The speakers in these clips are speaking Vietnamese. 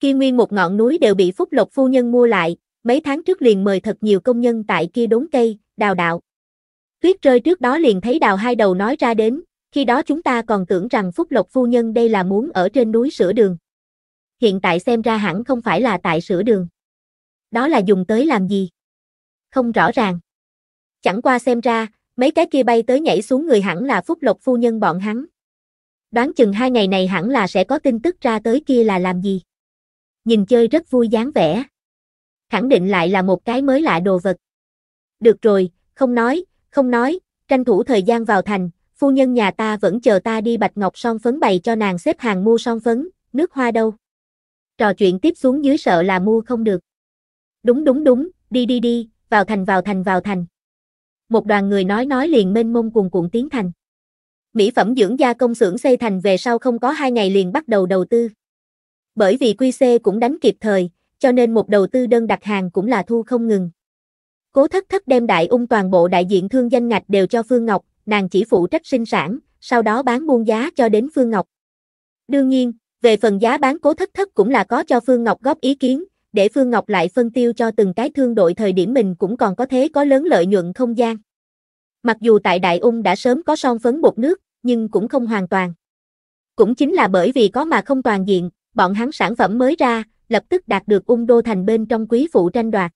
Kia nguyên một ngọn núi đều bị Phúc Lộc phu nhân mua lại, mấy tháng trước liền mời thật nhiều công nhân tại kia đốn cây, đào đạo. Tuyết rơi trước đó liền thấy đào hai đầu nói ra đến, khi đó chúng ta còn tưởng rằng Phúc Lộc phu nhân đây là muốn ở trên núi sửa đường. Hiện tại xem ra hẳn không phải là tại sửa đường. Đó là dùng tới làm gì? Không rõ ràng. Chẳng qua xem ra, mấy cái kia bay tới nhảy xuống người hẳn là Phúc Lộc phu nhân bọn hắn. Đoán chừng hai ngày này hẳn là sẽ có tin tức ra tới kia là làm gì nhìn chơi rất vui dáng vẻ. Khẳng định lại là một cái mới lạ đồ vật. Được rồi, không nói, không nói, tranh thủ thời gian vào thành, phu nhân nhà ta vẫn chờ ta đi bạch ngọc son phấn bày cho nàng xếp hàng mua son phấn, nước hoa đâu. Trò chuyện tiếp xuống dưới sợ là mua không được. Đúng đúng đúng, đi đi đi, vào thành vào thành vào thành. Một đoàn người nói nói liền mênh mông cuồn cuộn tiến thành. Mỹ phẩm dưỡng da công xưởng xây thành về sau không có hai ngày liền bắt đầu đầu tư bởi vì QC cũng đánh kịp thời, cho nên một đầu tư đơn đặt hàng cũng là thu không ngừng. Cố thất thất đem đại ung toàn bộ đại diện thương danh ngạch đều cho Phương Ngọc, nàng chỉ phụ trách sinh sản, sau đó bán buôn giá cho đến Phương Ngọc. Đương nhiên, về phần giá bán cố thất thất cũng là có cho Phương Ngọc góp ý kiến, để Phương Ngọc lại phân tiêu cho từng cái thương đội thời điểm mình cũng còn có thế có lớn lợi nhuận không gian. Mặc dù tại Đại Ung đã sớm có son phấn bột nước, nhưng cũng không hoàn toàn. Cũng chính là bởi vì có mà không toàn diện, bọn hắn sản phẩm mới ra, lập tức đạt được ung đô thành bên trong quý phụ tranh đoạt.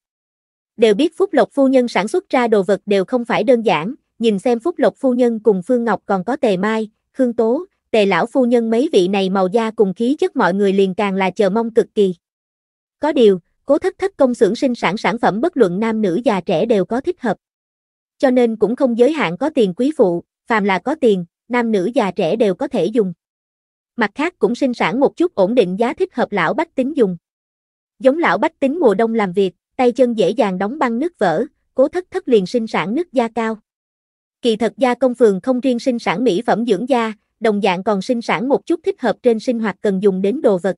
Đều biết Phúc Lộc Phu Nhân sản xuất ra đồ vật đều không phải đơn giản, nhìn xem Phúc Lộc Phu Nhân cùng Phương Ngọc còn có Tề Mai, Khương Tố, Tề Lão Phu Nhân mấy vị này màu da cùng khí chất mọi người liền càng là chờ mong cực kỳ. Có điều, cố thất thất công xưởng sinh sản sản phẩm bất luận nam nữ già trẻ đều có thích hợp. Cho nên cũng không giới hạn có tiền quý phụ, phàm là có tiền, nam nữ già trẻ đều có thể dùng mặt khác cũng sinh sản một chút ổn định giá thích hợp lão bách tính dùng. Giống lão bách tính mùa đông làm việc, tay chân dễ dàng đóng băng nước vỡ, cố thất thất liền sinh sản nước da cao. Kỳ thật gia công phường không riêng sinh sản mỹ phẩm dưỡng da, đồng dạng còn sinh sản một chút thích hợp trên sinh hoạt cần dùng đến đồ vật.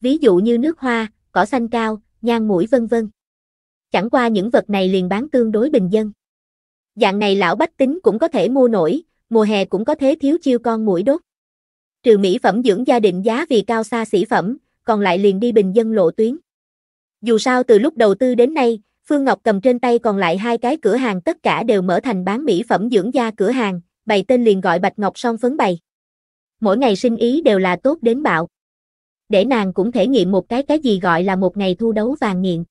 Ví dụ như nước hoa, cỏ xanh cao, nhang mũi vân vân. Chẳng qua những vật này liền bán tương đối bình dân. Dạng này lão bách tính cũng có thể mua nổi, mùa hè cũng có thể thiếu chiêu con mũi đốt trừ mỹ phẩm dưỡng gia định giá vì cao xa xỉ phẩm, còn lại liền đi bình dân lộ tuyến. Dù sao từ lúc đầu tư đến nay, Phương Ngọc cầm trên tay còn lại hai cái cửa hàng tất cả đều mở thành bán mỹ phẩm dưỡng da cửa hàng, bày tên liền gọi Bạch Ngọc Song phấn bày. Mỗi ngày sinh ý đều là tốt đến bạo. Để nàng cũng thể nghiệm một cái cái gì gọi là một ngày thu đấu vàng nghiện.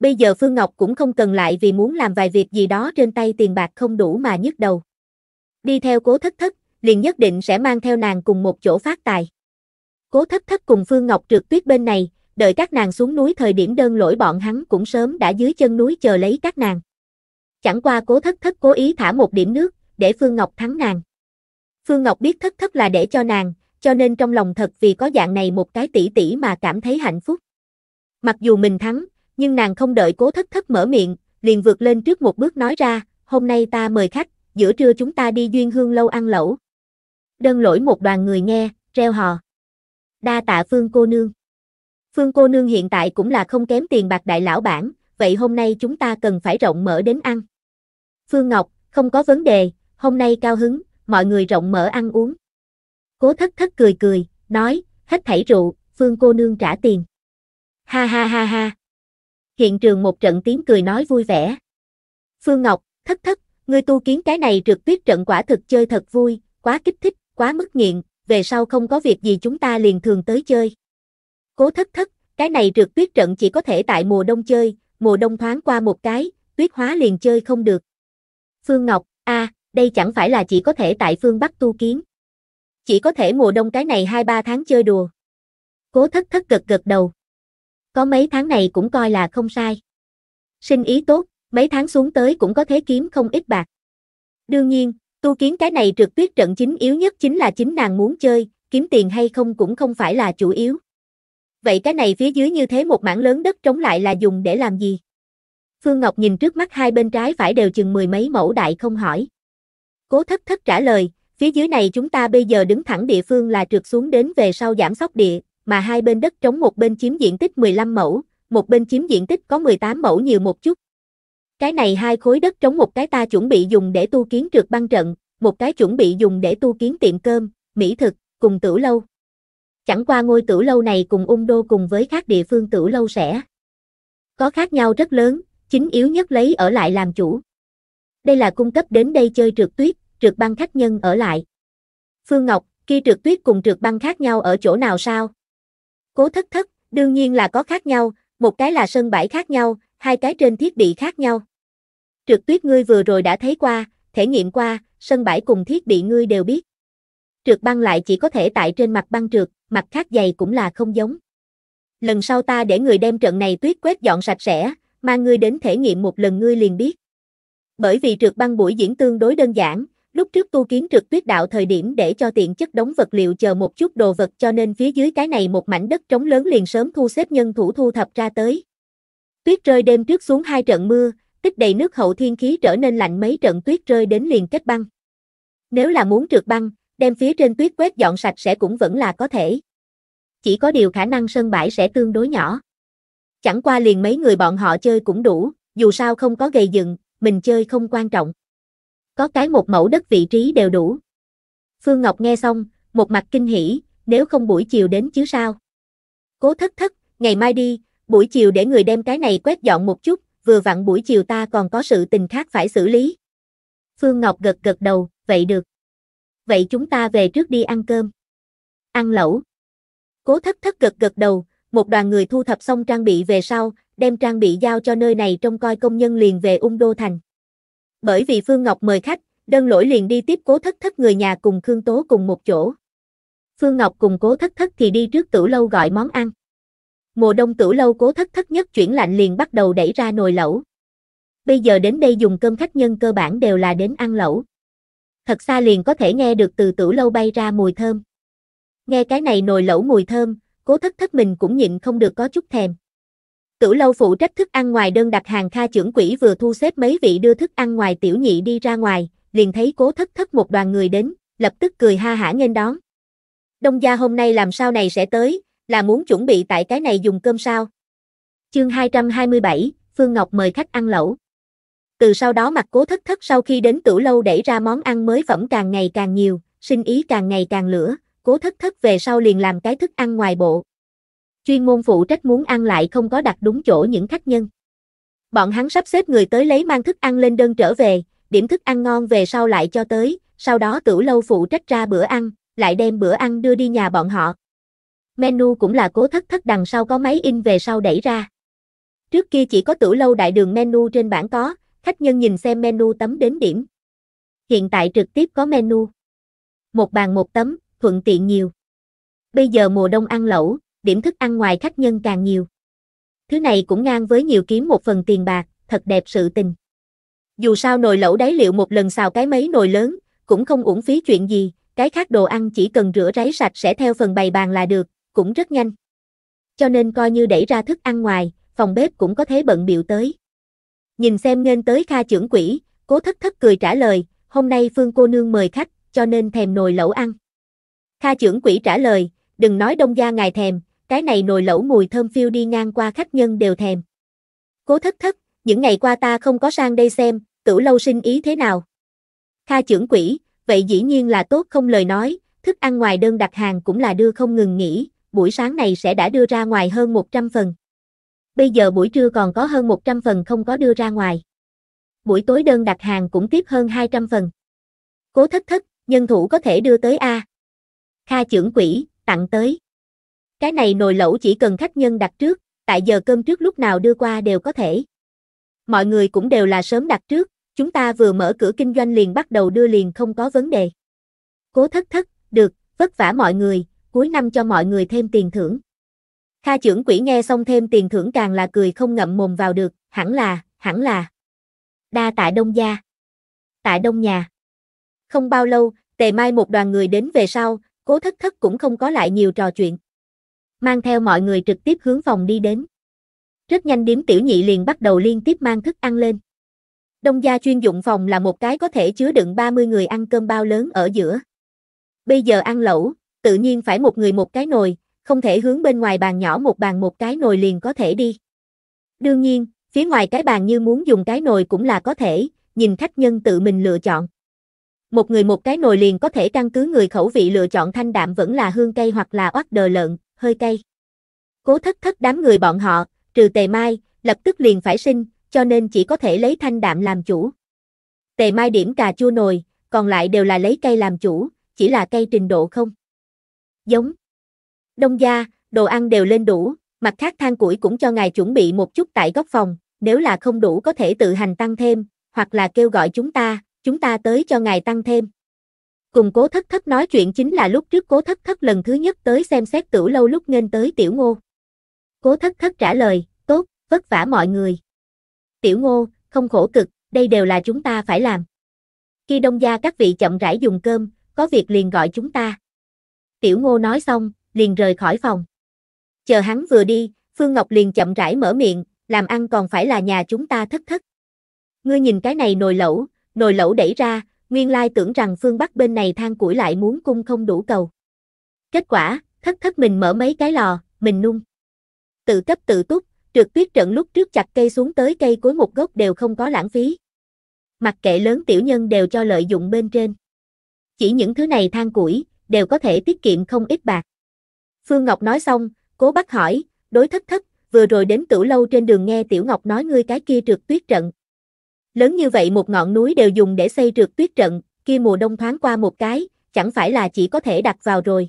Bây giờ Phương Ngọc cũng không cần lại vì muốn làm vài việc gì đó trên tay tiền bạc không đủ mà nhức đầu. Đi theo cố thất thất, liền nhất định sẽ mang theo nàng cùng một chỗ phát tài. Cố thất thất cùng Phương Ngọc trượt tuyết bên này, đợi các nàng xuống núi thời điểm đơn lỗi bọn hắn cũng sớm đã dưới chân núi chờ lấy các nàng. Chẳng qua cố thất thất cố ý thả một điểm nước, để Phương Ngọc thắng nàng. Phương Ngọc biết thất thất là để cho nàng, cho nên trong lòng thật vì có dạng này một cái tỷ tỷ mà cảm thấy hạnh phúc. Mặc dù mình thắng, nhưng nàng không đợi cố thất thất mở miệng, liền vượt lên trước một bước nói ra, hôm nay ta mời khách, giữa trưa chúng ta đi duyên hương lâu ăn lẩu đơn lỗi một đoàn người nghe, reo hò. Đa tạ Phương cô nương. Phương cô nương hiện tại cũng là không kém tiền bạc đại lão bản, vậy hôm nay chúng ta cần phải rộng mở đến ăn. Phương Ngọc, không có vấn đề, hôm nay cao hứng, mọi người rộng mở ăn uống. Cố thất thất cười cười, nói, hết thảy rượu, Phương cô nương trả tiền. Ha ha ha ha. Hiện trường một trận tiếng cười nói vui vẻ. Phương Ngọc, thất thất, ngươi tu kiến cái này trượt tuyết trận quả thực chơi thật vui, quá kích thích quá mức nghiện, về sau không có việc gì chúng ta liền thường tới chơi. Cố thất thất, cái này rượt tuyết trận chỉ có thể tại mùa đông chơi, mùa đông thoáng qua một cái, tuyết hóa liền chơi không được. Phương Ngọc, a, đây chẳng phải là chỉ có thể tại phương Bắc tu kiến. Chỉ có thể mùa đông cái này 2-3 tháng chơi đùa. Cố thất thất gật gật đầu. Có mấy tháng này cũng coi là không sai. Xin ý tốt, mấy tháng xuống tới cũng có thế kiếm không ít bạc. Đương nhiên, Tu kiến cái này trực tuyết trận chính yếu nhất chính là chính nàng muốn chơi, kiếm tiền hay không cũng không phải là chủ yếu. Vậy cái này phía dưới như thế một mảng lớn đất trống lại là dùng để làm gì? Phương Ngọc nhìn trước mắt hai bên trái phải đều chừng mười mấy mẫu đại không hỏi. Cố thất thất trả lời, phía dưới này chúng ta bây giờ đứng thẳng địa phương là trượt xuống đến về sau giảm sóc địa, mà hai bên đất trống một bên chiếm diện tích 15 mẫu, một bên chiếm diện tích có 18 mẫu nhiều một chút, cái này hai khối đất trống một cái ta chuẩn bị dùng để tu kiến trượt băng trận, một cái chuẩn bị dùng để tu kiến tiệm cơm, mỹ thực, cùng tử lâu. Chẳng qua ngôi tử lâu này cùng ung đô cùng với các địa phương tử lâu sẽ có khác nhau rất lớn, chính yếu nhất lấy ở lại làm chủ. Đây là cung cấp đến đây chơi trượt tuyết, trượt băng khách nhân ở lại. Phương Ngọc, kia trượt tuyết cùng trượt băng khác nhau ở chỗ nào sao? Cố thất thất, đương nhiên là có khác nhau, một cái là sân bãi khác nhau, hai cái trên thiết bị khác nhau. Trượt tuyết ngươi vừa rồi đã thấy qua, thể nghiệm qua, sân bãi cùng thiết bị ngươi đều biết. Trượt băng lại chỉ có thể tại trên mặt băng trượt, mặt khác dày cũng là không giống. Lần sau ta để người đem trận này tuyết quét dọn sạch sẽ, mang ngươi đến thể nghiệm một lần ngươi liền biết. Bởi vì trượt băng buổi diễn tương đối đơn giản, lúc trước tu kiến trượt tuyết đạo thời điểm để cho tiện chất đóng vật liệu chờ một chút đồ vật cho nên phía dưới cái này một mảnh đất trống lớn liền sớm thu xếp nhân thủ thu thập ra tới, Tuyết rơi đêm trước xuống hai trận mưa, tích đầy nước hậu thiên khí trở nên lạnh mấy trận tuyết rơi đến liền kết băng. Nếu là muốn trượt băng, đem phía trên tuyết quét dọn sạch sẽ cũng vẫn là có thể. Chỉ có điều khả năng sân bãi sẽ tương đối nhỏ. Chẳng qua liền mấy người bọn họ chơi cũng đủ, dù sao không có gầy dựng, mình chơi không quan trọng. Có cái một mẫu đất vị trí đều đủ. Phương Ngọc nghe xong, một mặt kinh hỉ, nếu không buổi chiều đến chứ sao. Cố thất thất, ngày mai đi, buổi chiều để người đem cái này quét dọn một chút, vừa vặn buổi chiều ta còn có sự tình khác phải xử lý. Phương Ngọc gật gật đầu, vậy được. Vậy chúng ta về trước đi ăn cơm. Ăn lẩu. Cố thất thất gật gật đầu, một đoàn người thu thập xong trang bị về sau, đem trang bị giao cho nơi này trông coi công nhân liền về Ung Đô Thành. Bởi vì Phương Ngọc mời khách, đơn lỗi liền đi tiếp cố thất thất người nhà cùng Khương Tố cùng một chỗ. Phương Ngọc cùng cố thất thất thì đi trước Tử lâu gọi món ăn mùa đông Tử lâu cố thất thất nhất chuyển lạnh liền bắt đầu đẩy ra nồi lẩu. Bây giờ đến đây dùng cơm khách nhân cơ bản đều là đến ăn lẩu. Thật xa liền có thể nghe được từ Tử lâu bay ra mùi thơm. Nghe cái này nồi lẩu mùi thơm, cố thất thất mình cũng nhịn không được có chút thèm. Tử lâu phụ trách thức ăn ngoài đơn đặt hàng kha trưởng quỹ vừa thu xếp mấy vị đưa thức ăn ngoài tiểu nhị đi ra ngoài, liền thấy cố thất thất một đoàn người đến, lập tức cười ha hả nghênh đón. Đông gia hôm nay làm sao này sẽ tới, là muốn chuẩn bị tại cái này dùng cơm sao? Chương 227, Phương Ngọc mời khách ăn lẩu. Từ sau đó mặt cố thất thất sau khi đến tửu lâu đẩy ra món ăn mới phẩm càng ngày càng nhiều, sinh ý càng ngày càng lửa, cố thất thất về sau liền làm cái thức ăn ngoài bộ. Chuyên môn phụ trách muốn ăn lại không có đặt đúng chỗ những khách nhân. Bọn hắn sắp xếp người tới lấy mang thức ăn lên đơn trở về, điểm thức ăn ngon về sau lại cho tới, sau đó tửu lâu phụ trách ra bữa ăn, lại đem bữa ăn đưa đi nhà bọn họ. Menu cũng là cố thất thất đằng sau có máy in về sau đẩy ra. Trước kia chỉ có tủ lâu đại đường menu trên bảng có, khách nhân nhìn xem menu tấm đến điểm. Hiện tại trực tiếp có menu. Một bàn một tấm, thuận tiện nhiều. Bây giờ mùa đông ăn lẩu, điểm thức ăn ngoài khách nhân càng nhiều. Thứ này cũng ngang với nhiều kiếm một phần tiền bạc, thật đẹp sự tình. Dù sao nồi lẩu đáy liệu một lần xào cái mấy nồi lớn, cũng không uổng phí chuyện gì, cái khác đồ ăn chỉ cần rửa ráy sạch sẽ theo phần bày bàn là được, cũng rất nhanh. Cho nên coi như đẩy ra thức ăn ngoài, phòng bếp cũng có thể bận biệu tới. Nhìn xem nên tới kha trưởng quỷ, cố thất thất cười trả lời, hôm nay Phương cô nương mời khách, cho nên thèm nồi lẩu ăn. Kha trưởng quỷ trả lời, đừng nói đông gia ngài thèm, cái này nồi lẩu mùi thơm phiêu đi ngang qua khách nhân đều thèm. Cố thất thất, những ngày qua ta không có sang đây xem, tử lâu sinh ý thế nào. Kha trưởng quỷ, vậy dĩ nhiên là tốt không lời nói, thức ăn ngoài đơn đặt hàng cũng là đưa không ngừng nghỉ, buổi sáng này sẽ đã đưa ra ngoài hơn 100 phần. Bây giờ buổi trưa còn có hơn 100 phần không có đưa ra ngoài. Buổi tối đơn đặt hàng cũng tiếp hơn 200 phần. Cố thất thất, nhân thủ có thể đưa tới A. Kha trưởng quỹ, tặng tới. Cái này nồi lẩu chỉ cần khách nhân đặt trước, tại giờ cơm trước lúc nào đưa qua đều có thể. Mọi người cũng đều là sớm đặt trước, chúng ta vừa mở cửa kinh doanh liền bắt đầu đưa liền không có vấn đề. Cố thất thất, được, vất vả mọi người, cuối năm cho mọi người thêm tiền thưởng. Kha trưởng quỹ nghe xong thêm tiền thưởng càng là cười không ngậm mồm vào được, hẳn là, hẳn là. Đa tại đông gia. Tại đông nhà. Không bao lâu, tề mai một đoàn người đến về sau, cố thất thất cũng không có lại nhiều trò chuyện. Mang theo mọi người trực tiếp hướng phòng đi đến. Rất nhanh điếm tiểu nhị liền bắt đầu liên tiếp mang thức ăn lên. Đông gia chuyên dụng phòng là một cái có thể chứa đựng 30 người ăn cơm bao lớn ở giữa. Bây giờ ăn lẩu, tự nhiên phải một người một cái nồi, không thể hướng bên ngoài bàn nhỏ một bàn một cái nồi liền có thể đi. Đương nhiên, phía ngoài cái bàn như muốn dùng cái nồi cũng là có thể, nhìn khách nhân tự mình lựa chọn. Một người một cái nồi liền có thể căn cứ người khẩu vị lựa chọn thanh đạm vẫn là hương cây hoặc là oát đờ lợn, hơi cay. Cố thất thất đám người bọn họ, trừ tề mai, lập tức liền phải sinh, cho nên chỉ có thể lấy thanh đạm làm chủ. Tề mai điểm cà chua nồi, còn lại đều là lấy cây làm chủ, chỉ là cây trình độ không giống. Đông gia, đồ ăn đều lên đủ, mặt khác than củi cũng cho ngài chuẩn bị một chút tại góc phòng, nếu là không đủ có thể tự hành tăng thêm, hoặc là kêu gọi chúng ta, chúng ta tới cho ngài tăng thêm. Cùng cố thất thất nói chuyện chính là lúc trước cố thất thất lần thứ nhất tới xem xét tửu lâu lúc nên tới tiểu ngô. Cố thất thất trả lời, tốt, vất vả mọi người. Tiểu ngô, không khổ cực, đây đều là chúng ta phải làm. Khi đông gia các vị chậm rãi dùng cơm, có việc liền gọi chúng ta. Tiểu Ngô nói xong, liền rời khỏi phòng. Chờ hắn vừa đi, Phương Ngọc liền chậm rãi mở miệng, làm ăn còn phải là nhà chúng ta thất thất. Ngươi nhìn cái này nồi lẩu, nồi lẩu đẩy ra, nguyên lai tưởng rằng phương Bắc bên này than củi lại muốn cung không đủ cầu. Kết quả, thất thất mình mở mấy cái lò, mình nung. Tự cấp tự túc, trượt tuyết trận lúc trước chặt cây xuống tới cây cuối một gốc đều không có lãng phí. Mặc kệ lớn tiểu nhân đều cho lợi dụng bên trên. Chỉ những thứ này than củi, đều có thể tiết kiệm không ít bạc. Phương Ngọc nói xong, cố bắt hỏi, đối thất thất, vừa rồi đến tửu lâu trên đường nghe Tiểu Ngọc nói ngươi cái kia trượt tuyết trận. Lớn như vậy một ngọn núi đều dùng để xây trượt tuyết trận, kia mùa đông thoáng qua một cái, chẳng phải là chỉ có thể đặt vào rồi.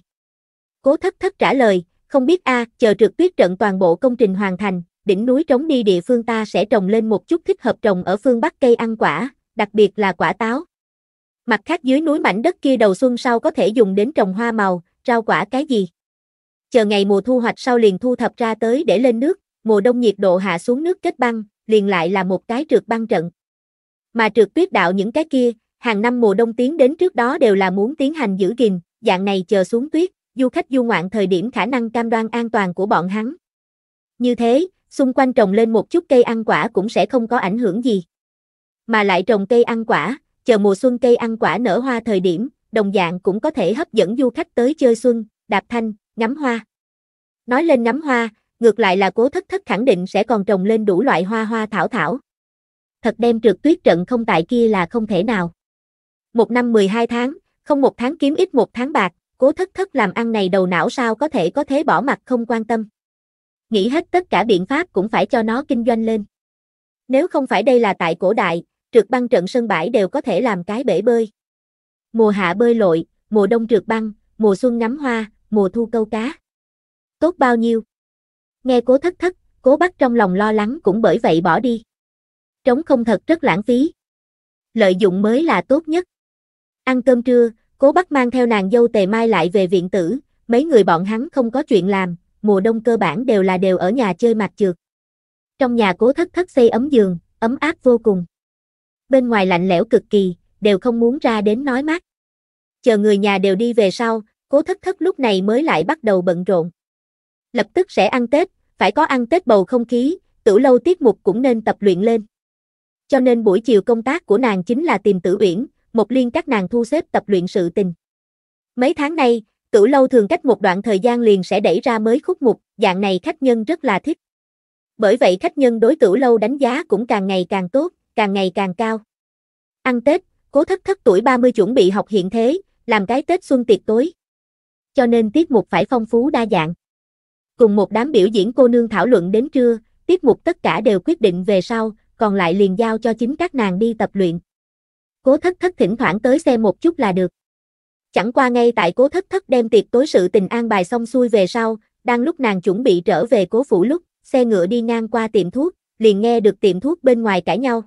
Cố thất thất trả lời, không biết a, chờ trượt tuyết trận toàn bộ công trình hoàn thành, đỉnh núi trống đi địa phương ta sẽ trồng lên một chút thích hợp trồng ở phương Bắc cây ăn quả, đặc biệt là quả táo. Mặt khác dưới núi mảnh đất kia đầu xuân sau có thể dùng đến trồng hoa màu, rau quả cái gì. Chờ ngày mùa thu hoạch sau liền thu thập ra tới để lên nước, mùa đông nhiệt độ hạ xuống nước kết băng, liền lại là một cái trượt băng trận. Mà trượt tuyết đạo những cái kia, hàng năm mùa đông tiến đến trước đó đều là muốn tiến hành giữ gìn, dạng này chờ xuống tuyết, du khách du ngoạn thời điểm khả năng cam đoan an toàn của bọn hắn. Như thế, xung quanh trồng lên một chút cây ăn quả cũng sẽ không có ảnh hưởng gì. Mà lại trồng cây ăn quả, chờ mùa xuân cây ăn quả nở hoa thời điểm, đồng dạng cũng có thể hấp dẫn du khách tới chơi xuân, đạp thanh, ngắm hoa. Nói lên ngắm hoa, ngược lại là cố thất thất khẳng định sẽ còn trồng lên đủ loại hoa hoa thảo thảo. Thật đem trượt tuyết trận không tại kia là không thể nào. Một năm 12 tháng, không một tháng kiếm ít một tháng bạc, cố thất thất làm ăn này đầu não sao có thể có thế bỏ mặt không quan tâm. Nghĩ hết tất cả biện pháp cũng phải cho nó kinh doanh lên. Nếu không phải đây là tại cổ đại, trượt băng trận sân bãi đều có thể làm cái bể bơi. Mùa hạ bơi lội, mùa đông trượt băng, mùa xuân ngắm hoa, mùa thu câu cá. Tốt bao nhiêu? Nghe cố thất thất, cố bắt trong lòng lo lắng cũng bởi vậy bỏ đi. Trống không thật rất lãng phí. Lợi dụng mới là tốt nhất. Ăn cơm trưa, cố bắt mang theo nàng dâu tề mai lại về viện tử, mấy người bọn hắn không có chuyện làm, mùa đông cơ bản đều là đều ở nhà chơi mặt trượt. Trong nhà cố thất thất xây ấm giường, ấm áp vô cùng bên ngoài lạnh lẽo cực kỳ, đều không muốn ra đến nói mát. Chờ người nhà đều đi về sau, cố thất thất lúc này mới lại bắt đầu bận rộn. Lập tức sẽ ăn Tết, phải có ăn Tết bầu không khí, tử lâu tiết mục cũng nên tập luyện lên. Cho nên buổi chiều công tác của nàng chính là tìm tử uyển, một liên các nàng thu xếp tập luyện sự tình. Mấy tháng nay, tử lâu thường cách một đoạn thời gian liền sẽ đẩy ra mới khúc mục, dạng này khách nhân rất là thích. Bởi vậy khách nhân đối tử lâu đánh giá cũng càng ngày càng tốt, càng ngày càng cao. Ăn Tết, cố thất thất tuổi 30 chuẩn bị học hiện thế, làm cái Tết xuân tiệc tối. Cho nên tiết mục phải phong phú đa dạng. Cùng một đám biểu diễn cô nương thảo luận đến trưa, tiết mục tất cả đều quyết định về sau, còn lại liền giao cho chính các nàng đi tập luyện. Cố thất thất thỉnh thoảng tới xem một chút là được. Chẳng qua ngay tại cố thất thất đem tiệc tối sự tình an bài xong xuôi về sau, đang lúc nàng chuẩn bị trở về cố phủ lúc, xe ngựa đi ngang qua tiệm thuốc, liền nghe được tiệm thuốc bên ngoài cãi nhau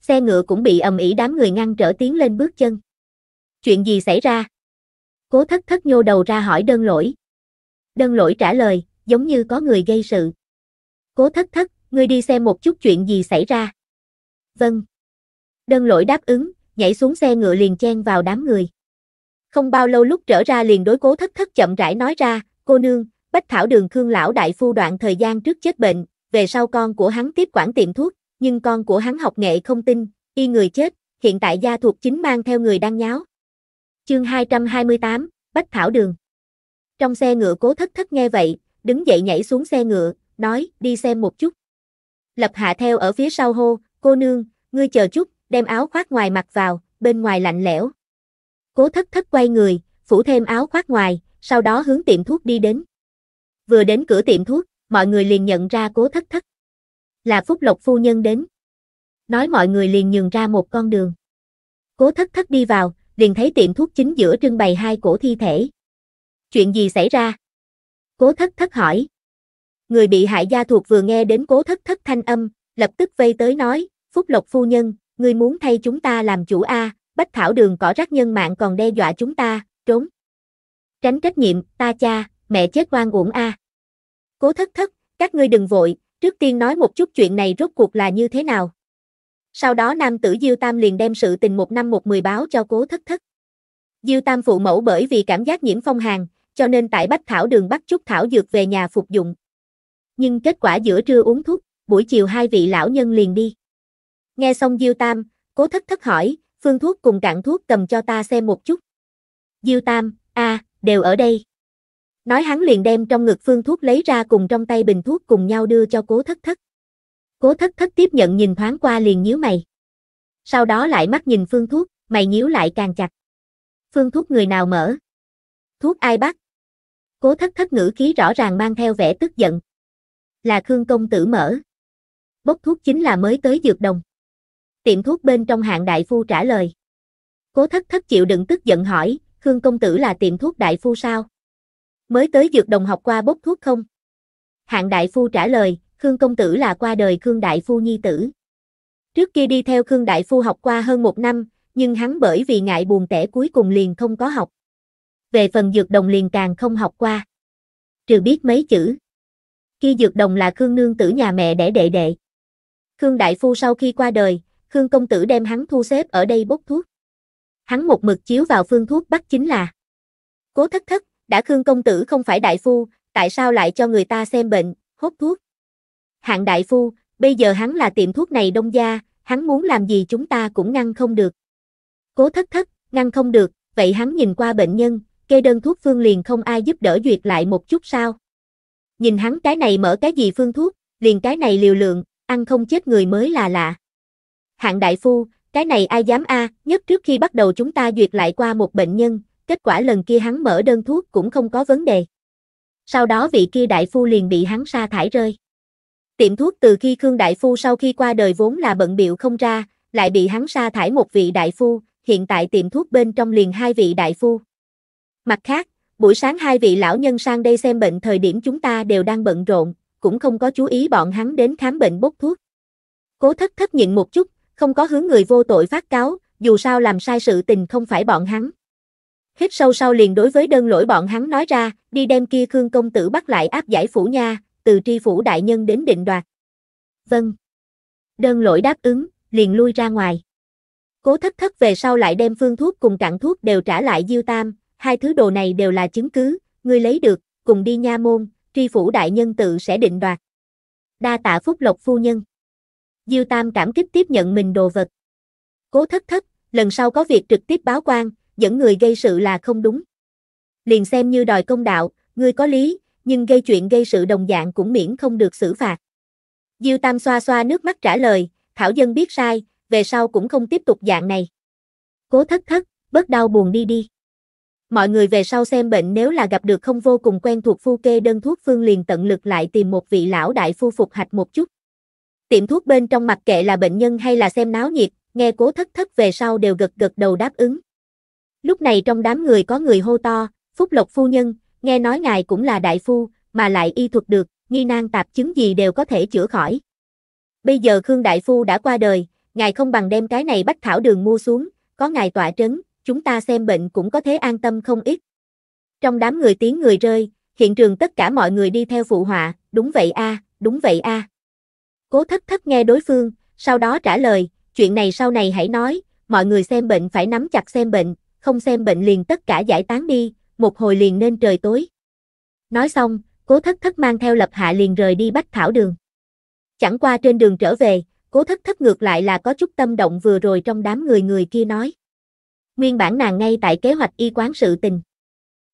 xe ngựa cũng bị ầm ĩ đám người ngăn trở tiến lên bước chân. Chuyện gì xảy ra? Cố thất thất nhô đầu ra hỏi đơn lỗi. Đơn lỗi trả lời, giống như có người gây sự. Cố thất thất, ngươi đi xem một chút chuyện gì xảy ra. Vâng. Đơn lỗi đáp ứng, nhảy xuống xe ngựa liền chen vào đám người. Không bao lâu lúc trở ra liền đối cố thất thất chậm rãi nói ra, cô nương, bách thảo đường khương lão đại phu đoạn thời gian trước chết bệnh, về sau con của hắn tiếp quản tiệm thuốc, nhưng con của hắn học nghệ không tin, y người chết, hiện tại gia thuộc chính mang theo người đang nháo. Chương 228, Bách Thảo Đường Trong xe ngựa cố thất thất nghe vậy, đứng dậy nhảy xuống xe ngựa, nói, đi xem một chút. Lập hạ theo ở phía sau hô, cô nương, ngươi chờ chút, đem áo khoác ngoài mặc vào, bên ngoài lạnh lẽo. Cố thất thất quay người, phủ thêm áo khoác ngoài, sau đó hướng tiệm thuốc đi đến. Vừa đến cửa tiệm thuốc, mọi người liền nhận ra cố thất thất là Phúc Lộc Phu Nhân đến. Nói mọi người liền nhường ra một con đường. Cố thất thất đi vào, liền thấy tiệm thuốc chính giữa trưng bày hai cổ thi thể. Chuyện gì xảy ra? Cố thất thất hỏi. Người bị hại gia thuộc vừa nghe đến cố thất thất thanh âm, lập tức vây tới nói, Phúc Lộc Phu Nhân, ngươi muốn thay chúng ta làm chủ A, bách thảo đường cỏ rác nhân mạng còn đe dọa chúng ta, trốn. Tránh trách nhiệm, ta cha, mẹ chết oan uổng A. Cố thất thất, các ngươi đừng vội, Trước tiên nói một chút chuyện này rốt cuộc là như thế nào. Sau đó nam tử Diêu Tam liền đem sự tình một năm một mười báo cho cố thất thất. Diêu Tam phụ mẫu bởi vì cảm giác nhiễm phong hàn, cho nên tại Bách Thảo đường bắt chút thảo dược về nhà phục dụng. Nhưng kết quả giữa trưa uống thuốc, buổi chiều hai vị lão nhân liền đi. Nghe xong Diêu Tam, cố thất thất hỏi, phương thuốc cùng cạn thuốc cầm cho ta xem một chút. Diêu Tam, a, đều ở đây. Nói hắn liền đem trong ngực phương thuốc lấy ra cùng trong tay bình thuốc cùng nhau đưa cho cố thất thất. Cố thất thất tiếp nhận nhìn thoáng qua liền nhíu mày. Sau đó lại mắt nhìn phương thuốc, mày nhíu lại càng chặt. Phương thuốc người nào mở? Thuốc ai bắt? Cố thất thất ngữ khí rõ ràng mang theo vẻ tức giận. Là Khương công tử mở. Bốc thuốc chính là mới tới dược đồng. Tiệm thuốc bên trong hạng đại phu trả lời. Cố thất thất chịu đựng tức giận hỏi, Khương công tử là tiệm thuốc đại phu sao? mới tới dược đồng học qua bốc thuốc không? Hạng đại phu trả lời, Khương công tử là qua đời Khương đại phu nhi tử. Trước kia đi theo Khương đại phu học qua hơn một năm, nhưng hắn bởi vì ngại buồn tẻ cuối cùng liền không có học. Về phần dược đồng liền càng không học qua. Trừ biết mấy chữ. Khi dược đồng là Khương nương tử nhà mẹ đẻ đệ đệ. Khương đại phu sau khi qua đời, Khương công tử đem hắn thu xếp ở đây bốc thuốc. Hắn một mực chiếu vào phương thuốc bắt chính là Cố thất thất, đã Khương công tử không phải đại phu, tại sao lại cho người ta xem bệnh, hốt thuốc? Hạng đại phu, bây giờ hắn là tiệm thuốc này đông gia, hắn muốn làm gì chúng ta cũng ngăn không được. Cố thất thất, ngăn không được, vậy hắn nhìn qua bệnh nhân, kê đơn thuốc phương liền không ai giúp đỡ duyệt lại một chút sao? Nhìn hắn cái này mở cái gì phương thuốc, liền cái này liều lượng, ăn không chết người mới là lạ. Hạng đại phu, cái này ai dám a, à, nhất trước khi bắt đầu chúng ta duyệt lại qua một bệnh nhân, kết quả lần kia hắn mở đơn thuốc cũng không có vấn đề. Sau đó vị kia đại phu liền bị hắn sa thải rơi. Tiệm thuốc từ khi Khương Đại Phu sau khi qua đời vốn là bận biệu không ra, lại bị hắn sa thải một vị đại phu, hiện tại tiệm thuốc bên trong liền hai vị đại phu. Mặt khác, buổi sáng hai vị lão nhân sang đây xem bệnh thời điểm chúng ta đều đang bận rộn, cũng không có chú ý bọn hắn đến khám bệnh bốc thuốc. Cố thất thất nhịn một chút, không có hướng người vô tội phát cáo, dù sao làm sai sự tình không phải bọn hắn. Hít sâu sau liền đối với đơn lỗi bọn hắn nói ra, đi đem kia Khương công tử bắt lại áp giải phủ nha, từ tri phủ đại nhân đến định đoạt. Vâng. Đơn lỗi đáp ứng, liền lui ra ngoài. Cố thất thất về sau lại đem phương thuốc cùng cặn thuốc đều trả lại Diêu Tam, hai thứ đồ này đều là chứng cứ, ngươi lấy được, cùng đi nha môn, tri phủ đại nhân tự sẽ định đoạt. Đa tạ phúc lộc phu nhân. Diêu Tam cảm kích tiếp nhận mình đồ vật. Cố thất thất, lần sau có việc trực tiếp báo quan, dẫn người gây sự là không đúng. Liền xem như đòi công đạo, ngươi có lý, nhưng gây chuyện gây sự đồng dạng cũng miễn không được xử phạt. Diêu Tam xoa xoa nước mắt trả lời, Thảo Dân biết sai, về sau cũng không tiếp tục dạng này. Cố thất thất, bớt đau buồn đi đi. Mọi người về sau xem bệnh nếu là gặp được không vô cùng quen thuộc phu kê đơn thuốc phương liền tận lực lại tìm một vị lão đại phu phục hạch một chút. Tiệm thuốc bên trong mặc kệ là bệnh nhân hay là xem náo nhiệt, nghe cố thất thất về sau đều gật gật đầu đáp ứng. Lúc này trong đám người có người hô to, Phúc Lộc Phu Nhân, nghe nói ngài cũng là đại phu, mà lại y thuật được, nghi nan tạp chứng gì đều có thể chữa khỏi. Bây giờ Khương Đại Phu đã qua đời, ngài không bằng đem cái này bách thảo đường mua xuống, có ngài tọa trấn, chúng ta xem bệnh cũng có thể an tâm không ít. Trong đám người tiếng người rơi, hiện trường tất cả mọi người đi theo phụ họa, đúng vậy a, đúng vậy a. Cố thất thất nghe đối phương, sau đó trả lời, chuyện này sau này hãy nói, mọi người xem bệnh phải nắm chặt xem bệnh, không xem bệnh liền tất cả giải tán đi, một hồi liền nên trời tối. Nói xong, cố thất thất mang theo lập hạ liền rời đi bách thảo đường. Chẳng qua trên đường trở về, cố thất thất ngược lại là có chút tâm động vừa rồi trong đám người người kia nói. Nguyên bản nàng ngay tại kế hoạch y quán sự tình.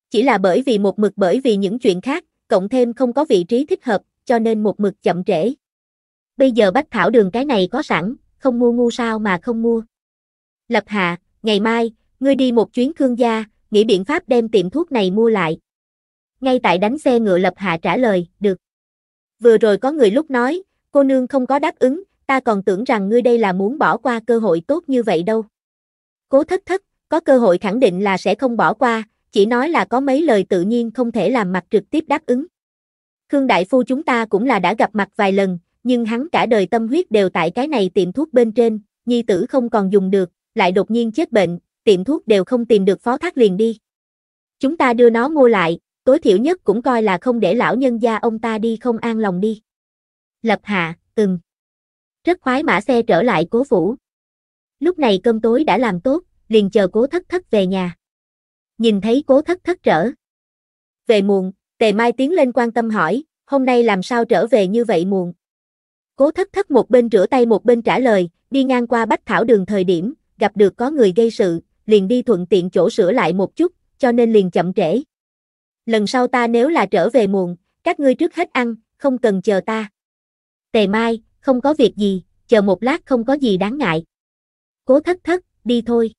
Chỉ là bởi vì một mực bởi vì những chuyện khác, cộng thêm không có vị trí thích hợp, cho nên một mực chậm trễ. Bây giờ bách thảo đường cái này có sẵn, không mua ngu sao mà không mua. Lập hạ, ngày mai, ngươi đi một chuyến Khương gia, nghĩ biện pháp đem tiệm thuốc này mua lại. Ngay tại đánh xe ngựa lập hạ trả lời, được. Vừa rồi có người lúc nói, cô nương không có đáp ứng, ta còn tưởng rằng ngươi đây là muốn bỏ qua cơ hội tốt như vậy đâu. Cố thất thất, có cơ hội khẳng định là sẽ không bỏ qua, chỉ nói là có mấy lời tự nhiên không thể làm mặt trực tiếp đáp ứng. Khương Đại Phu chúng ta cũng là đã gặp mặt vài lần, nhưng hắn cả đời tâm huyết đều tại cái này tiệm thuốc bên trên, nhi tử không còn dùng được, lại đột nhiên chết bệnh, tiệm thuốc đều không tìm được phó thác liền đi. Chúng ta đưa nó mua lại, tối thiểu nhất cũng coi là không để lão nhân gia ông ta đi không an lòng đi. Lập hạ, ừm Rất khoái mã xe trở lại cố phủ. Lúc này cơm tối đã làm tốt, liền chờ cố thất thất về nhà. Nhìn thấy cố thất thất trở. Về muộn, tề mai tiến lên quan tâm hỏi, hôm nay làm sao trở về như vậy muộn. Cố thất thất một bên rửa tay một bên trả lời, đi ngang qua bách thảo đường thời điểm, gặp được có người gây sự, liền đi thuận tiện chỗ sửa lại một chút, cho nên liền chậm trễ. Lần sau ta nếu là trở về muộn, các ngươi trước hết ăn, không cần chờ ta. Tề Mai, không có việc gì, chờ một lát không có gì đáng ngại. Cố thất thất, đi thôi.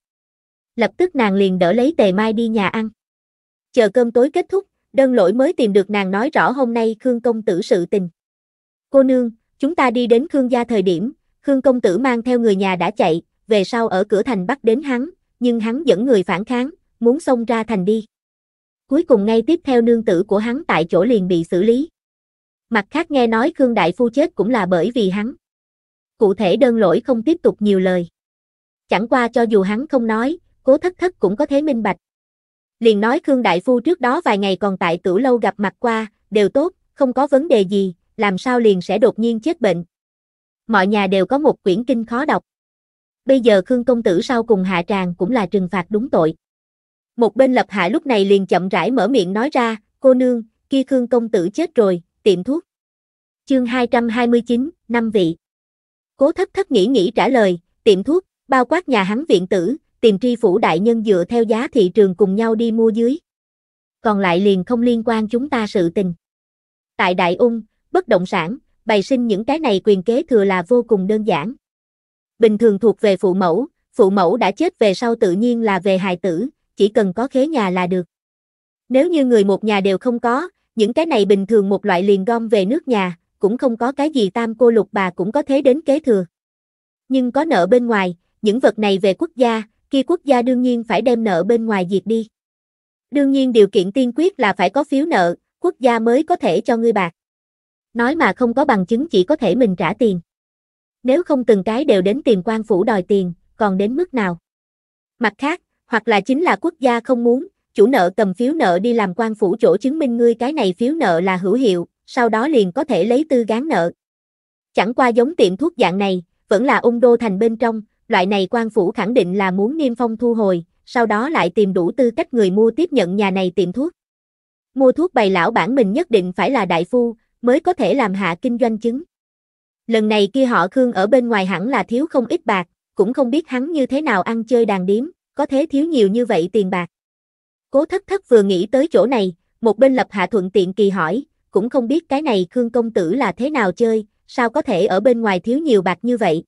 Lập tức nàng liền đỡ lấy Tề Mai đi nhà ăn. Chờ cơm tối kết thúc, đơn lỗi mới tìm được nàng nói rõ hôm nay Khương Công Tử sự tình. Cô nương, chúng ta đi đến Khương gia thời điểm, Khương Công Tử mang theo người nhà đã chạy, về sau ở cửa thành bắt đến hắn, nhưng hắn dẫn người phản kháng, muốn xông ra thành đi. Cuối cùng ngay tiếp theo nương tử của hắn tại chỗ liền bị xử lý. Mặt khác nghe nói Khương Đại Phu chết cũng là bởi vì hắn. Cụ thể đơn lỗi không tiếp tục nhiều lời. Chẳng qua cho dù hắn không nói, cố thất thất cũng có thể minh bạch. Liền nói Khương Đại Phu trước đó vài ngày còn tại tử lâu gặp mặt qua, đều tốt, không có vấn đề gì, làm sao liền sẽ đột nhiên chết bệnh. Mọi nhà đều có một quyển kinh khó đọc bây giờ Khương Công Tử sau cùng hạ tràng cũng là trừng phạt đúng tội. Một bên lập hạ lúc này liền chậm rãi mở miệng nói ra, cô nương, kia Khương Công Tử chết rồi, tiệm thuốc. Chương 229, năm vị. Cố thất thất nghĩ nghĩ trả lời, tiệm thuốc, bao quát nhà hắn viện tử, tìm tri phủ đại nhân dựa theo giá thị trường cùng nhau đi mua dưới. Còn lại liền không liên quan chúng ta sự tình. Tại Đại Ung, bất động sản, bày sinh những cái này quyền kế thừa là vô cùng đơn giản bình thường thuộc về phụ mẫu, phụ mẫu đã chết về sau tự nhiên là về hài tử, chỉ cần có khế nhà là được. Nếu như người một nhà đều không có, những cái này bình thường một loại liền gom về nước nhà, cũng không có cái gì tam cô lục bà cũng có thế đến kế thừa. Nhưng có nợ bên ngoài, những vật này về quốc gia, kia quốc gia đương nhiên phải đem nợ bên ngoài diệt đi. Đương nhiên điều kiện tiên quyết là phải có phiếu nợ, quốc gia mới có thể cho ngươi bạc. Nói mà không có bằng chứng chỉ có thể mình trả tiền nếu không từng cái đều đến tìm quan phủ đòi tiền, còn đến mức nào. Mặt khác, hoặc là chính là quốc gia không muốn, chủ nợ cầm phiếu nợ đi làm quan phủ chỗ chứng minh ngươi cái này phiếu nợ là hữu hiệu, sau đó liền có thể lấy tư gán nợ. Chẳng qua giống tiệm thuốc dạng này, vẫn là ung đô thành bên trong, loại này quan phủ khẳng định là muốn niêm phong thu hồi, sau đó lại tìm đủ tư cách người mua tiếp nhận nhà này tiệm thuốc. Mua thuốc bày lão bản mình nhất định phải là đại phu, mới có thể làm hạ kinh doanh chứng lần này kia họ Khương ở bên ngoài hẳn là thiếu không ít bạc, cũng không biết hắn như thế nào ăn chơi đàn điếm, có thế thiếu nhiều như vậy tiền bạc. Cố thất thất vừa nghĩ tới chỗ này, một bên lập hạ thuận tiện kỳ hỏi, cũng không biết cái này Khương công tử là thế nào chơi, sao có thể ở bên ngoài thiếu nhiều bạc như vậy.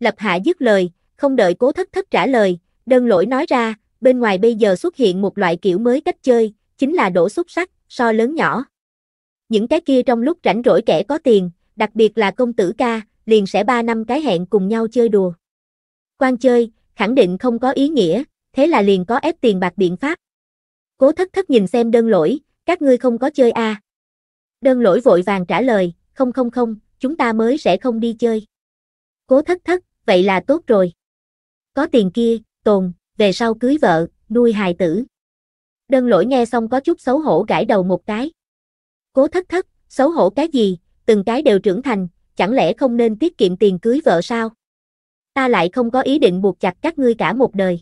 Lập hạ dứt lời, không đợi cố thất thất trả lời, đơn lỗi nói ra, bên ngoài bây giờ xuất hiện một loại kiểu mới cách chơi, chính là đổ xúc sắc, so lớn nhỏ. Những cái kia trong lúc rảnh rỗi kẻ có tiền, đặc biệt là công tử ca, liền sẽ ba năm cái hẹn cùng nhau chơi đùa. Quan chơi, khẳng định không có ý nghĩa, thế là liền có ép tiền bạc biện pháp. Cố thất thất nhìn xem đơn lỗi, các ngươi không có chơi à. Đơn lỗi vội vàng trả lời, không không không, chúng ta mới sẽ không đi chơi. Cố thất thất, vậy là tốt rồi. Có tiền kia, tồn, về sau cưới vợ, nuôi hài tử. Đơn lỗi nghe xong có chút xấu hổ gãi đầu một cái. Cố thất thất, xấu hổ cái gì, từng cái đều trưởng thành, chẳng lẽ không nên tiết kiệm tiền cưới vợ sao? Ta lại không có ý định buộc chặt các ngươi cả một đời.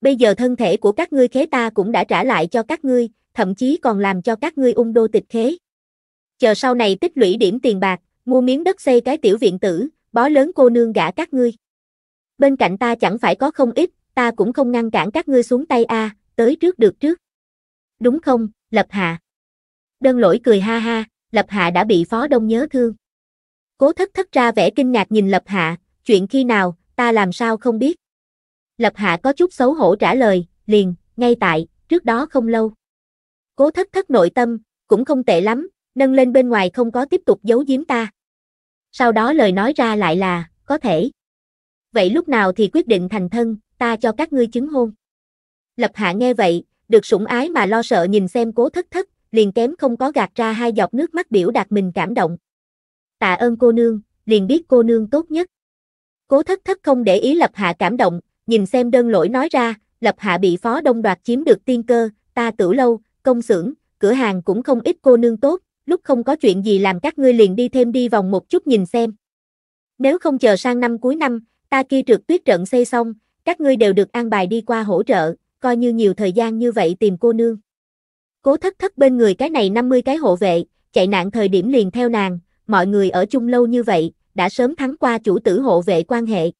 Bây giờ thân thể của các ngươi khế ta cũng đã trả lại cho các ngươi, thậm chí còn làm cho các ngươi ung đô tịch khế. Chờ sau này tích lũy điểm tiền bạc, mua miếng đất xây cái tiểu viện tử, bó lớn cô nương gả các ngươi. Bên cạnh ta chẳng phải có không ít, ta cũng không ngăn cản các ngươi xuống tay a, tới trước được trước. Đúng không, Lập Hạ? Đơn lỗi cười ha ha. Lập Hạ đã bị Phó Đông nhớ thương. Cố thất thất ra vẻ kinh ngạc nhìn Lập Hạ, chuyện khi nào, ta làm sao không biết. Lập Hạ có chút xấu hổ trả lời, liền, ngay tại, trước đó không lâu. Cố thất thất nội tâm, cũng không tệ lắm, nâng lên bên ngoài không có tiếp tục giấu giếm ta. Sau đó lời nói ra lại là, có thể. Vậy lúc nào thì quyết định thành thân, ta cho các ngươi chứng hôn. Lập Hạ nghe vậy, được sủng ái mà lo sợ nhìn xem cố thất thất, liền kém không có gạt ra hai giọt nước mắt biểu đạt mình cảm động. Tạ ơn cô nương, liền biết cô nương tốt nhất. Cố thất thất không để ý Lập Hạ cảm động, nhìn xem đơn lỗi nói ra, Lập Hạ bị phó đông đoạt chiếm được tiên cơ, ta tử lâu, công xưởng, cửa hàng cũng không ít cô nương tốt, lúc không có chuyện gì làm các ngươi liền đi thêm đi vòng một chút nhìn xem. Nếu không chờ sang năm cuối năm, ta kia trượt tuyết trận xây xong, các ngươi đều được an bài đi qua hỗ trợ, coi như nhiều thời gian như vậy tìm cô nương. Cố thất thất bên người cái này 50 cái hộ vệ, chạy nạn thời điểm liền theo nàng, mọi người ở chung lâu như vậy, đã sớm thắng qua chủ tử hộ vệ quan hệ.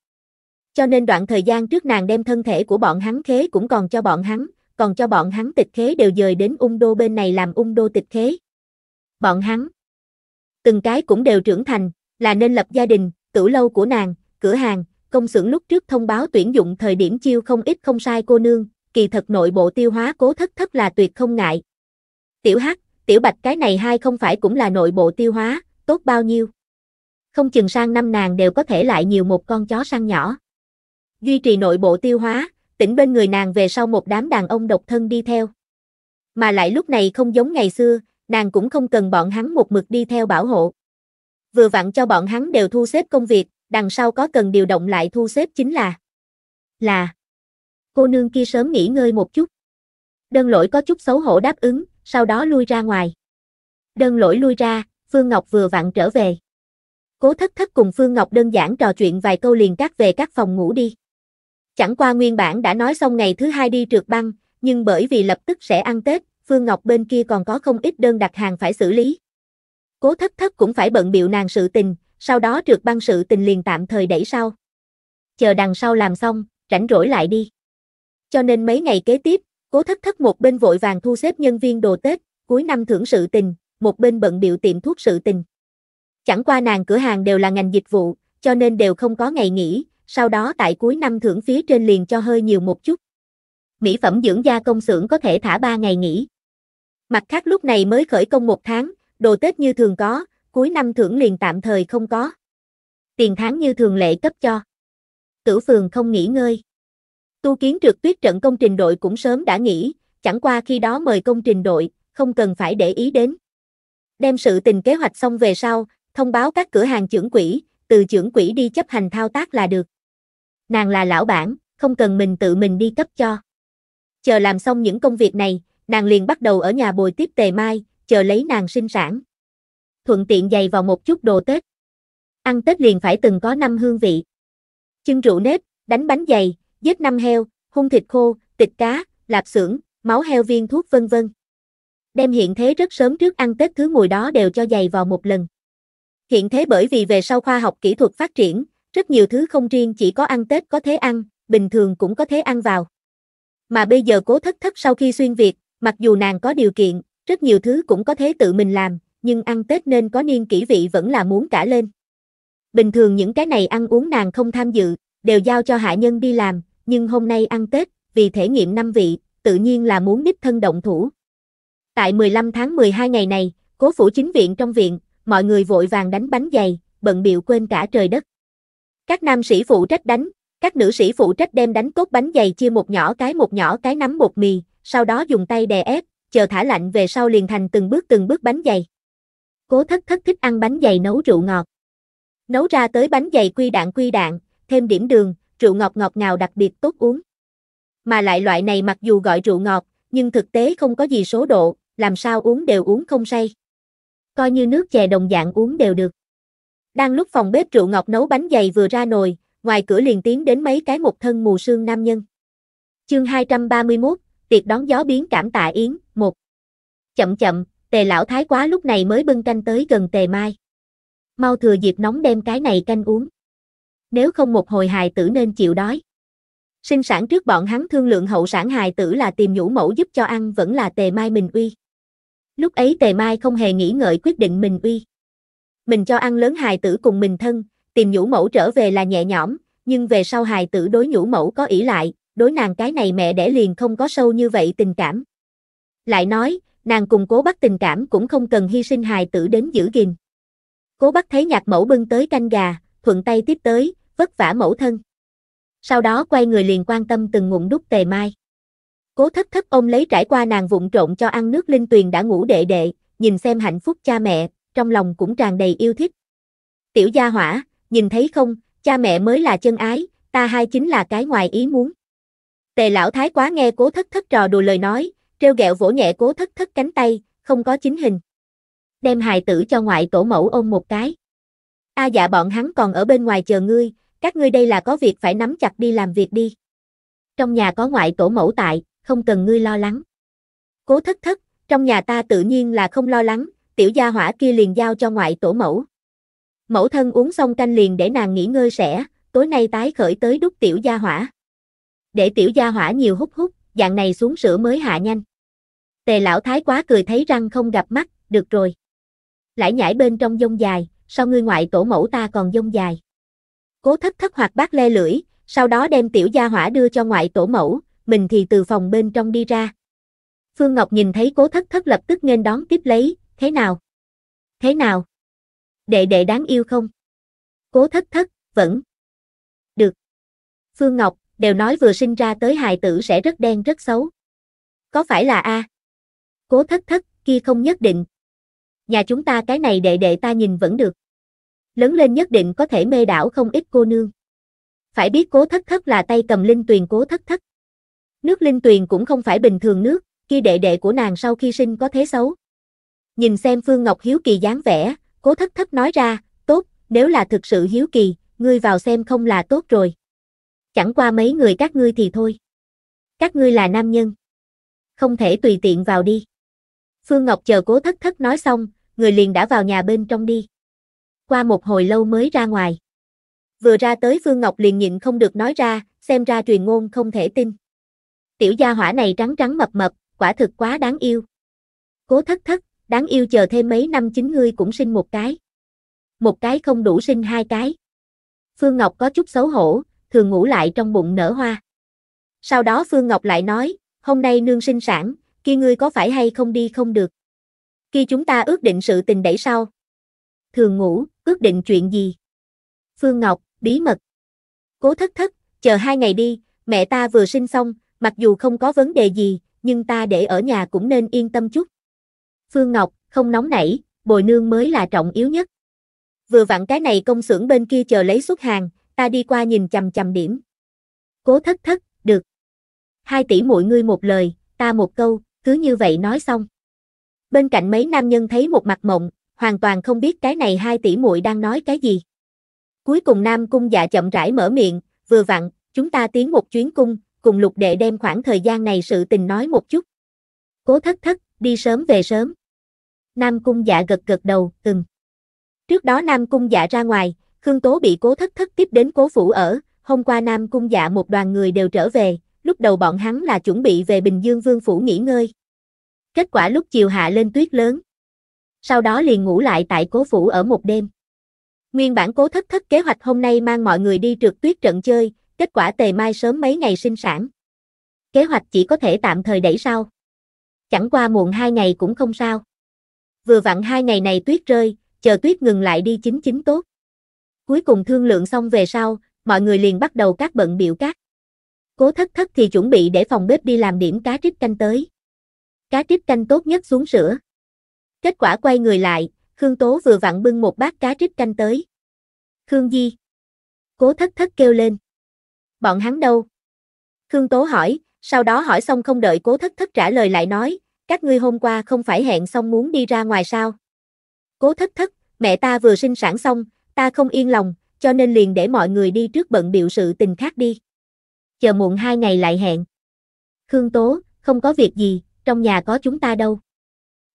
Cho nên đoạn thời gian trước nàng đem thân thể của bọn hắn khế cũng còn cho bọn hắn, còn cho bọn hắn tịch khế đều dời đến ung đô bên này làm ung đô tịch khế. Bọn hắn, từng cái cũng đều trưởng thành, là nên lập gia đình, tử lâu của nàng, cửa hàng, công xưởng lúc trước thông báo tuyển dụng thời điểm chiêu không ít không sai cô nương, kỳ thật nội bộ tiêu hóa cố thất thất là tuyệt không ngại, Tiểu Hắc, Tiểu Bạch cái này hai không phải cũng là nội bộ tiêu hóa, tốt bao nhiêu. Không chừng sang năm nàng đều có thể lại nhiều một con chó săn nhỏ. Duy trì nội bộ tiêu hóa, tỉnh bên người nàng về sau một đám đàn ông độc thân đi theo. Mà lại lúc này không giống ngày xưa, nàng cũng không cần bọn hắn một mực đi theo bảo hộ. Vừa vặn cho bọn hắn đều thu xếp công việc, đằng sau có cần điều động lại thu xếp chính là là cô nương kia sớm nghỉ ngơi một chút. Đơn lỗi có chút xấu hổ đáp ứng, sau đó lui ra ngoài. Đơn lỗi lui ra, Phương Ngọc vừa vặn trở về. Cố thất thất cùng Phương Ngọc đơn giản trò chuyện vài câu liền cắt về các phòng ngủ đi. Chẳng qua nguyên bản đã nói xong ngày thứ hai đi trượt băng, nhưng bởi vì lập tức sẽ ăn Tết, Phương Ngọc bên kia còn có không ít đơn đặt hàng phải xử lý. Cố thất thất cũng phải bận biểu nàng sự tình, sau đó trượt băng sự tình liền tạm thời đẩy sau. Chờ đằng sau làm xong, rảnh rỗi lại đi. Cho nên mấy ngày kế tiếp, Cố thất thất một bên vội vàng thu xếp nhân viên đồ Tết, cuối năm thưởng sự tình, một bên bận điệu tiệm thuốc sự tình. Chẳng qua nàng cửa hàng đều là ngành dịch vụ, cho nên đều không có ngày nghỉ, sau đó tại cuối năm thưởng phía trên liền cho hơi nhiều một chút. Mỹ phẩm dưỡng da công xưởng có thể thả 3 ngày nghỉ. Mặt khác lúc này mới khởi công một tháng, đồ Tết như thường có, cuối năm thưởng liền tạm thời không có. Tiền tháng như thường lệ cấp cho. Tử phường không nghỉ ngơi. Tu kiến trượt tuyết trận công trình đội cũng sớm đã nghỉ. chẳng qua khi đó mời công trình đội, không cần phải để ý đến. Đem sự tình kế hoạch xong về sau, thông báo các cửa hàng trưởng quỹ, từ trưởng quỹ đi chấp hành thao tác là được. Nàng là lão bản, không cần mình tự mình đi cấp cho. Chờ làm xong những công việc này, nàng liền bắt đầu ở nhà bồi tiếp tề mai, chờ lấy nàng sinh sản. Thuận tiện dày vào một chút đồ Tết. Ăn Tết liền phải từng có năm hương vị. Chưng rượu nếp, đánh bánh dày, giết năm heo, hung thịt khô, thịt cá, lạp xưởng, máu heo viên thuốc vân vân. Đem hiện thế rất sớm trước ăn Tết thứ mùi đó đều cho dày vào một lần. Hiện thế bởi vì về sau khoa học kỹ thuật phát triển, rất nhiều thứ không riêng chỉ có ăn Tết có thế ăn, bình thường cũng có thế ăn vào. Mà bây giờ cố thất thất sau khi xuyên Việt, mặc dù nàng có điều kiện, rất nhiều thứ cũng có thế tự mình làm, nhưng ăn Tết nên có niên kỷ vị vẫn là muốn cả lên. Bình thường những cái này ăn uống nàng không tham dự, đều giao cho hạ nhân đi làm, nhưng hôm nay ăn Tết, vì thể nghiệm năm vị, tự nhiên là muốn đích thân động thủ. Tại 15 tháng 12 ngày này, cố phủ chính viện trong viện, mọi người vội vàng đánh bánh dày, bận biệu quên cả trời đất. Các nam sĩ phụ trách đánh, các nữ sĩ phụ trách đem đánh cốt bánh dày chia một nhỏ cái một nhỏ cái nắm bột mì, sau đó dùng tay đè ép, chờ thả lạnh về sau liền thành từng bước từng bước bánh dày. Cố thất thất thích ăn bánh dày nấu rượu ngọt. Nấu ra tới bánh dày quy đạn quy đạn, thêm điểm đường, rượu ngọt ngọt ngào đặc biệt tốt uống. Mà lại loại này mặc dù gọi rượu ngọt, nhưng thực tế không có gì số độ, làm sao uống đều uống không say. Coi như nước chè đồng dạng uống đều được. Đang lúc phòng bếp rượu ngọt nấu bánh dày vừa ra nồi, ngoài cửa liền tiến đến mấy cái một thân mù sương nam nhân. Chương 231, tiệc đón gió biến cảm tạ yến, 1. Chậm chậm, tề lão thái quá lúc này mới bưng canh tới gần tề mai. Mau thừa dịp nóng đem cái này canh uống nếu không một hồi hài tử nên chịu đói. Sinh sản trước bọn hắn thương lượng hậu sản hài tử là tìm nhũ mẫu giúp cho ăn vẫn là tề mai mình uy. Lúc ấy tề mai không hề nghĩ ngợi quyết định mình uy. Mình cho ăn lớn hài tử cùng mình thân, tìm nhũ mẫu trở về là nhẹ nhõm, nhưng về sau hài tử đối nhũ mẫu có ỷ lại, đối nàng cái này mẹ đẻ liền không có sâu như vậy tình cảm. Lại nói, nàng cùng cố bắt tình cảm cũng không cần hy sinh hài tử đến giữ gìn. Cố bắt thấy nhạc mẫu bưng tới canh gà, thuận tay tiếp tới, vất vả mẫu thân. Sau đó quay người liền quan tâm từng ngụm đút tề mai. Cố thất thất ôm lấy trải qua nàng vụng trộn cho ăn nước linh tuyền đã ngủ đệ đệ, nhìn xem hạnh phúc cha mẹ, trong lòng cũng tràn đầy yêu thích. Tiểu gia hỏa, nhìn thấy không, cha mẹ mới là chân ái, ta hai chính là cái ngoài ý muốn. Tề lão thái quá nghe cố thất thất trò đùa lời nói, treo gẹo vỗ nhẹ cố thất thất cánh tay, không có chính hình. Đem hài tử cho ngoại tổ mẫu ôm một cái. A à dạ bọn hắn còn ở bên ngoài chờ ngươi, các ngươi đây là có việc phải nắm chặt đi làm việc đi. Trong nhà có ngoại tổ mẫu tại, không cần ngươi lo lắng. Cố thất thất, trong nhà ta tự nhiên là không lo lắng, tiểu gia hỏa kia liền giao cho ngoại tổ mẫu. Mẫu thân uống xong canh liền để nàng nghỉ ngơi sẽ, tối nay tái khởi tới đúc tiểu gia hỏa. Để tiểu gia hỏa nhiều hút hút, dạng này xuống sữa mới hạ nhanh. Tề lão thái quá cười thấy răng không gặp mắt, được rồi. Lại nhảy bên trong dông dài, sau ngươi ngoại tổ mẫu ta còn dông dài. Cố thất thất hoạt bát le lưỡi, sau đó đem tiểu gia hỏa đưa cho ngoại tổ mẫu, mình thì từ phòng bên trong đi ra. Phương Ngọc nhìn thấy cố thất thất lập tức nên đón tiếp lấy, thế nào? Thế nào? Đệ đệ đáng yêu không? Cố thất thất, vẫn. Được. Phương Ngọc, đều nói vừa sinh ra tới hài tử sẽ rất đen rất xấu. Có phải là A? Cố thất thất, kia không nhất định. Nhà chúng ta cái này đệ đệ ta nhìn vẫn được lớn lên nhất định có thể mê đảo không ít cô nương. Phải biết cố thất thất là tay cầm linh tuyền cố thất thất. Nước linh tuyền cũng không phải bình thường nước, khi đệ đệ của nàng sau khi sinh có thế xấu. Nhìn xem Phương Ngọc hiếu kỳ dáng vẻ, cố thất thất nói ra, tốt, nếu là thực sự hiếu kỳ, ngươi vào xem không là tốt rồi. Chẳng qua mấy người các ngươi thì thôi. Các ngươi là nam nhân. Không thể tùy tiện vào đi. Phương Ngọc chờ cố thất thất nói xong, người liền đã vào nhà bên trong đi qua một hồi lâu mới ra ngoài. Vừa ra tới Phương Ngọc liền nhịn không được nói ra, xem ra truyền ngôn không thể tin. Tiểu gia hỏa này trắng trắng mập mập, quả thực quá đáng yêu. Cố thất thất, đáng yêu chờ thêm mấy năm chính ngươi cũng sinh một cái. Một cái không đủ sinh hai cái. Phương Ngọc có chút xấu hổ, thường ngủ lại trong bụng nở hoa. Sau đó Phương Ngọc lại nói, hôm nay nương sinh sản, kia ngươi có phải hay không đi không được. Khi chúng ta ước định sự tình đẩy sau, thường ngủ, ước định chuyện gì? Phương Ngọc, bí mật. Cố thất thất, chờ hai ngày đi, mẹ ta vừa sinh xong, mặc dù không có vấn đề gì, nhưng ta để ở nhà cũng nên yên tâm chút. Phương Ngọc, không nóng nảy, bồi nương mới là trọng yếu nhất. Vừa vặn cái này công xưởng bên kia chờ lấy xuất hàng, ta đi qua nhìn chầm chầm điểm. Cố thất thất, được. Hai tỷ muội ngươi một lời, ta một câu, cứ như vậy nói xong. Bên cạnh mấy nam nhân thấy một mặt mộng, hoàn toàn không biết cái này hai tỷ muội đang nói cái gì. Cuối cùng Nam Cung dạ chậm rãi mở miệng, vừa vặn, chúng ta tiến một chuyến cung, cùng lục đệ đem khoảng thời gian này sự tình nói một chút. Cố thất thất, đi sớm về sớm. Nam Cung dạ gật gật đầu, ừm. Trước đó Nam Cung dạ ra ngoài, Khương Tố bị cố thất thất tiếp đến cố phủ ở, hôm qua Nam Cung dạ một đoàn người đều trở về, lúc đầu bọn hắn là chuẩn bị về Bình Dương Vương Phủ nghỉ ngơi. Kết quả lúc chiều hạ lên tuyết lớn sau đó liền ngủ lại tại cố phủ ở một đêm. Nguyên bản cố thất thất kế hoạch hôm nay mang mọi người đi trượt tuyết trận chơi, kết quả tề mai sớm mấy ngày sinh sản. Kế hoạch chỉ có thể tạm thời đẩy sau. Chẳng qua muộn hai ngày cũng không sao. Vừa vặn hai ngày này tuyết rơi, chờ tuyết ngừng lại đi chính chính tốt. Cuối cùng thương lượng xong về sau, mọi người liền bắt đầu các bận biểu các. Cố thất thất thì chuẩn bị để phòng bếp đi làm điểm cá trích canh tới. Cá trích canh tốt nhất xuống sữa. Kết quả quay người lại, Khương Tố vừa vặn bưng một bát cá trích canh tới. Khương Di. Cố thất thất kêu lên. Bọn hắn đâu? Khương Tố hỏi, sau đó hỏi xong không đợi cố thất thất trả lời lại nói, các ngươi hôm qua không phải hẹn xong muốn đi ra ngoài sao? Cố thất thất, mẹ ta vừa sinh sản xong, ta không yên lòng, cho nên liền để mọi người đi trước bận biểu sự tình khác đi. Chờ muộn hai ngày lại hẹn. Khương Tố, không có việc gì, trong nhà có chúng ta đâu.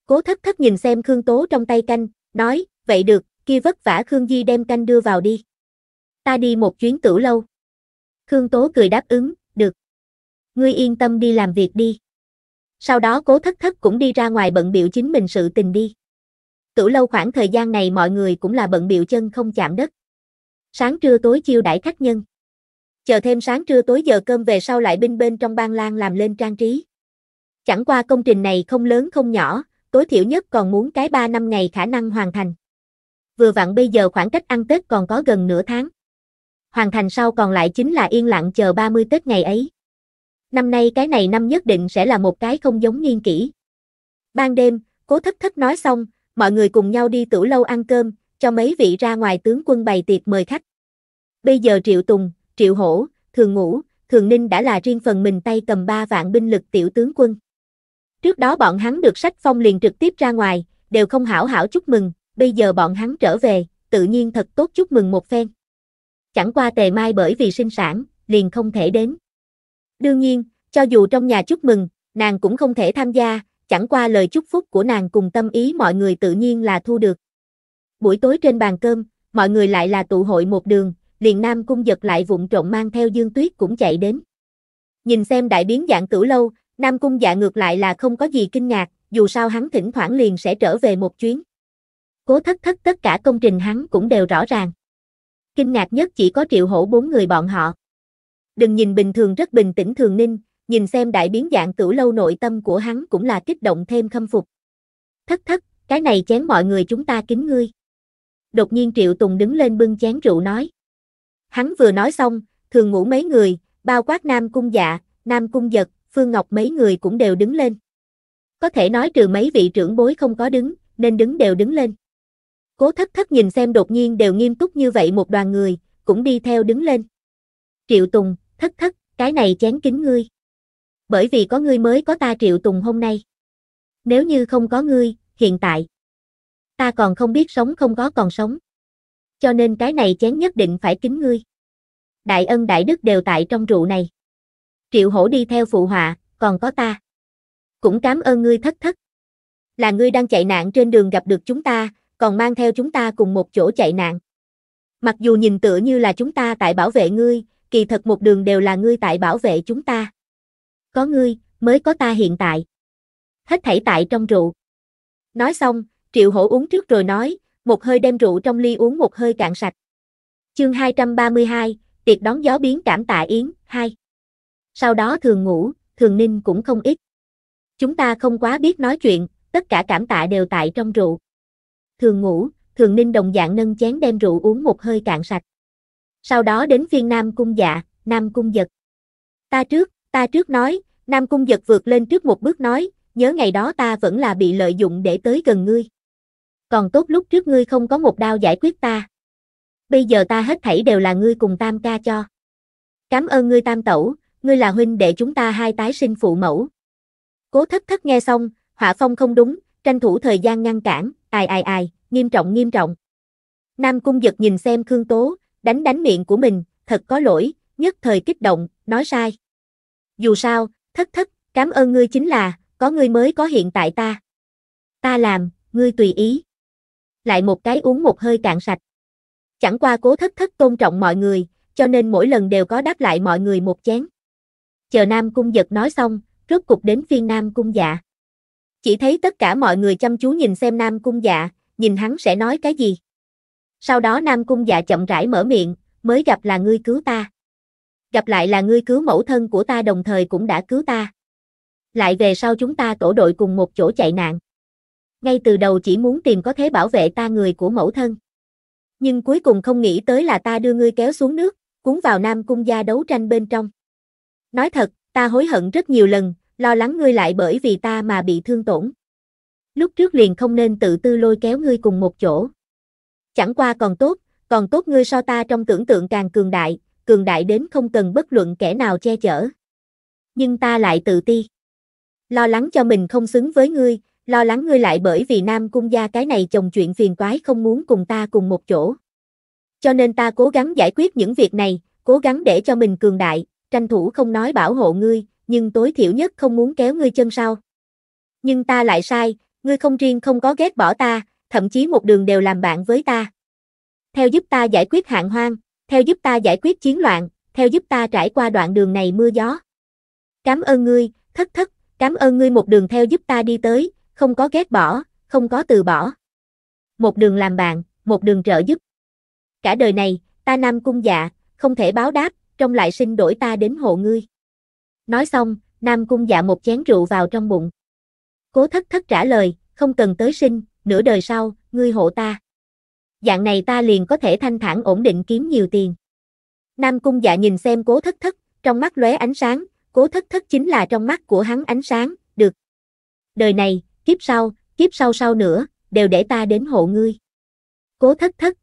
Cố thất thất nhìn xem Khương Tố trong tay canh, nói, vậy được, kia vất vả Khương Di đem canh đưa vào đi. Ta đi một chuyến tử lâu. Khương Tố cười đáp ứng, được. Ngươi yên tâm đi làm việc đi. Sau đó cố thất thất cũng đi ra ngoài bận biểu chính mình sự tình đi. Tử lâu khoảng thời gian này mọi người cũng là bận biểu chân không chạm đất. Sáng trưa tối chiêu đãi khách nhân. Chờ thêm sáng trưa tối giờ cơm về sau lại binh bên trong ban lan làm lên trang trí. Chẳng qua công trình này không lớn không nhỏ, tối thiểu nhất còn muốn cái 3 năm ngày khả năng hoàn thành. Vừa vặn bây giờ khoảng cách ăn Tết còn có gần nửa tháng. Hoàn thành sau còn lại chính là yên lặng chờ 30 Tết ngày ấy. Năm nay cái này năm nhất định sẽ là một cái không giống niên kỷ. Ban đêm, cố thất thất nói xong, mọi người cùng nhau đi tử lâu ăn cơm, cho mấy vị ra ngoài tướng quân bày tiệc mời khách. Bây giờ Triệu Tùng, Triệu Hổ, Thường Ngũ, Thường Ninh đã là riêng phần mình tay cầm ba vạn binh lực tiểu tướng quân. Trước đó bọn hắn được sách phong liền trực tiếp ra ngoài, đều không hảo hảo chúc mừng, bây giờ bọn hắn trở về, tự nhiên thật tốt chúc mừng một phen. Chẳng qua tề mai bởi vì sinh sản, liền không thể đến. Đương nhiên, cho dù trong nhà chúc mừng, nàng cũng không thể tham gia, chẳng qua lời chúc phúc của nàng cùng tâm ý mọi người tự nhiên là thu được. Buổi tối trên bàn cơm, mọi người lại là tụ hội một đường, liền nam cung giật lại vụng trộn mang theo dương tuyết cũng chạy đến. Nhìn xem đại biến dạng tử lâu, Nam Cung dạ ngược lại là không có gì kinh ngạc, dù sao hắn thỉnh thoảng liền sẽ trở về một chuyến. Cố thất thất tất cả công trình hắn cũng đều rõ ràng. Kinh ngạc nhất chỉ có triệu hổ bốn người bọn họ. Đừng nhìn bình thường rất bình tĩnh thường ninh, nhìn xem đại biến dạng cửu lâu nội tâm của hắn cũng là kích động thêm khâm phục. Thất thất, cái này chén mọi người chúng ta kính ngươi. Đột nhiên Triệu Tùng đứng lên bưng chén rượu nói. Hắn vừa nói xong, thường ngủ mấy người, bao quát Nam Cung Dạ, Nam Cung Giật, Phương Ngọc mấy người cũng đều đứng lên. Có thể nói trừ mấy vị trưởng bối không có đứng, nên đứng đều đứng lên. Cố thất thất nhìn xem đột nhiên đều nghiêm túc như vậy một đoàn người, cũng đi theo đứng lên. Triệu Tùng, thất thất, cái này chén kính ngươi. Bởi vì có ngươi mới có ta Triệu Tùng hôm nay. Nếu như không có ngươi, hiện tại, ta còn không biết sống không có còn sống. Cho nên cái này chén nhất định phải kính ngươi. Đại ân đại đức đều tại trong rượu này. Triệu hổ đi theo phụ họa, còn có ta. Cũng cảm ơn ngươi thất thất. Là ngươi đang chạy nạn trên đường gặp được chúng ta, còn mang theo chúng ta cùng một chỗ chạy nạn. Mặc dù nhìn tựa như là chúng ta tại bảo vệ ngươi, kỳ thật một đường đều là ngươi tại bảo vệ chúng ta. Có ngươi, mới có ta hiện tại. Hết thảy tại trong rượu. Nói xong, Triệu Hổ uống trước rồi nói, một hơi đem rượu trong ly uống một hơi cạn sạch. Chương 232, tiệc đón gió biến cảm tạ yến, 2 sau đó thường ngủ, thường ninh cũng không ít. Chúng ta không quá biết nói chuyện, tất cả cảm tạ đều tại trong rượu. Thường ngủ, thường ninh đồng dạng nâng chén đem rượu uống một hơi cạn sạch. Sau đó đến phiên Nam Cung dạ, Nam Cung giật. Ta trước, ta trước nói, Nam Cung giật vượt lên trước một bước nói, nhớ ngày đó ta vẫn là bị lợi dụng để tới gần ngươi. Còn tốt lúc trước ngươi không có một đao giải quyết ta. Bây giờ ta hết thảy đều là ngươi cùng tam ca cho. Cảm ơn ngươi tam tẩu, ngươi là huynh đệ chúng ta hai tái sinh phụ mẫu. Cố thất thất nghe xong, hỏa phong không đúng, tranh thủ thời gian ngăn cản, ai ai ai, nghiêm trọng nghiêm trọng. Nam cung giật nhìn xem Khương Tố, đánh đánh miệng của mình, thật có lỗi, nhất thời kích động, nói sai. Dù sao, thất thất, cảm ơn ngươi chính là, có ngươi mới có hiện tại ta. Ta làm, ngươi tùy ý. Lại một cái uống một hơi cạn sạch. Chẳng qua cố thất thất tôn trọng mọi người, cho nên mỗi lần đều có đáp lại mọi người một chén chờ Nam Cung giật nói xong, rốt cục đến phiên Nam Cung dạ. Chỉ thấy tất cả mọi người chăm chú nhìn xem Nam Cung dạ, nhìn hắn sẽ nói cái gì. Sau đó Nam Cung dạ chậm rãi mở miệng, mới gặp là ngươi cứu ta. Gặp lại là ngươi cứu mẫu thân của ta đồng thời cũng đã cứu ta. Lại về sau chúng ta tổ đội cùng một chỗ chạy nạn. Ngay từ đầu chỉ muốn tìm có thế bảo vệ ta người của mẫu thân. Nhưng cuối cùng không nghĩ tới là ta đưa ngươi kéo xuống nước, cuốn vào Nam Cung gia đấu tranh bên trong. Nói thật, ta hối hận rất nhiều lần, lo lắng ngươi lại bởi vì ta mà bị thương tổn. Lúc trước liền không nên tự tư lôi kéo ngươi cùng một chỗ. Chẳng qua còn tốt, còn tốt ngươi so ta trong tưởng tượng càng cường đại, cường đại đến không cần bất luận kẻ nào che chở. Nhưng ta lại tự ti. Lo lắng cho mình không xứng với ngươi, lo lắng ngươi lại bởi vì Nam Cung gia cái này chồng chuyện phiền quái không muốn cùng ta cùng một chỗ. Cho nên ta cố gắng giải quyết những việc này, cố gắng để cho mình cường đại, tranh thủ không nói bảo hộ ngươi, nhưng tối thiểu nhất không muốn kéo ngươi chân sau. Nhưng ta lại sai, ngươi không riêng không có ghét bỏ ta, thậm chí một đường đều làm bạn với ta. Theo giúp ta giải quyết hạn hoang, theo giúp ta giải quyết chiến loạn, theo giúp ta trải qua đoạn đường này mưa gió. Cảm ơn ngươi, thất thất, cảm ơn ngươi một đường theo giúp ta đi tới, không có ghét bỏ, không có từ bỏ. Một đường làm bạn, một đường trợ giúp. Cả đời này, ta Nam Cung Dạ, không thể báo đáp, trong lại sinh đổi ta đến hộ ngươi. Nói xong, Nam Cung dạ một chén rượu vào trong bụng. Cố thất thất trả lời, không cần tới sinh, nửa đời sau, ngươi hộ ta. Dạng này ta liền có thể thanh thản ổn định kiếm nhiều tiền. Nam Cung dạ nhìn xem cố thất thất, trong mắt lóe ánh sáng, cố thất thất chính là trong mắt của hắn ánh sáng, được. Đời này, kiếp sau, kiếp sau sau nữa, đều để ta đến hộ ngươi. Cố thất thất,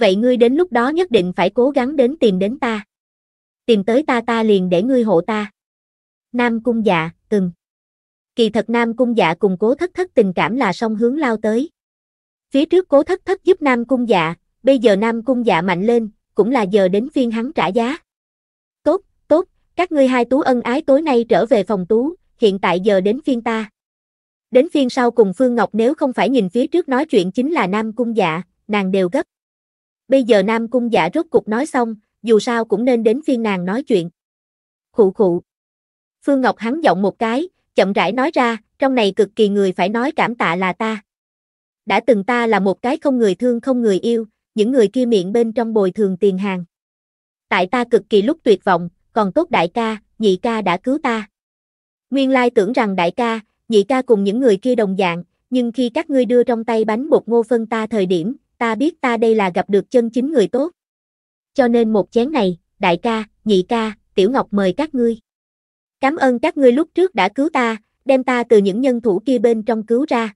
vậy ngươi đến lúc đó nhất định phải cố gắng đến tìm đến ta. Tìm tới ta ta liền để ngươi hộ ta. Nam cung dạ, ừm. Kỳ thật Nam cung dạ cùng cố thất thất tình cảm là song hướng lao tới. Phía trước cố thất thất giúp Nam cung dạ, bây giờ Nam cung dạ mạnh lên, cũng là giờ đến phiên hắn trả giá. Tốt, tốt, các ngươi hai tú ân ái tối nay trở về phòng tú, hiện tại giờ đến phiên ta. Đến phiên sau cùng Phương Ngọc nếu không phải nhìn phía trước nói chuyện chính là Nam Cung Dạ, nàng đều gấp. Bây giờ Nam Cung giả rốt cục nói xong, dù sao cũng nên đến phiên nàng nói chuyện. Khụ khụ. Phương Ngọc hắn giọng một cái, chậm rãi nói ra, trong này cực kỳ người phải nói cảm tạ là ta. Đã từng ta là một cái không người thương không người yêu, những người kia miệng bên trong bồi thường tiền hàng. Tại ta cực kỳ lúc tuyệt vọng, còn tốt đại ca, nhị ca đã cứu ta. Nguyên lai tưởng rằng đại ca, nhị ca cùng những người kia đồng dạng, nhưng khi các ngươi đưa trong tay bánh bột ngô phân ta thời điểm, ta biết ta đây là gặp được chân chính người tốt. Cho nên một chén này, đại ca, nhị ca, tiểu ngọc mời các ngươi. Cảm ơn các ngươi lúc trước đã cứu ta, đem ta từ những nhân thủ kia bên trong cứu ra.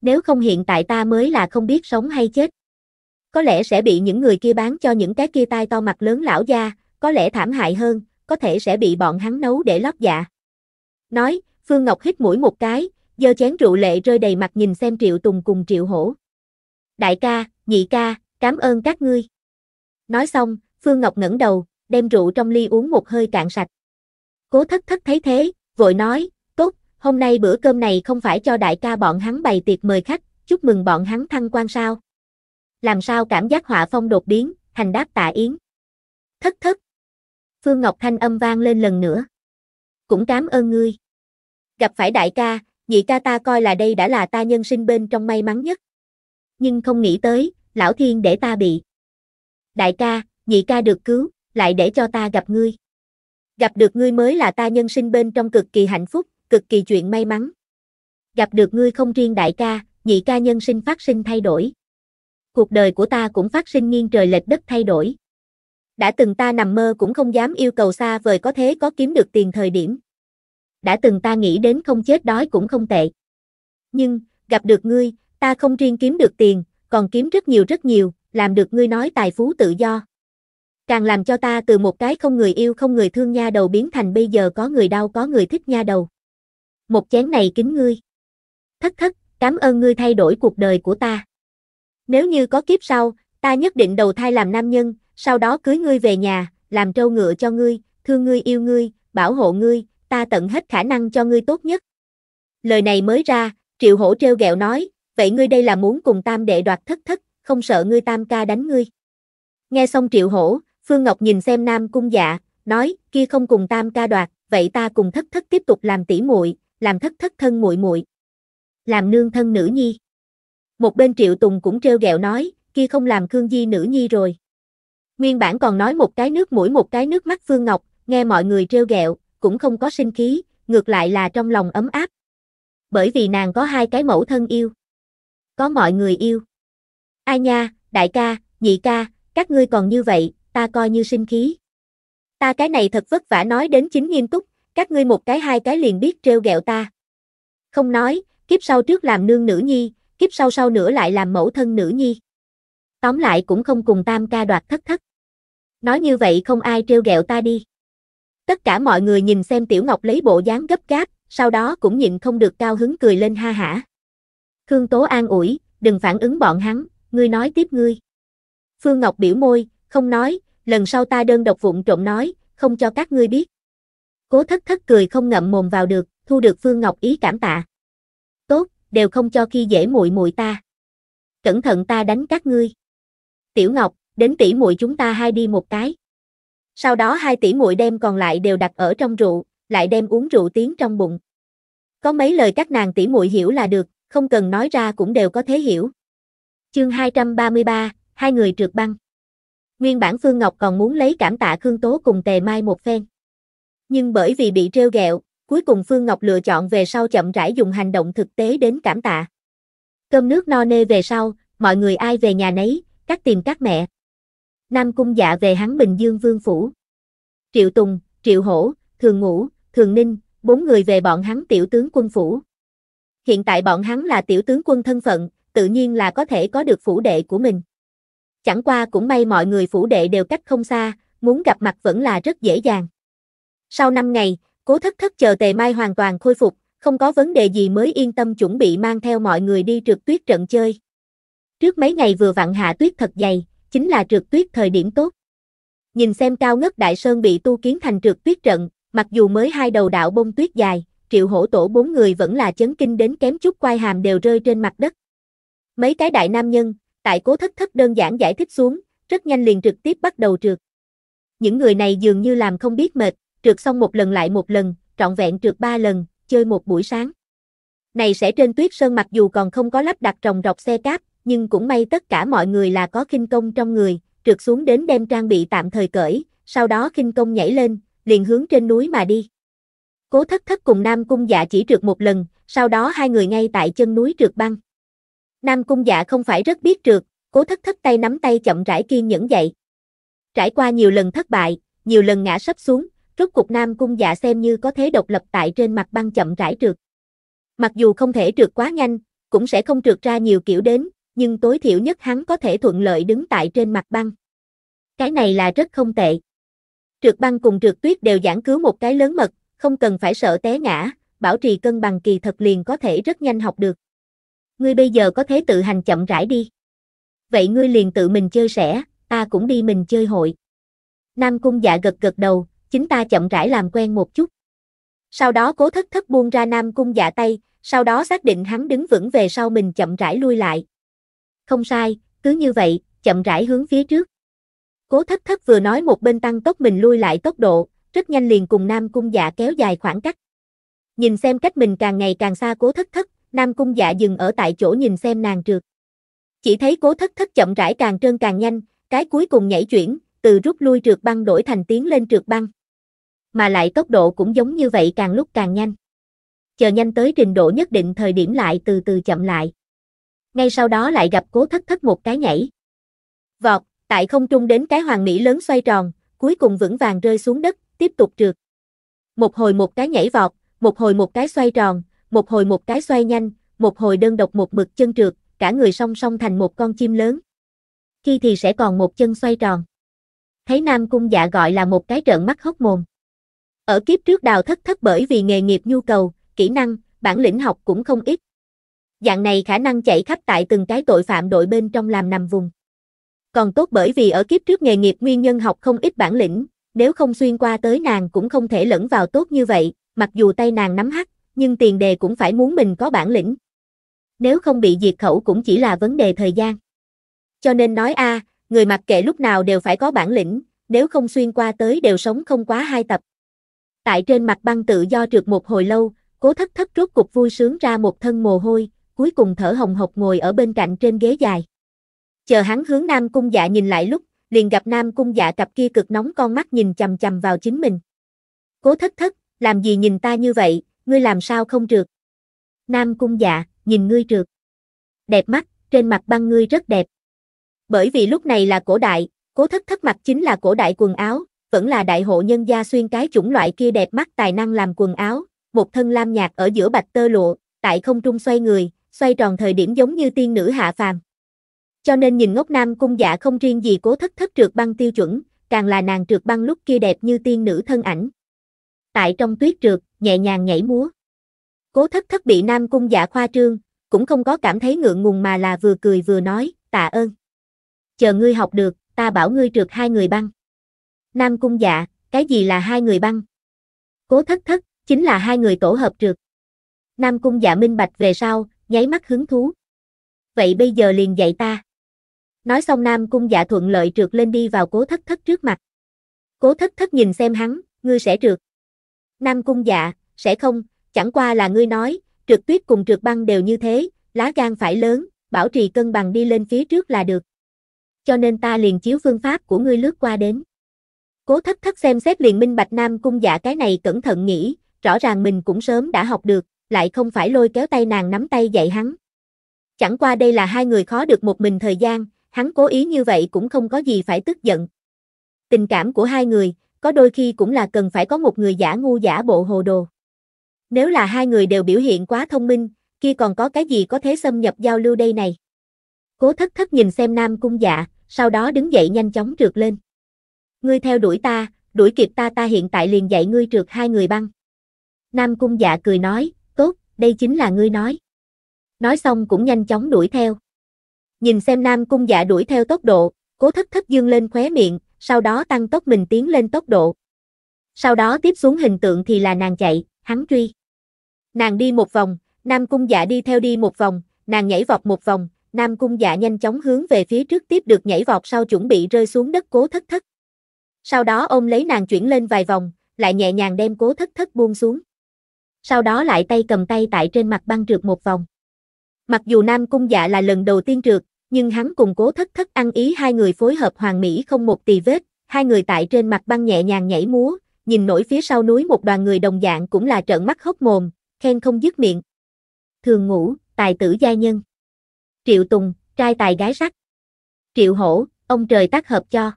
Nếu không hiện tại ta mới là không biết sống hay chết. Có lẽ sẽ bị những người kia bán cho những cái kia tai to mặt lớn lão gia, có lẽ thảm hại hơn, có thể sẽ bị bọn hắn nấu để lót dạ. Nói, Phương Ngọc hít mũi một cái, giơ chén rượu lệ rơi đầy mặt nhìn xem Triệu Tùng cùng Triệu Hổ đại ca, nhị ca, cảm ơn các ngươi. Nói xong, Phương Ngọc ngẩng đầu, đem rượu trong ly uống một hơi cạn sạch. Cố thất thất thấy thế, vội nói, tốt, hôm nay bữa cơm này không phải cho đại ca bọn hắn bày tiệc mời khách, chúc mừng bọn hắn thăng quan sao. Làm sao cảm giác họa phong đột biến, hành đáp tạ yến. Thất thất. Phương Ngọc Thanh âm vang lên lần nữa. Cũng cảm ơn ngươi. Gặp phải đại ca, nhị ca ta coi là đây đã là ta nhân sinh bên trong may mắn nhất nhưng không nghĩ tới, lão thiên để ta bị. Đại ca, nhị ca được cứu, lại để cho ta gặp ngươi. Gặp được ngươi mới là ta nhân sinh bên trong cực kỳ hạnh phúc, cực kỳ chuyện may mắn. Gặp được ngươi không riêng đại ca, nhị ca nhân sinh phát sinh thay đổi. Cuộc đời của ta cũng phát sinh nghiêng trời lệch đất thay đổi. Đã từng ta nằm mơ cũng không dám yêu cầu xa vời có thế có kiếm được tiền thời điểm. Đã từng ta nghĩ đến không chết đói cũng không tệ. Nhưng, gặp được ngươi, ta không riêng kiếm được tiền, còn kiếm rất nhiều rất nhiều, làm được ngươi nói tài phú tự do. Càng làm cho ta từ một cái không người yêu không người thương nha đầu biến thành bây giờ có người đau có người thích nha đầu. Một chén này kính ngươi. Thất thất, cảm ơn ngươi thay đổi cuộc đời của ta. Nếu như có kiếp sau, ta nhất định đầu thai làm nam nhân, sau đó cưới ngươi về nhà, làm trâu ngựa cho ngươi, thương ngươi yêu ngươi, bảo hộ ngươi, ta tận hết khả năng cho ngươi tốt nhất. Lời này mới ra, Triệu Hổ treo gẹo nói, vậy ngươi đây là muốn cùng tam đệ đoạt thất thất, không sợ ngươi tam ca đánh ngươi. Nghe xong triệu hổ, Phương Ngọc nhìn xem nam cung dạ, nói, kia không cùng tam ca đoạt, vậy ta cùng thất thất tiếp tục làm tỷ muội, làm thất thất thân muội muội. Làm nương thân nữ nhi. Một bên Triệu Tùng cũng treo gẹo nói, kia không làm Khương Di nữ nhi rồi. Nguyên bản còn nói một cái nước mũi một cái nước mắt Phương Ngọc, nghe mọi người treo gẹo cũng không có sinh khí, ngược lại là trong lòng ấm áp. Bởi vì nàng có hai cái mẫu thân yêu có mọi người yêu. Ai nha, đại ca, nhị ca, các ngươi còn như vậy, ta coi như sinh khí. Ta cái này thật vất vả nói đến chính nghiêm túc, các ngươi một cái hai cái liền biết trêu ghẹo ta. Không nói, kiếp sau trước làm nương nữ nhi, kiếp sau sau nữa lại làm mẫu thân nữ nhi. Tóm lại cũng không cùng tam ca đoạt thất thất. Nói như vậy không ai trêu ghẹo ta đi. Tất cả mọi người nhìn xem Tiểu Ngọc lấy bộ dáng gấp gáp, sau đó cũng nhịn không được cao hứng cười lên ha hả. Khương Tố an ủi, đừng phản ứng bọn hắn, ngươi nói tiếp ngươi. Phương Ngọc biểu môi, không nói, lần sau ta đơn độc vụng trộm nói, không cho các ngươi biết. Cố thất thất cười không ngậm mồm vào được, thu được Phương Ngọc ý cảm tạ. Tốt, đều không cho khi dễ muội muội ta. Cẩn thận ta đánh các ngươi. Tiểu Ngọc, đến tỷ muội chúng ta hai đi một cái. Sau đó hai tỷ muội đem còn lại đều đặt ở trong rượu, lại đem uống rượu tiến trong bụng. Có mấy lời các nàng tỷ muội hiểu là được, không cần nói ra cũng đều có thể hiểu. Chương 233, hai người trượt băng. Nguyên bản Phương Ngọc còn muốn lấy cảm tạ Khương Tố cùng Tề Mai một phen. Nhưng bởi vì bị treo gẹo cuối cùng Phương Ngọc lựa chọn về sau chậm rãi dùng hành động thực tế đến cảm tạ. Cơm nước no nê về sau, mọi người ai về nhà nấy, các tìm các mẹ. Nam Cung Dạ về hắn Bình Dương Vương Phủ. Triệu Tùng, Triệu Hổ, Thường Ngũ, Thường Ninh, bốn người về bọn hắn tiểu tướng quân phủ hiện tại bọn hắn là tiểu tướng quân thân phận, tự nhiên là có thể có được phủ đệ của mình. Chẳng qua cũng may mọi người phủ đệ đều cách không xa, muốn gặp mặt vẫn là rất dễ dàng. Sau 5 ngày, cố thất thất chờ tề mai hoàn toàn khôi phục, không có vấn đề gì mới yên tâm chuẩn bị mang theo mọi người đi trượt tuyết trận chơi. Trước mấy ngày vừa vặn hạ tuyết thật dày, chính là trượt tuyết thời điểm tốt. Nhìn xem cao ngất đại sơn bị tu kiến thành trượt tuyết trận, mặc dù mới hai đầu đạo bông tuyết dài, triệu hổ tổ bốn người vẫn là chấn kinh đến kém chút quai hàm đều rơi trên mặt đất. Mấy cái đại nam nhân, tại cố thất thất đơn giản giải thích xuống, rất nhanh liền trực tiếp bắt đầu trượt. Những người này dường như làm không biết mệt, trượt xong một lần lại một lần, trọn vẹn trượt ba lần, chơi một buổi sáng. Này sẽ trên tuyết sơn mặc dù còn không có lắp đặt trồng rọc xe cáp, nhưng cũng may tất cả mọi người là có khinh công trong người, trượt xuống đến đem trang bị tạm thời cởi, sau đó khinh công nhảy lên, liền hướng trên núi mà đi. Cố thất thất cùng Nam Cung dạ chỉ trượt một lần, sau đó hai người ngay tại chân núi trượt băng. Nam Cung dạ không phải rất biết trượt, cố thất thất tay nắm tay chậm rãi kiên nhẫn dậy. Trải qua nhiều lần thất bại, nhiều lần ngã sấp xuống, rốt cục Nam Cung dạ xem như có thế độc lập tại trên mặt băng chậm rãi trượt. Mặc dù không thể trượt quá nhanh, cũng sẽ không trượt ra nhiều kiểu đến, nhưng tối thiểu nhất hắn có thể thuận lợi đứng tại trên mặt băng. Cái này là rất không tệ. Trượt băng cùng trượt tuyết đều giảng cứu một cái lớn mật, không cần phải sợ té ngã, bảo trì cân bằng kỳ thật liền có thể rất nhanh học được. Ngươi bây giờ có thể tự hành chậm rãi đi. Vậy ngươi liền tự mình chơi sẻ, ta cũng đi mình chơi hội. Nam cung dạ gật gật đầu, chính ta chậm rãi làm quen một chút. Sau đó cố thất thất buông ra Nam cung dạ tay, sau đó xác định hắn đứng vững về sau mình chậm rãi lui lại. Không sai, cứ như vậy, chậm rãi hướng phía trước. Cố thất thất vừa nói một bên tăng tốc mình lui lại tốc độ, rất nhanh liền cùng Nam Cung Dạ kéo dài khoảng cách. Nhìn xem cách mình càng ngày càng xa cố thất thất, Nam Cung Dạ dừng ở tại chỗ nhìn xem nàng trượt. Chỉ thấy cố thất thất chậm rãi càng trơn càng nhanh, cái cuối cùng nhảy chuyển, từ rút lui trượt băng đổi thành tiến lên trượt băng. Mà lại tốc độ cũng giống như vậy càng lúc càng nhanh. Chờ nhanh tới trình độ nhất định thời điểm lại từ từ chậm lại. Ngay sau đó lại gặp cố thất thất một cái nhảy. Vọt, tại không trung đến cái hoàng mỹ lớn xoay tròn, cuối cùng vững vàng rơi xuống đất, tiếp tục trượt. Một hồi một cái nhảy vọt, một hồi một cái xoay tròn, một hồi một cái xoay nhanh, một hồi đơn độc một mực chân trượt, cả người song song thành một con chim lớn. Khi thì sẽ còn một chân xoay tròn. Thấy Nam Cung dạ gọi là một cái trợn mắt hốc mồm. Ở kiếp trước đào thất thất bởi vì nghề nghiệp nhu cầu, kỹ năng, bản lĩnh học cũng không ít. Dạng này khả năng chạy khắp tại từng cái tội phạm đội bên trong làm nằm vùng. Còn tốt bởi vì ở kiếp trước nghề nghiệp nguyên nhân học không ít bản lĩnh, nếu không xuyên qua tới nàng cũng không thể lẫn vào tốt như vậy, mặc dù tay nàng nắm hắt, nhưng tiền đề cũng phải muốn mình có bản lĩnh. Nếu không bị diệt khẩu cũng chỉ là vấn đề thời gian. Cho nên nói a, à, người mặc kệ lúc nào đều phải có bản lĩnh, nếu không xuyên qua tới đều sống không quá hai tập. Tại trên mặt băng tự do trượt một hồi lâu, cố thất thất rốt cục vui sướng ra một thân mồ hôi, cuối cùng thở hồng hộc ngồi ở bên cạnh trên ghế dài. Chờ hắn hướng Nam Cung dạ nhìn lại lúc liền gặp nam cung dạ cặp kia cực nóng con mắt nhìn chầm chầm vào chính mình. Cố thất thất, làm gì nhìn ta như vậy, ngươi làm sao không trượt? Nam cung dạ, nhìn ngươi trượt. Đẹp mắt, trên mặt băng ngươi rất đẹp. Bởi vì lúc này là cổ đại, cố thất thất mặt chính là cổ đại quần áo, vẫn là đại hộ nhân gia xuyên cái chủng loại kia đẹp mắt tài năng làm quần áo, một thân lam nhạc ở giữa bạch tơ lụa, tại không trung xoay người, xoay tròn thời điểm giống như tiên nữ hạ phàm cho nên nhìn ngốc nam cung dạ không riêng gì cố thất thất trượt băng tiêu chuẩn, càng là nàng trượt băng lúc kia đẹp như tiên nữ thân ảnh. Tại trong tuyết trượt, nhẹ nhàng nhảy múa. Cố thất thất bị nam cung dạ khoa trương, cũng không có cảm thấy ngượng ngùng mà là vừa cười vừa nói, tạ ơn. Chờ ngươi học được, ta bảo ngươi trượt hai người băng. Nam cung dạ, cái gì là hai người băng? Cố thất thất, chính là hai người tổ hợp trượt. Nam cung dạ minh bạch về sau, nháy mắt hứng thú. Vậy bây giờ liền dạy ta. Nói xong Nam Cung dạ thuận lợi trượt lên đi vào cố thất thất trước mặt. Cố thất thất nhìn xem hắn, ngươi sẽ trượt. Nam Cung dạ, sẽ không, chẳng qua là ngươi nói, trượt tuyết cùng trượt băng đều như thế, lá gan phải lớn, bảo trì cân bằng đi lên phía trước là được. Cho nên ta liền chiếu phương pháp của ngươi lướt qua đến. Cố thất thất xem xét liền minh bạch Nam Cung dạ cái này cẩn thận nghĩ, rõ ràng mình cũng sớm đã học được, lại không phải lôi kéo tay nàng nắm tay dạy hắn. Chẳng qua đây là hai người khó được một mình thời gian, hắn cố ý như vậy cũng không có gì phải tức giận. Tình cảm của hai người, có đôi khi cũng là cần phải có một người giả ngu giả bộ hồ đồ. Nếu là hai người đều biểu hiện quá thông minh, kia còn có cái gì có thể xâm nhập giao lưu đây này. Cố thất thất nhìn xem nam cung dạ, sau đó đứng dậy nhanh chóng trượt lên. Ngươi theo đuổi ta, đuổi kịp ta ta hiện tại liền dạy ngươi trượt hai người băng. Nam cung dạ cười nói, tốt, đây chính là ngươi nói. Nói xong cũng nhanh chóng đuổi theo. Nhìn xem Nam Cung Dạ đuổi theo tốc độ, cố thất thất dương lên khóe miệng, sau đó tăng tốc mình tiến lên tốc độ. Sau đó tiếp xuống hình tượng thì là nàng chạy, hắn truy. Nàng đi một vòng, Nam Cung Dạ đi theo đi một vòng, nàng nhảy vọt một vòng, Nam Cung Dạ nhanh chóng hướng về phía trước tiếp được nhảy vọt sau chuẩn bị rơi xuống đất cố thất thất. Sau đó ôm lấy nàng chuyển lên vài vòng, lại nhẹ nhàng đem cố thất thất buông xuống. Sau đó lại tay cầm tay tại trên mặt băng trượt một vòng. Mặc dù Nam Cung Dạ là lần đầu tiên trượt, nhưng hắn cùng cố thất thất ăn ý hai người phối hợp hoàng mỹ không một tì vết, hai người tại trên mặt băng nhẹ nhàng nhảy múa, nhìn nổi phía sau núi một đoàn người đồng dạng cũng là trợn mắt hốc mồm, khen không dứt miệng. Thường ngủ, tài tử gia nhân. Triệu Tùng, trai tài gái sắc. Triệu Hổ, ông trời tác hợp cho.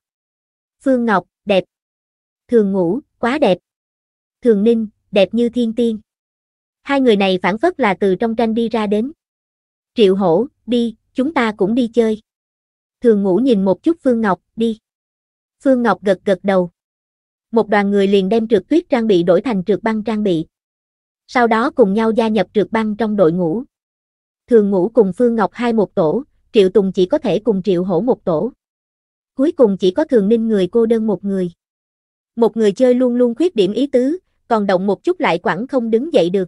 Phương Ngọc, đẹp. Thường ngủ, quá đẹp. Thường Ninh, đẹp như thiên tiên. Hai người này phản phất là từ trong tranh đi ra đến. Triệu hổ, đi, chúng ta cũng đi chơi. Thường ngủ nhìn một chút Phương Ngọc, đi. Phương Ngọc gật gật đầu. Một đoàn người liền đem trượt tuyết trang bị đổi thành trượt băng trang bị. Sau đó cùng nhau gia nhập trượt băng trong đội ngũ. Thường ngủ cùng Phương Ngọc hai một tổ, Triệu Tùng chỉ có thể cùng Triệu Hổ một tổ. Cuối cùng chỉ có Thường Ninh người cô đơn một người. Một người chơi luôn luôn khuyết điểm ý tứ, còn động một chút lại quẳng không đứng dậy được.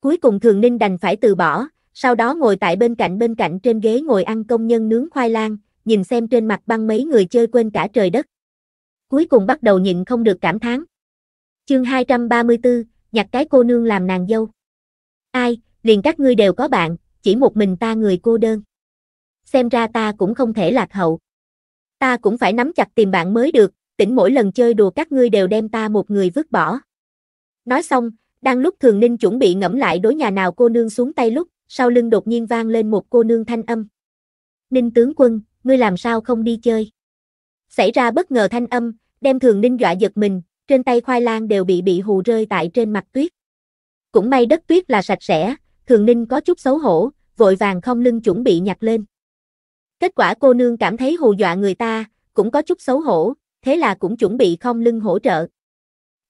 Cuối cùng Thường Ninh đành phải từ bỏ, sau đó ngồi tại bên cạnh bên cạnh trên ghế ngồi ăn công nhân nướng khoai lang, nhìn xem trên mặt băng mấy người chơi quên cả trời đất. Cuối cùng bắt đầu nhịn không được cảm thán. Chương 234, nhặt cái cô nương làm nàng dâu. Ai, liền các ngươi đều có bạn, chỉ một mình ta người cô đơn. Xem ra ta cũng không thể lạc hậu. Ta cũng phải nắm chặt tìm bạn mới được, tỉnh mỗi lần chơi đùa các ngươi đều đem ta một người vứt bỏ. Nói xong, đang lúc thường ninh chuẩn bị ngẫm lại đối nhà nào cô nương xuống tay lúc, sau lưng đột nhiên vang lên một cô nương thanh âm. Ninh tướng quân, ngươi làm sao không đi chơi? Xảy ra bất ngờ thanh âm, đem thường ninh dọa giật mình, trên tay khoai lang đều bị bị hù rơi tại trên mặt tuyết. Cũng may đất tuyết là sạch sẽ, thường ninh có chút xấu hổ, vội vàng không lưng chuẩn bị nhặt lên. Kết quả cô nương cảm thấy hù dọa người ta, cũng có chút xấu hổ, thế là cũng chuẩn bị không lưng hỗ trợ.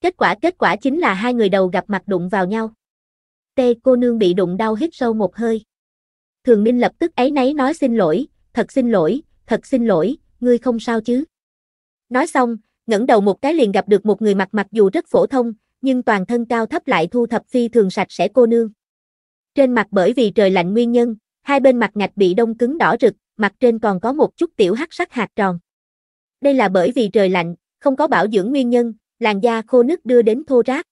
Kết quả kết quả chính là hai người đầu gặp mặt đụng vào nhau. Tê cô nương bị đụng đau hít sâu một hơi. Thường Minh lập tức ấy nấy nói xin lỗi, thật xin lỗi, thật xin lỗi, ngươi không sao chứ. Nói xong, ngẩng đầu một cái liền gặp được một người mặt mặc dù rất phổ thông, nhưng toàn thân cao thấp lại thu thập phi thường sạch sẽ cô nương. Trên mặt bởi vì trời lạnh nguyên nhân, hai bên mặt ngạch bị đông cứng đỏ rực, mặt trên còn có một chút tiểu hắc sắc hạt tròn. Đây là bởi vì trời lạnh, không có bảo dưỡng nguyên nhân, làn da khô nứt đưa đến thô rác.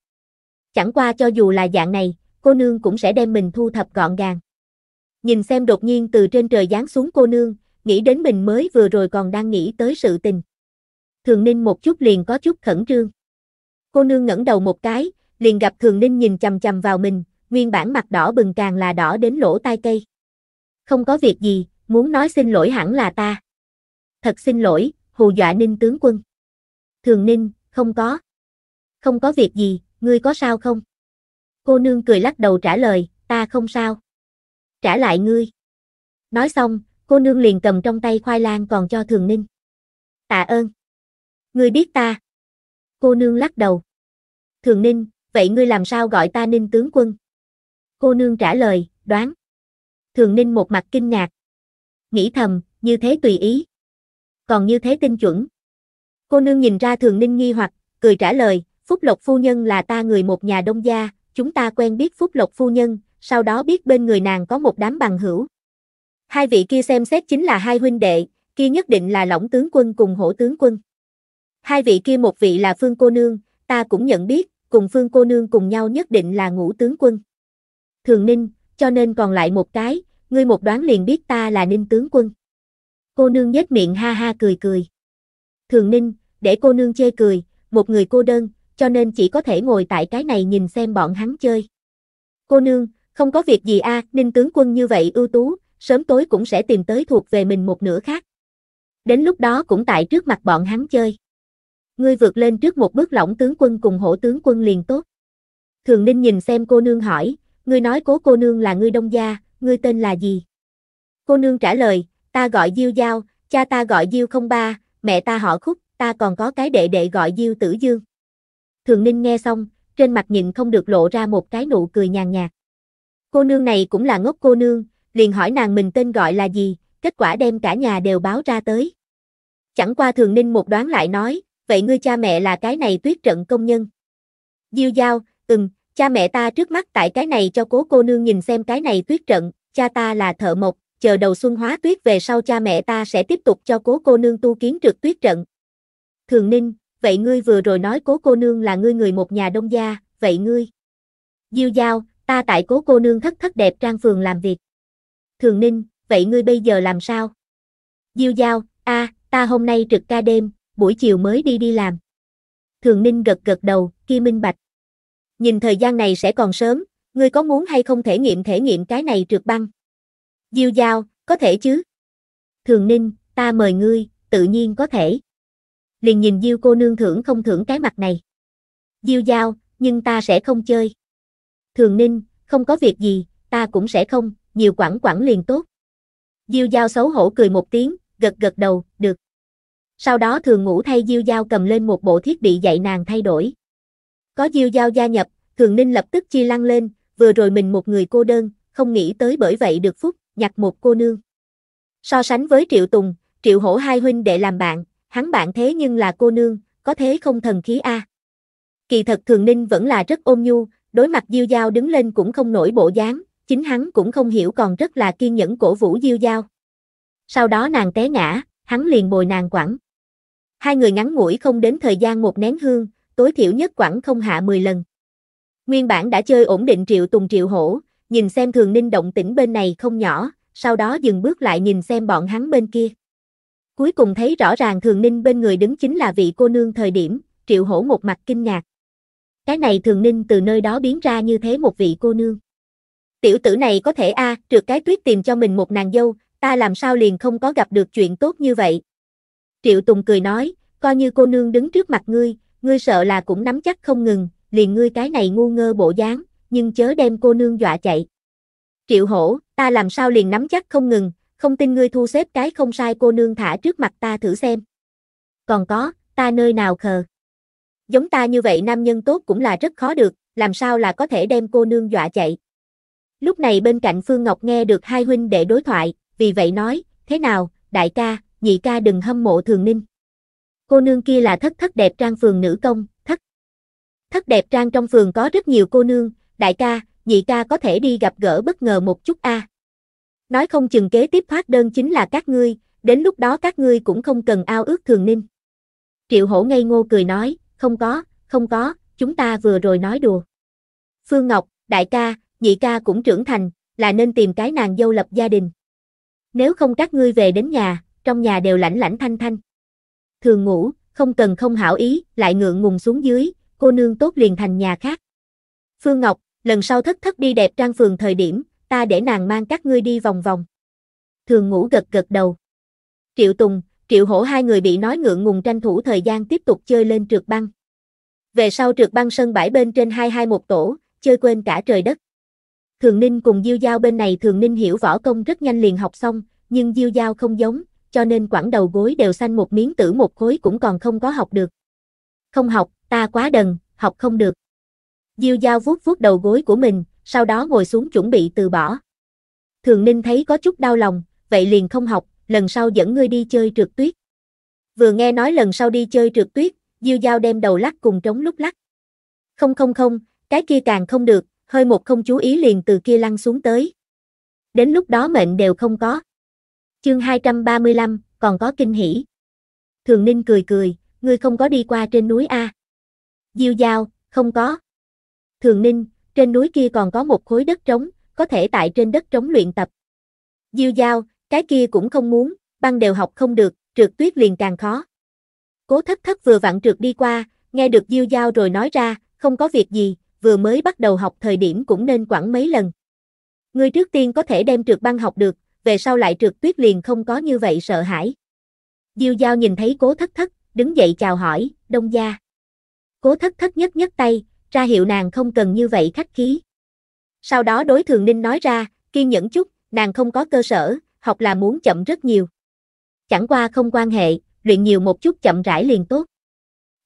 Chẳng qua cho dù là dạng này, cô nương cũng sẽ đem mình thu thập gọn gàng. Nhìn xem đột nhiên từ trên trời giáng xuống cô nương, nghĩ đến mình mới vừa rồi còn đang nghĩ tới sự tình. Thường Ninh một chút liền có chút khẩn trương. Cô nương ngẩng đầu một cái, liền gặp Thường Ninh nhìn chằm chằm vào mình, nguyên bản mặt đỏ bừng càng là đỏ đến lỗ tai cây. Không có việc gì, muốn nói xin lỗi hẳn là ta. Thật xin lỗi, hù dọa Ninh tướng quân. Thường Ninh, không có. Không có việc gì, ngươi có sao không? Cô nương cười lắc đầu trả lời, ta không sao. Trả lại ngươi. Nói xong, cô nương liền cầm trong tay khoai lang còn cho thường ninh. Tạ ơn. Ngươi biết ta. Cô nương lắc đầu. Thường ninh, vậy ngươi làm sao gọi ta ninh tướng quân? Cô nương trả lời, đoán. Thường ninh một mặt kinh ngạc. Nghĩ thầm, như thế tùy ý. Còn như thế tinh chuẩn. Cô nương nhìn ra thường ninh nghi hoặc, cười trả lời, Phúc Lộc Phu Nhân là ta người một nhà đông gia, chúng ta quen biết Phúc Lộc Phu Nhân, sau đó biết bên người nàng có một đám bằng hữu. Hai vị kia xem xét chính là hai huynh đệ, kia nhất định là lỏng tướng quân cùng hổ tướng quân. Hai vị kia một vị là Phương Cô Nương, ta cũng nhận biết, cùng Phương Cô Nương cùng nhau nhất định là ngũ tướng quân. Thường Ninh, cho nên còn lại một cái, ngươi một đoán liền biết ta là Ninh tướng quân. Cô nương nhếch miệng ha ha cười cười. Thường Ninh, để cô nương chê cười, một người cô đơn, cho nên chỉ có thể ngồi tại cái này nhìn xem bọn hắn chơi. Cô nương, không có việc gì a, à, Ninh tướng quân như vậy ưu tú, sớm tối cũng sẽ tìm tới thuộc về mình một nửa khác. Đến lúc đó cũng tại trước mặt bọn hắn chơi. Ngươi vượt lên trước một bước lỏng tướng quân cùng hổ tướng quân liền tốt. Thường Ninh nhìn xem cô nương hỏi, ngươi nói cố cô nương là ngươi đông gia, ngươi tên là gì? Cô nương trả lời, ta gọi Diêu Giao, cha ta gọi Diêu không ba, mẹ ta họ khúc, ta còn có cái đệ đệ gọi Diêu tử dương. Thường Ninh nghe xong, trên mặt nhịn không được lộ ra một cái nụ cười nhàn nhạt. Cô nương này cũng là ngốc cô nương, liền hỏi nàng mình tên gọi là gì, kết quả đem cả nhà đều báo ra tới. Chẳng qua Thường Ninh một đoán lại nói, vậy ngươi cha mẹ là cái này tuyết trận công nhân. Diêu Giao, ừm, cha mẹ ta trước mắt tại cái này cho cố cô nương nhìn xem cái này tuyết trận, cha ta là thợ mộc, chờ đầu xuân hóa tuyết về sau cha mẹ ta sẽ tiếp tục cho cố cô nương tu kiến trượt tuyết trận. Thường Ninh, vậy ngươi vừa rồi nói cố cô nương là ngươi người một nhà đông gia, vậy ngươi. Diêu giao, ta tại cố cô nương thất thất đẹp trang phường làm việc. Thường ninh, vậy ngươi bây giờ làm sao? Diêu giao, a, ta hôm nay trực ca đêm, buổi chiều mới đi đi làm. Thường ninh gật gật đầu, kia minh bạch. Nhìn thời gian này sẽ còn sớm, ngươi có muốn hay không thể nghiệm thể nghiệm cái này trượt băng? Diêu giao, có thể chứ? Thường ninh, ta mời ngươi, tự nhiên có thể liền nhìn Diêu cô nương thưởng không thưởng cái mặt này. Diêu giao, nhưng ta sẽ không chơi. Thường ninh, không có việc gì, ta cũng sẽ không, nhiều quảng quảng liền tốt. Diêu giao xấu hổ cười một tiếng, gật gật đầu, được. Sau đó thường ngủ thay Diêu giao cầm lên một bộ thiết bị dạy nàng thay đổi. Có Diêu giao gia nhập, thường ninh lập tức chi lăng lên, vừa rồi mình một người cô đơn, không nghĩ tới bởi vậy được phúc, nhặt một cô nương. So sánh với Triệu Tùng, Triệu Hổ hai huynh đệ làm bạn, hắn bạn thế nhưng là cô nương, có thế không thần khí a. Kỳ thật Thường Ninh vẫn là rất ôn nhu, đối mặt Diêu Giao đứng lên cũng không nổi bộ dáng, chính hắn cũng không hiểu còn rất là kiên nhẫn cổ vũ Diêu Giao. Sau đó nàng té ngã, hắn liền bồi nàng quẳng. Hai người ngắn ngủi không đến thời gian một nén hương, tối thiểu nhất quẳng không hạ 10 lần. Nguyên bản đã chơi ổn định Triệu Tùng Triệu Hổ, nhìn xem Thường Ninh động tĩnh bên này không nhỏ, sau đó dừng bước lại nhìn xem bọn hắn bên kia. Cuối cùng thấy rõ ràng thường ninh bên người đứng chính là vị cô nương thời điểm, triệu hổ một mặt kinh ngạc. Cái này thường ninh từ nơi đó biến ra như thế một vị cô nương. Tiểu tử này có thể a à, trượt cái tuyết tìm cho mình một nàng dâu, ta làm sao liền không có gặp được chuyện tốt như vậy. Triệu Tùng cười nói, coi như cô nương đứng trước mặt ngươi, ngươi sợ là cũng nắm chắc không ngừng, liền ngươi cái này ngu ngơ bộ dáng, nhưng chớ đem cô nương dọa chạy. Triệu hổ, ta làm sao liền nắm chắc không ngừng, không tin ngươi thu xếp cái không sai cô nương thả trước mặt ta thử xem. Còn có, ta nơi nào khờ. Giống ta như vậy nam nhân tốt cũng là rất khó được, làm sao là có thể đem cô nương dọa chạy. Lúc này bên cạnh Phương Ngọc nghe được hai huynh đệ đối thoại, vì vậy nói, thế nào, đại ca, nhị ca đừng hâm mộ thường ninh. Cô nương kia là thất thất đẹp trang phường nữ công, thất. Thất đẹp trang trong phường có rất nhiều cô nương, đại ca, nhị ca có thể đi gặp gỡ bất ngờ một chút a. À. Nói không chừng kế tiếp thoát đơn chính là các ngươi, đến lúc đó các ngươi cũng không cần ao ước thường ninh. Triệu hổ ngây ngô cười nói, không có, không có, chúng ta vừa rồi nói đùa. Phương Ngọc, đại ca, nhị ca cũng trưởng thành, là nên tìm cái nàng dâu lập gia đình. Nếu không các ngươi về đến nhà, trong nhà đều lãnh lãnh thanh thanh. Thường ngủ, không cần không hảo ý, lại ngượng ngùng xuống dưới, cô nương tốt liền thành nhà khác. Phương Ngọc, lần sau thất thất đi đẹp trang phường thời điểm, ta để nàng mang các ngươi đi vòng vòng. Thường ngủ gật gật đầu. Triệu Tùng, Triệu Hổ hai người bị nói ngượng ngùng tranh thủ thời gian tiếp tục chơi lên trượt băng. Về sau trượt băng sân bãi bên trên hai hai một tổ, chơi quên cả trời đất. Thường Ninh cùng Diêu Giao bên này Thường Ninh hiểu võ công rất nhanh liền học xong, nhưng Diêu Giao không giống, cho nên quẳng đầu gối đều xanh một miếng tử một khối cũng còn không có học được. Không học, ta quá đần, học không được. Diêu Giao vuốt vuốt đầu gối của mình, sau đó ngồi xuống chuẩn bị từ bỏ. Thường Ninh thấy có chút đau lòng, vậy liền không học, lần sau dẫn ngươi đi chơi trượt tuyết. Vừa nghe nói lần sau đi chơi trượt tuyết, Diêu Giao đem đầu lắc cùng trống lúc lắc. Không không không, cái kia càng không được, hơi một không chú ý liền từ kia lăn xuống tới. Đến lúc đó mệnh đều không có. Chương 235, còn có kinh hỉ. Thường Ninh cười cười, ngươi không có đi qua trên núi A. Diêu Giao, không có. Thường Ninh, trên núi kia còn có một khối đất trống, có thể tại trên đất trống luyện tập. Diêu Giao, cái kia cũng không muốn, băng đều học không được, trượt tuyết liền càng khó. Cố thất thất vừa vặn trượt đi qua, nghe được Diêu Giao rồi nói ra, không có việc gì, vừa mới bắt đầu học thời điểm cũng nên quẳng mấy lần. người trước tiên có thể đem trượt băng học được, về sau lại trượt tuyết liền không có như vậy sợ hãi. Diêu Giao nhìn thấy cố thất thất, đứng dậy chào hỏi, đông gia. Cố thất thất nhất nhất tay, ra hiệu nàng không cần như vậy khách khí. Sau đó đối thường ninh nói ra, kiên nhẫn chút, nàng không có cơ sở, học là muốn chậm rất nhiều. Chẳng qua không quan hệ, luyện nhiều một chút chậm rãi liền tốt.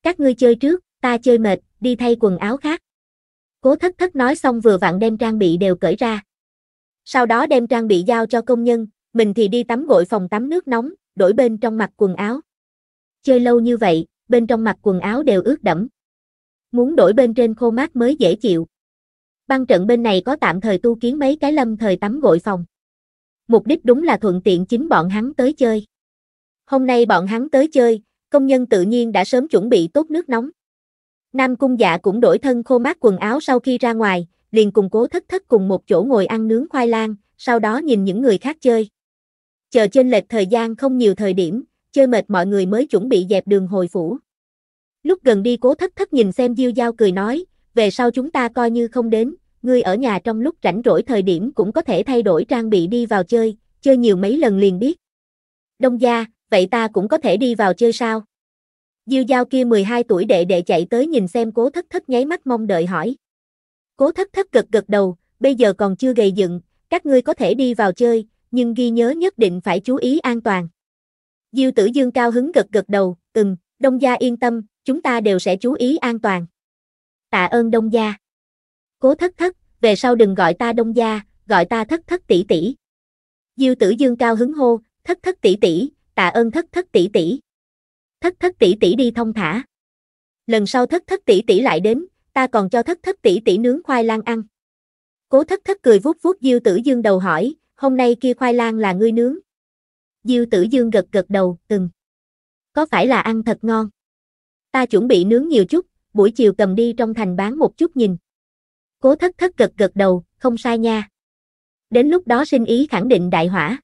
Các ngươi chơi trước, ta chơi mệt, đi thay quần áo khác. Cố thất thất nói xong vừa vặn đem trang bị đều cởi ra. Sau đó đem trang bị giao cho công nhân, mình thì đi tắm gội phòng tắm nước nóng, đổi bên trong mặt quần áo. Chơi lâu như vậy, bên trong mặt quần áo đều ướt đẫm muốn đổi bên trên khô mát mới dễ chịu. Băng trận bên này có tạm thời tu kiến mấy cái lâm thời tắm gội phòng. Mục đích đúng là thuận tiện chính bọn hắn tới chơi. Hôm nay bọn hắn tới chơi, công nhân tự nhiên đã sớm chuẩn bị tốt nước nóng. Nam Cung Dạ cũng đổi thân khô mát quần áo sau khi ra ngoài, liền cùng cố thất thất cùng một chỗ ngồi ăn nướng khoai lang, sau đó nhìn những người khác chơi. Chờ trên lệch thời gian không nhiều thời điểm, chơi mệt mọi người mới chuẩn bị dẹp đường hồi phủ. Lúc gần đi cố thất thất nhìn xem Diêu Giao cười nói, về sau chúng ta coi như không đến, ngươi ở nhà trong lúc rảnh rỗi thời điểm cũng có thể thay đổi trang bị đi vào chơi, chơi nhiều mấy lần liền biết. Đông gia, vậy ta cũng có thể đi vào chơi sao? Diêu Giao kia 12 tuổi đệ đệ chạy tới nhìn xem cố thất thất nháy mắt mong đợi hỏi. Cố thất thất gật gật đầu, bây giờ còn chưa gầy dựng, các ngươi có thể đi vào chơi, nhưng ghi nhớ nhất định phải chú ý an toàn. Diêu tử dương cao hứng gật gật đầu, ừm, đông gia yên tâm, chúng ta đều sẽ chú ý an toàn. Tạ ơn Đông Gia. Cố thất thất, về sau đừng gọi ta Đông Gia, gọi ta thất thất tỷ tỷ. Diêu tử dương cao hứng hô, thất thất tỷ tỷ, tạ ơn thất thất tỷ tỷ. Thất thất tỷ tỷ đi thông thả. Lần sau thất thất tỷ tỷ lại đến, ta còn cho thất thất tỷ tỷ nướng khoai lang ăn. Cố thất thất cười vuốt vuốt Diêu tử dương đầu hỏi, hôm nay kia khoai lang là ngươi nướng. Diêu tử dương gật gật đầu, từng. Có phải là ăn thật ngon? ta chuẩn bị nướng nhiều chút, buổi chiều cầm đi trong thành bán một chút nhìn. Cố thất thất gật gật đầu, không sai nha. Đến lúc đó xin ý khẳng định đại hỏa.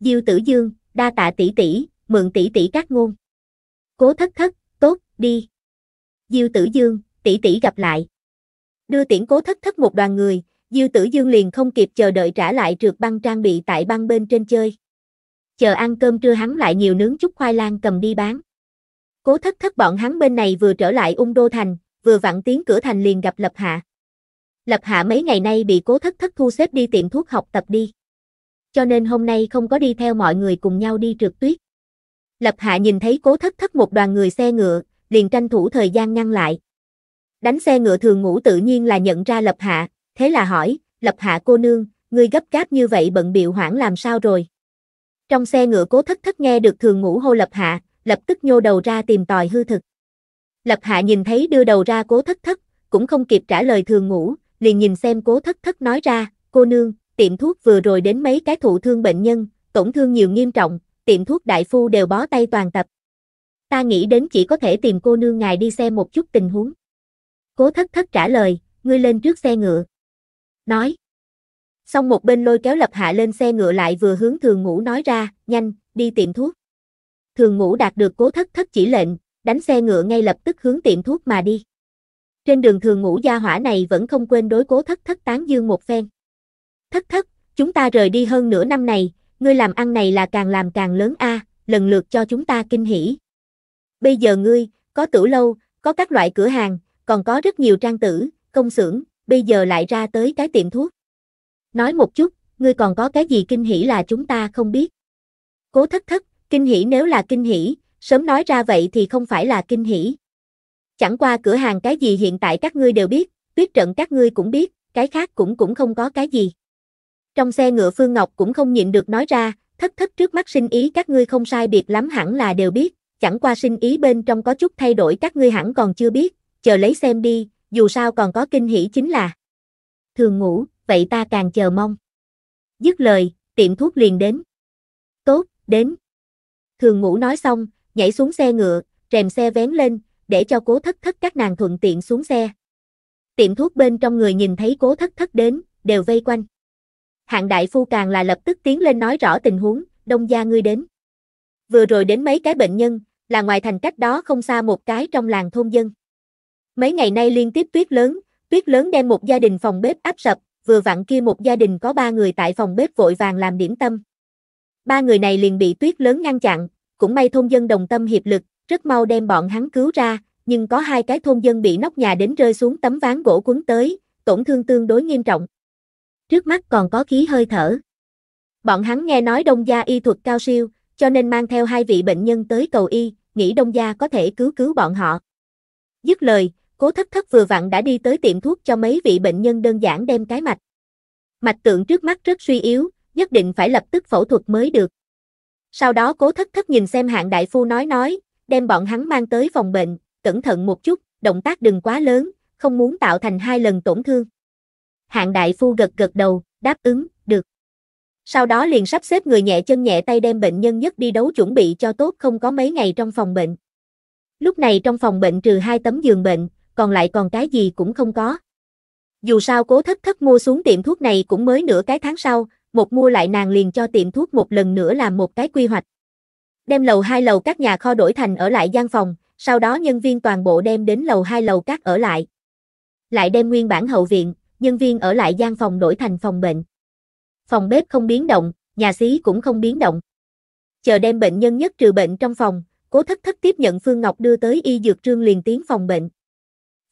Diêu tử dương, đa tạ tỷ tỷ, mượn tỷ tỷ các ngôn. Cố thất thất, tốt, đi. Diêu tử dương, tỷ tỷ gặp lại. Đưa tiễn cố thất thất một đoàn người, Diêu tử dương liền không kịp chờ đợi trả lại trượt băng trang bị tại băng bên trên chơi. Chờ ăn cơm trưa hắn lại nhiều nướng chút khoai lang cầm đi bán. Cố thất thất bọn hắn bên này vừa trở lại ung đô thành, vừa vặn tiếng cửa thành liền gặp Lập Hạ. Lập Hạ mấy ngày nay bị cố thất thất thu xếp đi tiệm thuốc học tập đi. Cho nên hôm nay không có đi theo mọi người cùng nhau đi trượt tuyết. Lập Hạ nhìn thấy cố thất thất một đoàn người xe ngựa, liền tranh thủ thời gian ngăn lại. Đánh xe ngựa thường ngủ tự nhiên là nhận ra Lập Hạ, thế là hỏi, Lập Hạ cô nương, ngươi gấp gáp như vậy bận biệu hoảng làm sao rồi? Trong xe ngựa cố thất thất nghe được thường ngủ hô Lập Hạ, lập tức nhô đầu ra tìm tòi hư thực. Lập hạ nhìn thấy đưa đầu ra cố thất thất, cũng không kịp trả lời thường ngủ, liền nhìn xem cố thất thất nói ra, cô nương, tiệm thuốc vừa rồi đến mấy cái thụ thương bệnh nhân, tổn thương nhiều nghiêm trọng, tiệm thuốc đại phu đều bó tay toàn tập. Ta nghĩ đến chỉ có thể tìm cô nương ngài đi xem một chút tình huống. Cố thất thất trả lời, ngươi lên trước xe ngựa. Nói. Xong một bên lôi kéo lập hạ lên xe ngựa lại vừa hướng thường ngủ nói ra, nhanh, đi tiệm thuốc thường ngũ đạt được cố thất thất chỉ lệnh, đánh xe ngựa ngay lập tức hướng tiệm thuốc mà đi. Trên đường thường ngũ gia hỏa này vẫn không quên đối cố thất thất tán dương một phen. Thất thất, chúng ta rời đi hơn nửa năm này, ngươi làm ăn này là càng làm càng lớn a, lần lượt cho chúng ta kinh hỉ. Bây giờ ngươi, có tử lâu, có các loại cửa hàng, còn có rất nhiều trang tử, công xưởng, bây giờ lại ra tới cái tiệm thuốc. Nói một chút, ngươi còn có cái gì kinh hỉ là chúng ta không biết. Cố thất thất, Kinh hỉ nếu là kinh hỉ, sớm nói ra vậy thì không phải là kinh hỉ. Chẳng qua cửa hàng cái gì hiện tại các ngươi đều biết, tuyết trận các ngươi cũng biết, cái khác cũng cũng không có cái gì. Trong xe ngựa Phương Ngọc cũng không nhịn được nói ra, thất thất trước mắt sinh ý các ngươi không sai biệt lắm hẳn là đều biết, chẳng qua sinh ý bên trong có chút thay đổi các ngươi hẳn còn chưa biết, chờ lấy xem đi, dù sao còn có kinh hỉ chính là. Thường ngủ, vậy ta càng chờ mong. Dứt lời, tiệm thuốc liền đến. Tốt, đến thường ngủ nói xong, nhảy xuống xe ngựa, rèm xe vén lên, để cho cố thất thất các nàng thuận tiện xuống xe. Tiệm thuốc bên trong người nhìn thấy cố thất thất đến, đều vây quanh. Hạng đại phu càng là lập tức tiến lên nói rõ tình huống, đông gia ngươi đến. Vừa rồi đến mấy cái bệnh nhân, là ngoài thành cách đó không xa một cái trong làng thôn dân. Mấy ngày nay liên tiếp tuyết lớn, tuyết lớn đem một gia đình phòng bếp áp sập, vừa vặn kia một gia đình có ba người tại phòng bếp vội vàng làm điểm tâm ba người này liền bị tuyết lớn ngăn chặn, cũng may thôn dân đồng tâm hiệp lực, rất mau đem bọn hắn cứu ra, nhưng có hai cái thôn dân bị nóc nhà đến rơi xuống tấm ván gỗ cuốn tới, tổn thương tương đối nghiêm trọng. Trước mắt còn có khí hơi thở. Bọn hắn nghe nói đông gia y thuật cao siêu, cho nên mang theo hai vị bệnh nhân tới cầu y, nghĩ đông gia có thể cứu cứu bọn họ. Dứt lời, cố thất thất vừa vặn đã đi tới tiệm thuốc cho mấy vị bệnh nhân đơn giản đem cái mạch. Mạch tượng trước mắt rất suy yếu, nhất định phải lập tức phẫu thuật mới được. Sau đó cố thất thất nhìn xem hạng đại phu nói nói, đem bọn hắn mang tới phòng bệnh, cẩn thận một chút, động tác đừng quá lớn, không muốn tạo thành hai lần tổn thương. Hạng đại phu gật gật đầu, đáp ứng, được. Sau đó liền sắp xếp người nhẹ chân nhẹ tay đem bệnh nhân nhất đi đấu chuẩn bị cho tốt không có mấy ngày trong phòng bệnh. Lúc này trong phòng bệnh trừ hai tấm giường bệnh, còn lại còn cái gì cũng không có. Dù sao cố thất thất mua xuống tiệm thuốc này cũng mới nửa cái tháng sau, một mua lại nàng liền cho tiệm thuốc một lần nữa làm một cái quy hoạch. Đem lầu hai lầu các nhà kho đổi thành ở lại gian phòng, sau đó nhân viên toàn bộ đem đến lầu hai lầu các ở lại. Lại đem nguyên bản hậu viện, nhân viên ở lại gian phòng đổi thành phòng bệnh. Phòng bếp không biến động, nhà xí cũng không biến động. Chờ đem bệnh nhân nhất trừ bệnh trong phòng, cố thất thất tiếp nhận Phương Ngọc đưa tới y dược trương liền tiến phòng bệnh.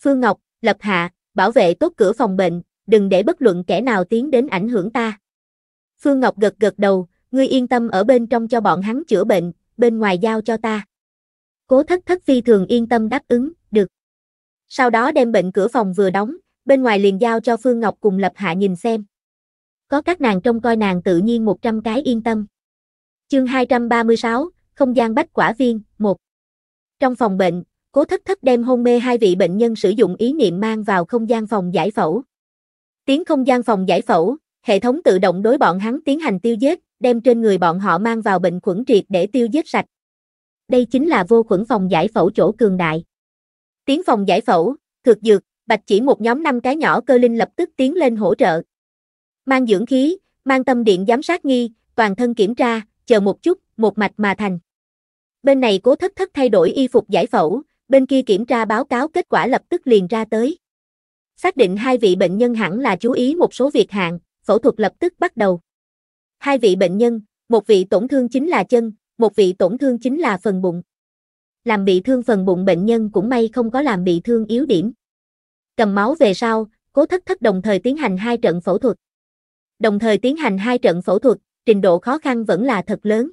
Phương Ngọc, lập hạ, bảo vệ tốt cửa phòng bệnh, đừng để bất luận kẻ nào tiến đến ảnh hưởng ta. Phương Ngọc gật gật đầu, ngươi yên tâm ở bên trong cho bọn hắn chữa bệnh, bên ngoài giao cho ta. Cố thất thất phi thường yên tâm đáp ứng, được. Sau đó đem bệnh cửa phòng vừa đóng, bên ngoài liền giao cho Phương Ngọc cùng Lập Hạ nhìn xem. Có các nàng trông coi nàng tự nhiên 100 cái yên tâm. Chương 236, Không gian bách quả viên, 1. Trong phòng bệnh, cố thất thất đem hôn mê hai vị bệnh nhân sử dụng ý niệm mang vào không gian phòng giải phẫu. Tiếng không gian phòng giải phẫu, hệ thống tự động đối bọn hắn tiến hành tiêu giết, đem trên người bọn họ mang vào bệnh khuẩn triệt để tiêu giết sạch. Đây chính là vô khuẩn phòng giải phẫu chỗ cường đại. Tiến phòng giải phẫu, thực dược, bạch chỉ một nhóm năm cái nhỏ cơ linh lập tức tiến lên hỗ trợ. Mang dưỡng khí, mang tâm điện giám sát nghi, toàn thân kiểm tra, chờ một chút, một mạch mà thành. Bên này cố thất thất thay đổi y phục giải phẫu, bên kia kiểm tra báo cáo kết quả lập tức liền ra tới. Xác định hai vị bệnh nhân hẳn là chú ý một số việc hạn, phẫu thuật lập tức bắt đầu. Hai vị bệnh nhân, một vị tổn thương chính là chân, một vị tổn thương chính là phần bụng. Làm bị thương phần bụng bệnh nhân cũng may không có làm bị thương yếu điểm. Cầm máu về sau, cố thất thất đồng thời tiến hành hai trận phẫu thuật. Đồng thời tiến hành hai trận phẫu thuật, trình độ khó khăn vẫn là thật lớn.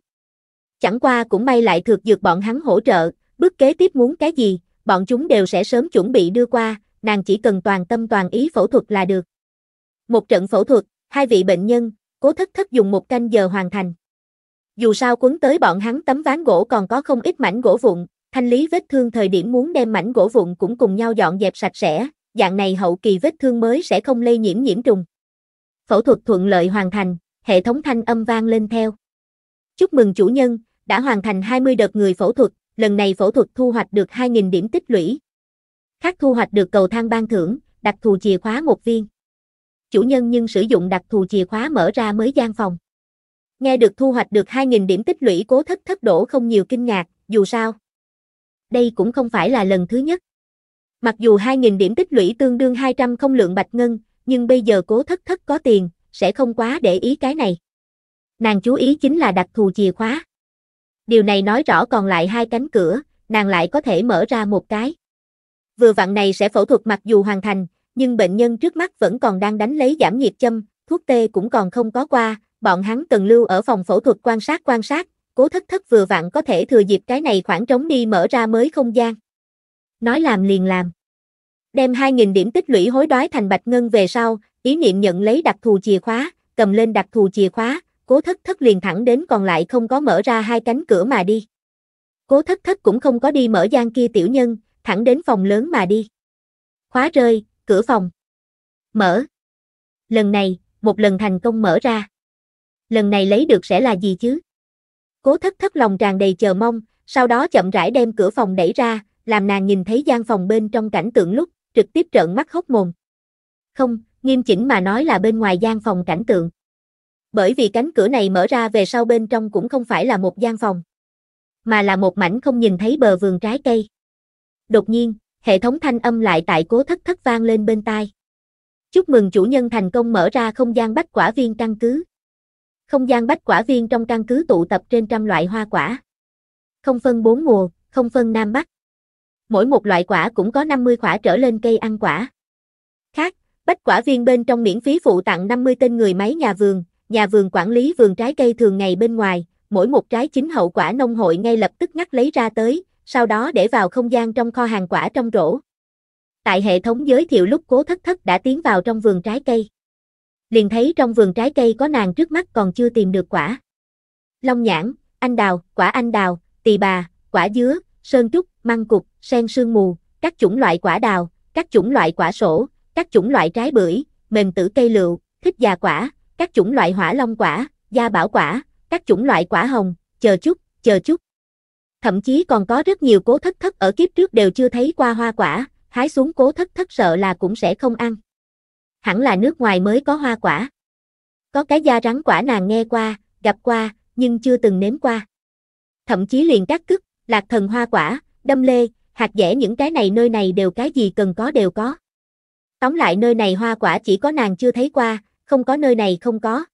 Chẳng qua cũng may lại thực dược bọn hắn hỗ trợ, bước kế tiếp muốn cái gì, bọn chúng đều sẽ sớm chuẩn bị đưa qua, nàng chỉ cần toàn tâm toàn ý phẫu thuật là được. Một trận phẫu thuật, hai vị bệnh nhân, cố thất thất dùng một canh giờ hoàn thành. Dù sao cuốn tới bọn hắn tấm ván gỗ còn có không ít mảnh gỗ vụn, thanh lý vết thương thời điểm muốn đem mảnh gỗ vụn cũng cùng nhau dọn dẹp sạch sẽ, dạng này hậu kỳ vết thương mới sẽ không lây nhiễm nhiễm trùng. Phẫu thuật thuận lợi hoàn thành, hệ thống thanh âm vang lên theo. Chúc mừng chủ nhân, đã hoàn thành 20 đợt người phẫu thuật, lần này phẫu thuật thu hoạch được 2.000 điểm tích lũy. Khác thu hoạch được cầu thang ban thưởng, đặc thù chìa khóa một viên chủ nhân nhưng sử dụng đặc thù chìa khóa mở ra mới gian phòng. Nghe được thu hoạch được 2.000 điểm tích lũy cố thất thất đổ không nhiều kinh ngạc, dù sao. Đây cũng không phải là lần thứ nhất. Mặc dù 2.000 điểm tích lũy tương đương 200 không lượng bạch ngân, nhưng bây giờ cố thất thất có tiền, sẽ không quá để ý cái này. Nàng chú ý chính là đặc thù chìa khóa. Điều này nói rõ còn lại hai cánh cửa, nàng lại có thể mở ra một cái. Vừa vặn này sẽ phẫu thuật mặc dù hoàn thành, nhưng bệnh nhân trước mắt vẫn còn đang đánh lấy giảm nhiệt châm, thuốc tê cũng còn không có qua, bọn hắn cần lưu ở phòng phẫu thuật quan sát quan sát, cố thất thất vừa vặn có thể thừa dịp cái này khoảng trống đi mở ra mới không gian. Nói làm liền làm. Đem 2.000 điểm tích lũy hối đoái thành bạch ngân về sau, ý niệm nhận lấy đặc thù chìa khóa, cầm lên đặc thù chìa khóa, cố thất thất liền thẳng đến còn lại không có mở ra hai cánh cửa mà đi. Cố thất thất cũng không có đi mở gian kia tiểu nhân, thẳng đến phòng lớn mà đi. Khóa rơi, cửa phòng. Mở. Lần này, một lần thành công mở ra. Lần này lấy được sẽ là gì chứ? Cố thất thất lòng tràn đầy chờ mong, sau đó chậm rãi đem cửa phòng đẩy ra, làm nàng nhìn thấy gian phòng bên trong cảnh tượng lúc, trực tiếp trợn mắt hốc mồm. Không, nghiêm chỉnh mà nói là bên ngoài gian phòng cảnh tượng. Bởi vì cánh cửa này mở ra về sau bên trong cũng không phải là một gian phòng, mà là một mảnh không nhìn thấy bờ vườn trái cây. Đột nhiên, hệ thống thanh âm lại tại cố thất thất vang lên bên tai. Chúc mừng chủ nhân thành công mở ra không gian bách quả viên căn cứ. Không gian bách quả viên trong căn cứ tụ tập trên trăm loại hoa quả. Không phân bốn mùa, không phân nam bắc. Mỗi một loại quả cũng có 50 quả trở lên cây ăn quả. Khác, bách quả viên bên trong miễn phí phụ tặng 50 tên người máy nhà vườn, nhà vườn quản lý vườn trái cây thường ngày bên ngoài, mỗi một trái chính hậu quả nông hội ngay lập tức ngắt lấy ra tới, sau đó để vào không gian trong kho hàng quả trong rổ. Tại hệ thống giới thiệu lúc cố thất thất đã tiến vào trong vườn trái cây. Liền thấy trong vườn trái cây có nàng trước mắt còn chưa tìm được quả. Long nhãn, anh đào, quả anh đào, tỳ bà, quả dứa, sơn trúc, măng cục, sen sương mù, các chủng loại quả đào, các chủng loại quả sổ, các chủng loại trái bưởi, mềm tử cây lựu, thích già quả, các chủng loại hỏa long quả, gia bảo quả, các chủng loại quả hồng, chờ chút, chờ chút thậm chí còn có rất nhiều cố thất thất ở kiếp trước đều chưa thấy qua hoa quả, hái xuống cố thất thất sợ là cũng sẽ không ăn. Hẳn là nước ngoài mới có hoa quả. Có cái da rắn quả nàng nghe qua, gặp qua, nhưng chưa từng nếm qua. Thậm chí liền các cức, lạc thần hoa quả, đâm lê, hạt dẻ những cái này nơi này đều cái gì cần có đều có. Tóm lại nơi này hoa quả chỉ có nàng chưa thấy qua, không có nơi này không có.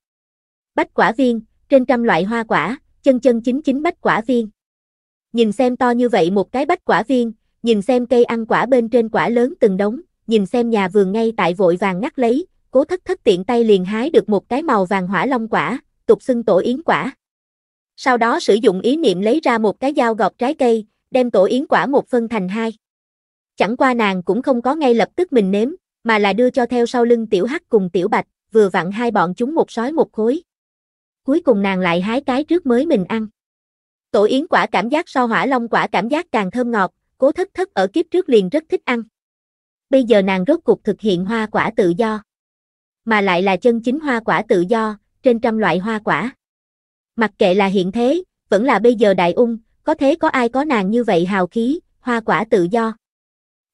Bách quả viên, trên trăm loại hoa quả, chân chân chính chính bách quả viên. Nhìn xem to như vậy một cái bách quả viên, nhìn xem cây ăn quả bên trên quả lớn từng đống, nhìn xem nhà vườn ngay tại vội vàng ngắt lấy, cố thất thất tiện tay liền hái được một cái màu vàng hỏa long quả, tục xưng tổ yến quả. Sau đó sử dụng ý niệm lấy ra một cái dao gọt trái cây, đem tổ yến quả một phân thành hai. Chẳng qua nàng cũng không có ngay lập tức mình nếm, mà là đưa cho theo sau lưng tiểu hắc cùng tiểu bạch, vừa vặn hai bọn chúng một sói một khối. Cuối cùng nàng lại hái cái trước mới mình ăn. Tổ yến quả cảm giác so hỏa long quả cảm giác càng thơm ngọt, cố thất thất ở kiếp trước liền rất thích ăn. Bây giờ nàng rốt cục thực hiện hoa quả tự do. Mà lại là chân chính hoa quả tự do, trên trăm loại hoa quả. Mặc kệ là hiện thế, vẫn là bây giờ đại ung, có thế có ai có nàng như vậy hào khí, hoa quả tự do.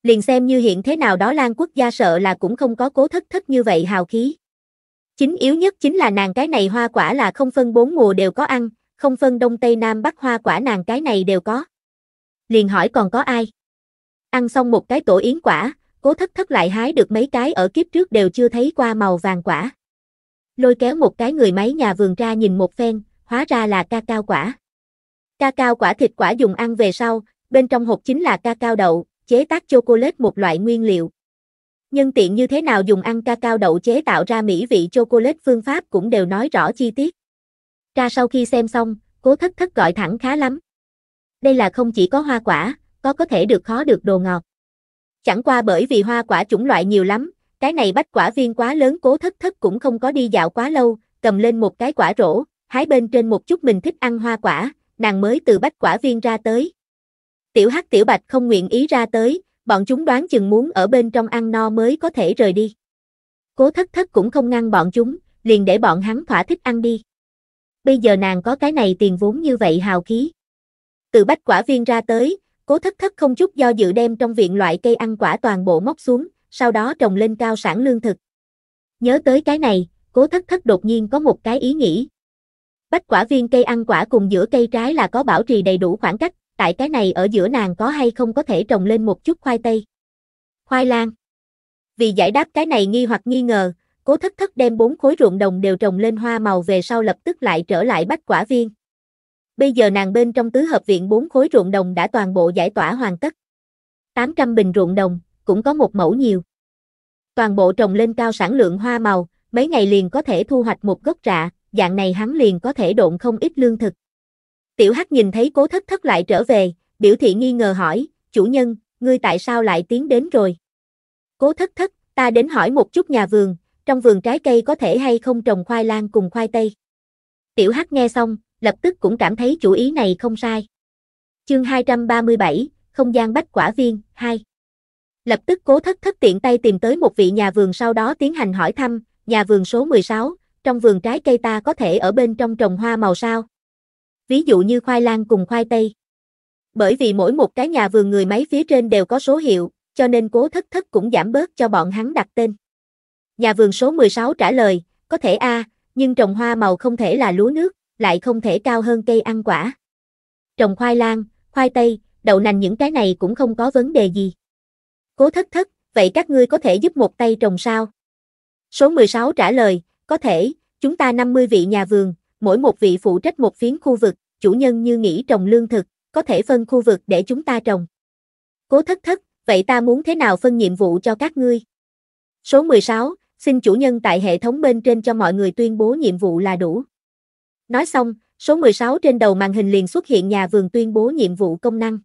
Liền xem như hiện thế nào đó Lan quốc gia sợ là cũng không có cố thất thất như vậy hào khí. Chính yếu nhất chính là nàng cái này hoa quả là không phân bốn mùa đều có ăn, không phân đông tây nam bắc hoa quả nàng cái này đều có. Liền hỏi còn có ai? Ăn xong một cái tổ yến quả, cố thất thất lại hái được mấy cái ở kiếp trước đều chưa thấy qua màu vàng quả. Lôi kéo một cái người máy nhà vườn ra nhìn một phen, hóa ra là ca cao quả. Ca cao quả thịt quả dùng ăn về sau, bên trong hộp chính là ca cao đậu, chế tác chocolate một loại nguyên liệu. Nhân tiện như thế nào dùng ăn ca cao đậu chế tạo ra mỹ vị chocolate phương pháp cũng đều nói rõ chi tiết. Ca sau khi xem xong, cố thất thất gọi thẳng khá lắm. Đây là không chỉ có hoa quả, có có thể được khó được đồ ngọt. Chẳng qua bởi vì hoa quả chủng loại nhiều lắm, cái này bách quả viên quá lớn cố thất thất cũng không có đi dạo quá lâu, cầm lên một cái quả rổ, hái bên trên một chút mình thích ăn hoa quả, nàng mới từ bách quả viên ra tới. Tiểu hắc tiểu bạch không nguyện ý ra tới, bọn chúng đoán chừng muốn ở bên trong ăn no mới có thể rời đi. Cố thất thất cũng không ngăn bọn chúng, liền để bọn hắn thỏa thích ăn đi bây giờ nàng có cái này tiền vốn như vậy hào khí. Từ bách quả viên ra tới, cố thất thất không chút do dự đem trong viện loại cây ăn quả toàn bộ móc xuống, sau đó trồng lên cao sản lương thực. Nhớ tới cái này, cố thất thất đột nhiên có một cái ý nghĩ. Bách quả viên cây ăn quả cùng giữa cây trái là có bảo trì đầy đủ khoảng cách, tại cái này ở giữa nàng có hay không có thể trồng lên một chút khoai tây. Khoai lang. Vì giải đáp cái này nghi hoặc nghi ngờ, Cố thất thất đem bốn khối ruộng đồng đều trồng lên hoa màu về sau lập tức lại trở lại bách quả viên. Bây giờ nàng bên trong tứ hợp viện bốn khối ruộng đồng đã toàn bộ giải tỏa hoàn tất. 800 bình ruộng đồng, cũng có một mẫu nhiều. Toàn bộ trồng lên cao sản lượng hoa màu, mấy ngày liền có thể thu hoạch một gốc rạ, dạng này hắn liền có thể độn không ít lương thực. Tiểu Hắc nhìn thấy cố thất thất lại trở về, biểu thị nghi ngờ hỏi, chủ nhân, ngươi tại sao lại tiến đến rồi? Cố thất thất, ta đến hỏi một chút nhà vườn, trong vườn trái cây có thể hay không trồng khoai lang cùng khoai tây. Tiểu Hắc nghe xong, lập tức cũng cảm thấy chủ ý này không sai. Chương 237, không gian bách quả viên 2. Lập tức Cố Thất Thất tiện tay tìm tới một vị nhà vườn sau đó tiến hành hỏi thăm, nhà vườn số 16, trong vườn trái cây ta có thể ở bên trong trồng hoa màu sao? Ví dụ như khoai lang cùng khoai tây. Bởi vì mỗi một cái nhà vườn người máy phía trên đều có số hiệu, cho nên Cố Thất Thất cũng giảm bớt cho bọn hắn đặt tên. Nhà vườn số 16 trả lời, có thể A, à, nhưng trồng hoa màu không thể là lúa nước, lại không thể cao hơn cây ăn quả. Trồng khoai lang, khoai tây, đậu nành những cái này cũng không có vấn đề gì. Cố thất thất, vậy các ngươi có thể giúp một tay trồng sao? Số 16 trả lời, có thể, chúng ta 50 vị nhà vườn, mỗi một vị phụ trách một phiến khu vực, chủ nhân như nghĩ trồng lương thực, có thể phân khu vực để chúng ta trồng. Cố thất thất, vậy ta muốn thế nào phân nhiệm vụ cho các ngươi? Số 16, xin chủ nhân tại hệ thống bên trên cho mọi người tuyên bố nhiệm vụ là đủ. Nói xong, số 16 trên đầu màn hình liền xuất hiện nhà vườn tuyên bố nhiệm vụ công năng.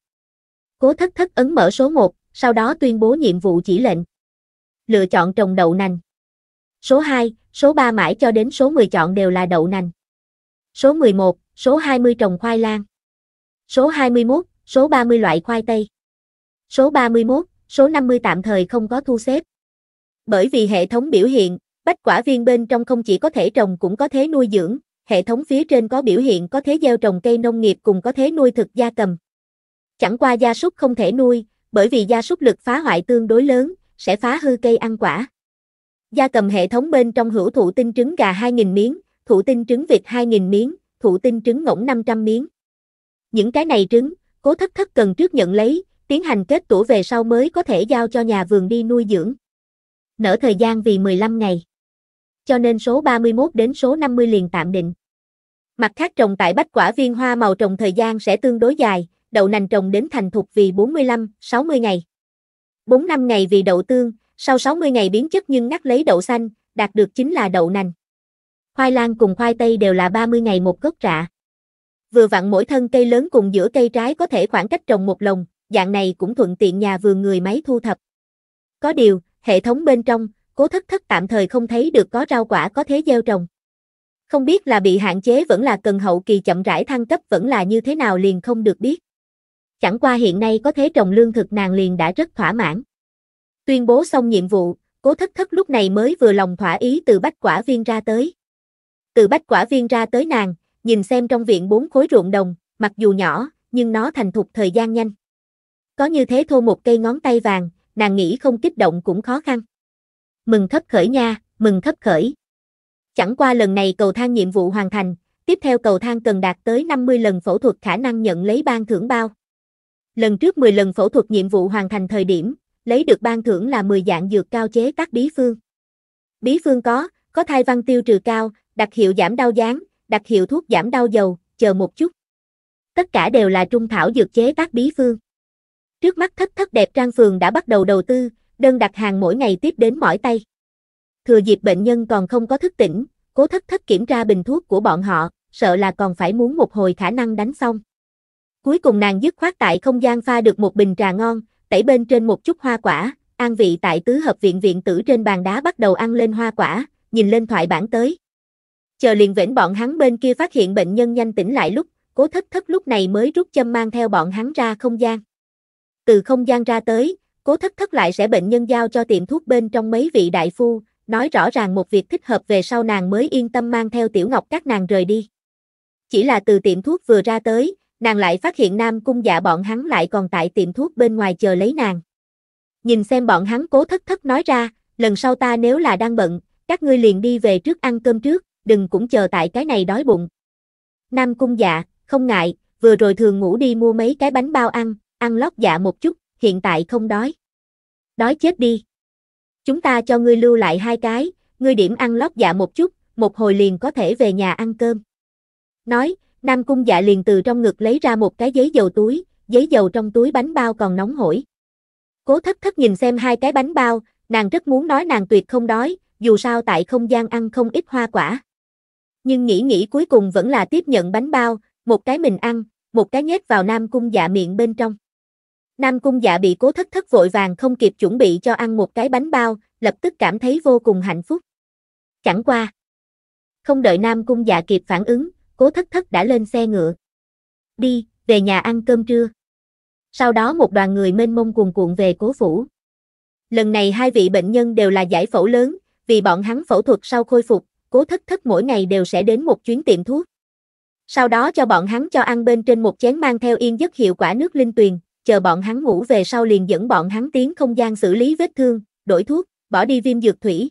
Cố thất thất ấn mở số 1, sau đó tuyên bố nhiệm vụ chỉ lệnh. Lựa chọn trồng đậu nành. Số 2, số 3 mãi cho đến số 10 chọn đều là đậu nành. Số 11, số 20 trồng khoai lang. Số 21, số 30 loại khoai tây. Số 31, số 50 tạm thời không có thu xếp bởi vì hệ thống biểu hiện, bách quả viên bên trong không chỉ có thể trồng cũng có thể nuôi dưỡng, hệ thống phía trên có biểu hiện có thể gieo trồng cây nông nghiệp cùng có thể nuôi thực gia cầm. Chẳng qua gia súc không thể nuôi, bởi vì gia súc lực phá hoại tương đối lớn, sẽ phá hư cây ăn quả. Gia cầm hệ thống bên trong hữu thụ tinh trứng gà 2.000 miếng, thụ tinh trứng vịt 2.000 miếng, thụ tinh trứng ngỗng 500 miếng. Những cái này trứng, cố thất thất cần trước nhận lấy, tiến hành kết tủ về sau mới có thể giao cho nhà vườn đi nuôi dưỡng nở thời gian vì 15 ngày. Cho nên số 31 đến số 50 liền tạm định. Mặt khác trồng tại bách quả viên hoa màu trồng thời gian sẽ tương đối dài, đậu nành trồng đến thành thục vì 45, 60 ngày. 4 năm ngày vì đậu tương, sau 60 ngày biến chất nhưng ngắt lấy đậu xanh, đạt được chính là đậu nành. Khoai lang cùng khoai tây đều là 30 ngày một gốc rạ. Vừa vặn mỗi thân cây lớn cùng giữa cây trái có thể khoảng cách trồng một lồng, dạng này cũng thuận tiện nhà vườn người máy thu thập. Có điều, hệ thống bên trong, cố thất thất tạm thời không thấy được có rau quả có thế gieo trồng. Không biết là bị hạn chế vẫn là cần hậu kỳ chậm rãi thăng cấp vẫn là như thế nào liền không được biết. Chẳng qua hiện nay có thế trồng lương thực nàng liền đã rất thỏa mãn. Tuyên bố xong nhiệm vụ, cố thất thất lúc này mới vừa lòng thỏa ý từ bách quả viên ra tới. Từ bách quả viên ra tới nàng, nhìn xem trong viện bốn khối ruộng đồng, mặc dù nhỏ, nhưng nó thành thục thời gian nhanh. Có như thế thô một cây ngón tay vàng, nàng nghĩ không kích động cũng khó khăn. Mừng khấp khởi nha, mừng khấp khởi. Chẳng qua lần này cầu thang nhiệm vụ hoàn thành, tiếp theo cầu thang cần đạt tới 50 lần phẫu thuật khả năng nhận lấy ban thưởng bao. Lần trước 10 lần phẫu thuật nhiệm vụ hoàn thành thời điểm, lấy được ban thưởng là 10 dạng dược cao chế tác bí phương. Bí phương có, có thai văn tiêu trừ cao, đặc hiệu giảm đau dáng, đặc hiệu thuốc giảm đau dầu, chờ một chút. Tất cả đều là trung thảo dược chế tác bí phương. Trước mắt thất thất đẹp trang phường đã bắt đầu đầu tư, đơn đặt hàng mỗi ngày tiếp đến mỏi tay. Thừa dịp bệnh nhân còn không có thức tỉnh, cố thất thất kiểm tra bình thuốc của bọn họ, sợ là còn phải muốn một hồi khả năng đánh xong. Cuối cùng nàng dứt khoát tại không gian pha được một bình trà ngon, tẩy bên trên một chút hoa quả, an vị tại tứ hợp viện viện tử trên bàn đá bắt đầu ăn lên hoa quả, nhìn lên thoại bản tới. Chờ liền vĩnh bọn hắn bên kia phát hiện bệnh nhân nhanh tỉnh lại lúc, cố thất thất lúc này mới rút châm mang theo bọn hắn ra không gian. Từ không gian ra tới, cố thất thất lại sẽ bệnh nhân giao cho tiệm thuốc bên trong mấy vị đại phu, nói rõ ràng một việc thích hợp về sau nàng mới yên tâm mang theo tiểu ngọc các nàng rời đi. Chỉ là từ tiệm thuốc vừa ra tới, nàng lại phát hiện nam cung dạ bọn hắn lại còn tại tiệm thuốc bên ngoài chờ lấy nàng. Nhìn xem bọn hắn cố thất thất nói ra, lần sau ta nếu là đang bận, các ngươi liền đi về trước ăn cơm trước, đừng cũng chờ tại cái này đói bụng. Nam cung dạ, không ngại, vừa rồi thường ngủ đi mua mấy cái bánh bao ăn, ăn lót dạ một chút, hiện tại không đói. Đói chết đi. Chúng ta cho ngươi lưu lại hai cái, ngươi điểm ăn lót dạ một chút, một hồi liền có thể về nhà ăn cơm. Nói, Nam Cung dạ liền từ trong ngực lấy ra một cái giấy dầu túi, giấy dầu trong túi bánh bao còn nóng hổi. Cố thất thất nhìn xem hai cái bánh bao, nàng rất muốn nói nàng tuyệt không đói, dù sao tại không gian ăn không ít hoa quả. Nhưng nghĩ nghĩ cuối cùng vẫn là tiếp nhận bánh bao, một cái mình ăn, một cái nhét vào Nam Cung dạ miệng bên trong. Nam Cung Dạ bị cố thất thất vội vàng không kịp chuẩn bị cho ăn một cái bánh bao, lập tức cảm thấy vô cùng hạnh phúc. Chẳng qua. Không đợi Nam Cung Dạ kịp phản ứng, cố thất thất đã lên xe ngựa. Đi, về nhà ăn cơm trưa. Sau đó một đoàn người mênh mông cuồn cuộn về cố phủ. Lần này hai vị bệnh nhân đều là giải phẫu lớn, vì bọn hắn phẫu thuật sau khôi phục, cố thất thất mỗi ngày đều sẽ đến một chuyến tiệm thuốc. Sau đó cho bọn hắn cho ăn bên trên một chén mang theo yên giấc hiệu quả nước linh tuyền, chờ bọn hắn ngủ về sau liền dẫn bọn hắn tiến không gian xử lý vết thương, đổi thuốc, bỏ đi viêm dược thủy.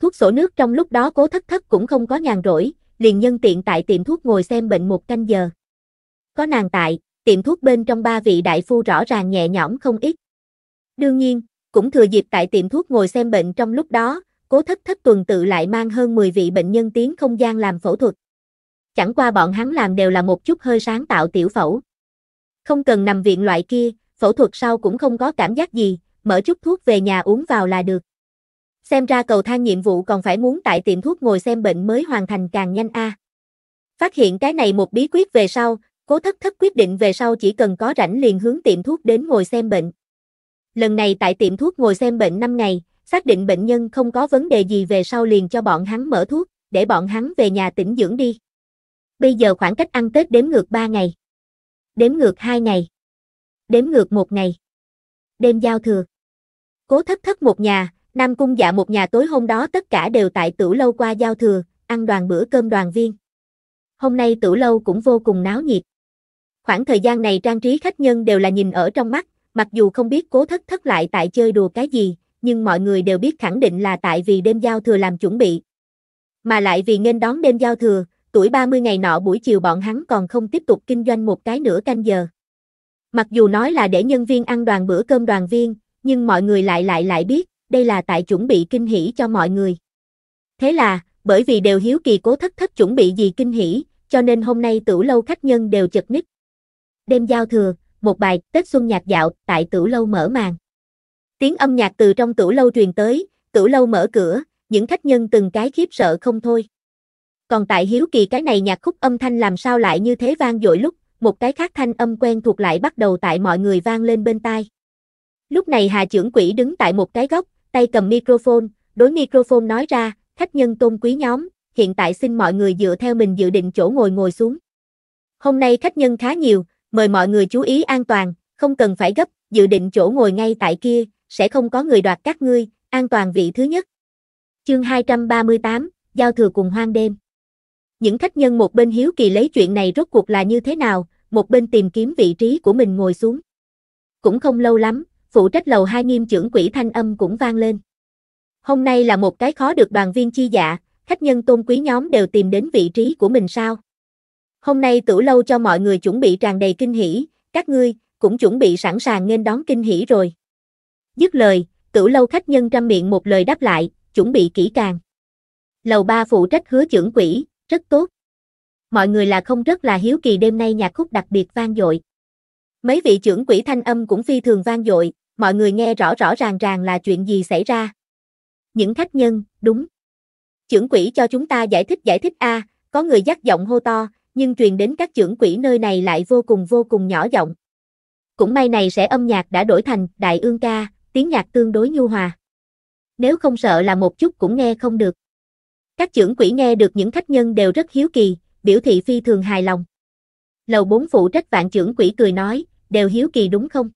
Thuốc sổ nước trong lúc đó cố thất thất cũng không có nhàn rỗi, liền nhân tiện tại tiệm thuốc ngồi xem bệnh một canh giờ. Có nàng tại, tiệm thuốc bên trong ba vị đại phu rõ ràng nhẹ nhõm không ít. Đương nhiên, cũng thừa dịp tại tiệm thuốc ngồi xem bệnh trong lúc đó, cố thất thất tuần tự lại mang hơn 10 vị bệnh nhân tiến không gian làm phẫu thuật. Chẳng qua bọn hắn làm đều là một chút hơi sáng tạo tiểu phẫu. Không cần nằm viện loại kia, phẫu thuật sau cũng không có cảm giác gì, mở chút thuốc về nhà uống vào là được. Xem ra cầu thang nhiệm vụ còn phải muốn tại tiệm thuốc ngồi xem bệnh mới hoàn thành càng nhanh a. Phát hiện cái này một bí quyết về sau, cố thất thất quyết định về sau chỉ cần có rảnh liền hướng tiệm thuốc đến ngồi xem bệnh. Lần này tại tiệm thuốc ngồi xem bệnh 5 ngày, xác định bệnh nhân không có vấn đề gì về sau liền cho bọn hắn mở thuốc, để bọn hắn về nhà tĩnh dưỡng đi. Bây giờ khoảng cách ăn Tết đếm ngược 3 ngày. Đếm ngược hai ngày. Đếm ngược một ngày. Đêm giao thừa. Cố thất thất một nhà, Nam Cung dạ một nhà tối hôm đó tất cả đều tại tửu lâu qua giao thừa, ăn đoàn bữa cơm đoàn viên. Hôm nay tửu lâu cũng vô cùng náo nhiệt. Khoảng thời gian này trang trí khách nhân đều là nhìn ở trong mắt, mặc dù không biết cố thất thất lại tại chơi đùa cái gì, nhưng mọi người đều biết khẳng định là tại vì đêm giao thừa làm chuẩn bị. Mà lại vì nên đón đêm giao thừa, tuổi 30 ngày nọ buổi chiều bọn hắn còn không tiếp tục kinh doanh một cái nửa canh giờ. Mặc dù nói là để nhân viên ăn đoàn bữa cơm đoàn viên, nhưng mọi người lại lại lại biết, đây là tại chuẩn bị kinh hỷ cho mọi người. Thế là, bởi vì đều hiếu kỳ cố thất thất chuẩn bị gì kinh hỷ, cho nên hôm nay tửu lâu khách nhân đều chật ních. Đêm giao thừa, một bài Tết Xuân nhạc dạo tại tửu lâu mở màn. Tiếng âm nhạc từ trong tửu lâu truyền tới, tửu lâu mở cửa, những khách nhân từng cái khiếp sợ không thôi. Còn tại hiếu kỳ cái này nhạc khúc âm thanh làm sao lại như thế vang dội lúc, một cái khác thanh âm quen thuộc lại bắt đầu tại mọi người vang lên bên tai. Lúc này Hà trưởng quỹ đứng tại một cái góc, tay cầm microphone, đối microphone nói ra, khách nhân tôn quý nhóm, hiện tại xin mọi người dựa theo mình dự định chỗ ngồi ngồi xuống. Hôm nay khách nhân khá nhiều, mời mọi người chú ý an toàn, không cần phải gấp, dự định chỗ ngồi ngay tại kia, sẽ không có người đoạt các ngươi, an toàn vị thứ nhất. Chương 238, Giao thừa cùng hoang đêm. Những khách nhân một bên hiếu kỳ lấy chuyện này rốt cuộc là như thế nào, một bên tìm kiếm vị trí của mình ngồi xuống. Cũng không lâu lắm, phụ trách lầu hai nghiêm trưởng quỷ thanh âm cũng vang lên. Hôm nay là một cái khó được đoàn viên chi dạ, khách nhân tôn quý nhóm đều tìm đến vị trí của mình sao. Hôm nay tử lâu cho mọi người chuẩn bị tràn đầy kinh hỷ, các ngươi cũng chuẩn bị sẵn sàng nên đón kinh hỷ rồi. Dứt lời, tử lâu khách nhân trăm miệng một lời đáp lại, chuẩn bị kỹ càng. Lầu ba phụ trách hứa trưởng quỷ rất tốt. Mọi người là không rất là hiếu kỳ đêm nay nhạc khúc đặc biệt vang dội. Mấy vị trưởng quỹ thanh âm cũng phi thường vang dội, mọi người nghe rõ rõ ràng ràng là chuyện gì xảy ra. Những khách nhân, đúng. Trưởng quỹ cho chúng ta giải thích giải thích a, có người dắt giọng hô to, nhưng truyền đến các trưởng quỹ nơi này lại vô cùng vô cùng nhỏ giọng. Cũng may này sẽ âm nhạc đã đổi thành đại ương ca, tiếng nhạc tương đối nhu hòa. Nếu không sợ là một chút cũng nghe không được. Các trưởng quỹ nghe được những khách nhân đều rất hiếu kỳ, biểu thị phi thường hài lòng. Lầu bốn phụ trách vạn trưởng quỹ cười nói, đều hiếu kỳ đúng không?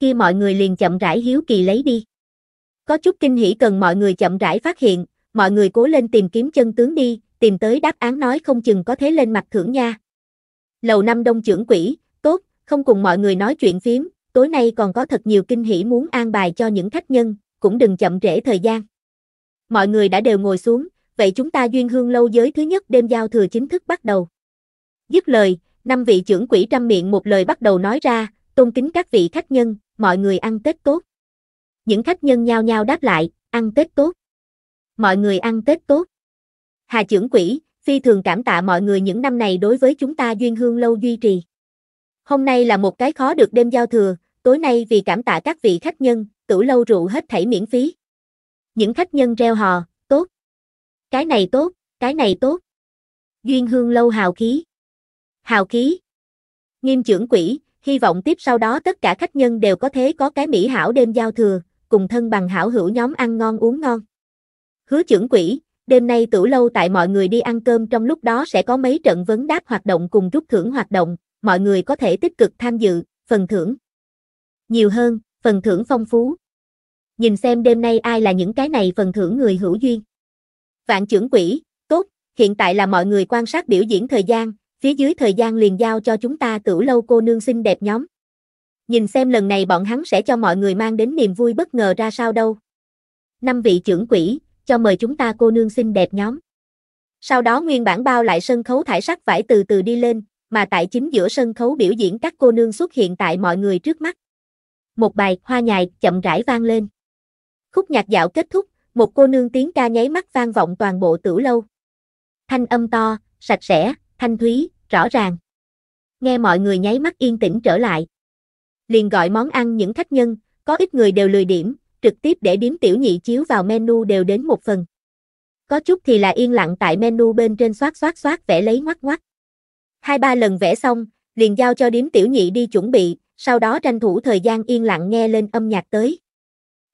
Khi mọi người liền chậm rãi hiếu kỳ lấy đi. Có chút kinh hỉ cần mọi người chậm rãi phát hiện, mọi người cố lên tìm kiếm chân tướng đi, tìm tới đáp án nói không chừng có thế lên mặt thưởng nha. Lầu năm đông trưởng quỹ, tốt, không cùng mọi người nói chuyện phím, tối nay còn có thật nhiều kinh hỉ muốn an bài cho những khách nhân, cũng đừng chậm trễ thời gian. Mọi người đã đều ngồi xuống, vậy chúng ta duyên hương lâu giới thứ nhất đêm giao thừa chính thức bắt đầu. Dứt lời, năm vị trưởng quỹ trăm miệng một lời bắt đầu nói ra, tôn kính các vị khách nhân, mọi người ăn Tết tốt. Những khách nhân nhao nhao đáp lại, ăn Tết tốt. Mọi người ăn Tết tốt. Hà trưởng quỹ, phi thường cảm tạ mọi người những năm này đối với chúng ta duyên hương lâu duy trì. Hôm nay là một cái khó được đêm giao thừa, tối nay vì cảm tạ các vị khách nhân, tử lâu rượu hết thảy miễn phí. Những khách nhân reo hò, cái này tốt, cái này tốt. Duyên hương lâu hào khí. Hào khí. Nghiêm trưởng quỷ, hy vọng tiếp sau đó tất cả khách nhân đều có thế có cái mỹ hảo đêm giao thừa, cùng thân bằng hảo hữu nhóm ăn ngon uống ngon. Hứa trưởng quỷ, đêm nay tử lâu tại mọi người đi ăn cơm trong lúc đó sẽ có mấy trận vấn đáp hoạt động cùng rút thưởng hoạt động, mọi người có thể tích cực tham dự, phần thưởng. Nhiều hơn, phần thưởng phong phú. Nhìn xem đêm nay ai là những cái này phần thưởng người hữu duyên. Vạn trưởng quỷ, tốt, hiện tại là mọi người quan sát biểu diễn thời gian, phía dưới thời gian liền giao cho chúng ta tử lâu cô nương xinh đẹp nhóm. Nhìn xem lần này bọn hắn sẽ cho mọi người mang đến niềm vui bất ngờ ra sao đâu. Năm vị trưởng quỷ, cho mời chúng ta cô nương xinh đẹp nhóm. Sau đó nguyên bản bao lại sân khấu thải sắc vải từ từ đi lên, mà tại chính giữa sân khấu biểu diễn các cô nương xuất hiện tại mọi người trước mắt. Một bài hoa nhài chậm rãi vang lên. Khúc nhạc dạo kết thúc, một cô nương tiếng ca nháy mắt vang vọng toàn bộ tử lâu. Thanh âm to, sạch sẽ, thanh thúy, rõ ràng. Nghe mọi người nháy mắt yên tĩnh trở lại. Liền gọi món ăn những khách nhân, có ít người đều lười điểm, trực tiếp để điếm tiểu nhị chiếu vào menu đều đến một phần. Có chút thì là yên lặng tại menu bên trên xoát xoát xoát vẽ lấy ngoắc ngoắc. Hai ba lần vẽ xong, liền giao cho điếm tiểu nhị đi chuẩn bị, sau đó tranh thủ thời gian yên lặng nghe lên âm nhạc tới.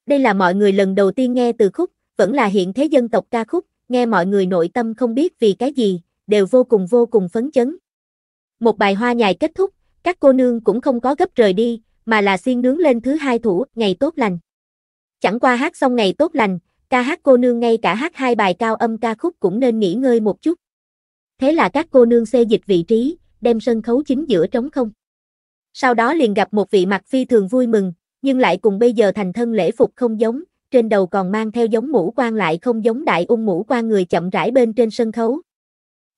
Đây là mọi người lần đầu tiên nghe từ khúc, vẫn là hiện thế dân tộc ca khúc, nghe mọi người nội tâm không biết vì cái gì, đều vô cùng vô cùng phấn chấn. Một bài hoa nhài kết thúc, các cô nương cũng không có gấp rời đi, mà là xiên nướng lên thứ hai thủ, ngày tốt lành. Chẳng qua hát xong ngày tốt lành, ca hát cô nương ngay cả hát hai bài cao âm ca khúc cũng nên nghỉ ngơi một chút. Thế là các cô nương xê dịch vị trí, đem sân khấu chính giữa trống không. Sau đó liền gặp một vị mặt phi thường vui mừng, nhưng lại cùng bây giờ thành thân lễ phục không giống, trên đầu còn mang theo giống mũ quan lại không giống đại ung mũ quan người chậm rãi bên trên sân khấu.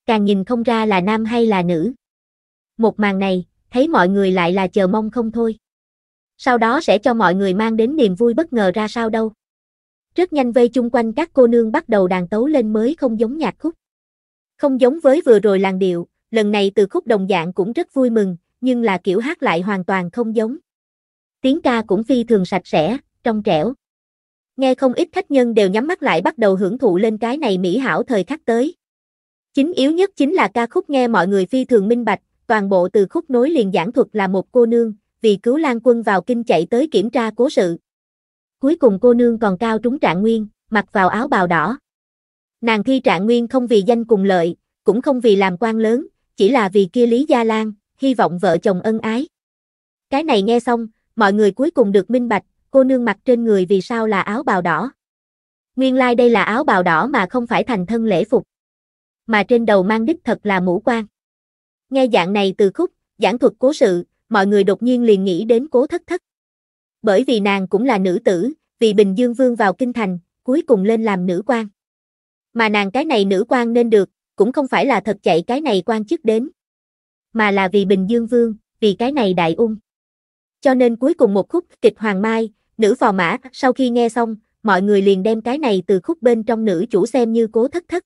Càng nhìn không ra là nam hay là nữ. Một màn này, thấy mọi người lại là chờ mong không thôi. Sau đó sẽ cho mọi người mang đến niềm vui bất ngờ ra sao đâu. Rất nhanh vây chung quanh các cô nương bắt đầu đàn tấu lên mới không giống nhạc khúc. Không giống với vừa rồi làng điệu, lần này từ khúc đồng dạng cũng rất vui mừng, nhưng là kiểu hát lại hoàn toàn không giống. Tiếng ca cũng phi thường sạch sẽ, trong trẻo. Nghe không ít khách nhân đều nhắm mắt lại bắt đầu hưởng thụ lên cái này mỹ hảo thời khắc tới. Chính yếu nhất chính là ca khúc nghe mọi người phi thường minh bạch, toàn bộ từ khúc nối liền giảng thuật là một cô nương, vì cứu Lan Quân vào kinh chạy tới kiểm tra cố sự. Cuối cùng cô nương còn cao trúng trạng nguyên, mặc vào áo bào đỏ. Nàng thi trạng nguyên không vì danh cùng lợi, cũng không vì làm quan lớn, chỉ là vì kia Lý Gia Lan, hy vọng vợ chồng ân ái. Cái này nghe xong, mọi người cuối cùng được minh bạch, cô nương mặc trên người vì sao là áo bào đỏ. Nguyên lai like đây là áo bào đỏ mà không phải thành thân lễ phục, mà trên đầu mang đích thật là mũ quan. Nghe dạng này từ khúc, giảng thuật cố sự, mọi người đột nhiên liền nghĩ đến cố thất thất. Bởi vì nàng cũng là nữ tử, vì Bình Dương Vương vào kinh thành, cuối cùng lên làm nữ quan. Mà nàng cái này nữ quan nên được, cũng không phải là thật chạy cái này quan chức đến, mà là vì Bình Dương Vương, vì cái này đại ung. Cho nên cuối cùng một khúc kịch Hoàng Mai, nữ phò mã, sau khi nghe xong, mọi người liền đem cái này từ khúc bên trong nữ chủ xem như cố thất thất.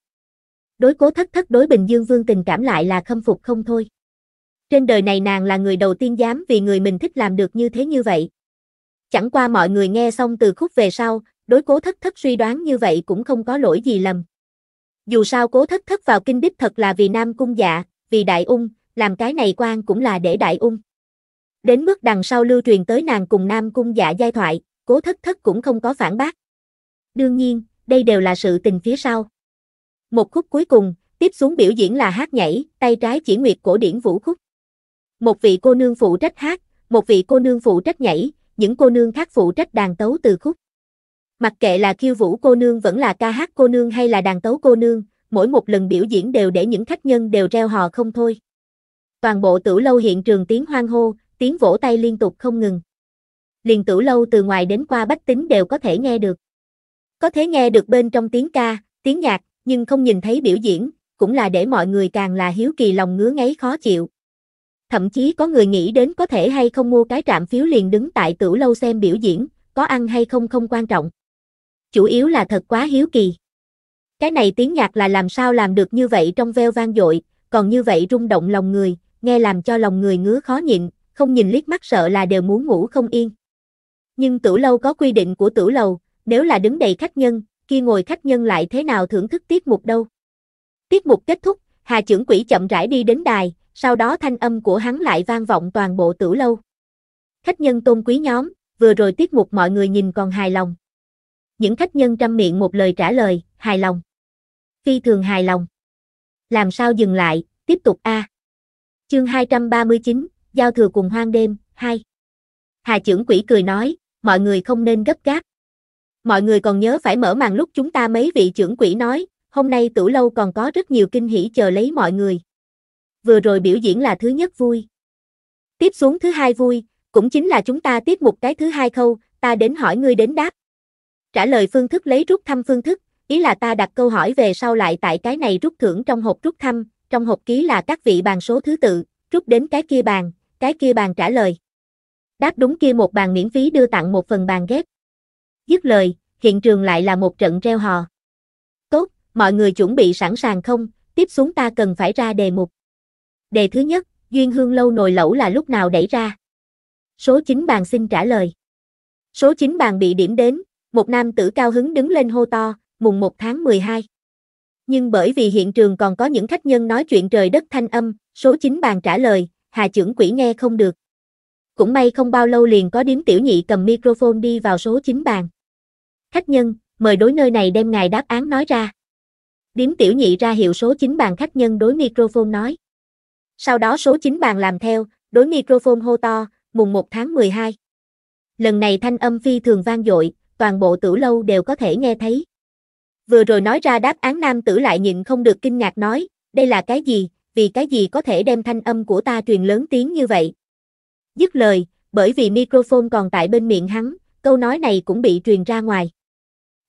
Đối cố thất thất đối Bình Dương Vương tình cảm lại là khâm phục không thôi. Trên đời này nàng là người đầu tiên dám vì người mình thích làm được như thế như vậy. Chẳng qua mọi người nghe xong từ khúc về sau, đối cố thất thất suy đoán như vậy cũng không có lỗi gì lầm. Dù sao cố thất thất vào kinh đích thật là vì Nam Cung dạ, vì Đại Ung, làm cái này quan cũng là để Đại Ung. Đến mức đằng sau lưu truyền tới nàng cùng Nam Cung dạ giai thoại, cố thất thất cũng không có phản bác. Đương nhiên, đây đều là sự tình phía sau. Một khúc cuối cùng, tiếp xuống biểu diễn là hát nhảy, tay trái chỉ nguyệt cổ điển vũ khúc. Một vị cô nương phụ trách hát, một vị cô nương phụ trách nhảy, những cô nương khác phụ trách đàn tấu từ khúc. Mặc kệ là khiêu vũ cô nương vẫn là ca hát cô nương hay là đàn tấu cô nương, mỗi một lần biểu diễn đều để những khách nhân đều reo hò không thôi. Toàn bộ tử lâu hiện trường tiếng hoang hô, tiếng vỗ tay liên tục không ngừng. Liền tử lâu từ ngoài đến qua bách tính đều có thể nghe được. Có thể nghe được bên trong tiếng ca, tiếng nhạc, nhưng không nhìn thấy biểu diễn, cũng là để mọi người càng là hiếu kỳ lòng ngứa ngáy khó chịu. Thậm chí có người nghĩ đến có thể hay không mua cái trạm phiếu liền đứng tại tử lâu xem biểu diễn, có ăn hay không không quan trọng. Chủ yếu là thật quá hiếu kỳ. Cái này tiếng nhạc là làm sao làm được như vậy trong veo vang dội, còn như vậy rung động lòng người, nghe làm cho lòng người ngứa khó nhịn, không nhìn liếc mắt sợ là đều muốn ngủ không yên. Nhưng tử lâu có quy định của tử lâu, nếu là đứng đầy khách nhân, kia ngồi khách nhân lại thế nào thưởng thức tiết mục đâu. Tiết mục kết thúc, Hà trưởng quỹ chậm rãi đi đến đài, sau đó thanh âm của hắn lại vang vọng toàn bộ tử lâu. Khách nhân tôn quý nhóm, vừa rồi tiết mục mọi người nhìn còn hài lòng. Những khách nhân trăm miệng một lời trả lời, hài lòng. Phi thường hài lòng. Làm sao dừng lại, tiếp tục a. À. Chương 239, giao thừa cùng hoang đêm, hai. Hà trưởng quỷ cười nói, mọi người không nên gấp gáp. Mọi người còn nhớ phải mở màn lúc chúng ta mấy vị trưởng quỷ nói, hôm nay tủ lâu còn có rất nhiều kinh hỉ chờ lấy mọi người. Vừa rồi biểu diễn là thứ nhất vui. Tiếp xuống thứ hai vui, cũng chính là chúng ta tiếp một cái thứ hai khâu, ta đến hỏi ngươi đến đáp. Trả lời phương thức lấy rút thăm phương thức, ý là ta đặt câu hỏi về sau lại tại cái này rút thưởng trong hộp rút thăm, trong hộp ký là các vị bàn số thứ tự, rút đến cái kia bàn, cái kia bàn trả lời. Đáp đúng kia một bàn miễn phí đưa tặng một phần bàn ghép. Dứt lời, hiện trường lại là một trận reo hò. Tốt, mọi người chuẩn bị sẵn sàng không? Tiếp xuống ta cần phải ra đề mục. Đề thứ nhất, Duyên Hương Lâu nồi lẩu là lúc nào đẩy ra? Số 9 bàn xin trả lời. Số 9 bàn bị điểm đến, một nam tử cao hứng đứng lên hô to, mùng 1 tháng 12. Nhưng bởi vì hiện trường còn có những khách nhân nói chuyện trời đất thanh âm, số 9 bàn trả lời, Hà trưởng quỹ nghe không được. Cũng may không bao lâu liền có điếm tiểu nhị cầm microphone đi vào số 9 bàn. Khách nhân, mời đối nơi này đem ngài đáp án nói ra. Điếm tiểu nhị ra hiệu số 9 bàn khách nhân đối microphone nói. Sau đó số 9 bàn làm theo, đối microphone hô to, mùng 1 tháng 12. Lần này thanh âm phi thường vang dội, toàn bộ tử lâu đều có thể nghe thấy. Vừa rồi nói ra đáp án nam tử lại nhìn không được kinh ngạc nói, đây là cái gì, vì cái gì có thể đem thanh âm của ta truyền lớn tiếng như vậy. Dứt lời, bởi vì microphone còn tại bên miệng hắn, câu nói này cũng bị truyền ra ngoài.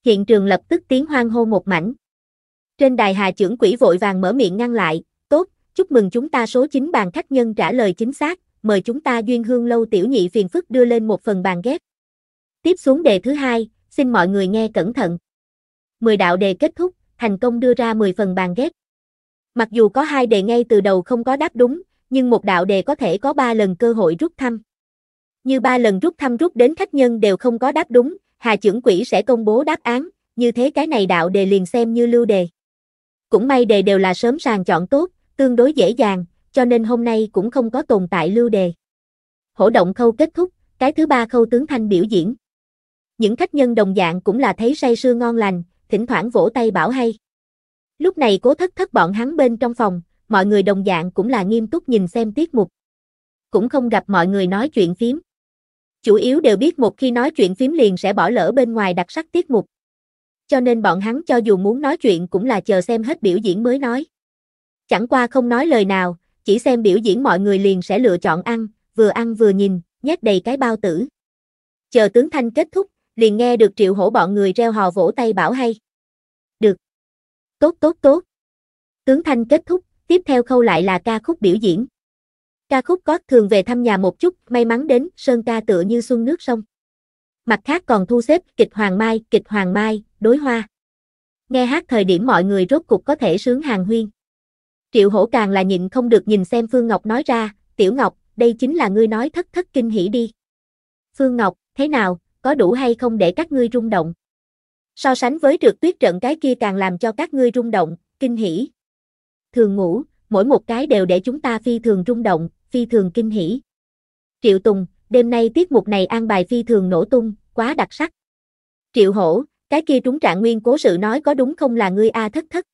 Hiện trường lập tức tiếng hoang hô một mảnh. Trên đài hà trưởng quỷ vội vàng mở miệng ngăn lại, tốt, chúc mừng chúng ta số 9 bàn khách nhân trả lời chính xác, mời chúng ta duyên hương lâu tiểu nhị phiền phức đưa lên một phần bàn ghép. Tiếp xuống đề thứ hai, xin mọi người nghe cẩn thận. 10 đạo đề kết thúc, thành công đưa ra 10 phần bàn ghép. Mặc dù có hai đề ngay từ đầu không có đáp đúng, nhưng một đạo đề có thể có ba lần cơ hội rút thăm. Như ba lần rút thăm rút đến khách nhân đều không có đáp đúng, Hà trưởng quỹ sẽ công bố đáp án, như thế cái này đạo đề liền xem như lưu đề. Cũng may đề đều là sớm sàng chọn tốt, tương đối dễ dàng, cho nên hôm nay cũng không có tồn tại lưu đề. Hổ động khâu kết thúc, cái thứ ba khâu tướng thanh biểu diễn. Những khách nhân đồng dạng cũng là thấy say sưa ngon lành, thỉnh thoảng vỗ tay bảo hay. Lúc này cố thất thất bọn hắn bên trong phòng, mọi người đồng dạng cũng là nghiêm túc nhìn xem tiết mục. Cũng không gặp mọi người nói chuyện phím. Chủ yếu đều biết một khi nói chuyện phím liền sẽ bỏ lỡ bên ngoài đặc sắc tiết mục. Cho nên bọn hắn cho dù muốn nói chuyện cũng là chờ xem hết biểu diễn mới nói. Chẳng qua không nói lời nào, chỉ xem biểu diễn mọi người liền sẽ lựa chọn ăn, vừa ăn vừa nhìn, nhét đầy cái bao tử. Chờ tướng thanh kết thúc, liền nghe được triệu hổ bọn người reo hò vỗ tay bảo hay. Tốt tốt tốt. Tướng Thanh kết thúc, tiếp theo khâu lại là ca khúc biểu diễn. Ca khúc có thường về thăm nhà một chút, may mắn đến, sơn ca tựa như xuân nước sông. Mặt khác còn thu xếp kịch Hoàng Mai, kịch Hoàng Mai, đối hoa. Nghe hát thời điểm mọi người rốt cục có thể sướng hàng huyên. Triệu hổ càng là nhịn không được nhìn xem Phương Ngọc nói ra, Tiểu Ngọc, đây chính là ngươi nói thất thất kinh hỉ đi. Phương Ngọc, thế nào, có đủ hay không để các ngươi rung động? so sánh với trượt tuyết trận cái kia càng làm cho các ngươi rung động, kinh hỉ. Thường ngủ, mỗi một cái đều để chúng ta phi thường rung động, phi thường kinh hỉ. Triệu Tùng, đêm nay tiết mục này an bài phi thường nổ tung, quá đặc sắc. Triệu Hổ, cái kia trúng trạng nguyên cố sự nói có đúng không là ngươi A thất thất.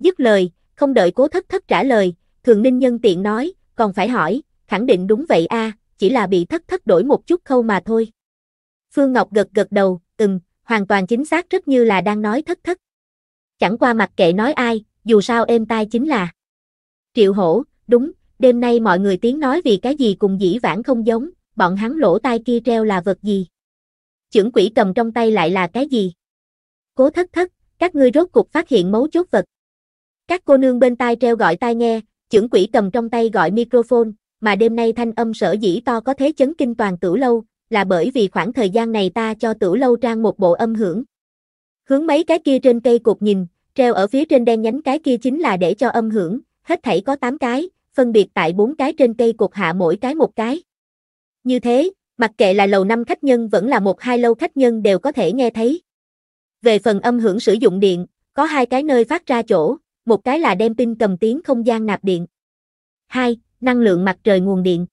Dứt lời, không đợi cố thất thất trả lời, thường ninh nhân tiện nói, còn phải hỏi, khẳng định đúng vậy A, chỉ là bị thất thất đổi một chút khâu mà thôi. Phương Ngọc gật gật đầu, ừm, hoàn toàn chính xác rất như là đang nói thất thất. Chẳng qua mặc kệ nói ai, dù sao êm tai chính là. Triệu hổ, đúng, đêm nay mọi người tiếng nói vì cái gì cùng dĩ vãng không giống, bọn hắn lỗ tai kia treo là vật gì. Chưởng quỷ cầm trong tay lại là cái gì? Cố thất thất, các ngươi rốt cục phát hiện mấu chốt vật. Các cô nương bên tai treo gọi tai nghe, chưởng quỷ cầm trong tay gọi microphone, mà đêm nay thanh âm sở dĩ to có thế chấn kinh toàn tử lâu, là bởi vì khoảng thời gian này ta cho tửu lâu trang một bộ âm hưởng. Hướng mấy cái kia trên cây cột nhìn, treo ở phía trên đen nhánh cái kia chính là để cho âm hưởng, hết thảy có 8 cái, phân biệt tại bốn cái trên cây cột hạ mỗi cái một cái. Như thế, mặc kệ là lầu năm khách nhân vẫn là một hai lâu khách nhân đều có thể nghe thấy. Về phần âm hưởng sử dụng điện, có hai cái nơi phát ra chỗ, một cái là đem pin cầm tiếng không gian nạp điện. hai Năng lượng mặt trời nguồn điện.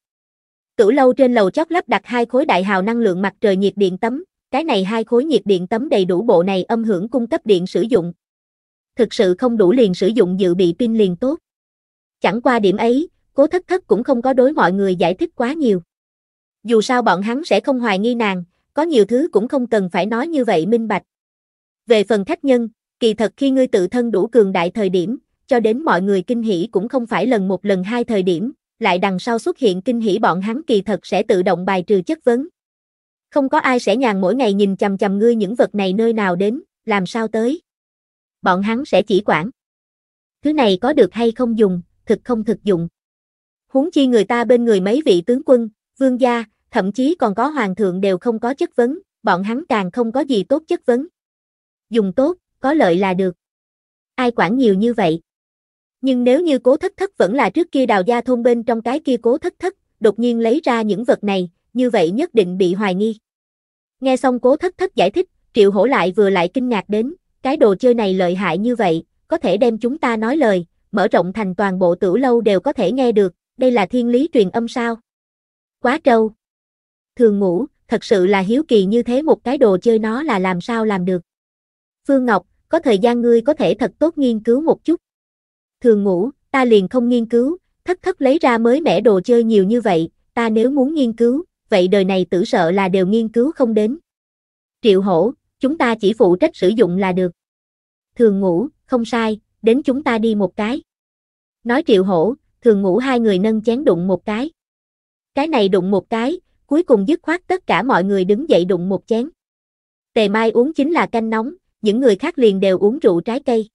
Tửu lâu trên lầu chót lắp đặt hai khối đại hào năng lượng mặt trời nhiệt điện tấm, cái này hai khối nhiệt điện tấm đầy đủ bộ này âm hưởng cung cấp điện sử dụng. Thực sự không đủ liền sử dụng dự bị pin liền tốt. Chẳng qua điểm ấy, cố thất thất cũng không có đối mọi người giải thích quá nhiều. Dù sao bọn hắn sẽ không hoài nghi nàng, có nhiều thứ cũng không cần phải nói như vậy minh bạch. Về phần khách nhân, kỳ thật khi ngươi tự thân đủ cường đại thời điểm, cho đến mọi người kinh hỉ cũng không phải lần một lần hai thời điểm, lại đằng sau xuất hiện kinh hỉ bọn hắn kỳ thật sẽ tự động bài trừ chất vấn. Không có ai sẽ nhàn mỗi ngày nhìn chằm chằm ngươi những vật này nơi nào đến, làm sao tới. Bọn hắn sẽ chỉ quản. Thứ này có được hay không dùng, thực không thực dụng. Huống chi người ta bên người mấy vị tướng quân, vương gia, thậm chí còn có hoàng thượng đều không có chất vấn, bọn hắn càng không có gì tốt chất vấn. Dùng tốt, có lợi là được. Ai quản nhiều như vậy? Nhưng nếu như cố thất thất vẫn là trước kia đào gia thôn bên trong cái kia cố thất thất, đột nhiên lấy ra những vật này, như vậy nhất định bị hoài nghi. Nghe xong cố thất thất giải thích, triệu hổ lại vừa lại kinh ngạc đến, cái đồ chơi này lợi hại như vậy, có thể đem chúng ta nói lời, mở rộng thành toàn bộ tử lâu đều có thể nghe được, đây là thiên lý truyền âm sao. Quá trâu. Thường ngủ, thật sự là hiếu kỳ như thế một cái đồ chơi nó là làm sao làm được. Phương Ngọc, có thời gian ngươi có thể thật tốt nghiên cứu một chút thường ngủ, ta liền không nghiên cứu, thất thất lấy ra mới mẻ đồ chơi nhiều như vậy, ta nếu muốn nghiên cứu, vậy đời này tử sợ là đều nghiên cứu không đến. Triệu hổ, chúng ta chỉ phụ trách sử dụng là được. Thường ngủ, không sai, đến chúng ta đi một cái. Nói triệu hổ, thường ngủ hai người nâng chén đụng một cái. Cái này đụng một cái, cuối cùng dứt khoát tất cả mọi người đứng dậy đụng một chén. Tề mai uống chính là canh nóng, những người khác liền đều uống rượu trái cây.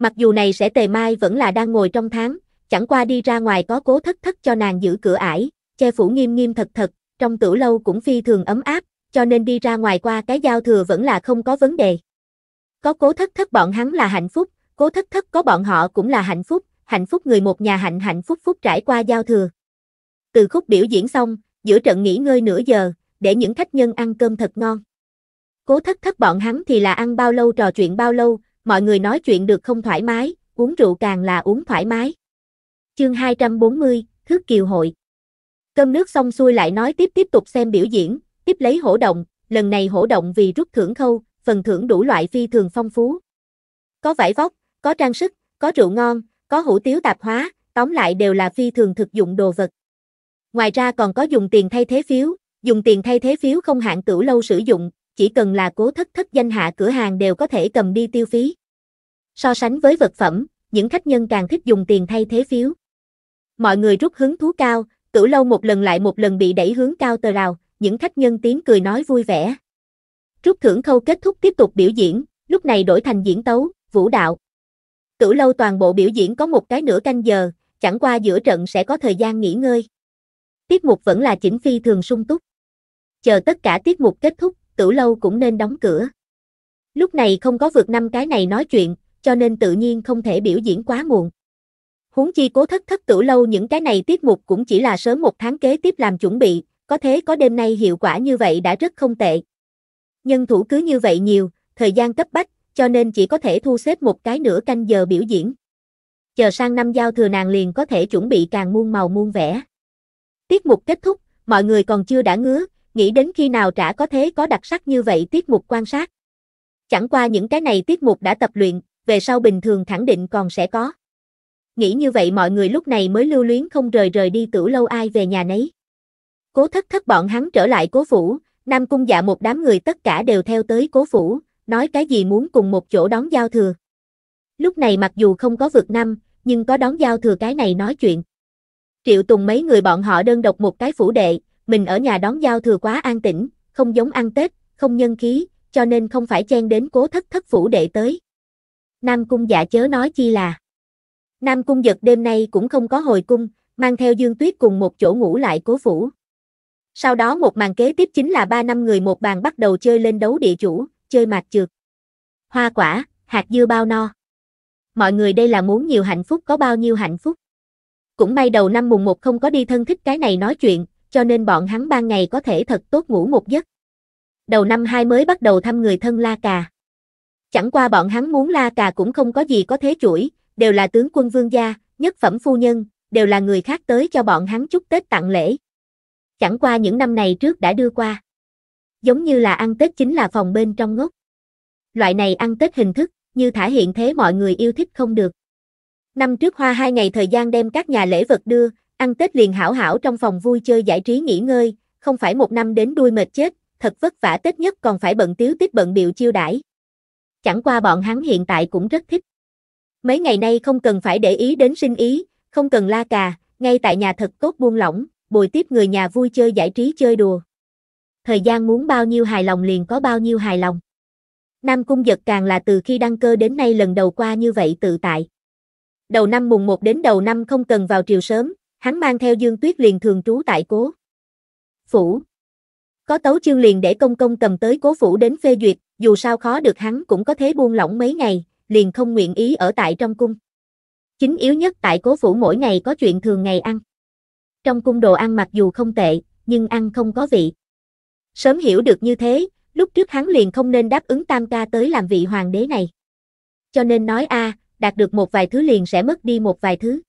Mặc dù này sẽ tề mai vẫn là đang ngồi trong tháng, chẳng qua đi ra ngoài có cố thất thất cho nàng giữ cửa ải, che phủ nghiêm nghiêm thật thật, trong tử lâu cũng phi thường ấm áp, cho nên đi ra ngoài qua cái giao thừa vẫn là không có vấn đề. Có cố thất thất bọn hắn là hạnh phúc, cố thất thất có bọn họ cũng là hạnh phúc, hạnh phúc người một nhà hạnh hạnh phúc phúc trải qua giao thừa. Từ khúc biểu diễn xong, giữa trận nghỉ ngơi nửa giờ, để những khách nhân ăn cơm thật ngon. Cố thất thất bọn hắn thì là ăn bao lâu trò chuyện bao lâu, mọi người nói chuyện được không thoải mái, uống rượu càng là uống thoải mái. Chương 240, Thước Kiều Hội Cơm nước xong xuôi lại nói tiếp tiếp tục xem biểu diễn, tiếp lấy hổ động, lần này hổ động vì rút thưởng khâu, phần thưởng đủ loại phi thường phong phú. Có vải vóc, có trang sức, có rượu ngon, có hủ tiếu tạp hóa, tóm lại đều là phi thường thực dụng đồ vật. Ngoài ra còn có dùng tiền thay thế phiếu, dùng tiền thay thế phiếu không hạn cửu lâu sử dụng, chỉ cần là cố thất thất danh hạ cửa hàng đều có thể cầm đi tiêu phí. So sánh với vật phẩm, những khách nhân càng thích dùng tiền thay thế phiếu. Mọi người rút hứng thú cao, cửu lâu một lần lại một lần bị đẩy hướng cao tờ rào, những khách nhân tiếng cười nói vui vẻ. Rút thưởng khâu kết thúc tiếp tục biểu diễn, lúc này đổi thành diễn tấu, vũ đạo. Cửu lâu toàn bộ biểu diễn có một cái nửa canh giờ, chẳng qua giữa trận sẽ có thời gian nghỉ ngơi. Tiết mục vẫn là chỉnh phi thường sung túc. Chờ tất cả tiết mục kết thúc, cửu lâu cũng nên đóng cửa. Lúc này không có vượt năm cái này nói chuyện, cho nên tự nhiên không thể biểu diễn quá muộn. Huống chi cố thất thất tử lâu những cái này tiết mục cũng chỉ là sớm một tháng kế tiếp làm chuẩn bị, có thế có đêm nay hiệu quả như vậy đã rất không tệ. Nhân thủ cứ như vậy nhiều, thời gian cấp bách, cho nên chỉ có thể thu xếp một cái nửa canh giờ biểu diễn. Chờ sang năm giao thừa nàng liền có thể chuẩn bị càng muôn màu muôn vẻ. Tiết mục kết thúc, mọi người còn chưa đã ngứa, nghĩ đến khi nào trả có thế có đặc sắc như vậy tiết mục quan sát. Chẳng qua những cái này tiết mục đã tập luyện, về sau bình thường khẳng định còn sẽ có. Nghĩ như vậy mọi người lúc này mới lưu luyến không rời rời đi tử lâu ai về nhà nấy. Cố thất thất bọn hắn trở lại cố phủ, Nam Cung dạ một đám người tất cả đều theo tới cố phủ, nói cái gì muốn cùng một chỗ đón giao thừa. Lúc này mặc dù không có vượt năm, nhưng có đón giao thừa cái này nói chuyện. Triệu Tùng mấy người bọn họ đơn độc một cái phủ đệ, mình ở nhà đón giao thừa quá an tĩnh, không giống ăn Tết, không nhân khí, cho nên không phải chen đến cố thất thất phủ đệ tới. Nam Cung giả chớ nói chi là. Nam Cung giật đêm nay cũng không có hồi cung, mang theo Dương Tuyết cùng một chỗ ngủ lại cố phủ. Sau đó một màn kế tiếp chính là ba năm người một bàn bắt đầu chơi lên đấu địa chủ, chơi mạt trượt. Hoa quả, hạt dưa bao no. Mọi người đây là muốn nhiều hạnh phúc có bao nhiêu hạnh phúc. Cũng may đầu năm mùng một không có đi thân thích cái này nói chuyện, cho nên bọn hắn ban ngày có thể thật tốt ngủ một giấc. Đầu năm hai mới bắt đầu thăm người thân La Cà. Chẳng qua bọn hắn muốn la cà cũng không có gì có thế chuỗi, đều là tướng quân vương gia, nhất phẩm phu nhân, đều là người khác tới cho bọn hắn chúc Tết tặng lễ. Chẳng qua những năm này trước đã đưa qua. Giống như là ăn Tết chính là phòng bên trong ngốc. Loại này ăn Tết hình thức, như thả hiện thế mọi người yêu thích không được. Năm trước hoa hai ngày thời gian đem các nhà lễ vật đưa, ăn Tết liền hảo hảo trong phòng vui chơi giải trí nghỉ ngơi, không phải một năm đến đuôi mệt chết, thật vất vả Tết nhất còn phải bận tiếu tiết bận biệu chiêu đãi chẳng qua bọn hắn hiện tại cũng rất thích. Mấy ngày nay không cần phải để ý đến sinh ý, không cần la cà, ngay tại nhà thật tốt buông lỏng, bồi tiếp người nhà vui chơi giải trí chơi đùa. Thời gian muốn bao nhiêu hài lòng liền có bao nhiêu hài lòng. Nam Cung Giật càng là từ khi đăng cơ đến nay lần đầu qua như vậy tự tại. Đầu năm mùng 1 đến đầu năm không cần vào triều sớm, hắn mang theo Dương Tuyết liền thường trú tại cố. Phủ. Có tấu chương liền để công công cầm tới cố phủ đến phê duyệt, dù sao khó được hắn cũng có thế buông lỏng mấy ngày, liền không nguyện ý ở tại trong cung. Chính yếu nhất tại cố phủ mỗi ngày có chuyện thường ngày ăn. Trong cung đồ ăn mặc dù không tệ, nhưng ăn không có vị. Sớm hiểu được như thế, lúc trước hắn liền không nên đáp ứng tam ca tới làm vị hoàng đế này. Cho nên nói a, à, đạt được một vài thứ liền sẽ mất đi một vài thứ.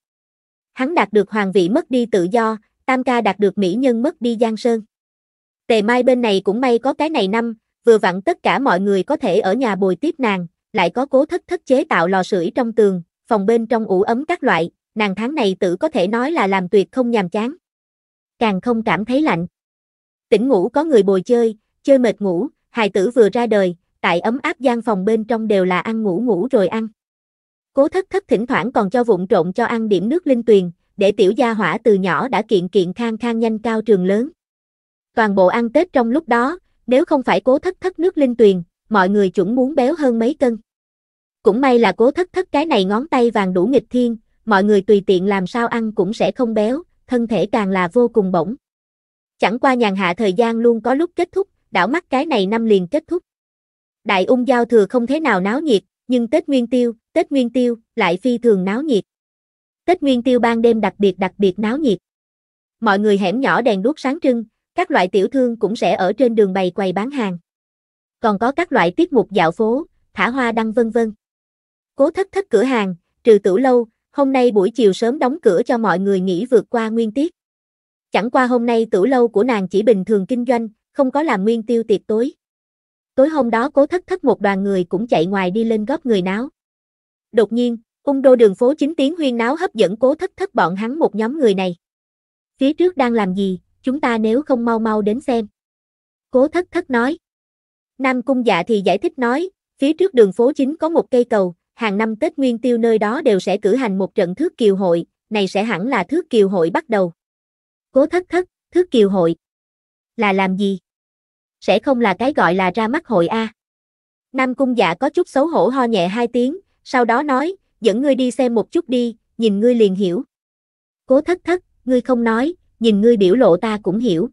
Hắn đạt được hoàng vị mất đi tự do, tam ca đạt được mỹ nhân mất đi giang sơn. Tề Mai bên này cũng may có cái này năm, vừa vặn tất cả mọi người có thể ở nhà bồi tiếp nàng, lại có cố thất thất chế tạo lò sưởi trong tường, phòng bên trong ủ ấm các loại, nàng tháng này tự có thể nói là làm tuyệt không nhàm chán. Càng không cảm thấy lạnh. Tỉnh ngủ có người bồi chơi, chơi mệt ngủ, hài tử vừa ra đời, tại ấm áp gian phòng bên trong đều là ăn ngủ ngủ rồi ăn. Cố thất thất thỉnh thoảng còn cho vụn trộn cho ăn điểm nước linh tuyền, để tiểu gia hỏa từ nhỏ đã kiện kiện khang khang nhanh cao trường lớn. Toàn bộ ăn Tết trong lúc đó, nếu không phải cố thất thất nước linh tuyền, mọi người chuẩn muốn béo hơn mấy cân. Cũng may là cố thất thất cái này ngón tay vàng đủ nghịch thiên, mọi người tùy tiện làm sao ăn cũng sẽ không béo, thân thể càng là vô cùng bổng. Chẳng qua nhàn hạ thời gian luôn có lúc kết thúc, đảo mắt cái này năm liền kết thúc. Đại ung giao thừa không thế nào náo nhiệt, nhưng Tết Nguyên Tiêu, Tết Nguyên Tiêu lại phi thường náo nhiệt. Tết Nguyên Tiêu ban đêm đặc biệt đặc biệt náo nhiệt. Mọi người hẻm nhỏ đèn đuốc sáng trưng, các loại tiểu thương cũng sẽ ở trên đường bày quầy bán hàng. Còn có các loại tiết mục dạo phố, thả hoa đăng vân vân. Cố thất thất cửa hàng, trừ tử lâu, hôm nay buổi chiều sớm đóng cửa cho mọi người nghỉ vượt qua nguyên tiết. Chẳng qua hôm nay tử lâu của nàng chỉ bình thường kinh doanh, không có làm nguyên tiêu tiệc tối. Tối hôm đó cố thất thất một đoàn người cũng chạy ngoài đi lên góp người náo. Đột nhiên, ung đô đường phố chính tiếng huyên náo hấp dẫn cố thất thất bọn hắn một nhóm người này. Phía trước đang làm gì, chúng ta nếu không mau mau đến xem. Cố thất thất nói. Nam cung dạ thì giải thích nói, phía trước đường phố chính có một cây cầu, hàng năm Tết Nguyên Tiêu nơi đó đều sẽ cử hành một trận thước kiều hội, này sẽ hẳn là thước kiều hội bắt đầu. Cố thất thất, thước kiều hội. Là làm gì? Sẽ không là cái gọi là ra mắt hội A. Nam cung dạ có chút xấu hổ ho nhẹ hai tiếng, sau đó nói, dẫn ngươi đi xem một chút đi, nhìn ngươi liền hiểu. Cố thất thất, ngươi không nói, nhìn ngươi biểu lộ ta cũng hiểu.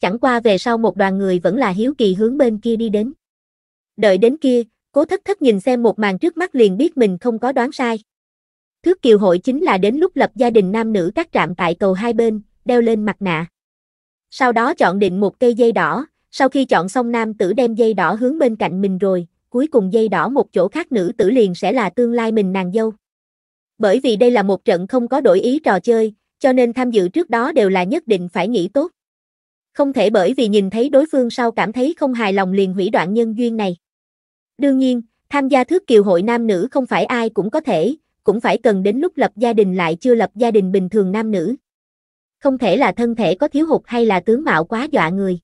Chẳng qua về sau một đoàn người vẫn là hiếu kỳ hướng bên kia đi đến. Đợi đến kia, cố thất thất nhìn xem một màn trước mắt liền biết mình không có đoán sai. Thước kiều hội chính là đến lúc lập gia đình nam nữ các trạm tại cầu hai bên, đeo lên mặt nạ. Sau đó chọn định một cây dây đỏ, sau khi chọn xong nam tử đem dây đỏ hướng bên cạnh mình rồi, cuối cùng dây đỏ một chỗ khác nữ tử liền sẽ là tương lai mình nàng dâu. Bởi vì đây là một trận không có đổi ý trò chơi, cho nên tham dự trước đó đều là nhất định phải nghĩ tốt. Không thể bởi vì nhìn thấy đối phương sau cảm thấy không hài lòng liền hủy đoạn nhân duyên này. Đương nhiên, tham gia thước kiều hội nam nữ không phải ai cũng có thể, cũng phải cần đến lúc lập gia đình lại chưa lập gia đình bình thường nam nữ. Không thể là thân thể có thiếu hụt hay là tướng mạo quá dọa người.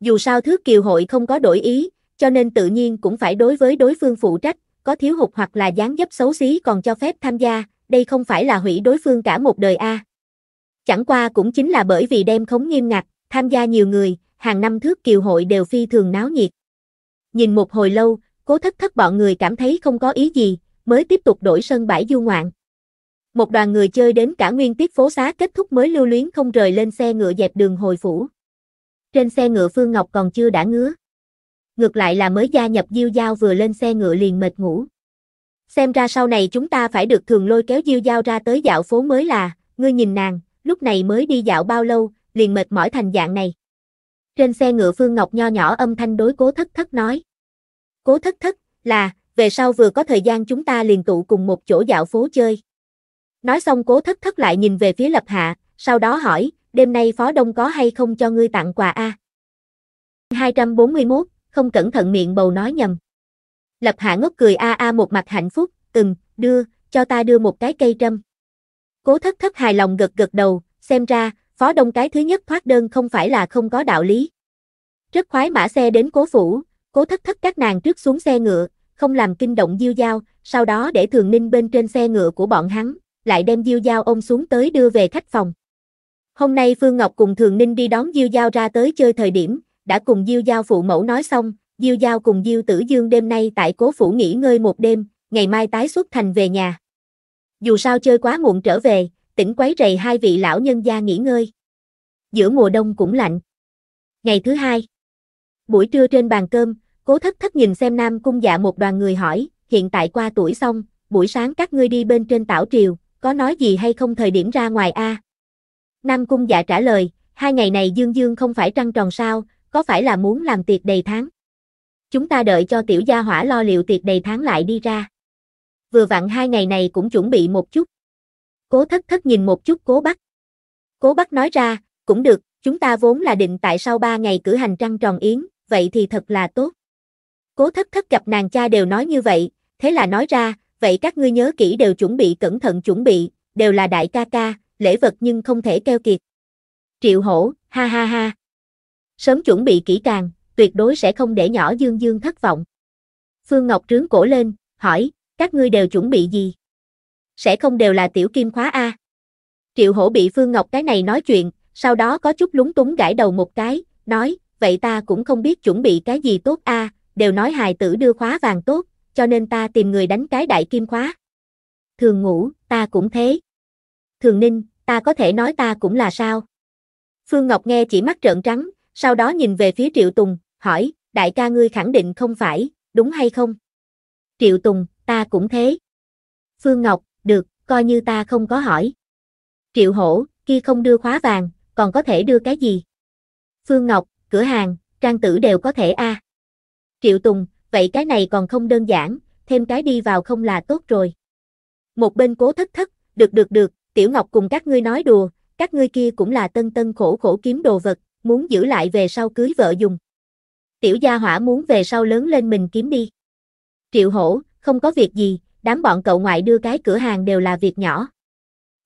Dù sao thước kiều hội không có đổi ý, cho nên tự nhiên cũng phải đối với đối phương phụ trách, có thiếu hụt hoặc là dáng dấp xấu xí còn cho phép tham gia, đây không phải là hủy đối phương cả một đời a. Chẳng qua cũng chính là bởi vì đem khống nghiêm ngặt, tham gia nhiều người, hàng năm thước kiều hội đều phi thường náo nhiệt. Nhìn một hồi lâu, cố thất thất bọn người cảm thấy không có ý gì, mới tiếp tục đổi sân bãi du ngoạn. Một đoàn người chơi đến cả nguyên tiết phố xá kết thúc mới lưu luyến không rời lên xe ngựa dẹp đường hồi phủ. Trên xe ngựa Phương Ngọc còn chưa đã ngứa. Ngược lại là mới gia nhập Diêu Giao vừa lên xe ngựa liền mệt ngủ. Xem ra sau này chúng ta phải được thường lôi kéo Diêu Giao ra tới dạo phố mới là, ngươi nhìn nàng, lúc này mới đi dạo bao lâu, liền mệt mỏi thành dạng này. Trên xe ngựa Phương Ngọc nho nhỏ âm thanh đối cố thất thất nói. Cố thất thất, là, về sau vừa có thời gian chúng ta liền tụ cùng một chỗ dạo phố chơi. Nói xong cố thất thất lại nhìn về phía lập hạ, sau đó hỏi, đêm nay phó đông có hay không cho ngươi tặng quà a à? 241, không cẩn thận miệng bầu nói nhầm. Lập hạ ngốc cười a a một mặt hạnh phúc, từng, đưa, cho ta đưa một cái cây trâm. Cố thất thất hài lòng gật gật đầu, xem ra, phó đông cái thứ nhất thoát đơn không phải là không có đạo lý. Rất khoái mã xe đến cố phủ, cố thất thất các nàng trước xuống xe ngựa, không làm kinh động diêu dao sau đó để thường ninh bên trên xe ngựa của bọn hắn, lại đem diêu dao ông xuống tới đưa về khách phòng. Hôm nay Phương Ngọc cùng Thường Ninh đi đón Diêu dao ra tới chơi thời điểm, đã cùng Diêu dao phụ mẫu nói xong, Diêu Giao cùng Diêu Tử Dương đêm nay tại cố phủ nghỉ ngơi một đêm, ngày mai tái xuất thành về nhà. Dù sao chơi quá muộn trở về, tỉnh quấy rầy hai vị lão nhân gia nghỉ ngơi. Giữa mùa đông cũng lạnh. Ngày thứ hai. Buổi trưa trên bàn cơm, cố thất thất nhìn xem nam cung dạ một đoàn người hỏi, hiện tại qua tuổi xong, buổi sáng các ngươi đi bên trên tảo triều, có nói gì hay không thời điểm ra ngoài a? Nam cung dạ trả lời, hai ngày này Dương Dương không phải trăng tròn sao, có phải là muốn làm tiệc đầy tháng? chúng ta đợi cho tiểu gia hỏa lo liệu tiệc đầy tháng lại đi ra. Vừa vặn hai ngày này cũng chuẩn bị một chút. Cố thất thất nhìn một chút cố bắc. Cố bắc nói ra, cũng được, chúng ta vốn là định tại sau ba ngày cử hành trăng tròn yến, vậy thì thật là tốt. Cố thất thất gặp nàng cha đều nói như vậy, thế là nói ra, vậy các ngươi nhớ kỹ đều chuẩn bị cẩn thận chuẩn bị, đều là đại ca ca, lễ vật nhưng không thể keo kiệt. Triệu hổ, ha ha ha. Sớm chuẩn bị kỹ càng tuyệt đối sẽ không để nhỏ Dương Dương thất vọng. Phương Ngọc trướng cổ lên, hỏi, các ngươi đều chuẩn bị gì? Sẽ không đều là tiểu kim khóa A. Triệu hổ bị Phương Ngọc cái này nói chuyện, sau đó có chút lúng túng gãi đầu một cái, nói, vậy ta cũng không biết chuẩn bị cái gì tốt A, đều nói hài tử đưa khóa vàng tốt, cho nên ta tìm người đánh cái đại kim khóa. Thường ngủ, ta cũng thế. Thường ninh, ta có thể nói ta cũng là sao. Phương Ngọc nghe chỉ mắt trợn trắng, sau đó nhìn về phía Triệu Tùng, hỏi, đại ca ngươi khẳng định không phải, đúng hay không? Triệu Tùng, ta cũng thế. Phương Ngọc, được, coi như ta không có hỏi. Triệu Hổ, kia không đưa khóa vàng, còn có thể đưa cái gì? Phương Ngọc, cửa hàng, trang tử đều có thể a. À. Triệu Tùng, vậy cái này còn không đơn giản, thêm cái đi vào không là tốt rồi. Một bên cố thất thất, được được được, Tiểu Ngọc cùng các ngươi nói đùa, các ngươi kia cũng là tân tân khổ khổ kiếm đồ vật, muốn giữ lại về sau cưới vợ dùng tiểu gia hỏa muốn về sau lớn lên mình kiếm đi. Triệu hổ, không có việc gì, đám bọn cậu ngoại đưa cái cửa hàng đều là việc nhỏ.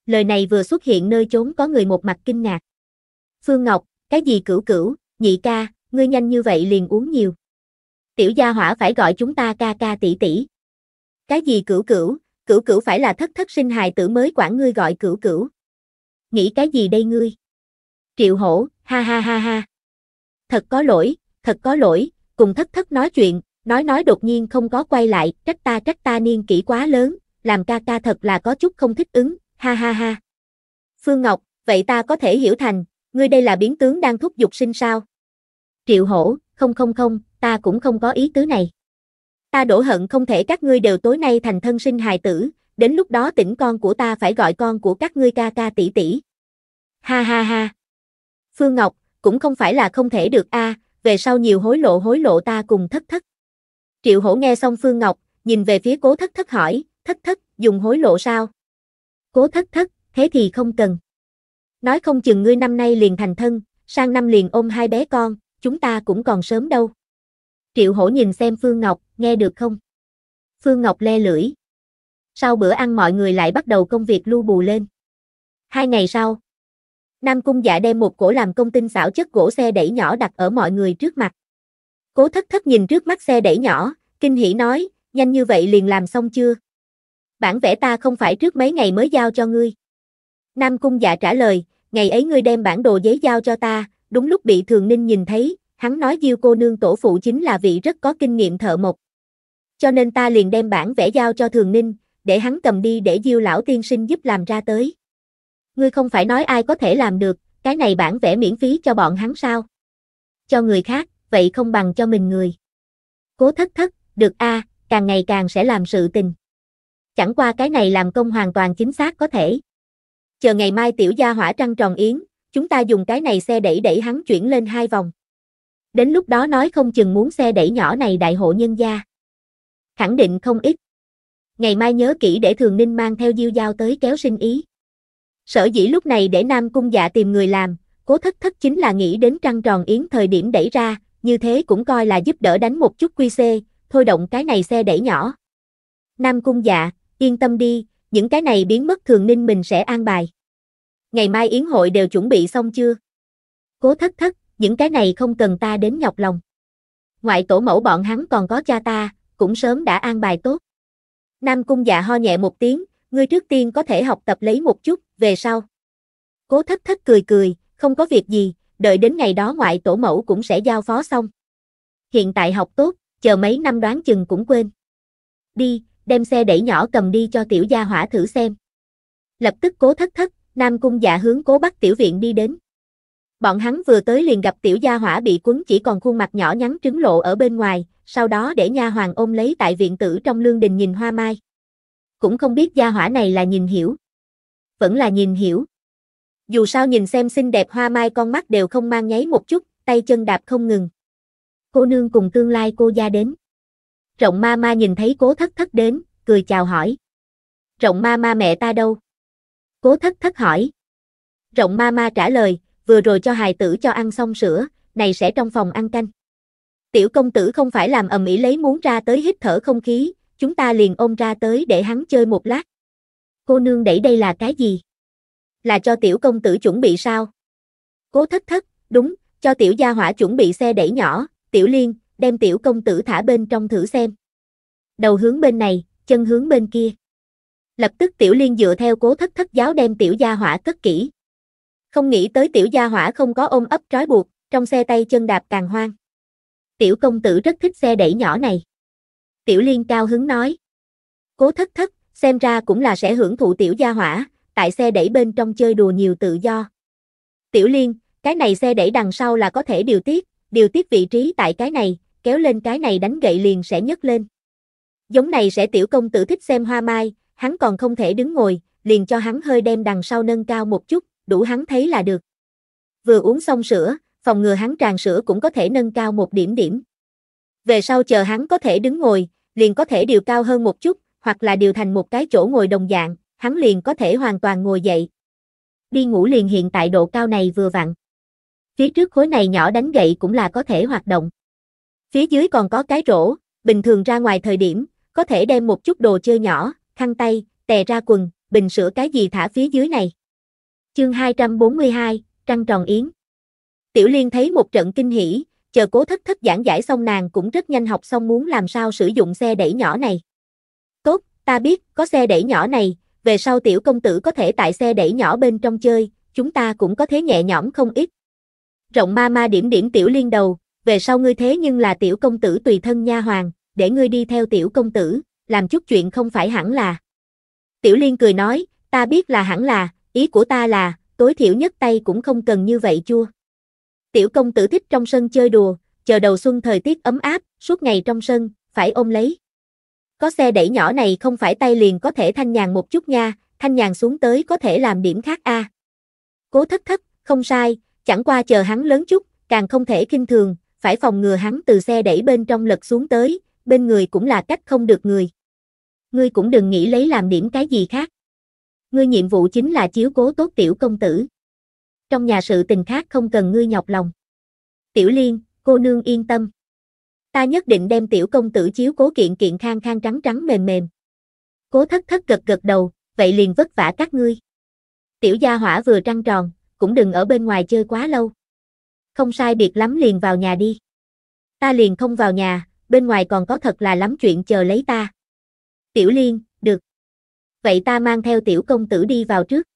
Lời này vừa xuất hiện nơi chốn có người một mặt kinh ngạc. Phương Ngọc, cái gì cửu cửu, nhị ca, ngươi nhanh như vậy liền uống nhiều. Tiểu gia hỏa phải gọi chúng ta ca ca tỷ tỷ. Cái gì cửu cửu, cửu cửu phải là thất thất sinh hài tử mới quản ngươi gọi cửu cửu. Nghĩ cái gì đây ngươi? Triệu hổ, ha ha ha ha. Thật có lỗi, thật có lỗi, cùng thất thất nói chuyện, nói nói đột nhiên không có quay lại, trách ta trách ta niên kỷ quá lớn, làm ca ca thật là có chút không thích ứng, ha ha ha. Phương Ngọc, vậy ta có thể hiểu thành, ngươi đây là biến tướng đang thúc giục sinh sao? Triệu hổ, không không không, ta cũng không có ý tứ này. Ta đổ hận không thể các ngươi đều tối nay thành thân sinh hài tử, đến lúc đó tỉnh con của ta phải gọi con của các ngươi ca ca tỷ tỷ. Ha ha ha. Phương Ngọc, cũng không phải là không thể được a, à, về sau nhiều hối lộ hối lộ ta cùng thất thất. Triệu hổ nghe xong Phương Ngọc, nhìn về phía cố thất thất hỏi, thất thất, dùng hối lộ sao? Cố thất thất, thế thì không cần. Nói không chừng ngươi năm nay liền thành thân, sang năm liền ôm hai bé con, chúng ta cũng còn sớm đâu. Triệu hổ nhìn xem Phương Ngọc, nghe được không? Phương Ngọc le lưỡi. Sau bữa ăn mọi người lại bắt đầu công việc lưu bù lên. Hai ngày sau, Nam Cung Dạ đem một cổ làm công tinh xảo chất gỗ xe đẩy nhỏ đặt ở mọi người trước mặt. Cố thất thất nhìn trước mắt xe đẩy nhỏ, kinh hỉ nói, nhanh như vậy liền làm xong chưa? Bản vẽ ta không phải trước mấy ngày mới giao cho ngươi. Nam Cung Dạ trả lời, ngày ấy ngươi đem bản đồ giấy giao cho ta, đúng lúc bị Thường Ninh nhìn thấy, hắn nói Diêu cô nương tổ phụ chính là vị rất có kinh nghiệm thợ mộc. Cho nên ta liền đem bản vẽ giao cho Thường Ninh, để hắn cầm đi để Diêu lão tiên sinh giúp làm ra tới. Ngươi không phải nói ai có thể làm được, cái này bản vẽ miễn phí cho bọn hắn sao? Cho người khác, vậy không bằng cho mình người. Cố thất thất, được a, à, càng ngày càng sẽ làm sự tình. Chẳng qua cái này làm công hoàn toàn chính xác có thể. Chờ ngày mai tiểu gia hỏa trăng tròn yến, chúng ta dùng cái này xe đẩy đẩy hắn chuyển lên hai vòng. Đến lúc đó nói không chừng muốn xe đẩy nhỏ này đại hộ nhân gia. Khẳng định không ít. Ngày mai nhớ kỹ để thường ninh mang theo diêu dao tới kéo sinh ý. Sở dĩ lúc này để Nam Cung Dạ tìm người làm, cố thất thất chính là nghĩ đến trăng tròn yến thời điểm đẩy ra, như thế cũng coi là giúp đỡ đánh một chút quy xê, thôi động cái này xe đẩy nhỏ. Nam Cung Dạ, yên tâm đi, những cái này biến mất thường ninh mình sẽ an bài. Ngày mai yến hội đều chuẩn bị xong chưa? Cố thất thất, những cái này không cần ta đến nhọc lòng. Ngoại tổ mẫu bọn hắn còn có cha ta, cũng sớm đã an bài tốt. Nam cung dạ ho nhẹ một tiếng, ngươi trước tiên có thể học tập lấy một chút, về sau. Cố thất thất cười cười, không có việc gì, đợi đến ngày đó ngoại tổ mẫu cũng sẽ giao phó xong. Hiện tại học tốt, chờ mấy năm đoán chừng cũng quên. Đi, đem xe đẩy nhỏ cầm đi cho tiểu gia hỏa thử xem. Lập tức cố thất thất, Nam Cung dạ hướng cố bắt tiểu viện đi đến. Bọn hắn vừa tới liền gặp tiểu gia hỏa bị cuốn chỉ còn khuôn mặt nhỏ nhắn trứng lộ ở bên ngoài, sau đó để nha hoàng ôm lấy tại viện tử trong lương đình nhìn hoa mai cũng không biết gia hỏa này là nhìn hiểu. Vẫn là nhìn hiểu. Dù sao nhìn xem xinh đẹp hoa mai con mắt đều không mang nháy một chút, tay chân đạp không ngừng. Cô nương cùng tương lai cô gia đến. Rộng ma ma nhìn thấy cố thất thất đến, cười chào hỏi. Rộng ma ma mẹ ta đâu? Cố thất thất hỏi. Rộng ma ma trả lời, vừa rồi cho hài tử cho ăn xong sữa, này sẽ trong phòng ăn canh. Tiểu công tử không phải làm ầm ĩ lấy muốn ra tới hít thở không khí, chúng ta liền ôm ra tới để hắn chơi một lát. Cô nương đẩy đây là cái gì? Là cho tiểu công tử chuẩn bị sao? Cố thất thất, đúng, cho tiểu gia hỏa chuẩn bị xe đẩy nhỏ, tiểu liên, đem tiểu công tử thả bên trong thử xem. Đầu hướng bên này, chân hướng bên kia. Lập tức tiểu liên dựa theo cố thất thất giáo đem tiểu gia hỏa cất kỹ. Không nghĩ tới tiểu gia hỏa không có ôm ấp trói buộc, trong xe tay chân đạp càng hoang. Tiểu công tử rất thích xe đẩy nhỏ này. Tiểu Liên cao hứng nói. Cố thất thất, xem ra cũng là sẽ hưởng thụ tiểu gia hỏa, tại xe đẩy bên trong chơi đùa nhiều tự do. Tiểu Liên, cái này xe đẩy đằng sau là có thể điều tiết, điều tiết vị trí tại cái này, kéo lên cái này đánh gậy liền sẽ nhấc lên. Giống này sẽ tiểu công tử thích xem hoa mai, hắn còn không thể đứng ngồi, liền cho hắn hơi đem đằng sau nâng cao một chút, đủ hắn thấy là được. Vừa uống xong sữa, phòng ngừa hắn tràn sữa cũng có thể nâng cao một điểm điểm. Về sau chờ hắn có thể đứng ngồi, liền có thể điều cao hơn một chút, hoặc là điều thành một cái chỗ ngồi đồng dạng, hắn liền có thể hoàn toàn ngồi dậy. Đi ngủ liền hiện tại độ cao này vừa vặn. Phía trước khối này nhỏ đánh gậy cũng là có thể hoạt động. Phía dưới còn có cái rổ, bình thường ra ngoài thời điểm, có thể đem một chút đồ chơi nhỏ, khăn tay, tè ra quần, bình sữa cái gì thả phía dưới này. Chương 242, Trăng tròn yến. Tiểu Liên thấy một trận kinh hỉ, chờ cố thất thất giảng giải xong nàng cũng rất nhanh học xong muốn làm sao sử dụng xe đẩy nhỏ này. Tốt, ta biết, có xe đẩy nhỏ này, về sau tiểu công tử có thể tại xe đẩy nhỏ bên trong chơi, chúng ta cũng có thế nhẹ nhõm không ít. Rộng ma ma điểm điểm tiểu liên đầu, về sau ngươi thế nhưng là tiểu công tử tùy thân nha hoàng, để ngươi đi theo tiểu công tử, làm chút chuyện không phải hẳn là. Tiểu liên cười nói, ta biết là hẳn là, ý của ta là, tối thiểu nhất tay cũng không cần như vậy chua. Tiểu công tử thích trong sân chơi đùa, chờ đầu xuân thời tiết ấm áp, suốt ngày trong sân, phải ôm lấy. Có xe đẩy nhỏ này không phải tay liền có thể thanh nhàn một chút nha, thanh nhàn xuống tới có thể làm điểm khác a. Cố thất thất, không sai, chẳng qua chờ hắn lớn chút, càng không thể kinh thường, phải phòng ngừa hắn từ xe đẩy bên trong lật xuống tới, bên người cũng là cách không được người. Ngươi cũng đừng nghĩ lấy làm điểm cái gì khác. Ngươi nhiệm vụ chính là chiếu cố tốt tiểu công tử trong nhà sự tình khác không cần ngươi nhọc lòng. Tiểu Liên, cô nương yên tâm. Ta nhất định đem tiểu công tử chiếu cố kiện kiện khang khang trắng trắng mềm mềm. Cố thất thất gật gật đầu, vậy liền vất vả các ngươi. Tiểu gia hỏa vừa trăng tròn, cũng đừng ở bên ngoài chơi quá lâu. Không sai biệt lắm liền vào nhà đi. Ta liền không vào nhà, bên ngoài còn có thật là lắm chuyện chờ lấy ta. Tiểu Liên, được. Vậy ta mang theo tiểu công tử đi vào trước.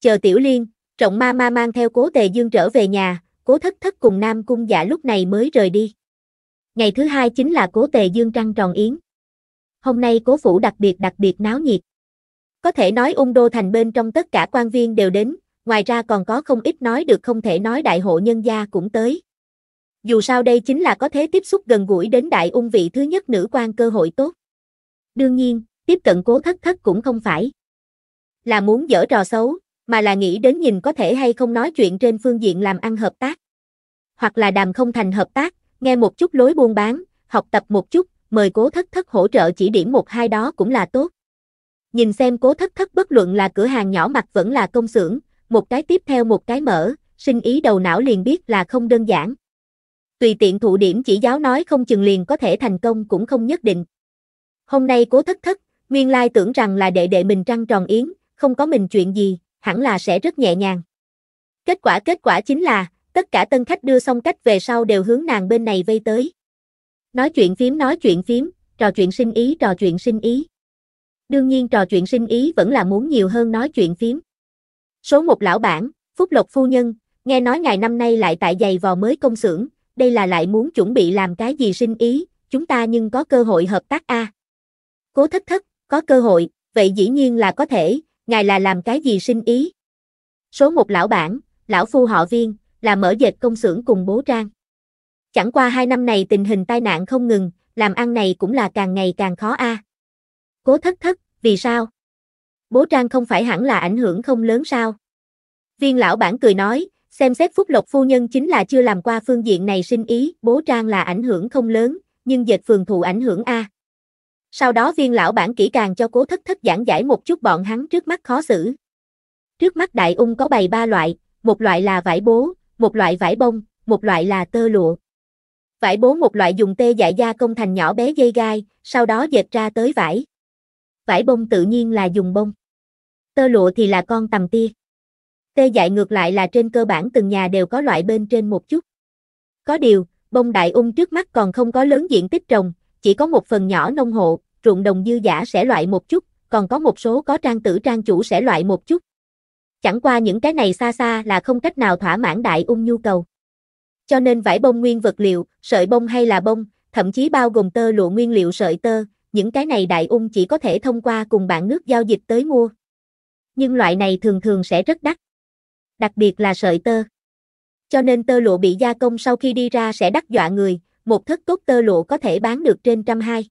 Chờ Tiểu Liên, Trọng ma ma mang theo cố tề dương trở về nhà, cố thất thất cùng nam cung giả dạ lúc này mới rời đi. Ngày thứ hai chính là cố tề dương trăng tròn yến. Hôm nay cố phủ đặc biệt đặc biệt náo nhiệt. Có thể nói ung đô thành bên trong tất cả quan viên đều đến, ngoài ra còn có không ít nói được không thể nói đại hộ nhân gia cũng tới. Dù sao đây chính là có thế tiếp xúc gần gũi đến đại ung vị thứ nhất nữ quan cơ hội tốt. Đương nhiên, tiếp cận cố thất thất cũng không phải là muốn dở trò xấu, mà là nghĩ đến nhìn có thể hay không nói chuyện trên phương diện làm ăn hợp tác. Hoặc là đàm không thành hợp tác, nghe một chút lối buôn bán, học tập một chút, mời cố thất thất hỗ trợ chỉ điểm một hai đó cũng là tốt. Nhìn xem cố thất thất bất luận là cửa hàng nhỏ mặt vẫn là công xưởng, một cái tiếp theo một cái mở, sinh ý đầu não liền biết là không đơn giản. Tùy tiện thụ điểm chỉ giáo nói không chừng liền có thể thành công cũng không nhất định. Hôm nay cố thất thất, nguyên lai tưởng rằng là đệ đệ mình trăng tròn yến, không có mình chuyện gì, hẳn là sẽ rất nhẹ nhàng. Kết quả kết quả chính là, tất cả tân khách đưa xong cách về sau đều hướng nàng bên này vây tới. Nói chuyện phím nói chuyện phím, trò chuyện sinh ý trò chuyện sinh ý. Đương nhiên trò chuyện sinh ý vẫn là muốn nhiều hơn nói chuyện phím. Số một lão bản, Phúc Lộc Phu Nhân, nghe nói ngày năm nay lại tại giày vò mới công xưởng, đây là lại muốn chuẩn bị làm cái gì sinh ý, chúng ta nhưng có cơ hội hợp tác a à? Cố thất thất, có cơ hội, vậy dĩ nhiên là có thể, ngài là làm cái gì sinh ý? Số một lão bản, lão phu họ viên, là mở dệt công xưởng cùng bố trang. Chẳng qua hai năm này tình hình tai nạn không ngừng, làm ăn này cũng là càng ngày càng khó a. À. Cố thất thất, vì sao? Bố trang không phải hẳn là ảnh hưởng không lớn sao? Viên lão bản cười nói, xem xét phúc lộc phu nhân chính là chưa làm qua phương diện này sinh ý, bố trang là ảnh hưởng không lớn, nhưng dệt phường thụ ảnh hưởng a. Sau đó viên lão bản kỹ càng cho cố thất thất giảng giải một chút bọn hắn trước mắt khó xử. Trước mắt đại ung có bày ba loại, một loại là vải bố, một loại vải bông, một loại là tơ lụa. Vải bố một loại dùng tê dại da công thành nhỏ bé dây gai, sau đó dệt ra tới vải. Vải bông tự nhiên là dùng bông. Tơ lụa thì là con tầm tia. Tê dại ngược lại là trên cơ bản từng nhà đều có loại bên trên một chút. Có điều, bông đại ung trước mắt còn không có lớn diện tích trồng, chỉ có một phần nhỏ nông hộ, ruộng đồng dư giả sẽ loại một chút, còn có một số có trang tử trang chủ sẽ loại một chút. Chẳng qua những cái này xa xa là không cách nào thỏa mãn đại ung nhu cầu. Cho nên vải bông nguyên vật liệu, sợi bông hay là bông, thậm chí bao gồm tơ lụa nguyên liệu sợi tơ, những cái này đại ung chỉ có thể thông qua cùng bạn nước giao dịch tới mua. Nhưng loại này thường thường sẽ rất đắt. Đặc biệt là sợi tơ. Cho nên tơ lụa bị gia công sau khi đi ra sẽ đắt dọa người, một thất cốt tơ lộ có thể bán được trên trăm hai.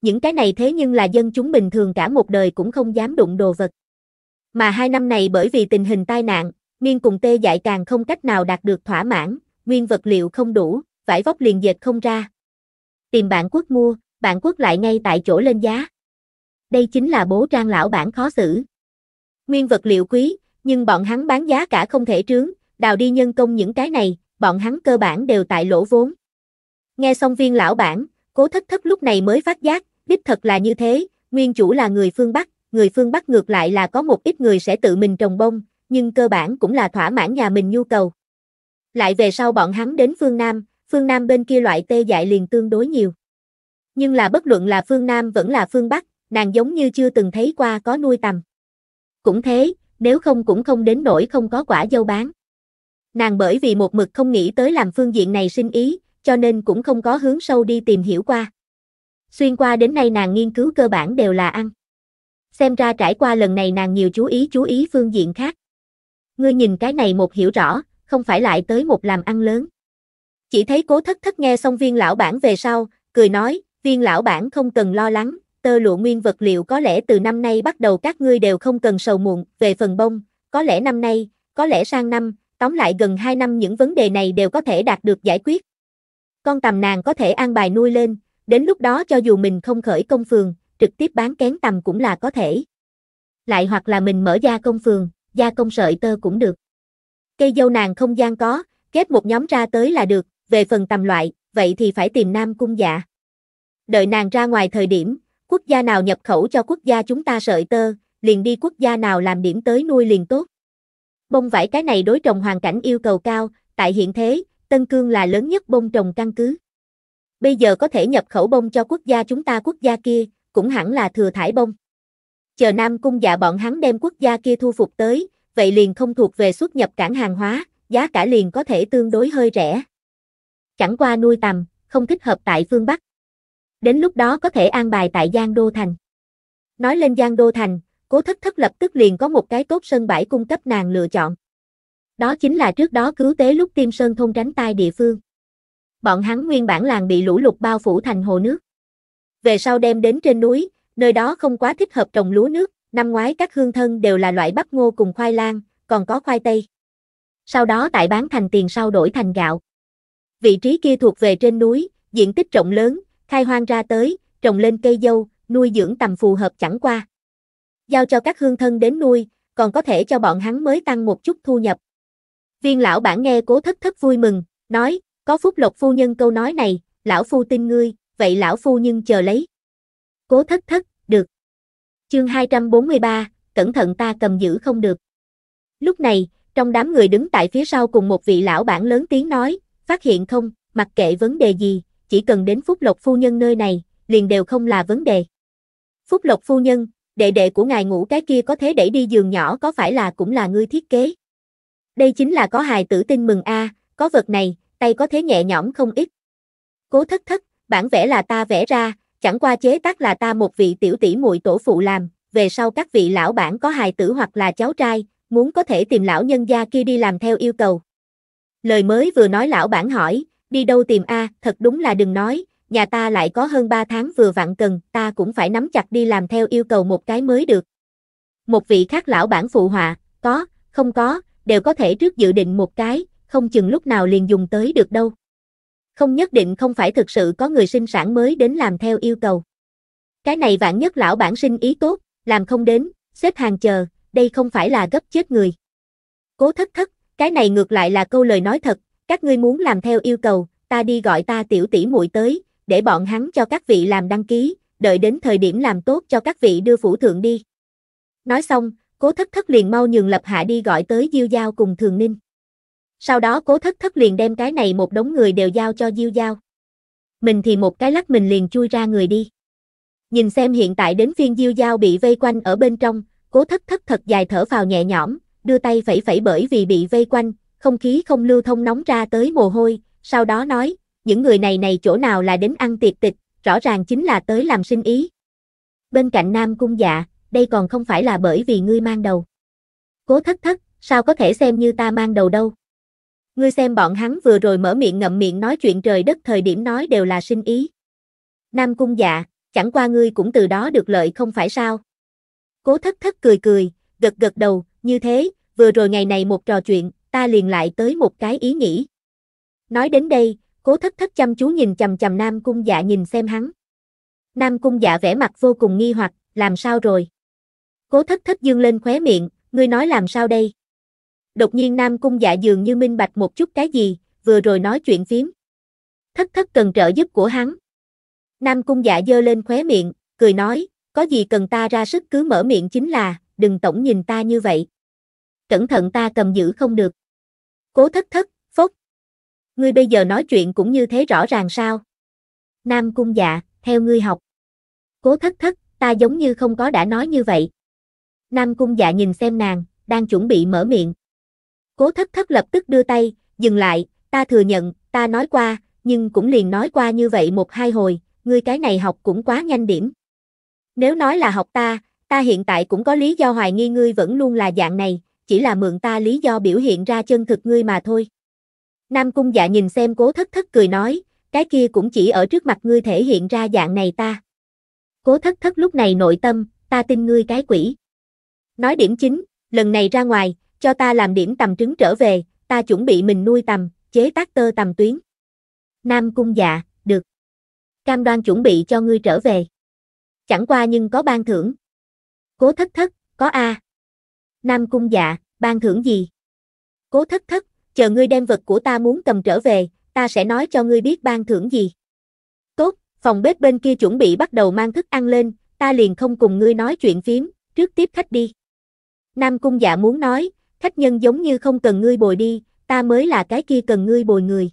Những cái này thế nhưng là dân chúng bình thường cả một đời cũng không dám đụng đồ vật. Mà hai năm này bởi vì tình hình tai nạn, Miên cùng tê dại càng không cách nào đạt được thỏa mãn, nguyên vật liệu không đủ, vải vóc liền dệt không ra. Tìm bạn quốc mua, bạn quốc lại ngay tại chỗ lên giá. Đây chính là bố trang lão bản khó xử. Nguyên vật liệu quý, nhưng bọn hắn bán giá cả không thể trướng, đào đi nhân công những cái này, bọn hắn cơ bản đều tại lỗ vốn. Nghe xong viên lão bản, cố thất thất lúc này mới phát giác, đích thật là như thế, nguyên chủ là người phương Bắc, người phương Bắc ngược lại là có một ít người sẽ tự mình trồng bông, nhưng cơ bản cũng là thỏa mãn nhà mình nhu cầu. Lại về sau bọn hắn đến phương Nam, phương Nam bên kia loại tê dại liền tương đối nhiều. Nhưng là bất luận là phương Nam vẫn là phương Bắc, nàng giống như chưa từng thấy qua có nuôi tầm. Cũng thế, nếu không cũng không đến nổi không có quả dâu bán. Nàng bởi vì một mực không nghĩ tới làm phương diện này sinh ý, cho nên cũng không có hướng sâu đi tìm hiểu qua. Xuyên qua đến nay nàng nghiên cứu cơ bản đều là ăn. Xem ra trải qua lần này nàng nhiều chú ý chú ý phương diện khác. Ngươi nhìn cái này một hiểu rõ, không phải lại tới một làm ăn lớn. Chỉ thấy cố thất thất nghe xong viên lão bản về sau, cười nói, viên lão bản không cần lo lắng, tơ lụa nguyên vật liệu có lẽ từ năm nay bắt đầu các ngươi đều không cần sầu muộn, về phần bông, có lẽ năm nay, có lẽ sang năm, tóm lại gần 2 năm những vấn đề này đều có thể đạt được giải quyết con tầm nàng có thể an bài nuôi lên, đến lúc đó cho dù mình không khởi công phường, trực tiếp bán kén tầm cũng là có thể. Lại hoặc là mình mở gia công phường, gia công sợi tơ cũng được. Cây dâu nàng không gian có, kết một nhóm ra tới là được, về phần tầm loại, vậy thì phải tìm Nam Cung dạ. Đợi nàng ra ngoài thời điểm, quốc gia nào nhập khẩu cho quốc gia chúng ta sợi tơ, liền đi quốc gia nào làm điểm tới nuôi liền tốt. Bông vải cái này đối trồng hoàn cảnh yêu cầu cao, tại hiện thế, Tân Cương là lớn nhất bông trồng căn cứ. Bây giờ có thể nhập khẩu bông cho quốc gia chúng ta quốc gia kia, cũng hẳn là thừa thải bông. Chờ Nam Cung dạ bọn hắn đem quốc gia kia thu phục tới, vậy liền không thuộc về xuất nhập cảng hàng hóa, giá cả liền có thể tương đối hơi rẻ. Chẳng qua nuôi tầm, không thích hợp tại phương Bắc. Đến lúc đó có thể an bài tại Giang Đô Thành. Nói lên Giang Đô Thành, cố thất thất lập tức liền có một cái tốt sân bãi cung cấp nàng lựa chọn. Đó chính là trước đó cứu tế lúc Tiêm Sơn thôn tránh tai địa phương. Bọn hắn nguyên bản làng bị lũ lụt bao phủ thành hồ nước. Về sau đem đến trên núi, nơi đó không quá thích hợp trồng lúa nước, năm ngoái các hương thân đều là loại bắp ngô cùng khoai lang, còn có khoai tây. Sau đó tại bán thành tiền sau đổi thành gạo. Vị trí kia thuộc về trên núi, diện tích rộng lớn, khai hoang ra tới, trồng lên cây dâu, nuôi dưỡng tầm phù hợp chẳng qua. Giao cho các hương thân đến nuôi, còn có thể cho bọn hắn mới tăng một chút thu nhập, Viên lão bản nghe cố thất thất vui mừng, nói, có phúc lộc phu nhân câu nói này, lão phu tin ngươi, vậy lão phu nhưng chờ lấy. Cố thất thất, được. Chương 243, cẩn thận ta cầm giữ không được. Lúc này, trong đám người đứng tại phía sau cùng một vị lão bản lớn tiếng nói, phát hiện không, mặc kệ vấn đề gì, chỉ cần đến phúc lộc phu nhân nơi này, liền đều không là vấn đề. Phúc lộc phu nhân, đệ đệ của ngài ngủ cái kia có thế đẩy đi giường nhỏ có phải là cũng là ngươi thiết kế? Đây chính là có hài tử tin mừng a, có vật này, tay có thế nhẹ nhõm không ít. Cố thất thất, bản vẽ là ta vẽ ra, chẳng qua chế tác là ta một vị tiểu tỷ muội tổ phụ làm, về sau các vị lão bản có hài tử hoặc là cháu trai, muốn có thể tìm lão nhân gia kia đi làm theo yêu cầu. Lời mới vừa nói lão bản hỏi, đi đâu tìm a, thật đúng là đừng nói, nhà ta lại có hơn 3 tháng vừa vặn cần, ta cũng phải nắm chặt đi làm theo yêu cầu một cái mới được. Một vị khác lão bản phụ họa, có, không có, đều có thể trước dự định một cái, không chừng lúc nào liền dùng tới được đâu. Không nhất định không phải thực sự có người sinh sản mới đến làm theo yêu cầu. Cái này vạn nhất lão bản sinh ý tốt, làm không đến, xếp hàng chờ, đây không phải là gấp chết người. Cố thất thất, cái này ngược lại là câu lời nói thật, các ngươi muốn làm theo yêu cầu, ta đi gọi ta tiểu tỷ muội tới, để bọn hắn cho các vị làm đăng ký, đợi đến thời điểm làm tốt cho các vị đưa phủ thượng đi. Nói xong, cố thất thất liền mau nhường lập hạ đi gọi tới Diêu Giao cùng Thường Ninh. Sau đó cố thất thất liền đem cái này một đống người đều giao cho Diêu Giao. Mình thì một cái lắc mình liền chui ra người đi. Nhìn xem hiện tại đến phiên Diêu Giao bị vây quanh ở bên trong, cố thất thất thật dài thở vào nhẹ nhõm, đưa tay phẩy phẩy bởi vì bị vây quanh, không khí không lưu thông nóng ra tới mồ hôi, sau đó nói, những người này này chỗ nào là đến ăn tiệc tịch, rõ ràng chính là tới làm sinh ý. Bên cạnh Nam Cung Dạ, đây còn không phải là bởi vì ngươi mang đầu. Cố thất thất, sao có thể xem như ta mang đầu đâu. Ngươi xem bọn hắn vừa rồi mở miệng ngậm miệng nói chuyện trời đất thời điểm nói đều là sinh ý. Nam cung dạ, chẳng qua ngươi cũng từ đó được lợi không phải sao. Cố thất thất cười cười, gật gật đầu, như thế, vừa rồi ngày này một trò chuyện, ta liền lại tới một cái ý nghĩ. Nói đến đây, cố thất thất chăm chú nhìn chầm chầm Nam cung dạ nhìn xem hắn. Nam cung dạ vẻ mặt vô cùng nghi hoặc, làm sao rồi? Cố thất thất dương lên khóe miệng, ngươi nói làm sao đây? Đột nhiên Nam Cung dạ dường như minh bạch một chút cái gì, vừa rồi nói chuyện phím. Thất thất cần trợ giúp của hắn. Nam Cung dạ dơ lên khóe miệng, cười nói, có gì cần ta ra sức cứ mở miệng chính là, đừng tổng nhìn ta như vậy. Cẩn thận ta cầm giữ không được. Cố thất thất, phốt. Ngươi bây giờ nói chuyện cũng như thế rõ ràng sao? Nam Cung dạ, theo ngươi học. Cố thất thất, ta giống như không có đã nói như vậy. Nam Cung Dạ nhìn xem nàng, đang chuẩn bị mở miệng. Cố thất thất lập tức đưa tay, dừng lại, ta thừa nhận, ta nói qua, nhưng cũng liền nói qua như vậy một hai hồi, ngươi cái này học cũng quá nhanh điểm. Nếu nói là học ta, ta hiện tại cũng có lý do hoài nghi ngươi vẫn luôn là dạng này, chỉ là mượn ta lý do biểu hiện ra chân thực ngươi mà thôi. Nam Cung Dạ nhìn xem cố thất thất cười nói, cái kia cũng chỉ ở trước mặt ngươi thể hiện ra dạng này ta. Cố thất thất lúc này nội tâm, ta tin ngươi cái quỷ. Nói điểm chính, lần này ra ngoài, cho ta làm điểm tầm trứng trở về, ta chuẩn bị mình nuôi tầm, chế tác tơ tầm tuyến. Nam cung dạ, được. Cam đoan chuẩn bị cho ngươi trở về. Chẳng qua nhưng có ban thưởng. Cố thất thất, có A. Nam cung dạ, ban thưởng gì? Cố thất thất, chờ ngươi đem vật của ta muốn cầm trở về, ta sẽ nói cho ngươi biết ban thưởng gì. Tốt, phòng bếp bên kia chuẩn bị bắt đầu mang thức ăn lên, ta liền không cùng ngươi nói chuyện phím, trước tiếp khách đi. Nam Cung Dạ muốn nói, khách nhân giống như không cần ngươi bồi đi, ta mới là cái kia cần ngươi bồi người.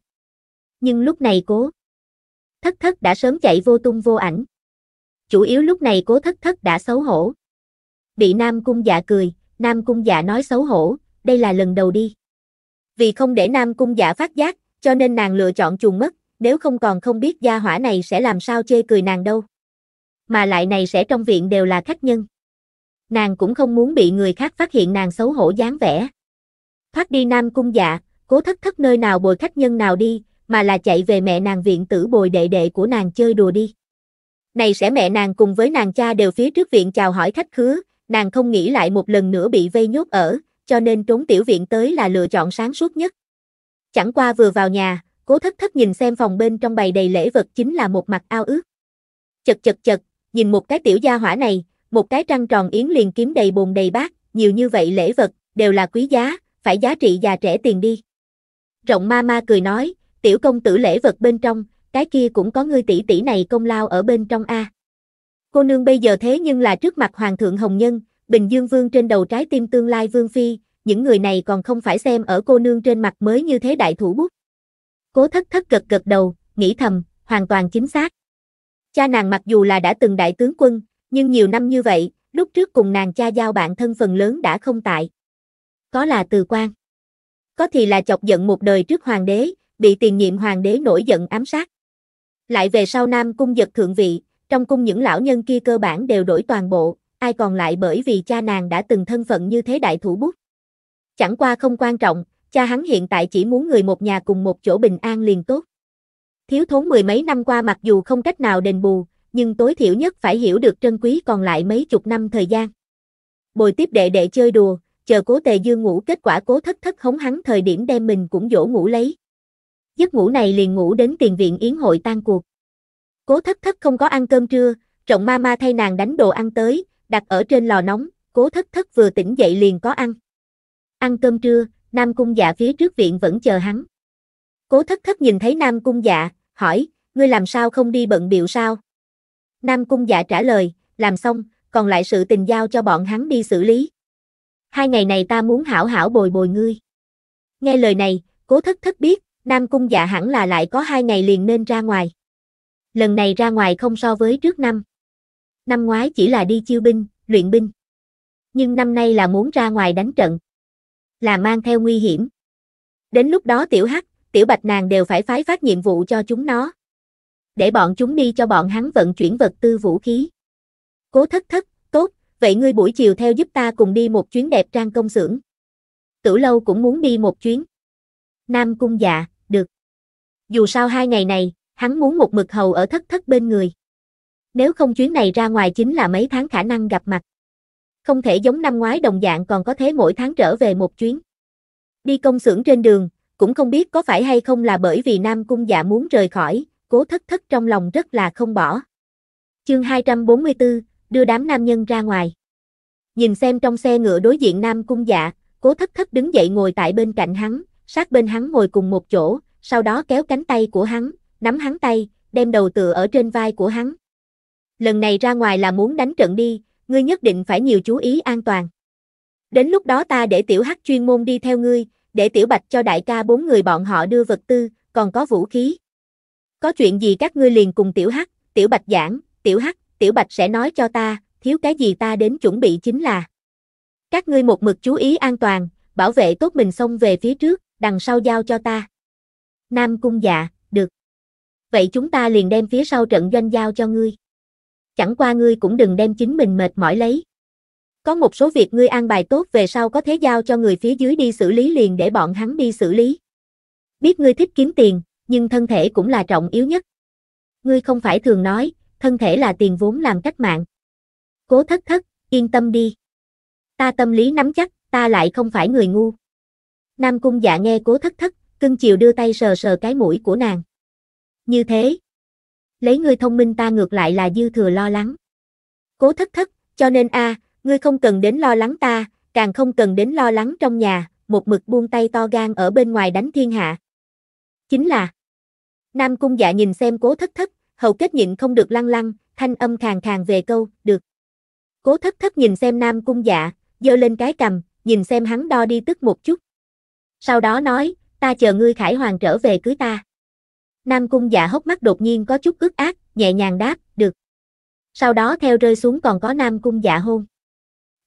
Nhưng lúc này cố. Thất thất đã sớm chạy vô tung vô ảnh. Chủ yếu lúc này cố thất thất đã xấu hổ. Bị Nam Cung Dạ cười, Nam Cung Dạ nói xấu hổ, đây là lần đầu đi. Vì không để Nam Cung Dạ phát giác, cho nên nàng lựa chọn chuồng mất, nếu không còn không biết gia hỏa này sẽ làm sao chê cười nàng đâu. Mà lại này sẽ trong viện đều là khách nhân nàng cũng không muốn bị người khác phát hiện nàng xấu hổ dáng vẻ. Thoát đi Nam Cung dạ, cố thất thất nơi nào bồi khách nhân nào đi, mà là chạy về mẹ nàng viện tử bồi đệ đệ của nàng chơi đùa đi. Này sẽ mẹ nàng cùng với nàng cha đều phía trước viện chào hỏi khách khứa, nàng không nghĩ lại một lần nữa bị vây nhốt ở, cho nên trốn tiểu viện tới là lựa chọn sáng suốt nhất. Chẳng qua vừa vào nhà, cố thất thất nhìn xem phòng bên trong bày đầy lễ vật chính là một mặt ao ước. Chật chật chật, nhìn một cái tiểu gia hỏa này, một cái trăng tròn yến liền kiếm đầy bồn đầy bát, nhiều như vậy lễ vật, đều là quý giá, phải giá trị già trẻ tiền đi. Rộng ma ma cười nói, tiểu công tử lễ vật bên trong, cái kia cũng có ngươi tỷ tỷ này công lao ở bên trong a. Cô nương bây giờ thế nhưng là trước mặt hoàng thượng hồng nhân, Bình Dương Vương trên đầu trái tim tương lai vương phi, những người này còn không phải xem ở cô nương trên mặt mới như thế đại thủ bút. Cố thất thất gật gật đầu, nghĩ thầm, hoàn toàn chính xác. Cha nàng mặc dù là đã từng đại tướng quân, nhưng nhiều năm như vậy, lúc trước cùng nàng cha giao bạn thân phần lớn đã không tại. Có là từ quan, có thì là chọc giận một đời trước hoàng đế, bị tiền nhiệm hoàng đế nổi giận ám sát. Lại về sau Nam cung giật thượng vị, trong cung những lão nhân kia cơ bản đều đổi toàn bộ, ai còn lại bởi vì cha nàng đã từng thân phận như thế đại thủ bút. Chẳng qua không quan trọng, cha hắn hiện tại chỉ muốn người một nhà cùng một chỗ bình an liền tốt. Thiếu thốn mười mấy năm qua mặc dù không cách nào đền bù, nhưng tối thiểu nhất phải hiểu được trân quý còn lại mấy chục năm thời gian. Bồi tiếp đệ đệ chơi đùa, chờ cố tề dương ngủ kết quả cố thất thất hống hắn thời điểm đem mình cũng dỗ ngủ lấy. Giấc ngủ này liền ngủ đến tiền viện yến hội tan cuộc. Cố thất thất không có ăn cơm trưa, trọng ma ma thay nàng đánh đồ ăn tới, đặt ở trên lò nóng, cố thất thất vừa tỉnh dậy liền có ăn. Ăn cơm trưa, Nam Cung Dạ phía trước viện vẫn chờ hắn. Cố thất thất nhìn thấy Nam Cung Dạ, hỏi, ngươi làm sao không đi bận biệu sao? Nam Cung Dạ trả lời, làm xong, còn lại sự tình giao cho bọn hắn đi xử lý. Hai ngày này ta muốn hảo hảo bồi bồi ngươi. Nghe lời này, cố thất thất biết, Nam Cung Dạ hẳn là lại có hai ngày liền nên ra ngoài. Lần này ra ngoài không so với trước năm. Năm ngoái chỉ là đi chiêu binh, luyện binh. Nhưng năm nay là muốn ra ngoài đánh trận. Là mang theo nguy hiểm. Đến lúc đó tiểu hắc, tiểu bạch nàng đều phải phái phát nhiệm vụ cho chúng nó để bọn chúng đi cho bọn hắn vận chuyển vật tư vũ khí. Cố thất thất, tốt, vậy ngươi buổi chiều theo giúp ta cùng đi một chuyến đẹp trang công xưởng. Tử lâu cũng muốn đi một chuyến. Nam cung dạ, được. Dù sao hai ngày này, hắn muốn một mực hầu ở thất thất bên người. Nếu không chuyến này ra ngoài chính là mấy tháng khả năng gặp mặt. Không thể giống năm ngoái đồng dạng còn có thế mỗi tháng trở về một chuyến. Đi công xưởng trên đường, cũng không biết có phải hay không là bởi vì Nam Cung Dạ muốn rời khỏi, cố thất thất trong lòng rất là không bỏ. Chương 244, đưa đám nam nhân ra ngoài. Nhìn xem trong xe ngựa đối diện nam cung dạ, cố thất thất đứng dậy ngồi tại bên cạnh hắn, sát bên hắn ngồi cùng một chỗ, sau đó kéo cánh tay của hắn, nắm hắn tay, đem đầu tựa ở trên vai của hắn. Lần này ra ngoài là muốn đánh trận đi, ngươi nhất định phải nhiều chú ý an toàn. Đến lúc đó ta để tiểu hắc chuyên môn đi theo ngươi, để tiểu bạch cho đại ca bốn người bọn họ đưa vật tư, còn có vũ khí có chuyện gì các ngươi liền cùng tiểu hắc, tiểu bạch giảng, tiểu hắc, tiểu bạch sẽ nói cho ta, thiếu cái gì ta đến chuẩn bị chính là. Các ngươi một mực chú ý an toàn, bảo vệ tốt mình xông về phía trước, đằng sau giao cho ta. Nam cung dạ, được. Vậy chúng ta liền đem phía sau trận doanh giao cho ngươi. Chẳng qua ngươi cũng đừng đem chính mình mệt mỏi lấy. Có một số việc ngươi an bài tốt về sau có thế giao cho người phía dưới đi xử lý liền để bọn hắn đi xử lý. Biết ngươi thích kiếm tiền, nhưng thân thể cũng là trọng yếu nhất. Ngươi không phải thường nói, thân thể là tiền vốn làm cách mạng. Cố thất thất, yên tâm đi. Ta tâm lý nắm chắc, ta lại không phải người ngu. Nam cung dạ nghe cố thất thất, cưng chiều đưa tay sờ sờ cái mũi của nàng. Như thế, lấy ngươi thông minh ta ngược lại là dư thừa lo lắng. Cố thất thất, cho nên a, ngươi không cần đến lo lắng ta, càng không cần đến lo lắng trong nhà, một mực buông tay to gan ở bên ngoài đánh thiên hạ chính là Nam Cung Dạ nhìn xem cố thất thất, hầu kết nhịn không được lăng lăng, thanh âm khàn khàn về câu, được. Cố thất thất nhìn xem Nam Cung Dạ, giơ lên cái cầm, nhìn xem hắn đo đi tức một chút. Sau đó nói, ta chờ ngươi khải hoàng trở về cưới ta. Nam Cung Dạ hốc mắt đột nhiên có chút ức ác, nhẹ nhàng đáp, được. Sau đó theo rơi xuống còn có Nam Cung Dạ hôn.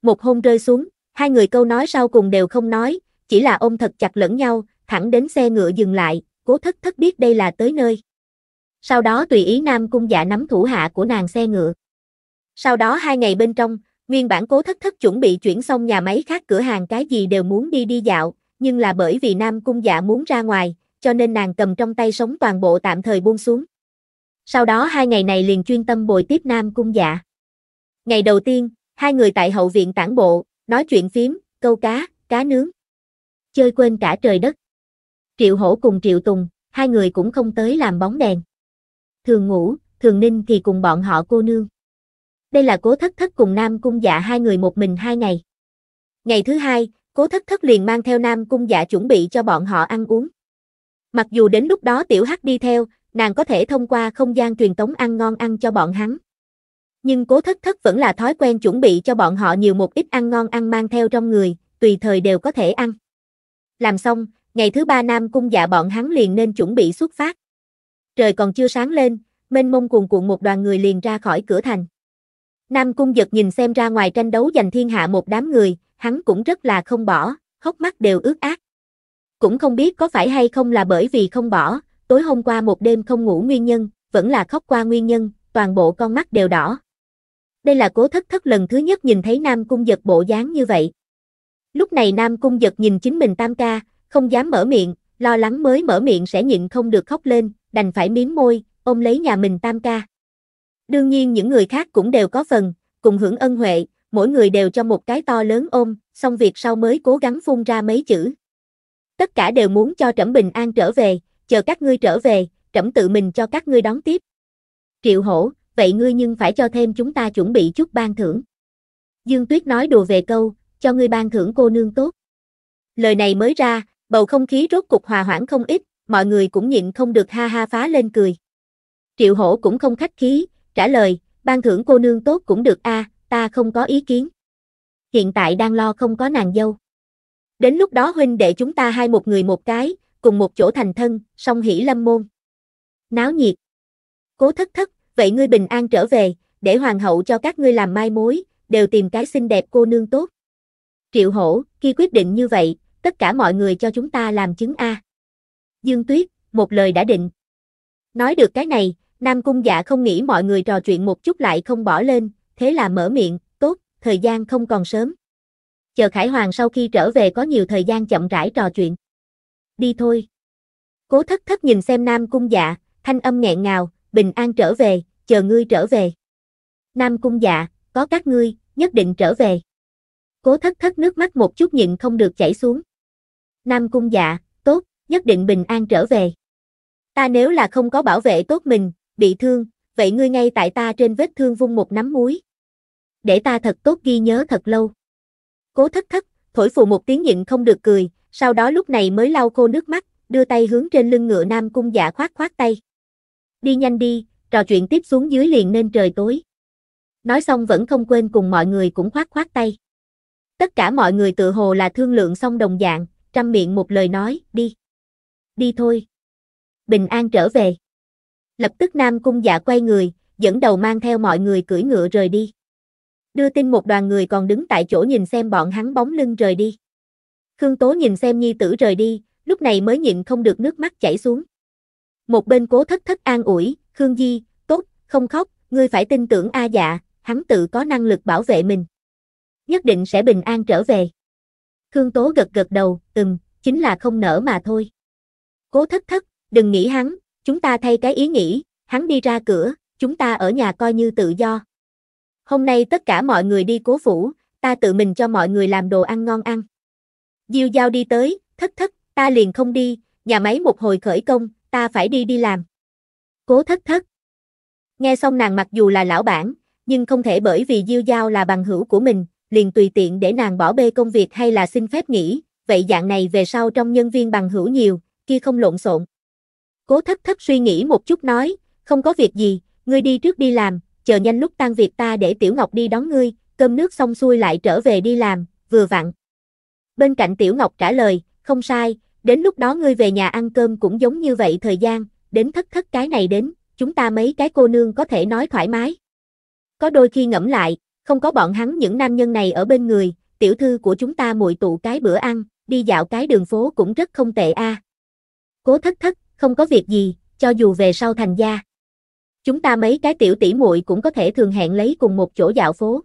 Một hôn rơi xuống, hai người câu nói sau cùng đều không nói, chỉ là ôm thật chặt lẫn nhau, thẳng đến xe ngựa dừng lại, cố thất thất biết đây là tới nơi. Sau đó tùy ý Nam Cung dạ nắm thủ hạ của nàng xe ngựa. Sau đó hai ngày bên trong, nguyên bản cố thất thất chuẩn bị chuyển xong nhà máy khác cửa hàng cái gì đều muốn đi đi dạo, nhưng là bởi vì Nam Cung dạ muốn ra ngoài, cho nên nàng cầm trong tay sống toàn bộ tạm thời buông xuống. Sau đó hai ngày này liền chuyên tâm bồi tiếp Nam Cung dạ. Ngày đầu tiên, hai người tại hậu viện tản bộ, nói chuyện phím, câu cá, cá nướng. Chơi quên cả trời đất. Triệu Hổ cùng Triệu Tùng, hai người cũng không tới làm bóng đèn. Thường ngủ, thường ninh thì cùng bọn họ cô nương. Đây là cố thất thất cùng Nam Cung dạ hai người một mình hai ngày. Ngày thứ hai, cố thất thất liền mang theo Nam Cung dạ chuẩn bị cho bọn họ ăn uống. Mặc dù đến lúc đó tiểu hắc đi theo, nàng có thể thông qua không gian truyền tống ăn ngon ăn cho bọn hắn. Nhưng cố thất thất vẫn là thói quen chuẩn bị cho bọn họ nhiều một ít ăn ngon ăn mang theo trong người, tùy thời đều có thể ăn. Làm xong, ngày thứ ba Nam Cung dạ bọn hắn liền nên chuẩn bị xuất phát. Trời còn chưa sáng lên, mênh mông cuồn cuộn một đoàn người liền ra khỏi cửa thành. Nam Cung giật nhìn xem ra ngoài tranh đấu giành thiên hạ một đám người, hắn cũng rất là không bỏ, hốc mắt đều ướt át. Cũng không biết có phải hay không là bởi vì không bỏ, tối hôm qua một đêm không ngủ nguyên nhân, vẫn là khóc qua nguyên nhân, toàn bộ con mắt đều đỏ. Đây là cố thất thất lần thứ nhất nhìn thấy Nam Cung giật bộ dáng như vậy. Lúc này Nam Cung giật nhìn chính mình tam ca, không dám mở miệng, lo lắng mới mở miệng sẽ nhịn không được khóc lên, đành phải miếng môi, ôm lấy nhà mình tam ca. Đương nhiên những người khác cũng đều có phần, cùng hưởng ân huệ, mỗi người đều cho một cái to lớn ôm, xong việc sau mới cố gắng phun ra mấy chữ. Tất cả đều muốn cho Trẫm bình an trở về, chờ các ngươi trở về, Trẫm tự mình cho các ngươi đón tiếp. Triệu hổ, vậy ngươi nhưng phải cho thêm chúng ta chuẩn bị chút ban thưởng. Dương Tuyết nói đùa về câu, cho ngươi ban thưởng cô nương tốt. Lời này mới ra, bầu không khí rốt cục hòa hoãn không ít, mọi người cũng nhịn không được ha ha phá lên cười. Triệu hổ cũng không khách khí, trả lời, ban thưởng cô nương tốt cũng được a, à, ta không có ý kiến. Hiện tại đang lo không có nàng dâu. Đến lúc đó huynh đệ chúng ta hai một người một cái, cùng một chỗ thành thân, song hỷ lâm môn. Náo nhiệt. Cố thất thất, vậy ngươi bình an trở về, để hoàng hậu cho các ngươi làm mai mối, đều tìm cái xinh đẹp cô nương tốt. Triệu hổ, khi quyết định như vậy, tất cả mọi người cho chúng ta làm chứng A. Dương Tuyết, một lời đã định. Nói được cái này, Nam Cung dạ không nghĩ mọi người trò chuyện một chút lại không bỏ lên, thế là mở miệng, tốt, thời gian không còn sớm. Chờ Khải Hoàng sau khi trở về có nhiều thời gian chậm rãi trò chuyện. Đi thôi. Cố thất thất nhìn xem Nam Cung dạ, thanh âm nghẹn ngào, bình an trở về, chờ ngươi trở về. Nam Cung dạ, có các ngươi, nhất định trở về. Cố thất thất nước mắt một chút nhịn không được chảy xuống. Nam Cung dạ, tốt, nhất định bình an trở về. Ta nếu là không có bảo vệ tốt mình, bị thương, vậy ngươi ngay tại ta trên vết thương vung một nắm muối. Để ta thật tốt ghi nhớ thật lâu. Cố thất thất, thổi phù một tiếng nhịn không được cười, sau đó lúc này mới lau khô nước mắt, đưa tay hướng trên lưng ngựa Nam Cung dạ khoát khoát tay. Đi nhanh đi, trò chuyện tiếp xuống dưới liền nên trời tối. Nói xong vẫn không quên cùng mọi người cũng khoát khoát tay. Tất cả mọi người tự hồ là thương lượng xong đồng dạng, trăm miệng một lời nói, đi. Đi thôi. Bình an trở về. Lập tức Nam Cung dạ quay người, dẫn đầu mang theo mọi người cưỡi ngựa rời đi. Đưa tin một đoàn người còn đứng tại chỗ nhìn xem bọn hắn bóng lưng rời đi. Khương Tố nhìn xem nhi tử rời đi, lúc này mới nhịn không được nước mắt chảy xuống. Một bên cố thất thất an ủi, Khương Di, tốt, không khóc, ngươi phải tin tưởng A dạ, hắn tự có năng lực bảo vệ mình. Nhất định sẽ bình an trở về. Khương Tố gật gật đầu, ừm, chính là không nở mà thôi. Cố thất thất, đừng nghĩ hắn, chúng ta thay cái ý nghĩ, hắn đi ra cửa, chúng ta ở nhà coi như tự do. Hôm nay tất cả mọi người đi cố phủ, ta tự mình cho mọi người làm đồ ăn ngon ăn. Diêu giao đi tới, thất thất, ta liền không đi, nhà máy một hồi khởi công, ta phải đi đi làm. Cố thất thất. Nghe xong nàng mặc dù là lão bản, nhưng không thể bởi vì Diêu Giao là bằng hữu của mình, liền tùy tiện để nàng bỏ bê công việc hay là xin phép nghỉ, vậy dạng này về sau trong nhân viên bằng hữu nhiều, kia không lộn xộn. Cố thất thất suy nghĩ một chút nói, không có việc gì, ngươi đi trước đi làm, chờ nhanh lúc tan việc ta để Tiểu Ngọc đi đón ngươi, cơm nước xong xuôi lại trở về đi làm, vừa vặn. Bên cạnh Tiểu Ngọc trả lời, không sai, đến lúc đó ngươi về nhà ăn cơm cũng giống như vậy thời gian, đến thất thất cái này đến, chúng ta mấy cái cô nương có thể nói thoải mái. Có đôi khi ngẫm lại, không có bọn hắn những nam nhân này ở bên người, tiểu thư của chúng ta muội tụ cái bữa ăn, đi dạo cái đường phố cũng rất không tệ a. Cố thất thất, không có việc gì, cho dù về sau thành gia. Chúng ta mấy cái tiểu tỷ muội cũng có thể thường hẹn lấy cùng một chỗ dạo phố.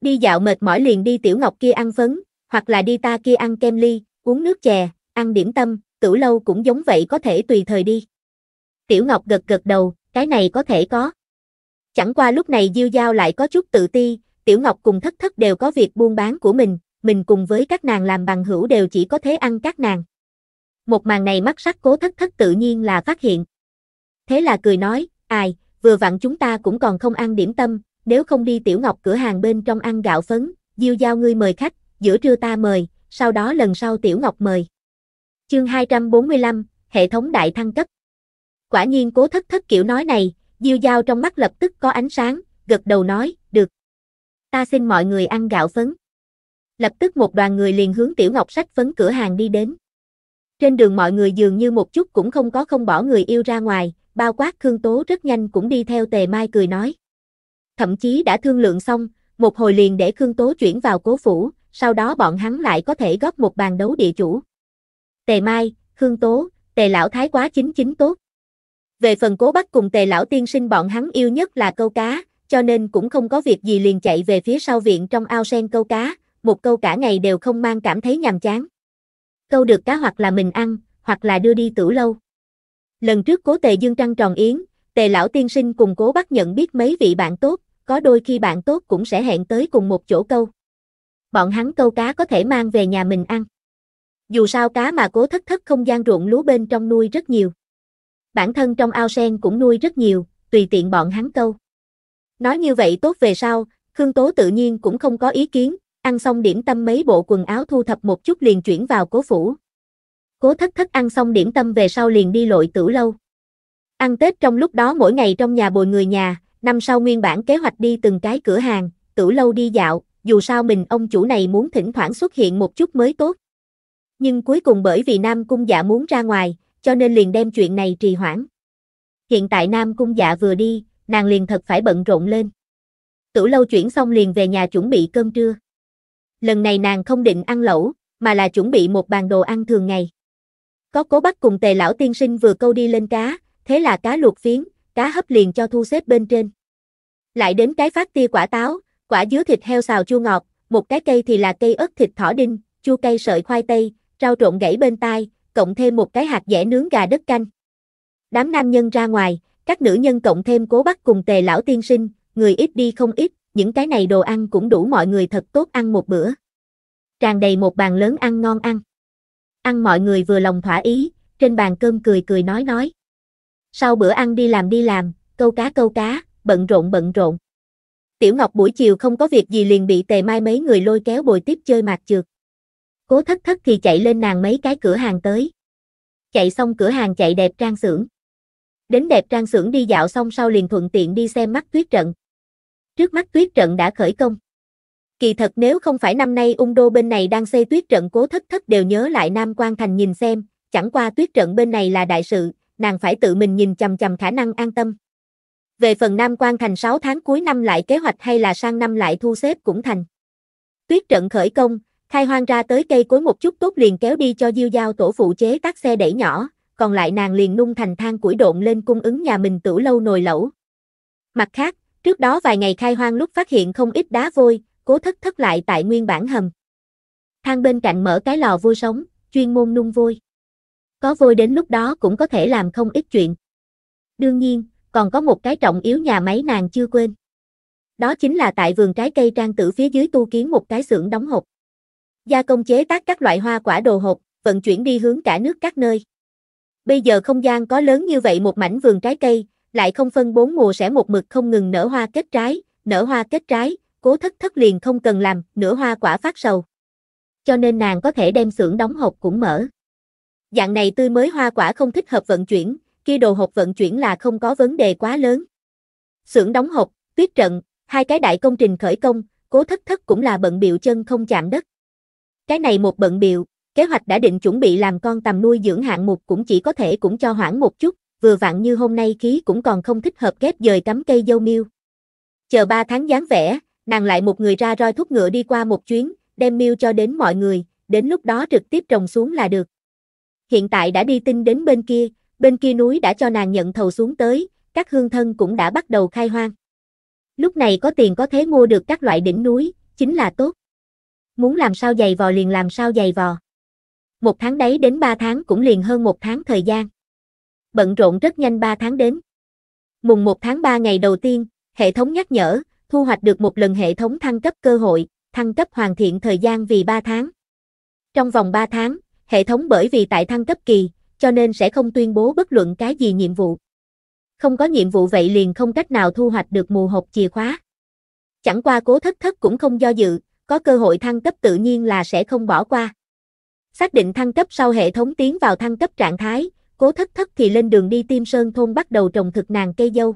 Đi dạo mệt mỏi liền đi tiểu ngọc kia ăn phấn, hoặc là đi ta kia ăn kem ly, uống nước chè, ăn điểm tâm, tử lâu cũng giống vậy có thể tùy thời đi. Tiểu Ngọc gật gật đầu, cái này có thể có. Chẳng qua lúc này Diêu Giao lại có chút tự ti, Tiểu Ngọc cùng Thất Thất đều có việc buôn bán của mình, mình cùng với các nàng làm bằng hữu đều chỉ có thế ăn các nàng. Một màn này mắt sắc cố Thất Thất tự nhiên là phát hiện. Thế là cười nói, ai, vừa vặn chúng ta cũng còn không ăn điểm tâm, nếu không đi Tiểu Ngọc cửa hàng bên trong ăn gạo phấn, Diêu Giao ngươi mời khách, giữa trưa ta mời, sau đó lần sau Tiểu Ngọc mời. Chương 245, hệ thống đại thăng cấp. Quả nhiên cố thất thất kiểu nói này, Diêu Dao trong mắt lập tức có ánh sáng, gật đầu nói, được. Ta xin mọi người ăn gạo phấn. Lập tức một đoàn người liền hướng Tiểu Ngọc sách phấn cửa hàng đi đến. Trên đường mọi người dường như một chút cũng không có không bỏ người yêu ra ngoài, bao quát Khương Tố rất nhanh cũng đi theo Tề Mai cười nói. Thậm chí đã thương lượng xong, một hồi liền để Khương Tố chuyển vào cố phủ, sau đó bọn hắn lại có thể góp một bàn đấu địa chủ. Tề Mai, Khương Tố, Tề Lão Thái quá chính chính tốt. Về phần cố bắt cùng tề lão tiên sinh bọn hắn yêu nhất là câu cá, cho nên cũng không có việc gì liền chạy về phía sau viện trong ao sen câu cá, một câu cả ngày đều không mang cảm thấy nhàm chán. Câu được cá hoặc là mình ăn, hoặc là đưa đi tử lâu. Lần trước cố tề dương trăng tròn yến, tề lão tiên sinh cùng cố bắt nhận biết mấy vị bạn tốt, có đôi khi bạn tốt cũng sẽ hẹn tới cùng một chỗ câu. Bọn hắn câu cá có thể mang về nhà mình ăn. Dù sao cá mà cố thất thất không gian ruộng lúa bên trong nuôi rất nhiều bản thân trong ao sen cũng nuôi rất nhiều, tùy tiện bọn hắn câu. Nói như vậy tốt về sau, Khương Tố tự nhiên cũng không có ý kiến, ăn xong điểm tâm mấy bộ quần áo thu thập một chút liền chuyển vào cố phủ. Cố thất thất ăn xong điểm tâm về sau liền đi lội tử lâu. Ăn Tết trong lúc đó mỗi ngày trong nhà bồi người nhà, năm sau nguyên bản kế hoạch đi từng cái cửa hàng, tử lâu đi dạo, dù sao mình ông chủ này muốn thỉnh thoảng xuất hiện một chút mới tốt. Nhưng cuối cùng bởi vì Nam Cung dạ muốn ra ngoài, cho nên liền đem chuyện này trì hoãn. Hiện tại Nam Cung Dạ vừa đi, nàng liền thật phải bận rộn lên. Tửu lâu chuyển xong liền về nhà chuẩn bị cơm trưa. Lần này nàng không định ăn lẩu, mà là chuẩn bị một bàn đồ ăn thường ngày. Có cố bắt cùng tề lão tiên sinh vừa câu đi lên cá, thế là cá luộc phiến, cá hấp liền cho thu xếp bên trên. Lại đến cái phát tia quả táo, quả dứa thịt heo xào chua ngọt, một cái cây thì là cây ớt thịt thỏ đinh, chua cây sợi khoai tây, rau trộn gãy bên tai, cộng thêm một cái hạt dẻ nướng gà đất canh. Đám nam nhân ra ngoài, các nữ nhân cộng thêm cố bắt cùng tề lão tiên sinh, người ít đi không ít, những cái này đồ ăn cũng đủ mọi người thật tốt ăn một bữa. Tràn đầy một bàn lớn ăn ngon ăn. Ăn mọi người vừa lòng thỏa ý, trên bàn cơm cười cười nói nói. Sau bữa ăn đi làm đi làm, câu cá câu cá, bận rộn bận rộn. Tiểu Ngọc buổi chiều không có việc gì liền bị tề mai mấy người lôi kéo bồi tiếp chơi mạt trượt. Cố thất thất thì chạy lên nàng mấy cái cửa hàng tới. Chạy xong cửa hàng chạy đẹp trang xưởng. Đến đẹp trang xưởng đi dạo xong sau liền thuận tiện đi xem mắt tuyết trận. Trước mắt tuyết trận đã khởi công. Kỳ thật nếu không phải năm nay ung đô bên này đang xây tuyết trận cố thất thất đều nhớ lại Nam Quan Thành nhìn xem, chẳng qua tuyết trận bên này là đại sự, nàng phải tự mình nhìn chầm chầm khả năng an tâm. Về phần Nam Quan Thành 6 tháng cuối năm lại kế hoạch hay là sang năm lại thu xếp cũng thành. Tuyết trận khởi công, Khai hoang ra tới cây cối một chút tốt liền kéo đi cho diêu giao tổ phụ chế tác xe đẩy nhỏ, còn lại nàng liền nung thành thang củi độn lên cung ứng nhà mình tử lâu nồi lẩu. Mặt khác, trước đó vài ngày khai hoang lúc phát hiện không ít đá vôi, cố thất thất lại tại nguyên bản hầm. Thang bên cạnh mở cái lò vôi sống, chuyên môn nung vôi. Có vôi đến lúc đó cũng có thể làm không ít chuyện. Đương nhiên, còn có một cái trọng yếu nhà máy nàng chưa quên. Đó chính là tại vườn trái cây trang tử phía dưới tu kiến một cái xưởng đóng hộp gia công chế tác các loại hoa quả đồ hộp, vận chuyển đi hướng cả nước các nơi. Bây giờ không gian có lớn như vậy một mảnh vườn trái cây, lại không phân bốn mùa sẽ một mực không ngừng nở hoa kết trái, nở hoa kết trái, cố thất thất liền không cần làm, nửa hoa quả phát sầu. Cho nên nàng có thể đem xưởng đóng hộp cũng mở. Dạng này tươi mới hoa quả không thích hợp vận chuyển, kia đồ hộp vận chuyển là không có vấn đề quá lớn. Xưởng đóng hộp, tuyết trận, hai cái đại công trình khởi công, cố thất thất cũng là bận biệu chân không chạm đất. Cái này một bận biệu, kế hoạch đã định chuẩn bị làm con tầm nuôi dưỡng hạng mục cũng chỉ có thể cũng cho hoãn một chút, vừa vặn như hôm nay khí cũng còn không thích hợp ghép dời cắm cây dâu miêu. Chờ ba tháng dáng vẻ, nàng lại một người ra roi thúc ngựa đi qua một chuyến, đem miêu cho đến mọi người, đến lúc đó trực tiếp trồng xuống là được. Hiện tại đã đi tin đến bên kia, bên kia núi đã cho nàng nhận thầu xuống tới, các hương thân cũng đã bắt đầu khai hoang. Lúc này có tiền có thế mua được các loại đỉnh núi, chính là tốt muốn làm sao dày vò liền làm sao dày vò. Một tháng đấy đến ba tháng cũng liền hơn một tháng thời gian. Bận rộn rất nhanh ba tháng đến. Mùng một tháng ba ngày đầu tiên, hệ thống nhắc nhở, thu hoạch được một lần hệ thống thăng cấp cơ hội, thăng cấp hoàn thiện thời gian vì ba tháng. Trong vòng ba tháng, hệ thống bởi vì tại thăng cấp kỳ, cho nên sẽ không tuyên bố bất luận cái gì nhiệm vụ. Không có nhiệm vụ vậy liền không cách nào thu hoạch được mù hộp chìa khóa. Chẳng qua cố thất thất cũng không do dự, có cơ hội thăng cấp tự nhiên là sẽ không bỏ qua. Xác định thăng cấp sau hệ thống tiến vào thăng cấp trạng thái, cố thất thất thì lên đường đi tiêm sơn thôn bắt đầu trồng thực nàng cây dâu.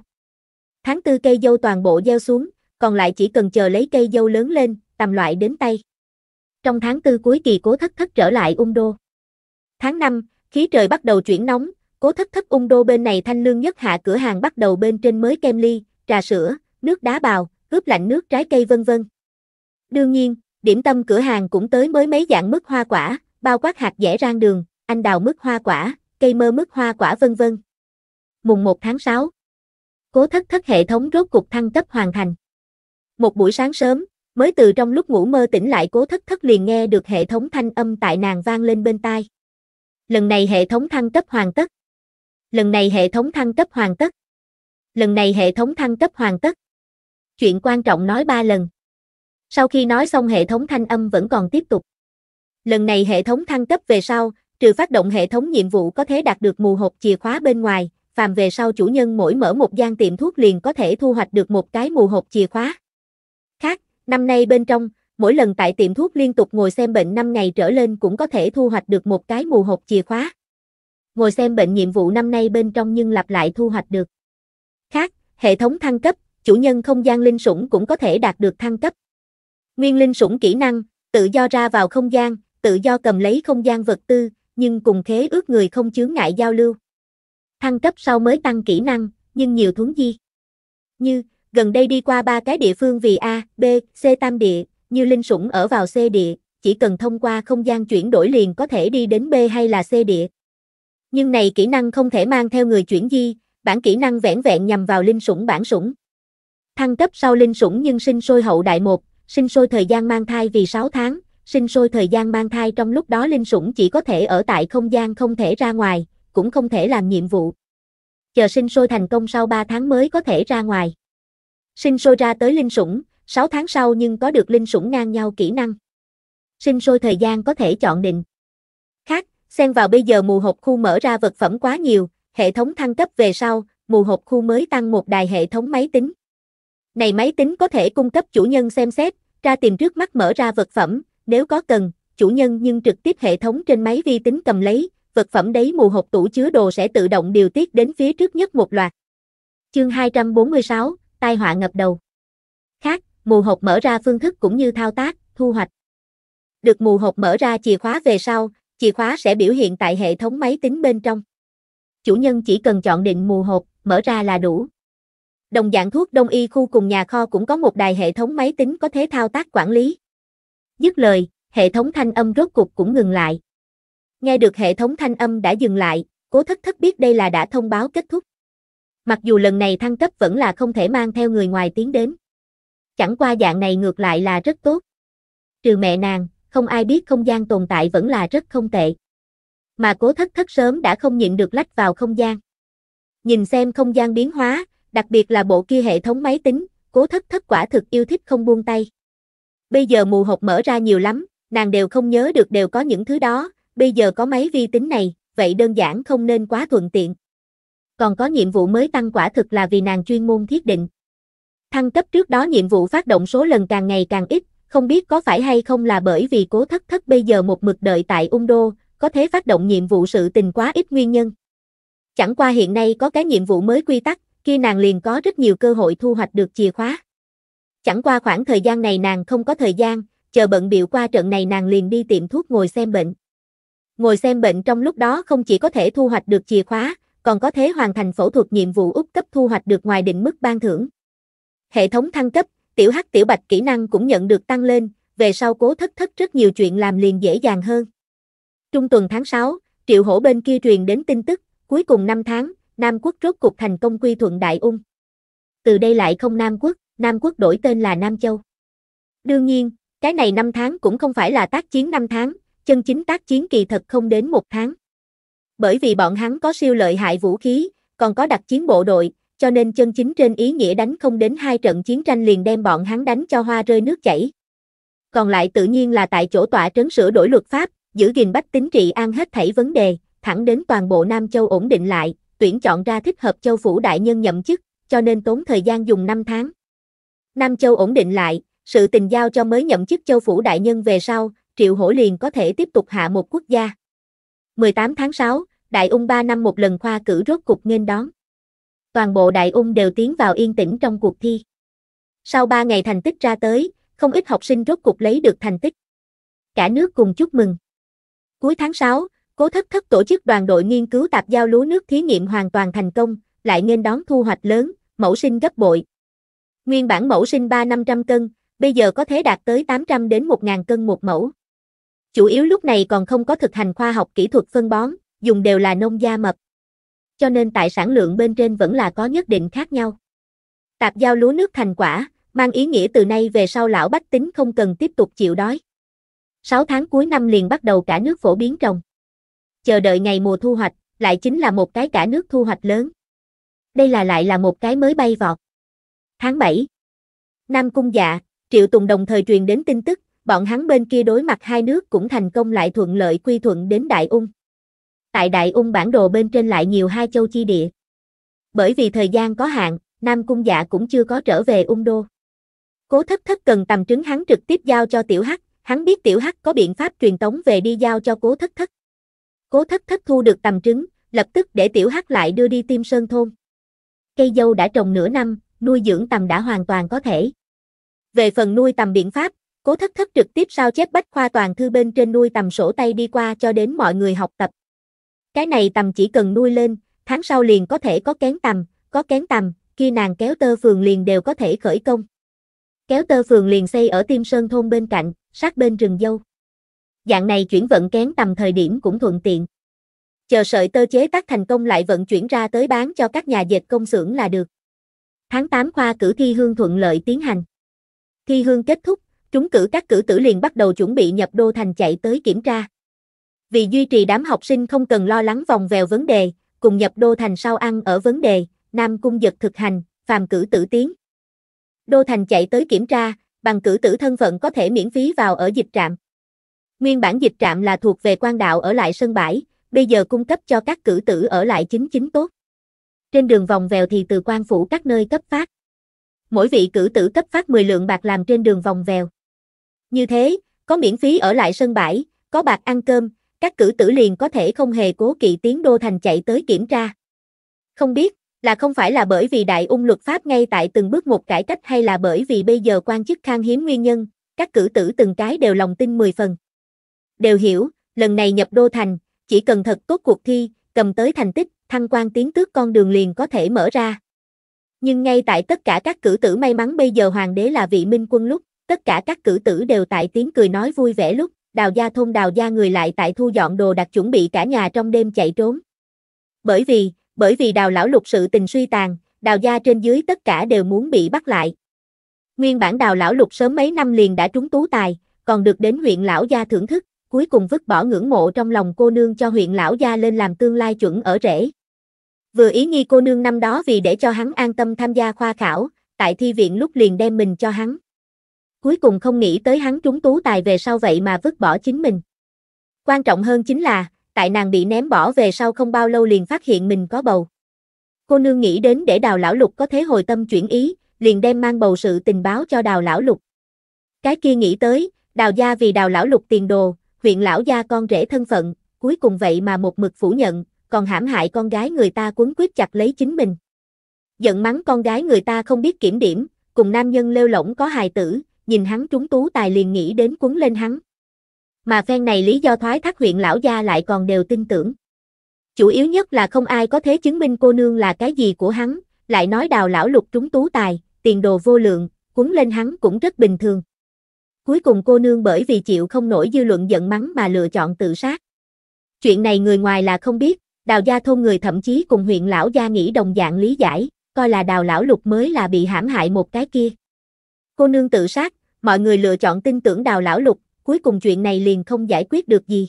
Tháng tư cây dâu toàn bộ gieo xuống, còn lại chỉ cần chờ lấy cây dâu lớn lên, tầm loại đến tay. Trong tháng tư cuối kỳ cố thất thất trở lại ung đô. Tháng 5, khí trời bắt đầu chuyển nóng, cố thất thất ung đô bên này thanh lương nhất hạ cửa hàng bắt đầu bên trên mới kem ly, trà sữa, nước đá bào, ướp lạnh nước trái cây vân vân. Đương nhiên, điểm tâm cửa hàng cũng tới mới mấy dạng mứt hoa quả, bao quát hạt dẻ rang đường, anh đào mứt hoa quả, cây mơ mứt hoa quả vân vân. Mùng 1 tháng 6 Cố thất thất hệ thống rốt cục thăng cấp hoàn thành. Một buổi sáng sớm, mới từ trong lúc ngủ mơ tỉnh lại cố thất thất liền nghe được hệ thống thanh âm tại nàng vang lên bên tai. Lần này hệ thống thăng cấp hoàn tất. Lần này hệ thống thăng cấp hoàn tất. Lần này hệ thống thăng cấp hoàn tất. Chuyện quan trọng nói ba lần. Sau khi nói xong hệ thống thanh âm vẫn còn tiếp tục. Lần này hệ thống thăng cấp về sau, trừ phát động hệ thống nhiệm vụ có thể đạt được mù hộp chìa khóa bên ngoài, phàm về sau chủ nhân mỗi mở một gian tiệm thuốc liền có thể thu hoạch được một cái mù hộp chìa khóa. Khác, năm nay bên trong, mỗi lần tại tiệm thuốc liên tục ngồi xem bệnh 5 ngày trở lên cũng có thể thu hoạch được một cái mù hộp chìa khóa. Ngồi xem bệnh nhiệm vụ năm nay bên trong nhưng lặp lại thu hoạch được. Khác, hệ thống thăng cấp, chủ nhân không gian linh sủng cũng có thể đạt được thăng cấp. Nguyên linh sủng kỹ năng, tự do ra vào không gian, tự do cầm lấy không gian vật tư, nhưng cùng khế ước người không chướng ngại giao lưu. Thăng cấp sau mới tăng kỹ năng, nhưng nhiều thuấn di. Như, gần đây đi qua ba cái địa phương vì A, B, C tam địa, như linh sủng ở vào C địa, chỉ cần thông qua không gian chuyển đổi liền có thể đi đến B hay là C địa. Nhưng này kỹ năng không thể mang theo người chuyển di, bản kỹ năng vẻn vẹn nhằm vào linh sủng bản sủng. Thăng cấp sau linh sủng nhưng sinh sôi hậu đại một, sinh sôi thời gian mang thai vì 6 tháng, sinh sôi thời gian mang thai trong lúc đó linh sủng chỉ có thể ở tại không gian không thể ra ngoài, cũng không thể làm nhiệm vụ. Chờ sinh sôi thành công sau 3 tháng mới có thể ra ngoài. Sinh sôi ra tới linh sủng, 6 tháng sau nhưng có được linh sủng ngang nhau kỹ năng. Sinh sôi thời gian có thể chọn định. Khác, xen vào bây giờ mù hộp khu mở ra vật phẩm quá nhiều, hệ thống thăng cấp về sau, mù hộp khu mới tăng một đài hệ thống máy tính. Này máy tính có thể cung cấp chủ nhân xem xét, ra tìm trước mắt mở ra vật phẩm, nếu có cần, chủ nhân nhưng trực tiếp hệ thống trên máy vi tính cầm lấy, vật phẩm đấy mù hộp tủ chứa đồ sẽ tự động điều tiết đến phía trước nhất một loạt. Chương 246, tai họa ngập đầu. Khác, mù hộp mở ra phương thức cũng như thao tác, thu hoạch. Được mù hộp mở ra chìa khóa về sau, chìa khóa sẽ biểu hiện tại hệ thống máy tính bên trong. Chủ nhân chỉ cần chọn định mù hộp, mở ra là đủ đồng dạng thuốc đông y khu cùng nhà kho cũng có một đài hệ thống máy tính có thể thao tác quản lý. Dứt lời, hệ thống thanh âm rốt cục cũng ngừng lại. Nghe được hệ thống thanh âm đã dừng lại, cố thất thất biết đây là đã thông báo kết thúc. Mặc dù lần này thăng cấp vẫn là không thể mang theo người ngoài tiến đến. Chẳng qua dạng này ngược lại là rất tốt. Trừ mẹ nàng, không ai biết không gian tồn tại vẫn là rất không tệ. Mà cố thất thất sớm đã không nhịn được lách vào không gian. Nhìn xem không gian biến hóa, đặc biệt là bộ kia hệ thống máy tính, cố thất thất quả thực yêu thích không buông tay. Bây giờ mù hộp mở ra nhiều lắm, nàng đều không nhớ được đều có những thứ đó, bây giờ có máy vi tính này, vậy đơn giản không nên quá thuận tiện. Còn có nhiệm vụ mới tăng quả thực là vì nàng chuyên môn thiết định. Thăng cấp trước đó nhiệm vụ phát động số lần càng ngày càng ít, không biết có phải hay không là bởi vì cố thất thất bây giờ một mực đợi tại ung đô, có thế phát động nhiệm vụ sự tình quá ít nguyên nhân. Chẳng qua hiện nay có cái nhiệm vụ mới quy tắc, kia nàng liền có rất nhiều cơ hội thu hoạch được chìa khóa. Chẳng qua khoảng thời gian này nàng không có thời gian, chờ bận biểu qua trận này nàng liền đi tiệm thuốc ngồi xem bệnh. Ngồi xem bệnh trong lúc đó không chỉ có thể thu hoạch được chìa khóa, còn có thể hoàn thành phẫu thuật nhiệm vụ úp cấp thu hoạch được ngoài định mức ban thưởng. Hệ thống thăng cấp, tiểu hắc tiểu bạch kỹ năng cũng nhận được tăng lên, về sau cố thất thất rất nhiều chuyện làm liền dễ dàng hơn. Trung tuần tháng 6, Triệu Hổ bên kia truyền đến tin tức, cuối cùng 5 tháng, Nam quốc rốt cục thành công quy thuận Đại Ung. Từ đây lại không Nam quốc, Nam quốc đổi tên là Nam Châu. Đương nhiên, cái này năm tháng cũng không phải là tác chiến năm tháng, chân chính tác chiến kỳ thật không đến một tháng. Bởi vì bọn hắn có siêu lợi hại vũ khí, còn có đặc chiến bộ đội, cho nên chân chính trên ý nghĩa đánh không đến hai trận chiến tranh liền đem bọn hắn đánh cho hoa rơi nước chảy. Còn lại tự nhiên là tại chỗ tỏa trấn sửa đổi luật pháp, giữ gìn bách tính trị an hết thảy vấn đề, thẳng đến toàn bộ Nam Châu ổn định lại, tuyển chọn ra thích hợp châu phủ đại nhân nhậm chức, cho nên tốn thời gian dùng 5 tháng. Nam Châu ổn định lại, sự tình giao cho mới nhậm chức châu phủ đại nhân về sau, Triệu Hổ liền có thể tiếp tục hạ một quốc gia. 18 tháng 6, Đại Ung 3 năm một lần khoa cử rốt cục nghênh đón. Toàn bộ Đại Ung đều tiến vào yên tĩnh trong cuộc thi. Sau 3 ngày thành tích ra tới, không ít học sinh rốt cục lấy được thành tích. Cả nước cùng chúc mừng. Cuối tháng 6, Cố thất thất tổ chức đoàn đội nghiên cứu tạp giao lúa nước thí nghiệm hoàn toàn thành công, lại nên đón thu hoạch lớn, mẫu sinh gấp bội. Nguyên bản mẫu sinh 3-500 cân, bây giờ có thể đạt tới 800 đến 1.000 cân một mẫu. Chủ yếu lúc này còn không có thực hành khoa học kỹ thuật phân bón, dùng đều là nông gia mập. Cho nên tại sản lượng bên trên vẫn là có nhất định khác nhau. Tạp giao lúa nước thành quả, mang ý nghĩa từ nay về sau lão bách tính không cần tiếp tục chịu đói. 6 tháng cuối năm liền bắt đầu cả nước phổ biến trồng chờ đợi ngày mùa thu hoạch, lại chính là một cái cả nước thu hoạch lớn. Đây là lại là một cái mới bay vọt. Tháng 7 Nam Cung Dạ, Triệu Tùng đồng thời truyền đến tin tức, bọn hắn bên kia đối mặt hai nước cũng thành công lại thuận lợi quy thuận đến Đại Ung. Tại Đại Ung bản đồ bên trên lại nhiều hai châu chi địa. Bởi vì thời gian có hạn, Nam Cung Dạ cũng chưa có trở về Ung Đô. Cố thất thất cần tầm trứng hắn trực tiếp giao cho Tiểu Hắc, hắn biết Tiểu Hắc có biện pháp truyền tống về đi giao cho cố thất thất. Cố thất thất thu được tầm trứng, lập tức để tiểu hắc lại đưa đi tiêm sơn thôn. Cây dâu đã trồng nửa năm, nuôi dưỡng tầm đã hoàn toàn có thể. Về phần nuôi tầm biện pháp, cố thất thất trực tiếp sao chép bách khoa toàn thư bên trên nuôi tầm sổ tay đi qua cho đến mọi người học tập. Cái này tầm chỉ cần nuôi lên, tháng sau liền có thể có kén tầm, có kén tầm, khi nàng kéo tơ phường liền đều có thể khởi công. Kéo tơ phường liền xây ở Tim Sơn thôn bên cạnh, sát bên rừng dâu dạng này chuyển vận kén tầm thời điểm cũng thuận tiện. Chờ sợi tơ chế tác thành công lại vận chuyển ra tới bán cho các nhà dệt công xưởng là được. Tháng 8 khoa cử thi hương thuận lợi tiến hành. Thi hương kết thúc, chúng cử các cử tử liền bắt đầu chuẩn bị nhập đô thành chạy tới kiểm tra. Vì duy trì đám học sinh không cần lo lắng vòng vèo vấn đề, cùng nhập đô thành sau ăn ở vấn đề, Nam Cung dật thực hành, phàm cử tử tiến. Đô thành chạy tới kiểm tra, bằng cử tử thân phận có thể miễn phí vào ở dịch trạm. Nguyên bản dịch trạm là thuộc về quan đạo ở lại sân bãi, bây giờ cung cấp cho các cử tử ở lại chính chính tốt. Trên đường vòng vèo thì từ quan phủ các nơi cấp phát. Mỗi vị cử tử cấp phát 10 lượng bạc làm trên đường vòng vèo. Như thế, có miễn phí ở lại sân bãi, có bạc ăn cơm, các cử tử liền có thể không hề cố kỵ tiến đô thành chạy tới kiểm tra. Không biết, là không phải là bởi vì đại ung luật pháp ngay tại từng bước một cải cách hay là bởi vì bây giờ quan chức khan hiếm nguyên nhân, các cử tử từng cái đều lòng tin 10 phần đều hiểu, lần này nhập đô thành, chỉ cần thật tốt cuộc thi, cầm tới thành tích, thăng quan tiến tước con đường liền có thể mở ra. Nhưng ngay tại tất cả các cử tử may mắn bây giờ hoàng đế là vị minh quân lúc, tất cả các cử tử đều tại tiếng cười nói vui vẻ lúc, đào gia thôn đào gia người lại tại thu dọn đồ đặt chuẩn bị cả nhà trong đêm chạy trốn. Bởi vì, bởi vì đào lão lục sự tình suy tàn, đào gia trên dưới tất cả đều muốn bị bắt lại. Nguyên bản đào lão lục sớm mấy năm liền đã trúng tú tài, còn được đến huyện lão gia thưởng thức, cuối cùng vứt bỏ ngưỡng mộ trong lòng cô nương cho huyện lão gia lên làm tương lai chuẩn ở rễ. Vừa ý nghi cô nương năm đó vì để cho hắn an tâm tham gia khoa khảo, tại thi viện lúc liền đem mình cho hắn. Cuối cùng không nghĩ tới hắn trúng tú tài về sau vậy mà vứt bỏ chính mình. Quan trọng hơn chính là, tại nàng bị ném bỏ về sau không bao lâu liền phát hiện mình có bầu. Cô nương nghĩ đến để đào lão lục có thế hồi tâm chuyển ý, liền đem mang bầu sự tình báo cho đào lão lục. Cái kia nghĩ tới, đào gia vì đào lão lục tiền đồ, viện lão gia con rể thân phận, cuối cùng vậy mà một mực phủ nhận, còn hãm hại con gái người ta quấn quýt chặt lấy chính mình. Giận mắng con gái người ta không biết kiểm điểm, cùng nam nhân lêu lỏng có hài tử, nhìn hắn trúng tú tài liền nghĩ đến quấn lên hắn. Mà phen này lý do thoái thác huyện lão gia lại còn đều tin tưởng. Chủ yếu nhất là không ai có thể chứng minh cô nương là cái gì của hắn, lại nói đào lão lục trúng tú tài, tiền đồ vô lượng, cuốn lên hắn cũng rất bình thường cuối cùng cô nương bởi vì chịu không nổi dư luận giận mắng mà lựa chọn tự sát. Chuyện này người ngoài là không biết, đào gia thôn người thậm chí cùng huyện lão gia nghĩ đồng dạng lý giải, coi là đào lão lục mới là bị hãm hại một cái kia. Cô nương tự sát, mọi người lựa chọn tin tưởng đào lão lục, cuối cùng chuyện này liền không giải quyết được gì.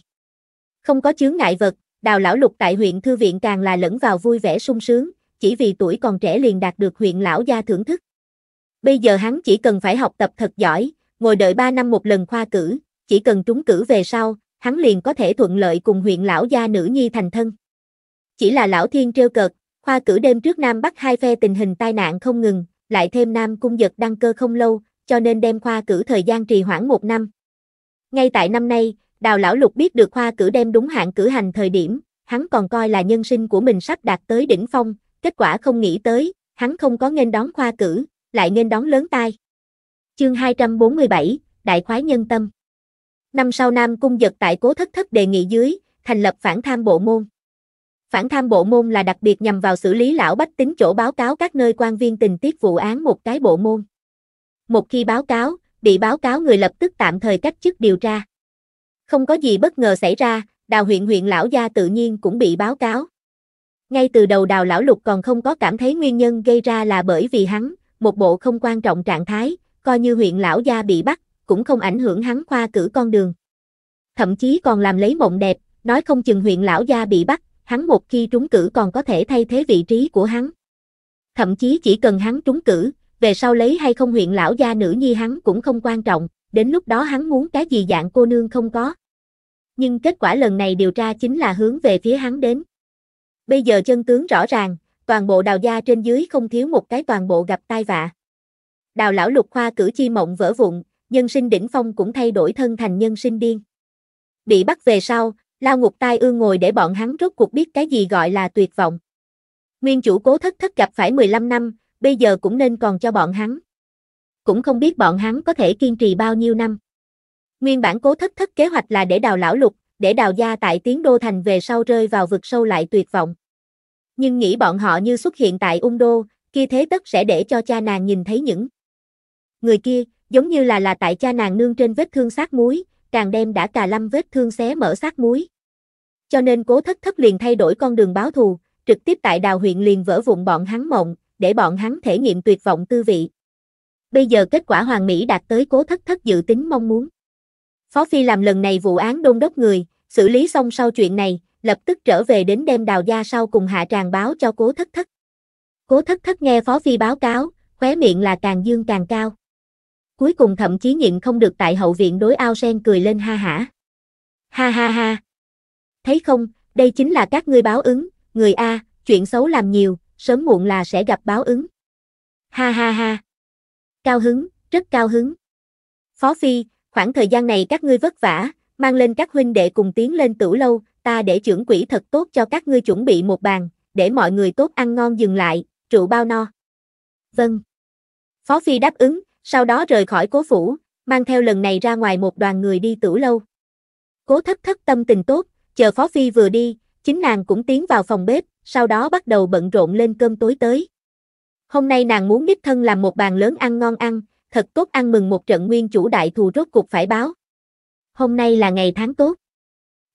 Không có chướng ngại vật, đào lão lục tại huyện thư viện càng là lẫn vào vui vẻ sung sướng, chỉ vì tuổi còn trẻ liền đạt được huyện lão gia thưởng thức. Bây giờ hắn chỉ cần phải học tập thật giỏi, ngồi đợi 3 năm một lần khoa cử, chỉ cần trúng cử về sau, hắn liền có thể thuận lợi cùng huyện lão gia nữ nhi thành thân. Chỉ là lão thiên trêu cợt, khoa cử đêm trước Nam Bắc hai phe tình hình tai nạn không ngừng, lại thêm Nam Cung giật đăng cơ không lâu, cho nên đem khoa cử thời gian trì hoãn một năm. Ngay tại năm nay, đào lão lục biết được khoa cử đem đúng hạn cử hành thời điểm, hắn còn coi là nhân sinh của mình sắp đạt tới đỉnh phong, kết quả không nghĩ tới, hắn không có nên đón khoa cử, lại nên đón lớn tai. Chương 247, Đại khoái nhân tâm. Năm sau Nam Cung giật tại cố thất thất đề nghị dưới, thành lập phản tham bộ môn. Phản tham bộ môn là đặc biệt nhằm vào xử lý lão bách tính chỗ báo cáo các nơi quan viên tình tiết vụ án một cái bộ môn. Một khi báo cáo, bị báo cáo người lập tức tạm thời cách chức điều tra. Không có gì bất ngờ xảy ra, đào huyện huyện lão gia tự nhiên cũng bị báo cáo. Ngay từ đầu đào lão lục còn không có cảm thấy nguyên nhân gây ra là bởi vì hắn, một bộ không quan trọng trạng thái, coi như huyện lão gia bị bắt, cũng không ảnh hưởng hắn khoa cử con đường. Thậm chí còn làm lấy mộng đẹp, nói không chừng huyện lão gia bị bắt, hắn một khi trúng cử còn có thể thay thế vị trí của hắn. Thậm chí chỉ cần hắn trúng cử, về sau lấy hay không huyện lão gia nữ nhi hắn cũng không quan trọng, đến lúc đó hắn muốn cái gì dạng cô nương không có. Nhưng kết quả lần này điều tra chính là hướng về phía hắn đến. Bây giờ chân tướng rõ ràng, toàn bộ đào gia trên dưới không thiếu một cái toàn bộ gặp tai vạ. Đào lão lục khoa cử chi mộng vỡ vụn, nhân sinh đỉnh phong cũng thay đổi thân thành nhân sinh điên. Bị bắt về sau, lao ngục tai ương ngồi để bọn hắn rốt cuộc biết cái gì gọi là tuyệt vọng. Nguyên chủ cố thất thất gặp phải 15 năm, bây giờ cũng nên còn cho bọn hắn. Cũng không biết bọn hắn có thể kiên trì bao nhiêu năm. Nguyên bản cố thất thất kế hoạch là để đào lão lục, để đào gia tại tiến đô thành về sau rơi vào vực sâu lại tuyệt vọng. Nhưng nghĩ bọn họ như xuất hiện tại ung đô, kia thế tất sẽ để cho cha nàng nhìn thấy những người kia, giống như là là tại cha nàng nương trên vết thương sát muối, càng đem đã cà lâm vết thương xé mở sát muối. Cho nên cố thất thất liền thay đổi con đường báo thù, trực tiếp tại đào huyện liền vỡ vụn bọn hắn mộng, để bọn hắn thể nghiệm tuyệt vọng tư vị. Bây giờ kết quả hoàng mỹ đạt tới cố thất thất dự tính mong muốn. Phó Phi làm lần này vụ án đôn đốc người, xử lý xong sau chuyện này, lập tức trở về đến đem đào gia sau cùng hạ tràng báo cho cố thất thất. Cố thất thất nghe Phó Phi báo cáo, khóe miệng là càng dương càng cao cuối cùng thậm chí nhịn không được tại hậu viện đối ao sen cười lên ha hả. Ha ha ha. Thấy không, đây chính là các ngươi báo ứng, người A, chuyện xấu làm nhiều, sớm muộn là sẽ gặp báo ứng. Ha ha ha. Cao hứng, rất cao hứng. Phó Phi, khoảng thời gian này các ngươi vất vả, mang lên các huynh đệ cùng tiến lên tử lâu, ta để trưởng quỹ thật tốt cho các ngươi chuẩn bị một bàn, để mọi người tốt ăn ngon dừng lại, rượu bao no. Vâng. Phó Phi đáp ứng, sau đó rời khỏi cố phủ, mang theo lần này ra ngoài một đoàn người đi tử lâu. Cố thất thất tâm tình tốt, chờ Phó Phi vừa đi, chính nàng cũng tiến vào phòng bếp, sau đó bắt đầu bận rộn lên cơm tối tới. Hôm nay nàng muốn đích thân làm một bàn lớn ăn ngon ăn, thật tốt ăn mừng một trận nguyên chủ đại thù rốt cuộc phải báo. Hôm nay là ngày tháng tốt.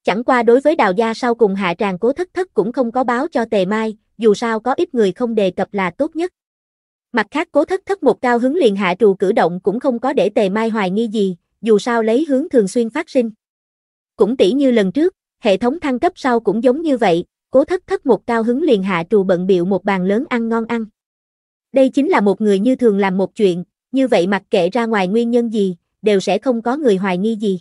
Chẳng qua đối với đào gia sau cùng hạ tràng cố thất thất cũng không có báo cho tề mai, dù sao có ít người không đề cập là tốt nhất. Mặt khác cố thất thất một cao hứng liền hạ trù cử động cũng không có để tề mai hoài nghi gì, dù sao lấy hướng thường xuyên phát sinh. Cũng tỷ như lần trước, hệ thống thăng cấp sau cũng giống như vậy, cố thất thất một cao hứng liền hạ trù bận biệu một bàn lớn ăn ngon ăn. Đây chính là một người như thường làm một chuyện, như vậy mặc kệ ra ngoài nguyên nhân gì, đều sẽ không có người hoài nghi gì.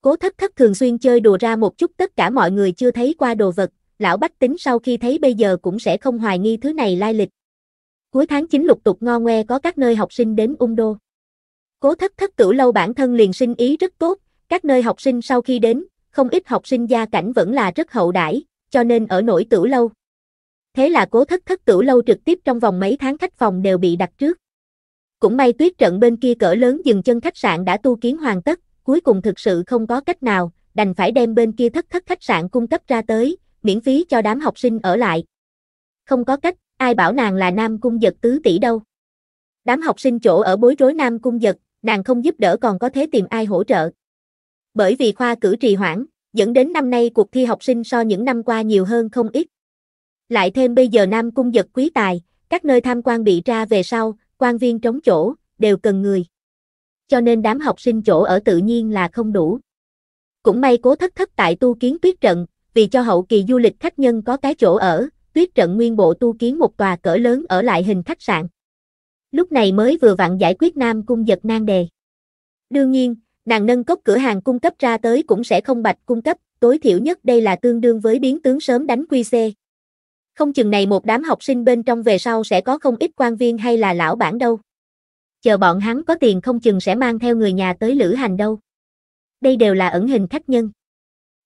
Cố thất thất thường xuyên chơi đùa ra một chút tất cả mọi người chưa thấy qua đồ vật, lão bách tính sau khi thấy bây giờ cũng sẽ không hoài nghi thứ này lai lịch. Cuối tháng 9 lục tục ngo ngoe có các nơi học sinh đến ung đô. Cố thất thất tửu lâu bản thân liền sinh ý rất tốt, các nơi học sinh sau khi đến, không ít học sinh gia cảnh vẫn là rất hậu đãi, cho nên ở nổi tửu lâu. Thế là cố thất thất tửu lâu trực tiếp trong vòng mấy tháng khách phòng đều bị đặt trước. Cũng may tuyết trận bên kia cỡ lớn dừng chân khách sạn đã tu kiến hoàn tất, cuối cùng thực sự không có cách nào, đành phải đem bên kia thất thất khách sạn cung cấp ra tới, miễn phí cho đám học sinh ở lại. Không có cách, ai bảo nàng là Nam Cung Giật tứ tỷ đâu. Đám học sinh chỗ ở bối rối Nam Cung Giật, nàng không giúp đỡ còn có thế tìm ai hỗ trợ. Bởi vì khoa cử trì hoãn, dẫn đến năm nay cuộc thi học sinh so những năm qua nhiều hơn không ít. Lại thêm bây giờ Nam Cung Giật quý tài, các nơi tham quan bị ra về sau, quan viên trống chỗ, đều cần người. Cho nên đám học sinh chỗ ở tự nhiên là không đủ. Cũng may cố thất thất tại tu kiến tuyết trận, vì cho hậu kỳ du lịch khách nhân có cái chỗ ở, tuyết trận nguyên bộ tu kiến một tòa cỡ lớn ở lại hình khách sạn. Lúc này mới vừa vặn giải quyết Nam Cung giật nan đề. Đương nhiên, nàng nâng cốc cửa hàng cung cấp ra tới cũng sẽ không bạch cung cấp, tối thiểu nhất đây là tương đương với biến tướng sớm đánh quy xê. Không chừng này một đám học sinh bên trong về sau sẽ có không ít quan viên hay là lão bản đâu. Chờ bọn hắn có tiền không chừng sẽ mang theo người nhà tới lữ hành đâu. Đây đều là ẩn hình khách nhân.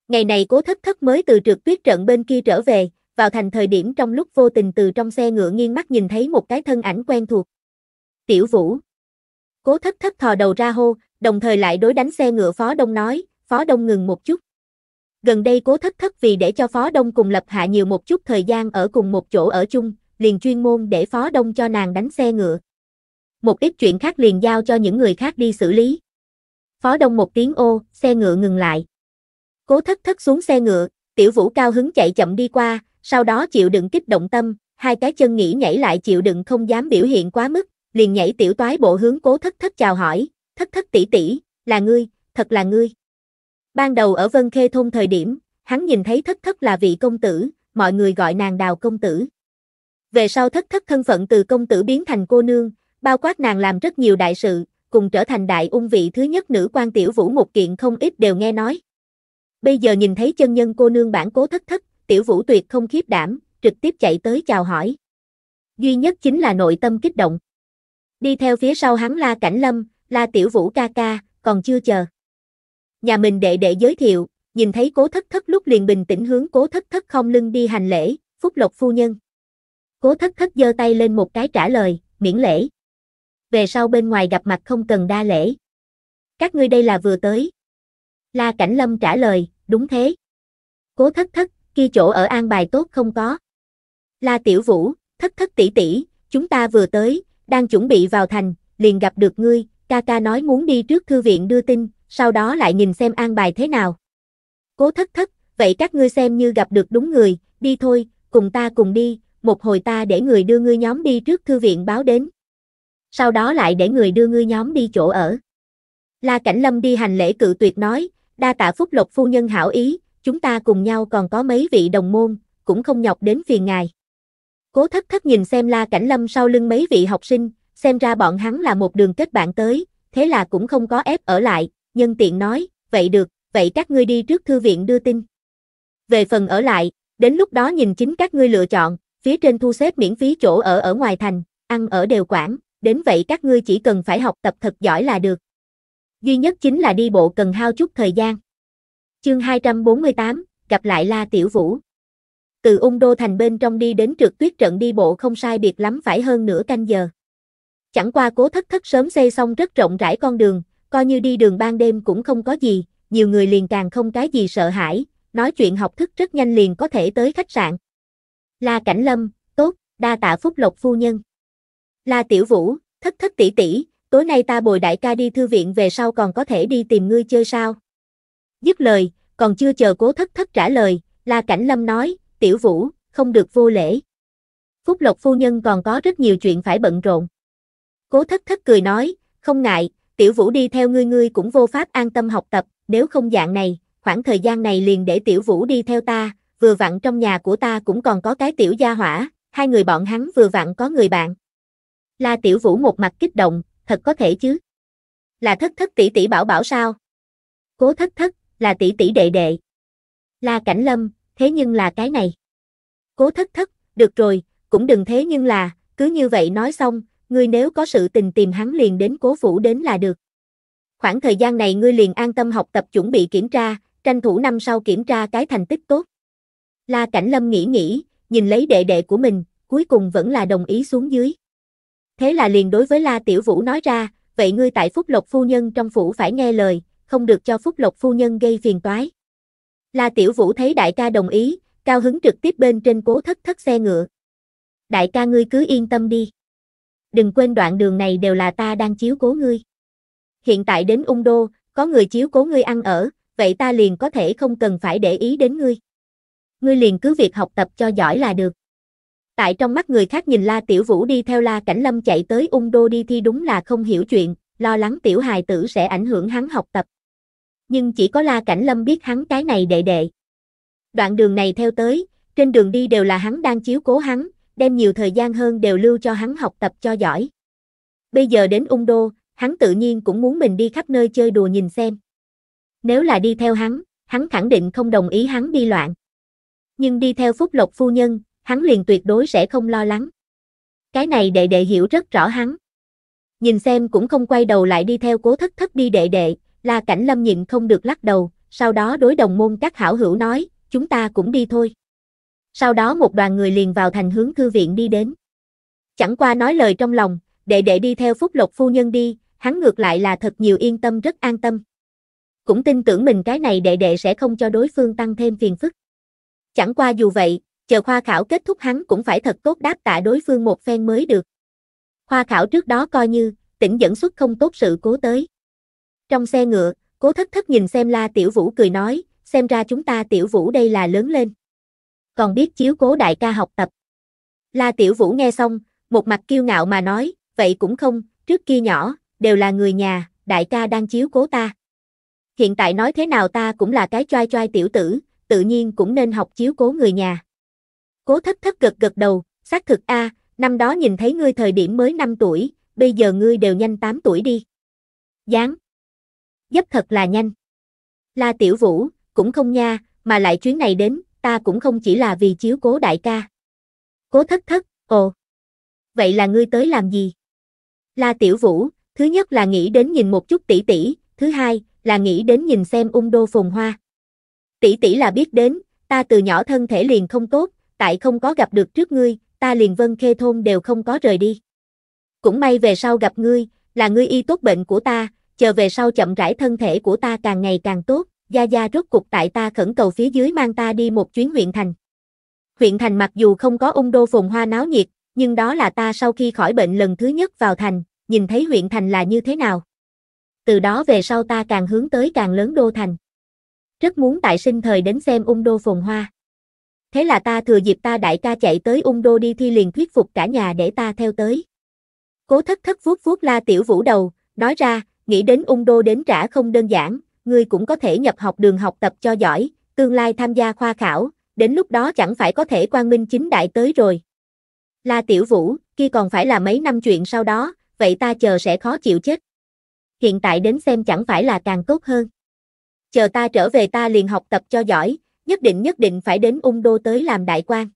Ngày này cố thất thất mới từ trượt tuyết trận bên kia trở về, vào thành thời điểm trong lúc vô tình từ trong xe ngựa nghiêng mắt nhìn thấy một cái thân ảnh quen thuộc. Tiểu Vũ. Cố thất thất thò đầu ra hô, đồng thời lại đối đánh xe ngựa Phó Đông nói, Phó Đông ngừng một chút. Gần đây cố thất thất vì để cho Phó Đông cùng lập hạ nhiều một chút thời gian ở cùng một chỗ ở chung, liền chuyên môn để Phó Đông cho nàng đánh xe ngựa. Một ít chuyện khác liền giao cho những người khác đi xử lý. Phó Đông một tiếng ô, xe ngựa ngừng lại. Cố thất thất xuống xe ngựa, tiểu vũ cao hứng chạy chậm đi qua, sau đó chịu đựng kích động tâm, hai cái chân nghỉ nhảy lại chịu đựng không dám biểu hiện quá mức, liền nhảy tiểu toái bộ hướng cố thất thất chào hỏi, thất thất tỷ tỷ, là ngươi, thật là ngươi. Ban đầu ở Vân Khê Thôn thời điểm, hắn nhìn thấy thất thất là vị công tử, mọi người gọi nàng đào công tử. Về sau thất thất thân phận từ công tử biến thành cô nương, bao quát nàng làm rất nhiều đại sự, cùng trở thành đại ung vị thứ nhất nữ quan tiểu vũ một kiện không ít đều nghe nói. Bây giờ nhìn thấy chân nhân cô nương bản cố thất thất, tiểu vũ tuyệt không khiếp đảm, trực tiếp chạy tới chào hỏi. Duy nhất chính là nội tâm kích động. Đi theo phía sau hắn la cảnh lâm, la tiểu vũ ca ca, còn chưa chờ. Nhà mình đệ đệ giới thiệu, nhìn thấy cố thất thất lúc liền bình tĩnh hướng cố thất thất không lưng đi hành lễ, phúc lộc phu nhân. Cố thất thất giơ tay lên một cái trả lời, miễn lễ. Về sau bên ngoài gặp mặt không cần đa lễ. Các ngươi đây là vừa tới. La Cảnh Lâm trả lời, đúng thế. Cố thất thất, kia chỗ ở an bài tốt không có. La Tiểu Vũ, thất thất tỷ tỷ, chúng ta vừa tới, đang chuẩn bị vào thành, liền gặp được ngươi, ca ca nói muốn đi trước thư viện đưa tin, sau đó lại nhìn xem an bài thế nào. Cố thất thất, vậy các ngươi xem như gặp được đúng người, đi thôi, cùng ta cùng đi, một hồi ta để người đưa ngươi nhóm đi trước thư viện báo đến. Sau đó lại để người đưa ngươi nhóm đi chỗ ở. La Cảnh Lâm đi hành lễ cự tuyệt nói, đa tạ phúc lộc phu nhân hảo ý, chúng ta cùng nhau còn có mấy vị đồng môn, cũng không nhọc đến phiền ngài. Cố thất thất nhìn xem la cảnh lâm sau lưng mấy vị học sinh, xem ra bọn hắn là một đường kết bạn tới, thế là cũng không có ép ở lại, nhân tiện nói, vậy được, vậy các ngươi đi trước thư viện đưa tin. Về phần ở lại, đến lúc đó nhìn chính các ngươi lựa chọn, phía trên thu xếp miễn phí chỗ ở ở ngoài thành, ăn ở đều quản, đến vậy các ngươi chỉ cần phải học tập thật giỏi là được. Duy nhất chính là đi bộ cần hao chút thời gian. Chương 248, gặp lại La Tiểu Vũ. Từ ung đô thành bên trong đi đến trượt tuyết trận đi bộ không sai biệt lắm phải hơn nửa canh giờ. Chẳng qua cố thất thất sớm xây xong rất rộng rãi con đường, coi như đi đường ban đêm cũng không có gì, nhiều người liền càng không cái gì sợ hãi, nói chuyện học thức rất nhanh liền có thể tới khách sạn. La Cảnh Lâm, tốt, đa tạ phúc lộc phu nhân. La Tiểu Vũ, thất thất tỷ tỷ, tối nay ta bồi đại ca đi thư viện về sau còn có thể đi tìm ngươi chơi sao? Dứt lời, còn chưa chờ cố thất thất trả lời, La Cảnh Lâm nói, tiểu vũ, không được vô lễ. Phúc Lộc phu nhân còn có rất nhiều chuyện phải bận rộn. Cố thất thất cười nói, không ngại, tiểu vũ đi theo ngươi ngươi cũng vô pháp an tâm học tập, nếu không dạng này, khoảng thời gian này liền để tiểu vũ đi theo ta, vừa vặn trong nhà của ta cũng còn có cái tiểu gia hỏa, hai người bọn hắn vừa vặn có người bạn. La tiểu vũ một mặt kích động, thật có thể chứ. Là thất thất tỷ tỷ bảo bảo sao? Cố thất thất, là tỷ tỷ đệ đệ. La Cảnh Lâm, thế nhưng là cái này. Cố thất thất, được rồi, cũng đừng thế nhưng là, cứ như vậy nói xong, ngươi nếu có sự tình tìm hắn liền đến cố phủ đến là được. Khoảng thời gian này ngươi liền an tâm học tập chuẩn bị kiểm tra, tranh thủ năm sau kiểm tra cái thành tích tốt. La Cảnh Lâm nghĩ nghĩ, nhìn lấy đệ đệ của mình, cuối cùng vẫn là đồng ý xuống dưới. Thế là liền đối với La Tiểu Vũ nói ra, vậy ngươi tại Phúc Lộc Phu Nhân trong phủ phải nghe lời, không được cho Phúc Lộc phu nhân gây phiền toái. La Tiểu Vũ thấy đại ca đồng ý, cao hứng trực tiếp bên trên cố thất thất xe ngựa. Đại ca ngươi cứ yên tâm đi. Đừng quên đoạn đường này đều là ta đang chiếu cố ngươi. Hiện tại đến ung đô, có người chiếu cố ngươi ăn ở, vậy ta liền có thể không cần phải để ý đến ngươi. Ngươi liền cứ việc học tập cho giỏi là được. Tại trong mắt người khác nhìn La Tiểu Vũ đi theo La Cảnh Lâm chạy tới ung đô đi thi đúng là không hiểu chuyện, lo lắng tiểu hài tử sẽ ảnh hưởng hắn học tập nhưng chỉ có La Cảnh Lâm biết hắn cái này đệ đệ. Đoạn đường này theo tới, trên đường đi đều là hắn đang chiếu cố hắn, đem nhiều thời gian hơn đều lưu cho hắn học tập cho giỏi. Bây giờ đến Ung Đô, hắn tự nhiên cũng muốn mình đi khắp nơi chơi đùa nhìn xem. Nếu là đi theo hắn, hắn khẳng định không đồng ý hắn đi loạn. Nhưng đi theo Phúc Lộc phu nhân, hắn liền tuyệt đối sẽ không lo lắng. Cái này đệ đệ hiểu rất rõ hắn. Nhìn xem cũng không quay đầu lại đi theo cố thất thất đi đệ đệ, La Cảnh Lâm nhịn không được lắc đầu, sau đó đối đồng môn các hảo hữu nói, chúng ta cũng đi thôi. Sau đó một đoàn người liền vào thành hướng thư viện đi đến. Chẳng qua nói lời trong lòng, đệ đệ đi theo phúc lộc phu nhân đi, hắn ngược lại là thật nhiều yên tâm rất an tâm. Cũng tin tưởng mình cái này đệ đệ sẽ không cho đối phương tăng thêm phiền phức. Chẳng qua dù vậy, chờ khoa khảo kết thúc hắn cũng phải thật tốt đáp tạ đối phương một phen mới được. Khoa khảo trước đó coi như, tỉnh dẫn xuất không tốt sự cố tới. Trong xe ngựa, cố thất thất nhìn xem la tiểu vũ cười nói, xem ra chúng ta tiểu vũ đây là lớn lên. Còn biết chiếu cố đại ca học tập. La tiểu vũ nghe xong, một mặt kiêu ngạo mà nói, vậy cũng không, trước kia nhỏ, đều là người nhà, đại ca đang chiếu cố ta. Hiện tại nói thế nào ta cũng là cái choai choai tiểu tử, tự nhiên cũng nên học chiếu cố người nhà. Cố thất thất gật gật đầu, xác thực a, năm đó nhìn thấy ngươi thời điểm mới 5 tuổi, bây giờ ngươi đều nhanh 8 tuổi đi. Gián, dấp thật là nhanh. La Tiểu Vũ, cũng không nha, mà lại chuyến này đến, ta cũng không chỉ là vì chiếu cố đại ca. Cố thất thất, ồ. Vậy là ngươi tới làm gì? La Tiểu Vũ, thứ nhất là nghĩ đến nhìn một chút tỷ tỷ, thứ hai là nghĩ đến nhìn xem ung đô phồn hoa. Tỷ tỷ là biết đến, ta từ nhỏ thân thể liền không tốt, tại không có gặp được trước ngươi, ta liền vân khê thôn đều không có rời đi. Cũng may về sau gặp ngươi, là ngươi y tốt bệnh của ta, chờ về sau chậm rãi thân thể của ta càng ngày càng tốt, Gia Gia rốt cục tại ta khẩn cầu phía dưới mang ta đi một chuyến huyện thành. Huyện thành mặc dù không có ung đô phồn hoa náo nhiệt, nhưng đó là ta sau khi khỏi bệnh lần thứ nhất vào thành, nhìn thấy huyện thành là như thế nào. Từ đó về sau ta càng hướng tới càng lớn đô thành. Rất muốn tại sinh thời đến xem ung đô phồn hoa. Thế là ta thừa dịp ta đại ca chạy tới ung đô đi thi liền thuyết phục cả nhà để ta theo tới. Cố thất thất vuốt vuốt la tiểu vũ đầu, nói ra, nghĩ đến ung đô đến trả không đơn giản, ngươi cũng có thể nhập học đường học tập cho giỏi, tương lai tham gia khoa khảo, đến lúc đó chẳng phải có thể quang minh chính đại tới rồi. La Tiểu Vũ, kia còn phải là mấy năm chuyện sau đó, vậy ta chờ sẽ khó chịu chết. Hiện tại đến xem chẳng phải là càng tốt hơn. Chờ ta trở về ta liền học tập cho giỏi, nhất định nhất định phải đến ung đô tới làm đại quan.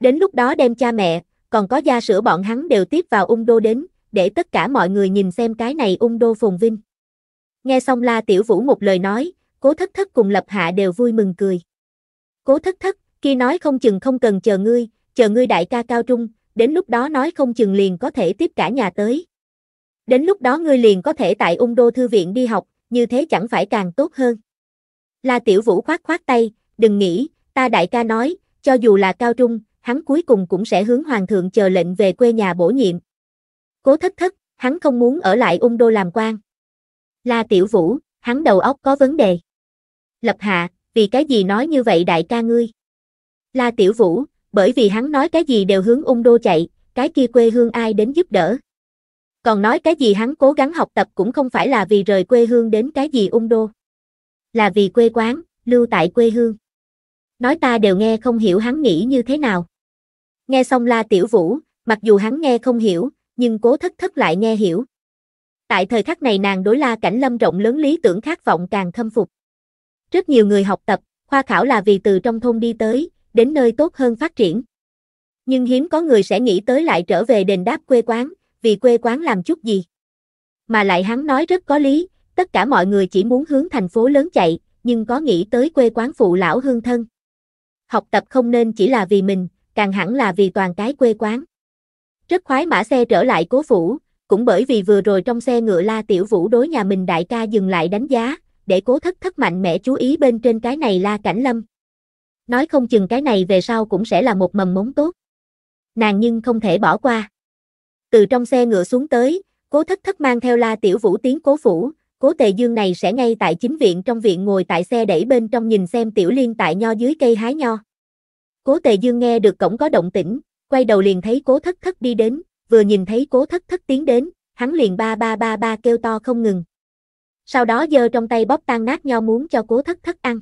Đến lúc đó đem cha mẹ, còn có gia sữa bọn hắn đều tiếp vào ung đô đến, để tất cả mọi người nhìn xem cái này ung đô phồn vinh. Nghe xong La Tiểu Vũ một lời nói, Cố Thất Thất cùng Lập Hạ đều vui mừng cười. Cố Thất Thất, kia nói không chừng không cần chờ ngươi, chờ ngươi đại ca cao trung, đến lúc đó nói không chừng liền có thể tiếp cả nhà tới. Đến lúc đó ngươi liền có thể tại ung đô thư viện đi học, như thế chẳng phải càng tốt hơn. La Tiểu Vũ khoát khoát tay, đừng nghĩ, ta đại ca nói, cho dù là cao trung, hắn cuối cùng cũng sẽ hướng hoàng thượng chờ lệnh về quê nhà bổ nhiệm. Cố thất thất, hắn không muốn ở lại ung đô làm quan. La tiểu vũ, hắn đầu óc có vấn đề. Lập hạ, vì cái gì nói như vậy đại ca ngươi? La tiểu vũ, bởi vì hắn nói cái gì đều hướng ung đô chạy, cái kia quê hương ai đến giúp đỡ. Còn nói cái gì hắn cố gắng học tập cũng không phải là vì rời quê hương đến cái gì ung đô. Là vì quê quán, lưu tại quê hương. Nói ta đều nghe không hiểu hắn nghĩ như thế nào. Nghe xong La Tiểu Vũ, mặc dù hắn nghe không hiểu, nhưng cố thất thất lại nghe hiểu. Tại thời khắc này nàng đối la cảnh lâm rộng lớn lý tưởng khát vọng càng khâm phục. Rất nhiều người học tập, khoa khảo là vì từ trong thôn đi tới, đến nơi tốt hơn phát triển. Nhưng hiếm có người sẽ nghĩ tới lại trở về đền đáp quê quán, vì quê quán làm chút gì. Mà lại hắn nói rất có lý, tất cả mọi người chỉ muốn hướng thành phố lớn chạy, nhưng có nghĩ tới quê quán phụ lão hương thân. Học tập không nên chỉ là vì mình, càng hẳn là vì toàn cái quê quán. Rất khoái mã xe trở lại cố phủ, cũng bởi vì vừa rồi trong xe ngựa la tiểu vũ đối nhà mình đại ca dừng lại đánh giá, để cố thất thất mạnh mẽ chú ý bên trên cái này la cảnh lâm. Nói không chừng cái này về sau cũng sẽ là một mầm mống tốt. Nàng nhưng không thể bỏ qua. Từ trong xe ngựa xuống tới, cố thất thất mang theo la tiểu vũ tiến cố phủ, cố tề dương này sẽ ngay tại chính viện trong viện ngồi tại xe đẩy bên trong nhìn xem tiểu liên tại nho dưới cây hái nho. Cố tề dương nghe được cổng có động tĩnh, quay đầu liền thấy cố thất thất đi đến, vừa nhìn thấy cố thất thất tiến đến, hắn liền ba ba ba ba kêu to không ngừng. Sau đó giơ trong tay bóp tan nát nho muốn cho cố thất thất ăn.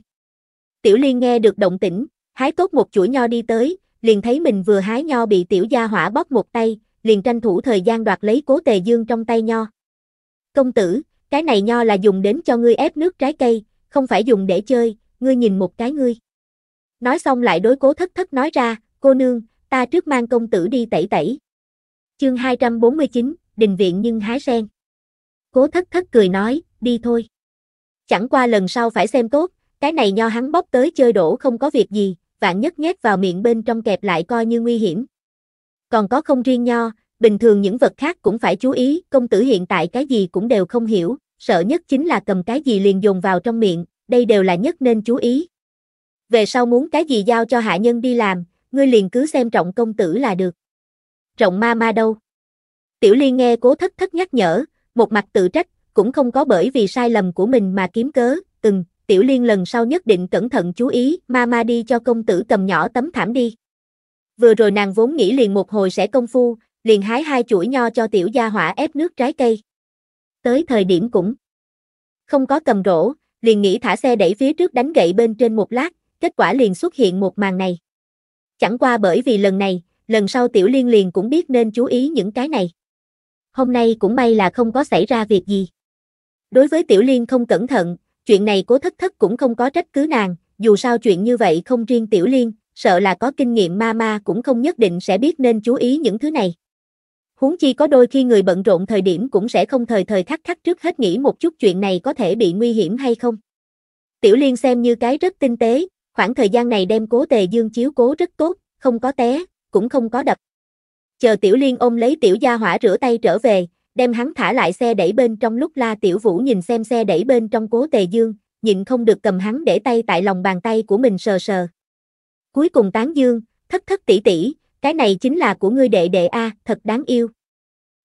Tiểu Liên nghe được động tĩnh, hái tốt một chuỗi nho đi tới, liền thấy mình vừa hái nho bị tiểu gia hỏa bóp một tay, liền tranh thủ thời gian đoạt lấy cố tề dương trong tay nho. Công tử, cái này nho là dùng đến cho ngươi ép nước trái cây, không phải dùng để chơi, ngươi nhìn một cái ngươi. Nói xong lại đối cố thất thất nói ra, cô nương, ta trước mang công tử đi tẩy tẩy. Chương 249, đình viện nhưng hái sen. Cố thất thất cười nói, đi thôi. Chẳng qua lần sau phải xem tốt, cái này nho hắn bóp tới chơi đổ không có việc gì, vạn nhất nhét vào miệng bên trong kẹp lại coi như nguy hiểm. Còn có không riêng nho, bình thường những vật khác cũng phải chú ý, công tử hiện tại cái gì cũng đều không hiểu, sợ nhất chính là cầm cái gì liền dồn vào trong miệng, đây đều là nhất nên chú ý. Về sau muốn cái gì giao cho hạ nhân đi làm, ngươi liền cứ xem trọng công tử là được. Trọng ma ma đâu? Tiểu Ly nghe cố thất thất nhắc nhở, một mặt tự trách, cũng không có bởi vì sai lầm của mình mà kiếm cớ, từng, Tiểu Liên lần sau nhất định cẩn thận chú ý, ma ma đi cho công tử cầm nhỏ tấm thảm đi. Vừa rồi nàng vốn nghĩ liền một hồi sẽ công phu, liền hái hai chuỗi nho cho tiểu gia hỏa ép nước trái cây. Tới thời điểm cũng không có cầm rổ, liền nghĩ thả xe đẩy phía trước đánh gậy bên trên một lát, kết quả liền xuất hiện một màn này. Chẳng qua bởi vì lần này, lần sau Tiểu Liên liền cũng biết nên chú ý những cái này. Hôm nay cũng may là không có xảy ra việc gì. Đối với Tiểu Liên không cẩn thận, chuyện này cố thất thất cũng không có trách cứ nàng, dù sao chuyện như vậy không riêng Tiểu Liên, sợ là có kinh nghiệm ma ma cũng không nhất định sẽ biết nên chú ý những thứ này. Huống chi có đôi khi người bận rộn thời điểm cũng sẽ không thời thời khắc khắc trước hết nghĩ một chút chuyện này có thể bị nguy hiểm hay không. Tiểu Liên xem như cái rất tinh tế, Khoảng thời gian này đem cố tề dương chiếu cố rất tốt, không có té, cũng không có đập. Chờ tiểu liên ôm lấy tiểu gia hỏa rửa tay trở về, đem hắn thả lại xe đẩy bên trong lúc la tiểu vũ nhìn xem xe đẩy bên trong cố tề dương, nhịn không được cầm hắn để tay tại lòng bàn tay của mình sờ sờ. Cuối cùng tán dương, thất thất tỷ tỷ, cái này chính là của ngươi đệ đệ A, thật đáng yêu.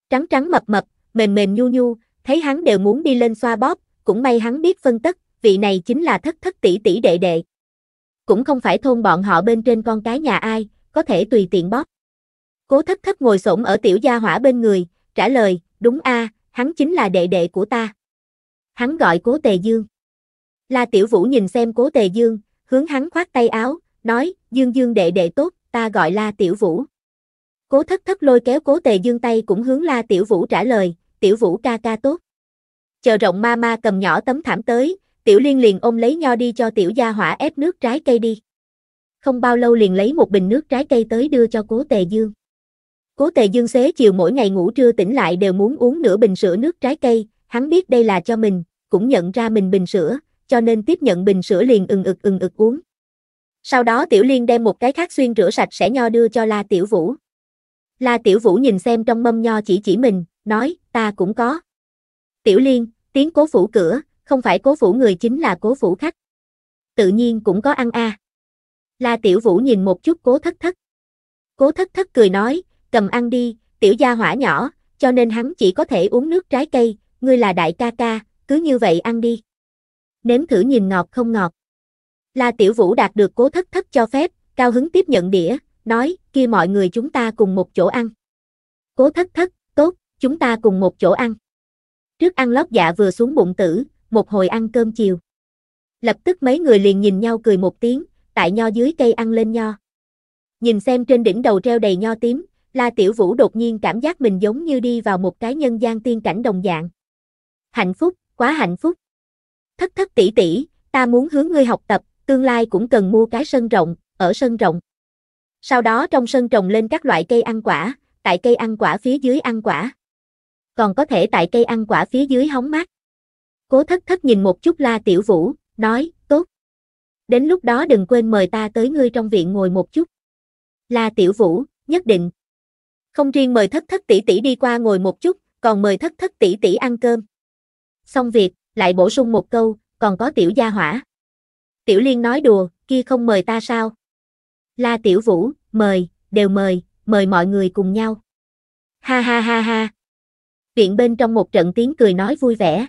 Trắng trắng mập mập, mềm mềm nhu nhu, thấy hắn đều muốn đi lên xoa bóp, cũng may hắn biết phân tất, vị này chính là thất thất tỷ tỷ đệ đệ cũng không phải thôn bọn họ bên trên con cái nhà ai, có thể tùy tiện bóp. Cố thất thất ngồi xổm ở tiểu gia hỏa bên người, trả lời, đúng a, hắn chính là đệ đệ của ta. Hắn gọi cố tề dương. La tiểu vũ nhìn xem cố tề dương, hướng hắn khoát tay áo, nói, dương dương đệ đệ tốt, ta gọi la tiểu vũ. Cố thất thất lôi kéo cố tề dương tay cũng hướng la tiểu vũ trả lời, tiểu vũ ca ca tốt. Chờ rộng ma ma cầm nhỏ tấm thảm tới, Tiểu Liên liền ôm lấy nho đi cho tiểu gia hỏa ép nước trái cây đi. Không bao lâu liền lấy một bình nước trái cây tới đưa cho Cố Tề Dương. Cố Tề Dương xế chiều mỗi ngày ngủ trưa tỉnh lại đều muốn uống nửa bình sữa nước trái cây, hắn biết đây là cho mình, cũng nhận ra mình bình sữa, cho nên tiếp nhận bình sữa liền ừng ực ừng ực uống. Sau đó Tiểu Liên đem một cái khác xuyên rửa sạch sẽ nho đưa cho La Tiểu Vũ. La Tiểu Vũ nhìn xem trong mâm nho chỉ chỉ mình, nói, ta cũng có. Tiểu Liên, tiếng cố phủ cửa, không phải cố phủ người chính là cố phủ khách. Tự nhiên cũng có ăn a. La Tiểu Vũ nhìn một chút cố thất thất. Cố thất thất cười nói, cầm ăn đi, tiểu gia hỏa nhỏ, cho nên hắn chỉ có thể uống nước trái cây, ngươi là đại ca ca, cứ như vậy ăn đi. Nếm thử nhìn ngọt không ngọt. La Tiểu Vũ đạt được cố thất thất cho phép, cao hứng tiếp nhận đĩa, nói, kia mọi người chúng ta cùng một chỗ ăn. Cố thất thất, tốt, chúng ta cùng một chỗ ăn. Trước ăn lót dạ vừa xuống bụng tử, một hồi ăn cơm chiều. Lập tức mấy người liền nhìn nhau cười một tiếng, tại nho dưới cây ăn lên nho. Nhìn xem trên đỉnh đầu treo đầy nho tím, La Tiểu Vũ đột nhiên cảm giác mình giống như đi vào một cái nhân gian tiên cảnh đồng dạng. Hạnh phúc, quá hạnh phúc. Thất thất tỷ tỷ, ta muốn hướng ngươi học tập, tương lai cũng cần mua cái sân rộng, ở sân rộng. Sau đó trong sân trồng lên các loại cây ăn quả, tại cây ăn quả phía dưới ăn quả. Còn có thể tại cây ăn quả phía dưới hóng mát. Cố thất thất nhìn một chút La Tiểu Vũ, nói, tốt. Đến lúc đó đừng quên mời ta tới ngươi trong viện ngồi một chút. La Tiểu Vũ, nhất định. Không riêng mời thất thất tỷ tỷ đi qua ngồi một chút, còn mời thất thất tỷ tỷ ăn cơm. Xong việc, lại bổ sung một câu, còn có tiểu gia hỏa. Tiểu Liên nói đùa, kia không mời ta sao? La Tiểu Vũ, mời, đều mời, mời mọi người cùng nhau. Ha ha ha ha. Viện bên trong một trận tiếng cười nói vui vẻ.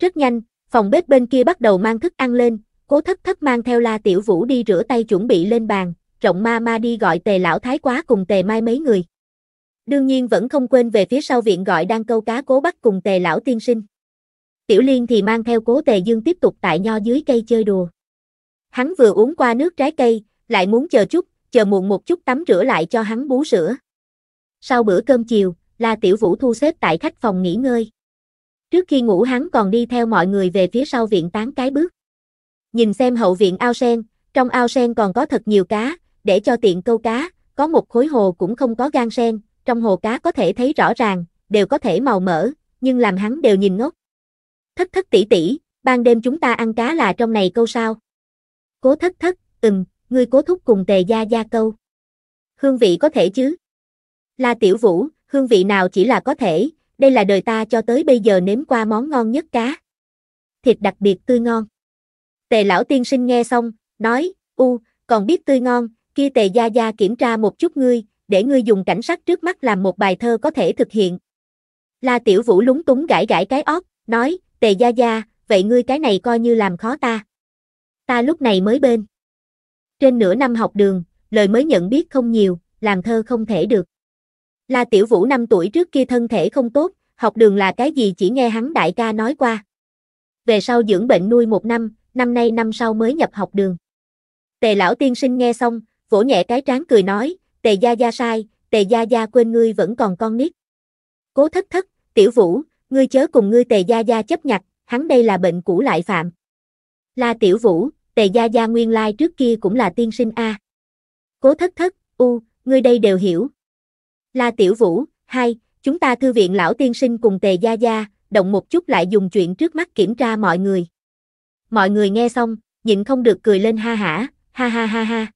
Rất nhanh, phòng bếp bên kia bắt đầu mang thức ăn lên, cố thất thất mang theo la tiểu vũ đi rửa tay chuẩn bị lên bàn, rộng ma ma đi gọi tề lão thái quá cùng tề mai mấy người. Đương nhiên vẫn không quên về phía sau viện gọi đang câu cá cố bắt cùng tề lão tiên sinh. Tiểu liên thì mang theo cố tề dương tiếp tục tại nho dưới cây chơi đùa. Hắn vừa uống qua nước trái cây, lại muốn chờ chút, chờ muộn một chút tắm rửa lại cho hắn bú sữa. Sau bữa cơm chiều, La Tiểu Vũ thu xếp tại khách phòng nghỉ ngơi. Trước khi ngủ hắn còn đi theo mọi người về phía sau viện tán cái bước. Nhìn xem hậu viện ao sen, trong ao sen còn có thật nhiều cá, để cho tiện câu cá, có một khối hồ cũng không có gan sen, trong hồ cá có thể thấy rõ ràng, đều có thể màu mỡ, nhưng làm hắn đều nhìn ngốc. Thất thất tỷ tỷ, ban đêm chúng ta ăn cá là trong này câu sao? Cố thất thất, ừm, ngươi cố thúc cùng tề gia gia câu. Hương vị có thể chứ? La tiểu vũ, hương vị nào chỉ là có thể, đây là đời ta cho tới bây giờ nếm qua món ngon nhất cá. Thịt đặc biệt tươi ngon. Tề lão tiên sinh nghe xong, nói, u, còn biết tươi ngon, kia tề gia gia kiểm tra một chút ngươi, để ngươi dùng cảnh sát trước mắt làm một bài thơ có thể thực hiện. La tiểu vũ lúng túng gãi gãi cái óc nói, tề gia gia, vậy ngươi cái này coi như làm khó ta. Ta lúc này mới bên. Trên nửa năm học đường, lời mới nhận biết không nhiều, làm thơ không thể được. La Tiểu Vũ 5 tuổi trước kia thân thể không tốt, học đường là cái gì chỉ nghe hắn đại ca nói qua. Về sau dưỡng bệnh nuôi một năm, năm nay năm sau mới nhập học đường. Tề lão tiên sinh nghe xong, vỗ nhẹ cái trán cười nói, tề gia gia sai, tề gia gia quên ngươi vẫn còn con nít. Cố thất thất, tiểu vũ, ngươi chớ cùng ngươi tề gia gia chấp nhặt, hắn đây là bệnh cũ lại phạm. La tiểu vũ, tề gia gia nguyên lai trước kia cũng là tiên sinh A. Cố thất thất, u, ngươi đây đều hiểu, La Tiểu Vũ, hai, chúng ta thư viện lão tiên sinh cùng Tề Gia Gia, động một chút lại dùng chuyện trước mắt kiểm tra mọi người. Mọi người nghe xong, nhịn không được cười lên ha hả, ha ha ha ha.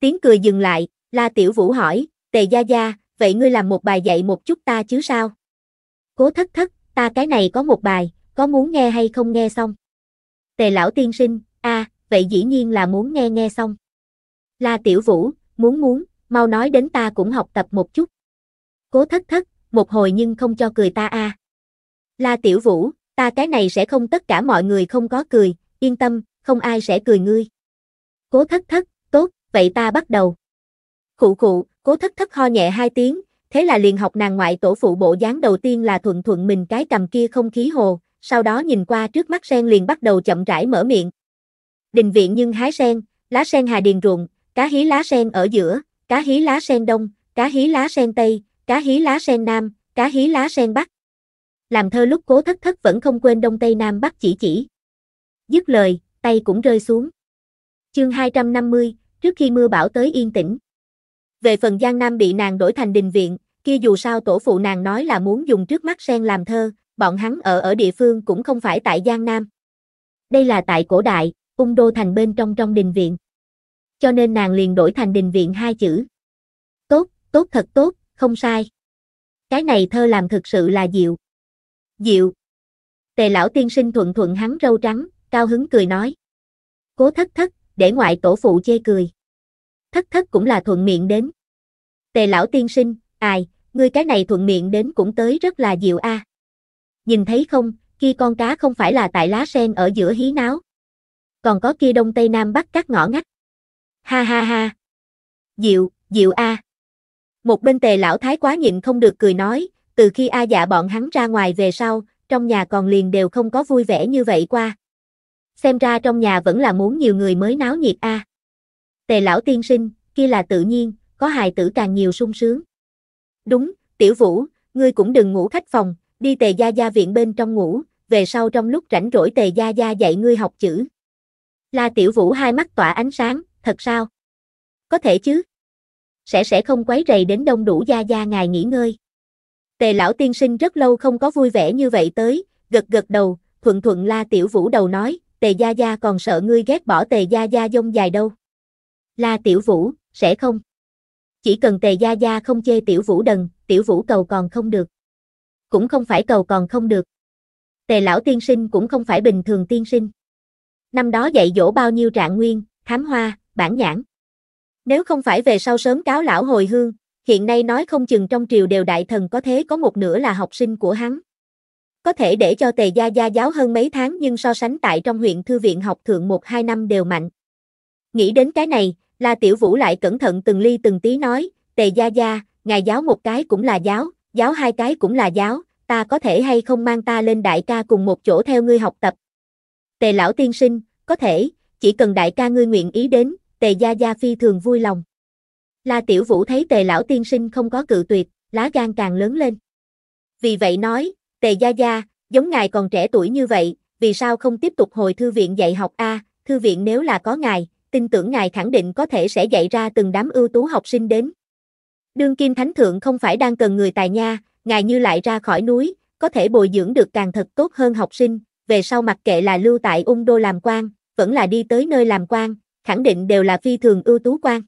Tiếng cười dừng lại, La Tiểu Vũ hỏi, Tề Gia Gia, vậy ngươi làm một bài dạy một chút ta chứ sao? Cố thất thất, ta cái này có một bài, có muốn nghe hay không nghe xong? Tề lão tiên sinh, a, vậy dĩ nhiên là muốn nghe nghe xong. La Tiểu Vũ, muốn muốn, mau nói đến ta cũng học tập một chút. Cố thất thất, một hồi nhưng không cho cười ta a. La Tiểu Vũ, ta cái này sẽ không tất cả mọi người không có cười, yên tâm, không ai sẽ cười ngươi. Cố thất thất, tốt, vậy ta bắt đầu. Khụ khụ, cố thất thất ho nhẹ hai tiếng, thế là liền học nàng ngoại tổ phụ bộ dáng đầu tiên là thuận thuận mình cái cầm kia không khí hồ, sau đó nhìn qua trước mắt sen liền bắt đầu chậm rãi mở miệng. Đình viện nhưng hái sen, lá sen hà điền ruộng, cá hí lá sen ở giữa, cá hí lá sen đông, cá hí lá sen tây, cá hí lá sen nam, cá hí lá sen bắc. Làm thơ lúc cố thất thất vẫn không quên đông tây nam bắc chỉ chỉ. Dứt lời, tay cũng rơi xuống. Chương 250, trước khi mưa bão tới yên tĩnh. Về phần Giang Nam bị nàng đổi thành đình viện, kia dù sao tổ phụ nàng nói là muốn dùng trước mắt sen làm thơ, bọn hắn ở ở địa phương cũng không phải tại Giang Nam. Đây là tại cổ đại, cung đô thành bên trong trong đình viện cho nên nàng liền đổi thành đình viện hai chữ. Tốt, tốt thật tốt, không sai. Cái này thơ làm thực sự là diệu. Diệu. Tề lão tiên sinh thuận thuận hắn râu trắng, cao hứng cười nói. Cố thất thất, để ngoại tổ phụ chê cười. Thất thất cũng là thuận miệng đến. Tề lão tiên sinh, ai, ngươi cái này thuận miệng đến cũng tới rất là diệu a. À. Nhìn thấy không, kia con cá không phải là tại lá sen ở giữa hí náo. Còn có kia đông tây nam bắc các ngõ ngách. Ha ha ha. Diệu, diệu a. Một bên tề lão thái quá nhịn không được cười nói, từ khi A dạ bọn hắn ra ngoài về sau, trong nhà còn liền đều không có vui vẻ như vậy qua. Xem ra trong nhà vẫn là muốn nhiều người mới náo nhiệt a. Tề lão tiên sinh, kia là tự nhiên, có hài tử càng nhiều sung sướng. Đúng, tiểu vũ, ngươi cũng đừng ngủ khách phòng, đi tề gia gia viện bên trong ngủ, về sau trong lúc rảnh rỗi tề gia gia dạy ngươi học chữ. La tiểu vũ hai mắt tỏa ánh sáng, thật sao? Có thể chứ. Sẽ sẽ không quấy rầy đến đông đủ gia gia ngài nghỉ ngơi. Tề lão tiên sinh rất lâu không có vui vẻ như vậy tới, gật gật đầu, thuận thuận la tiểu vũ đầu nói, tề gia gia còn sợ ngươi ghét bỏ tề gia gia dông dài đâu. La tiểu vũ, sẽ không. Chỉ cần tề gia gia không chê tiểu vũ đần, tiểu vũ cầu còn không được. Cũng không phải cầu còn không được. Tề lão tiên sinh cũng không phải bình thường tiên sinh. Năm đó dạy dỗ bao nhiêu trạng nguyên, thám hoa, bản nhãn. Nếu không phải về sau sớm cáo lão hồi hương, hiện nay nói không chừng trong triều đều đại thần có thế có một nửa là học sinh của hắn. Có thể để cho tề gia gia giáo hơn mấy tháng nhưng so sánh tại trong huyện thư viện học thượng một hai năm đều mạnh. Nghĩ đến cái này, là Tiểu Vũ lại cẩn thận từng ly từng tí nói, tề gia gia, ngài giáo một cái cũng là giáo, giáo hai cái cũng là giáo, ta có thể hay không mang ta lên đại ca cùng một chỗ theo ngươi học tập. Tề lão tiên sinh, có thể, chỉ cần đại ca ngươi nguyện ý đến, Tề Gia Gia phi thường vui lòng. La Tiểu Vũ thấy Tề Lão Tiên Sinh không có cự tuyệt, lá gan càng lớn lên. Vì vậy nói, Tề Gia Gia, giống ngài còn trẻ tuổi như vậy, vì sao không tiếp tục hồi thư viện dạy học A, thư viện nếu là có ngài, tin tưởng ngài khẳng định có thể sẽ dạy ra từng đám ưu tú học sinh đến. Đương kim thánh thượng không phải đang cần người tài nha, ngài như lại ra khỏi núi, có thể bồi dưỡng được càng thật tốt hơn học sinh, về sau mặc kệ là lưu tại ung đô làm quan, vẫn là đi tới nơi làm quan, khẳng định đều là phi thường ưu tú quan.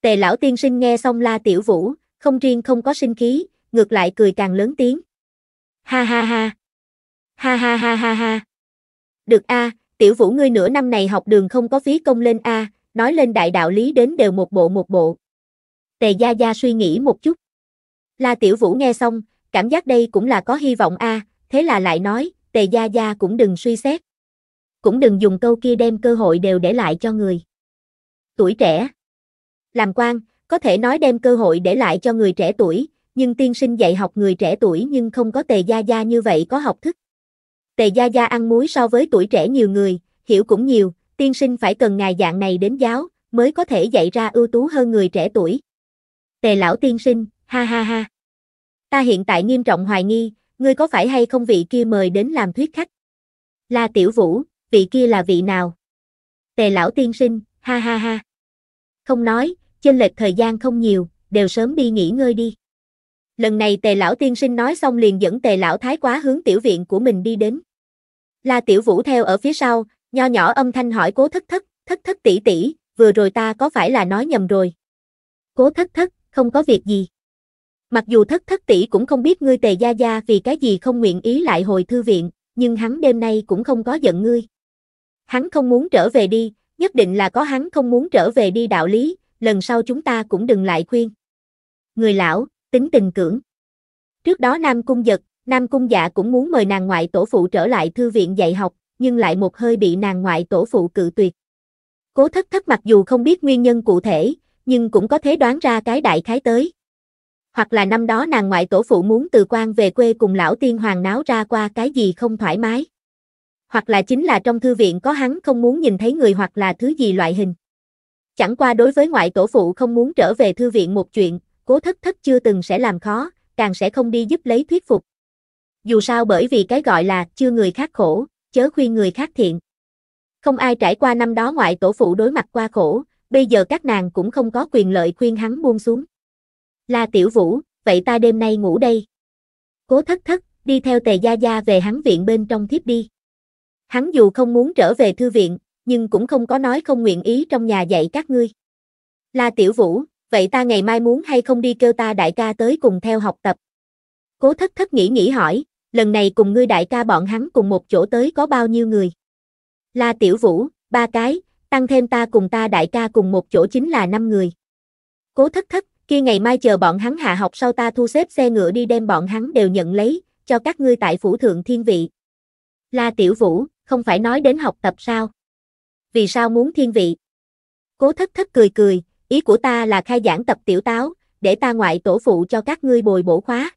Tề lão tiên sinh nghe xong la tiểu vũ, không riêng không có sinh khí, ngược lại cười càng lớn tiếng. Ha ha ha. Ha ha ha ha ha. Được a, tiểu vũ ngươi nửa năm này học đường không có phí công lên a, nói lên đại đạo lý đến đều một bộ một bộ. Tề gia gia suy nghĩ một chút. La tiểu vũ nghe xong, cảm giác đây cũng là có hy vọng a, thế là lại nói, tề gia gia cũng đừng suy xét cũng đừng dùng câu kia đem cơ hội đều để lại cho người. Tuổi trẻ Làm quan, có thể nói đem cơ hội để lại cho người trẻ tuổi, nhưng tiên sinh dạy học người trẻ tuổi nhưng không có tề gia gia như vậy có học thức. Tề gia gia ăn muối so với tuổi trẻ nhiều người, hiểu cũng nhiều, tiên sinh phải cần ngài dạng này đến giáo, mới có thể dạy ra ưu tú hơn người trẻ tuổi. Tề lão tiên sinh, ha ha ha. Ta hiện tại nghiêm trọng hoài nghi, ngươi có phải hay không vị kia mời đến làm thuyết khách? La Tiểu Vũ, vị kia là vị nào? Tề lão tiên sinh, ha ha ha. Không nói, trên lệch thời gian không nhiều, đều sớm đi nghỉ ngơi đi. Lần này tề lão tiên sinh nói xong liền dẫn tề lão thái quá hướng tiểu viện của mình đi đến. La tiểu vũ theo ở phía sau, nho nhỏ âm thanh hỏi cố thất thất, thất thất tỷ tỷ, vừa rồi ta có phải là nói nhầm rồi? Cố thất thất, không có việc gì. Mặc dù thất thất tỷ cũng không biết ngươi tề gia gia vì cái gì không nguyện ý lại hồi thư viện, nhưng hắn đêm nay cũng không có giận ngươi. Hắn không muốn trở về đi, nhất định là có hắn không muốn trở về đi đạo lý, lần sau chúng ta cũng đừng lại khuyên. Người lão, tính tình cưỡng. Trước đó Nam Cung Giật, Nam Cung Dạ cũng muốn mời nàng ngoại tổ phụ trở lại thư viện dạy học, nhưng lại một hơi bị nàng ngoại tổ phụ cự tuyệt. Cố thất thất mặc dù không biết nguyên nhân cụ thể, nhưng cũng có thể đoán ra cái đại khái tới. Hoặc là năm đó nàng ngoại tổ phụ muốn từ quan về quê cùng lão tiên hoàng náo ra qua cái gì không thoải mái hoặc là chính là trong thư viện có hắn không muốn nhìn thấy người hoặc là thứ gì loại hình. Chẳng qua đối với ngoại tổ phụ không muốn trở về thư viện một chuyện, cố thất thất chưa từng sẽ làm khó, càng sẽ không đi giúp lấy thuyết phục. Dù sao bởi vì cái gọi là chưa người khác khổ, chớ khuyên người khác thiện. Không ai trải qua năm đó ngoại tổ phụ đối mặt qua khổ, bây giờ các nàng cũng không có quyền lợi khuyên hắn buông xuống. La Tiểu Vũ, vậy ta đêm nay ngủ đây. Cố thất thất, đi theo tề gia gia về hắn viện bên trong thiếp đi. Hắn dù không muốn trở về thư viện, nhưng cũng không có nói không nguyện ý trong nhà dạy các ngươi. La Tiểu Vũ, vậy ta ngày mai muốn hay không đi kêu ta đại ca tới cùng theo học tập? Cố thất thất nghĩ nghĩ hỏi, lần này cùng ngươi đại ca bọn hắn cùng một chỗ tới có bao nhiêu người? La Tiểu Vũ, ba cái, tăng thêm ta cùng ta đại ca cùng một chỗ chính là năm người. Cố thất thất, kia ngày mai chờ bọn hắn hạ học sau ta thu xếp xe ngựa đi đem bọn hắn đều nhận lấy, cho các ngươi tại phủ thượng thiên vị. La Tiểu Vũ, không phải nói đến học tập sao? Vì sao muốn thiên vị? Cố thất thất cười cười, ý của ta là khai giảng tập tiểu táo, để ta ngoại tổ phụ cho các ngươi bồi bổ khóa.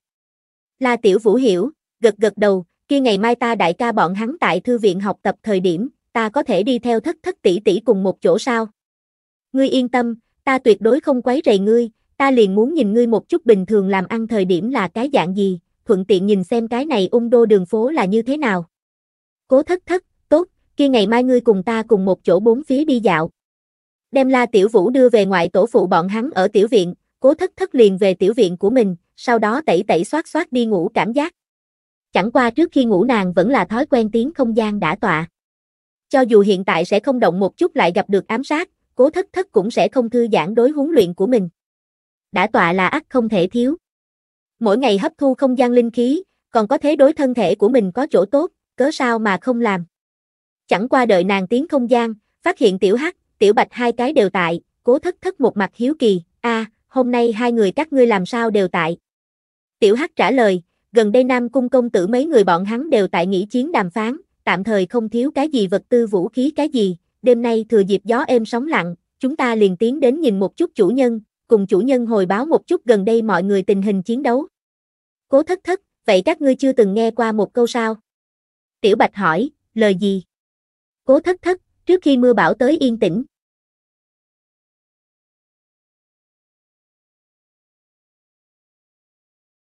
La tiểu vũ hiểu, gật gật đầu, kia ngày mai ta đại ca bọn hắn tại thư viện học tập thời điểm, ta có thể đi theo thất thất tỷ tỷ cùng một chỗ sao? Ngươi yên tâm, ta tuyệt đối không quấy rầy ngươi, ta liền muốn nhìn ngươi một chút bình thường làm ăn thời điểm là cái dạng gì, thuận tiện nhìn xem cái này ung đô đường phố là như thế nào. Cố thất thất, tốt, kia ngày mai ngươi cùng ta cùng một chỗ bốn phía đi dạo. Đem La Tiểu Vũ đưa về ngoại tổ phụ bọn hắn ở tiểu viện, cố thất thất liền về tiểu viện của mình, sau đó tẩy tẩy xoát xoát đi ngủ cảm giác. Chẳng qua trước khi ngủ nàng vẫn là thói quen tiếng không gian đã tọa. Cho dù hiện tại sẽ không động một chút lại gặp được ám sát, cố thất thất cũng sẽ không thư giãn đối huấn luyện của mình. Đã tọa là ắt không thể thiếu. Mỗi ngày hấp thu không gian linh khí, còn có thế đối thân thể của mình có chỗ tốt, cớ sao mà không làm. Chẳng qua đợi nàng tiến không gian, phát hiện tiểu hắc, tiểu bạch hai cái đều tại, cố thất thất một mặt hiếu kỳ, a à, hôm nay hai người các ngươi làm sao đều tại. Tiểu hắc trả lời, gần đây Nam Cung công tử mấy người bọn hắn đều tại nghỉ chiến đàm phán, tạm thời không thiếu cái gì vật tư vũ khí cái gì, đêm nay thừa dịp gió êm sóng lặng, chúng ta liền tiến đến nhìn một chút chủ nhân, cùng chủ nhân hồi báo một chút gần đây mọi người tình hình chiến đấu. Cố thất thất, vậy các ngươi chưa từng nghe qua một câu sao? Tiểu Bạch hỏi, lời gì? Cố thất thất, trước khi mưa bão tới yên tĩnh,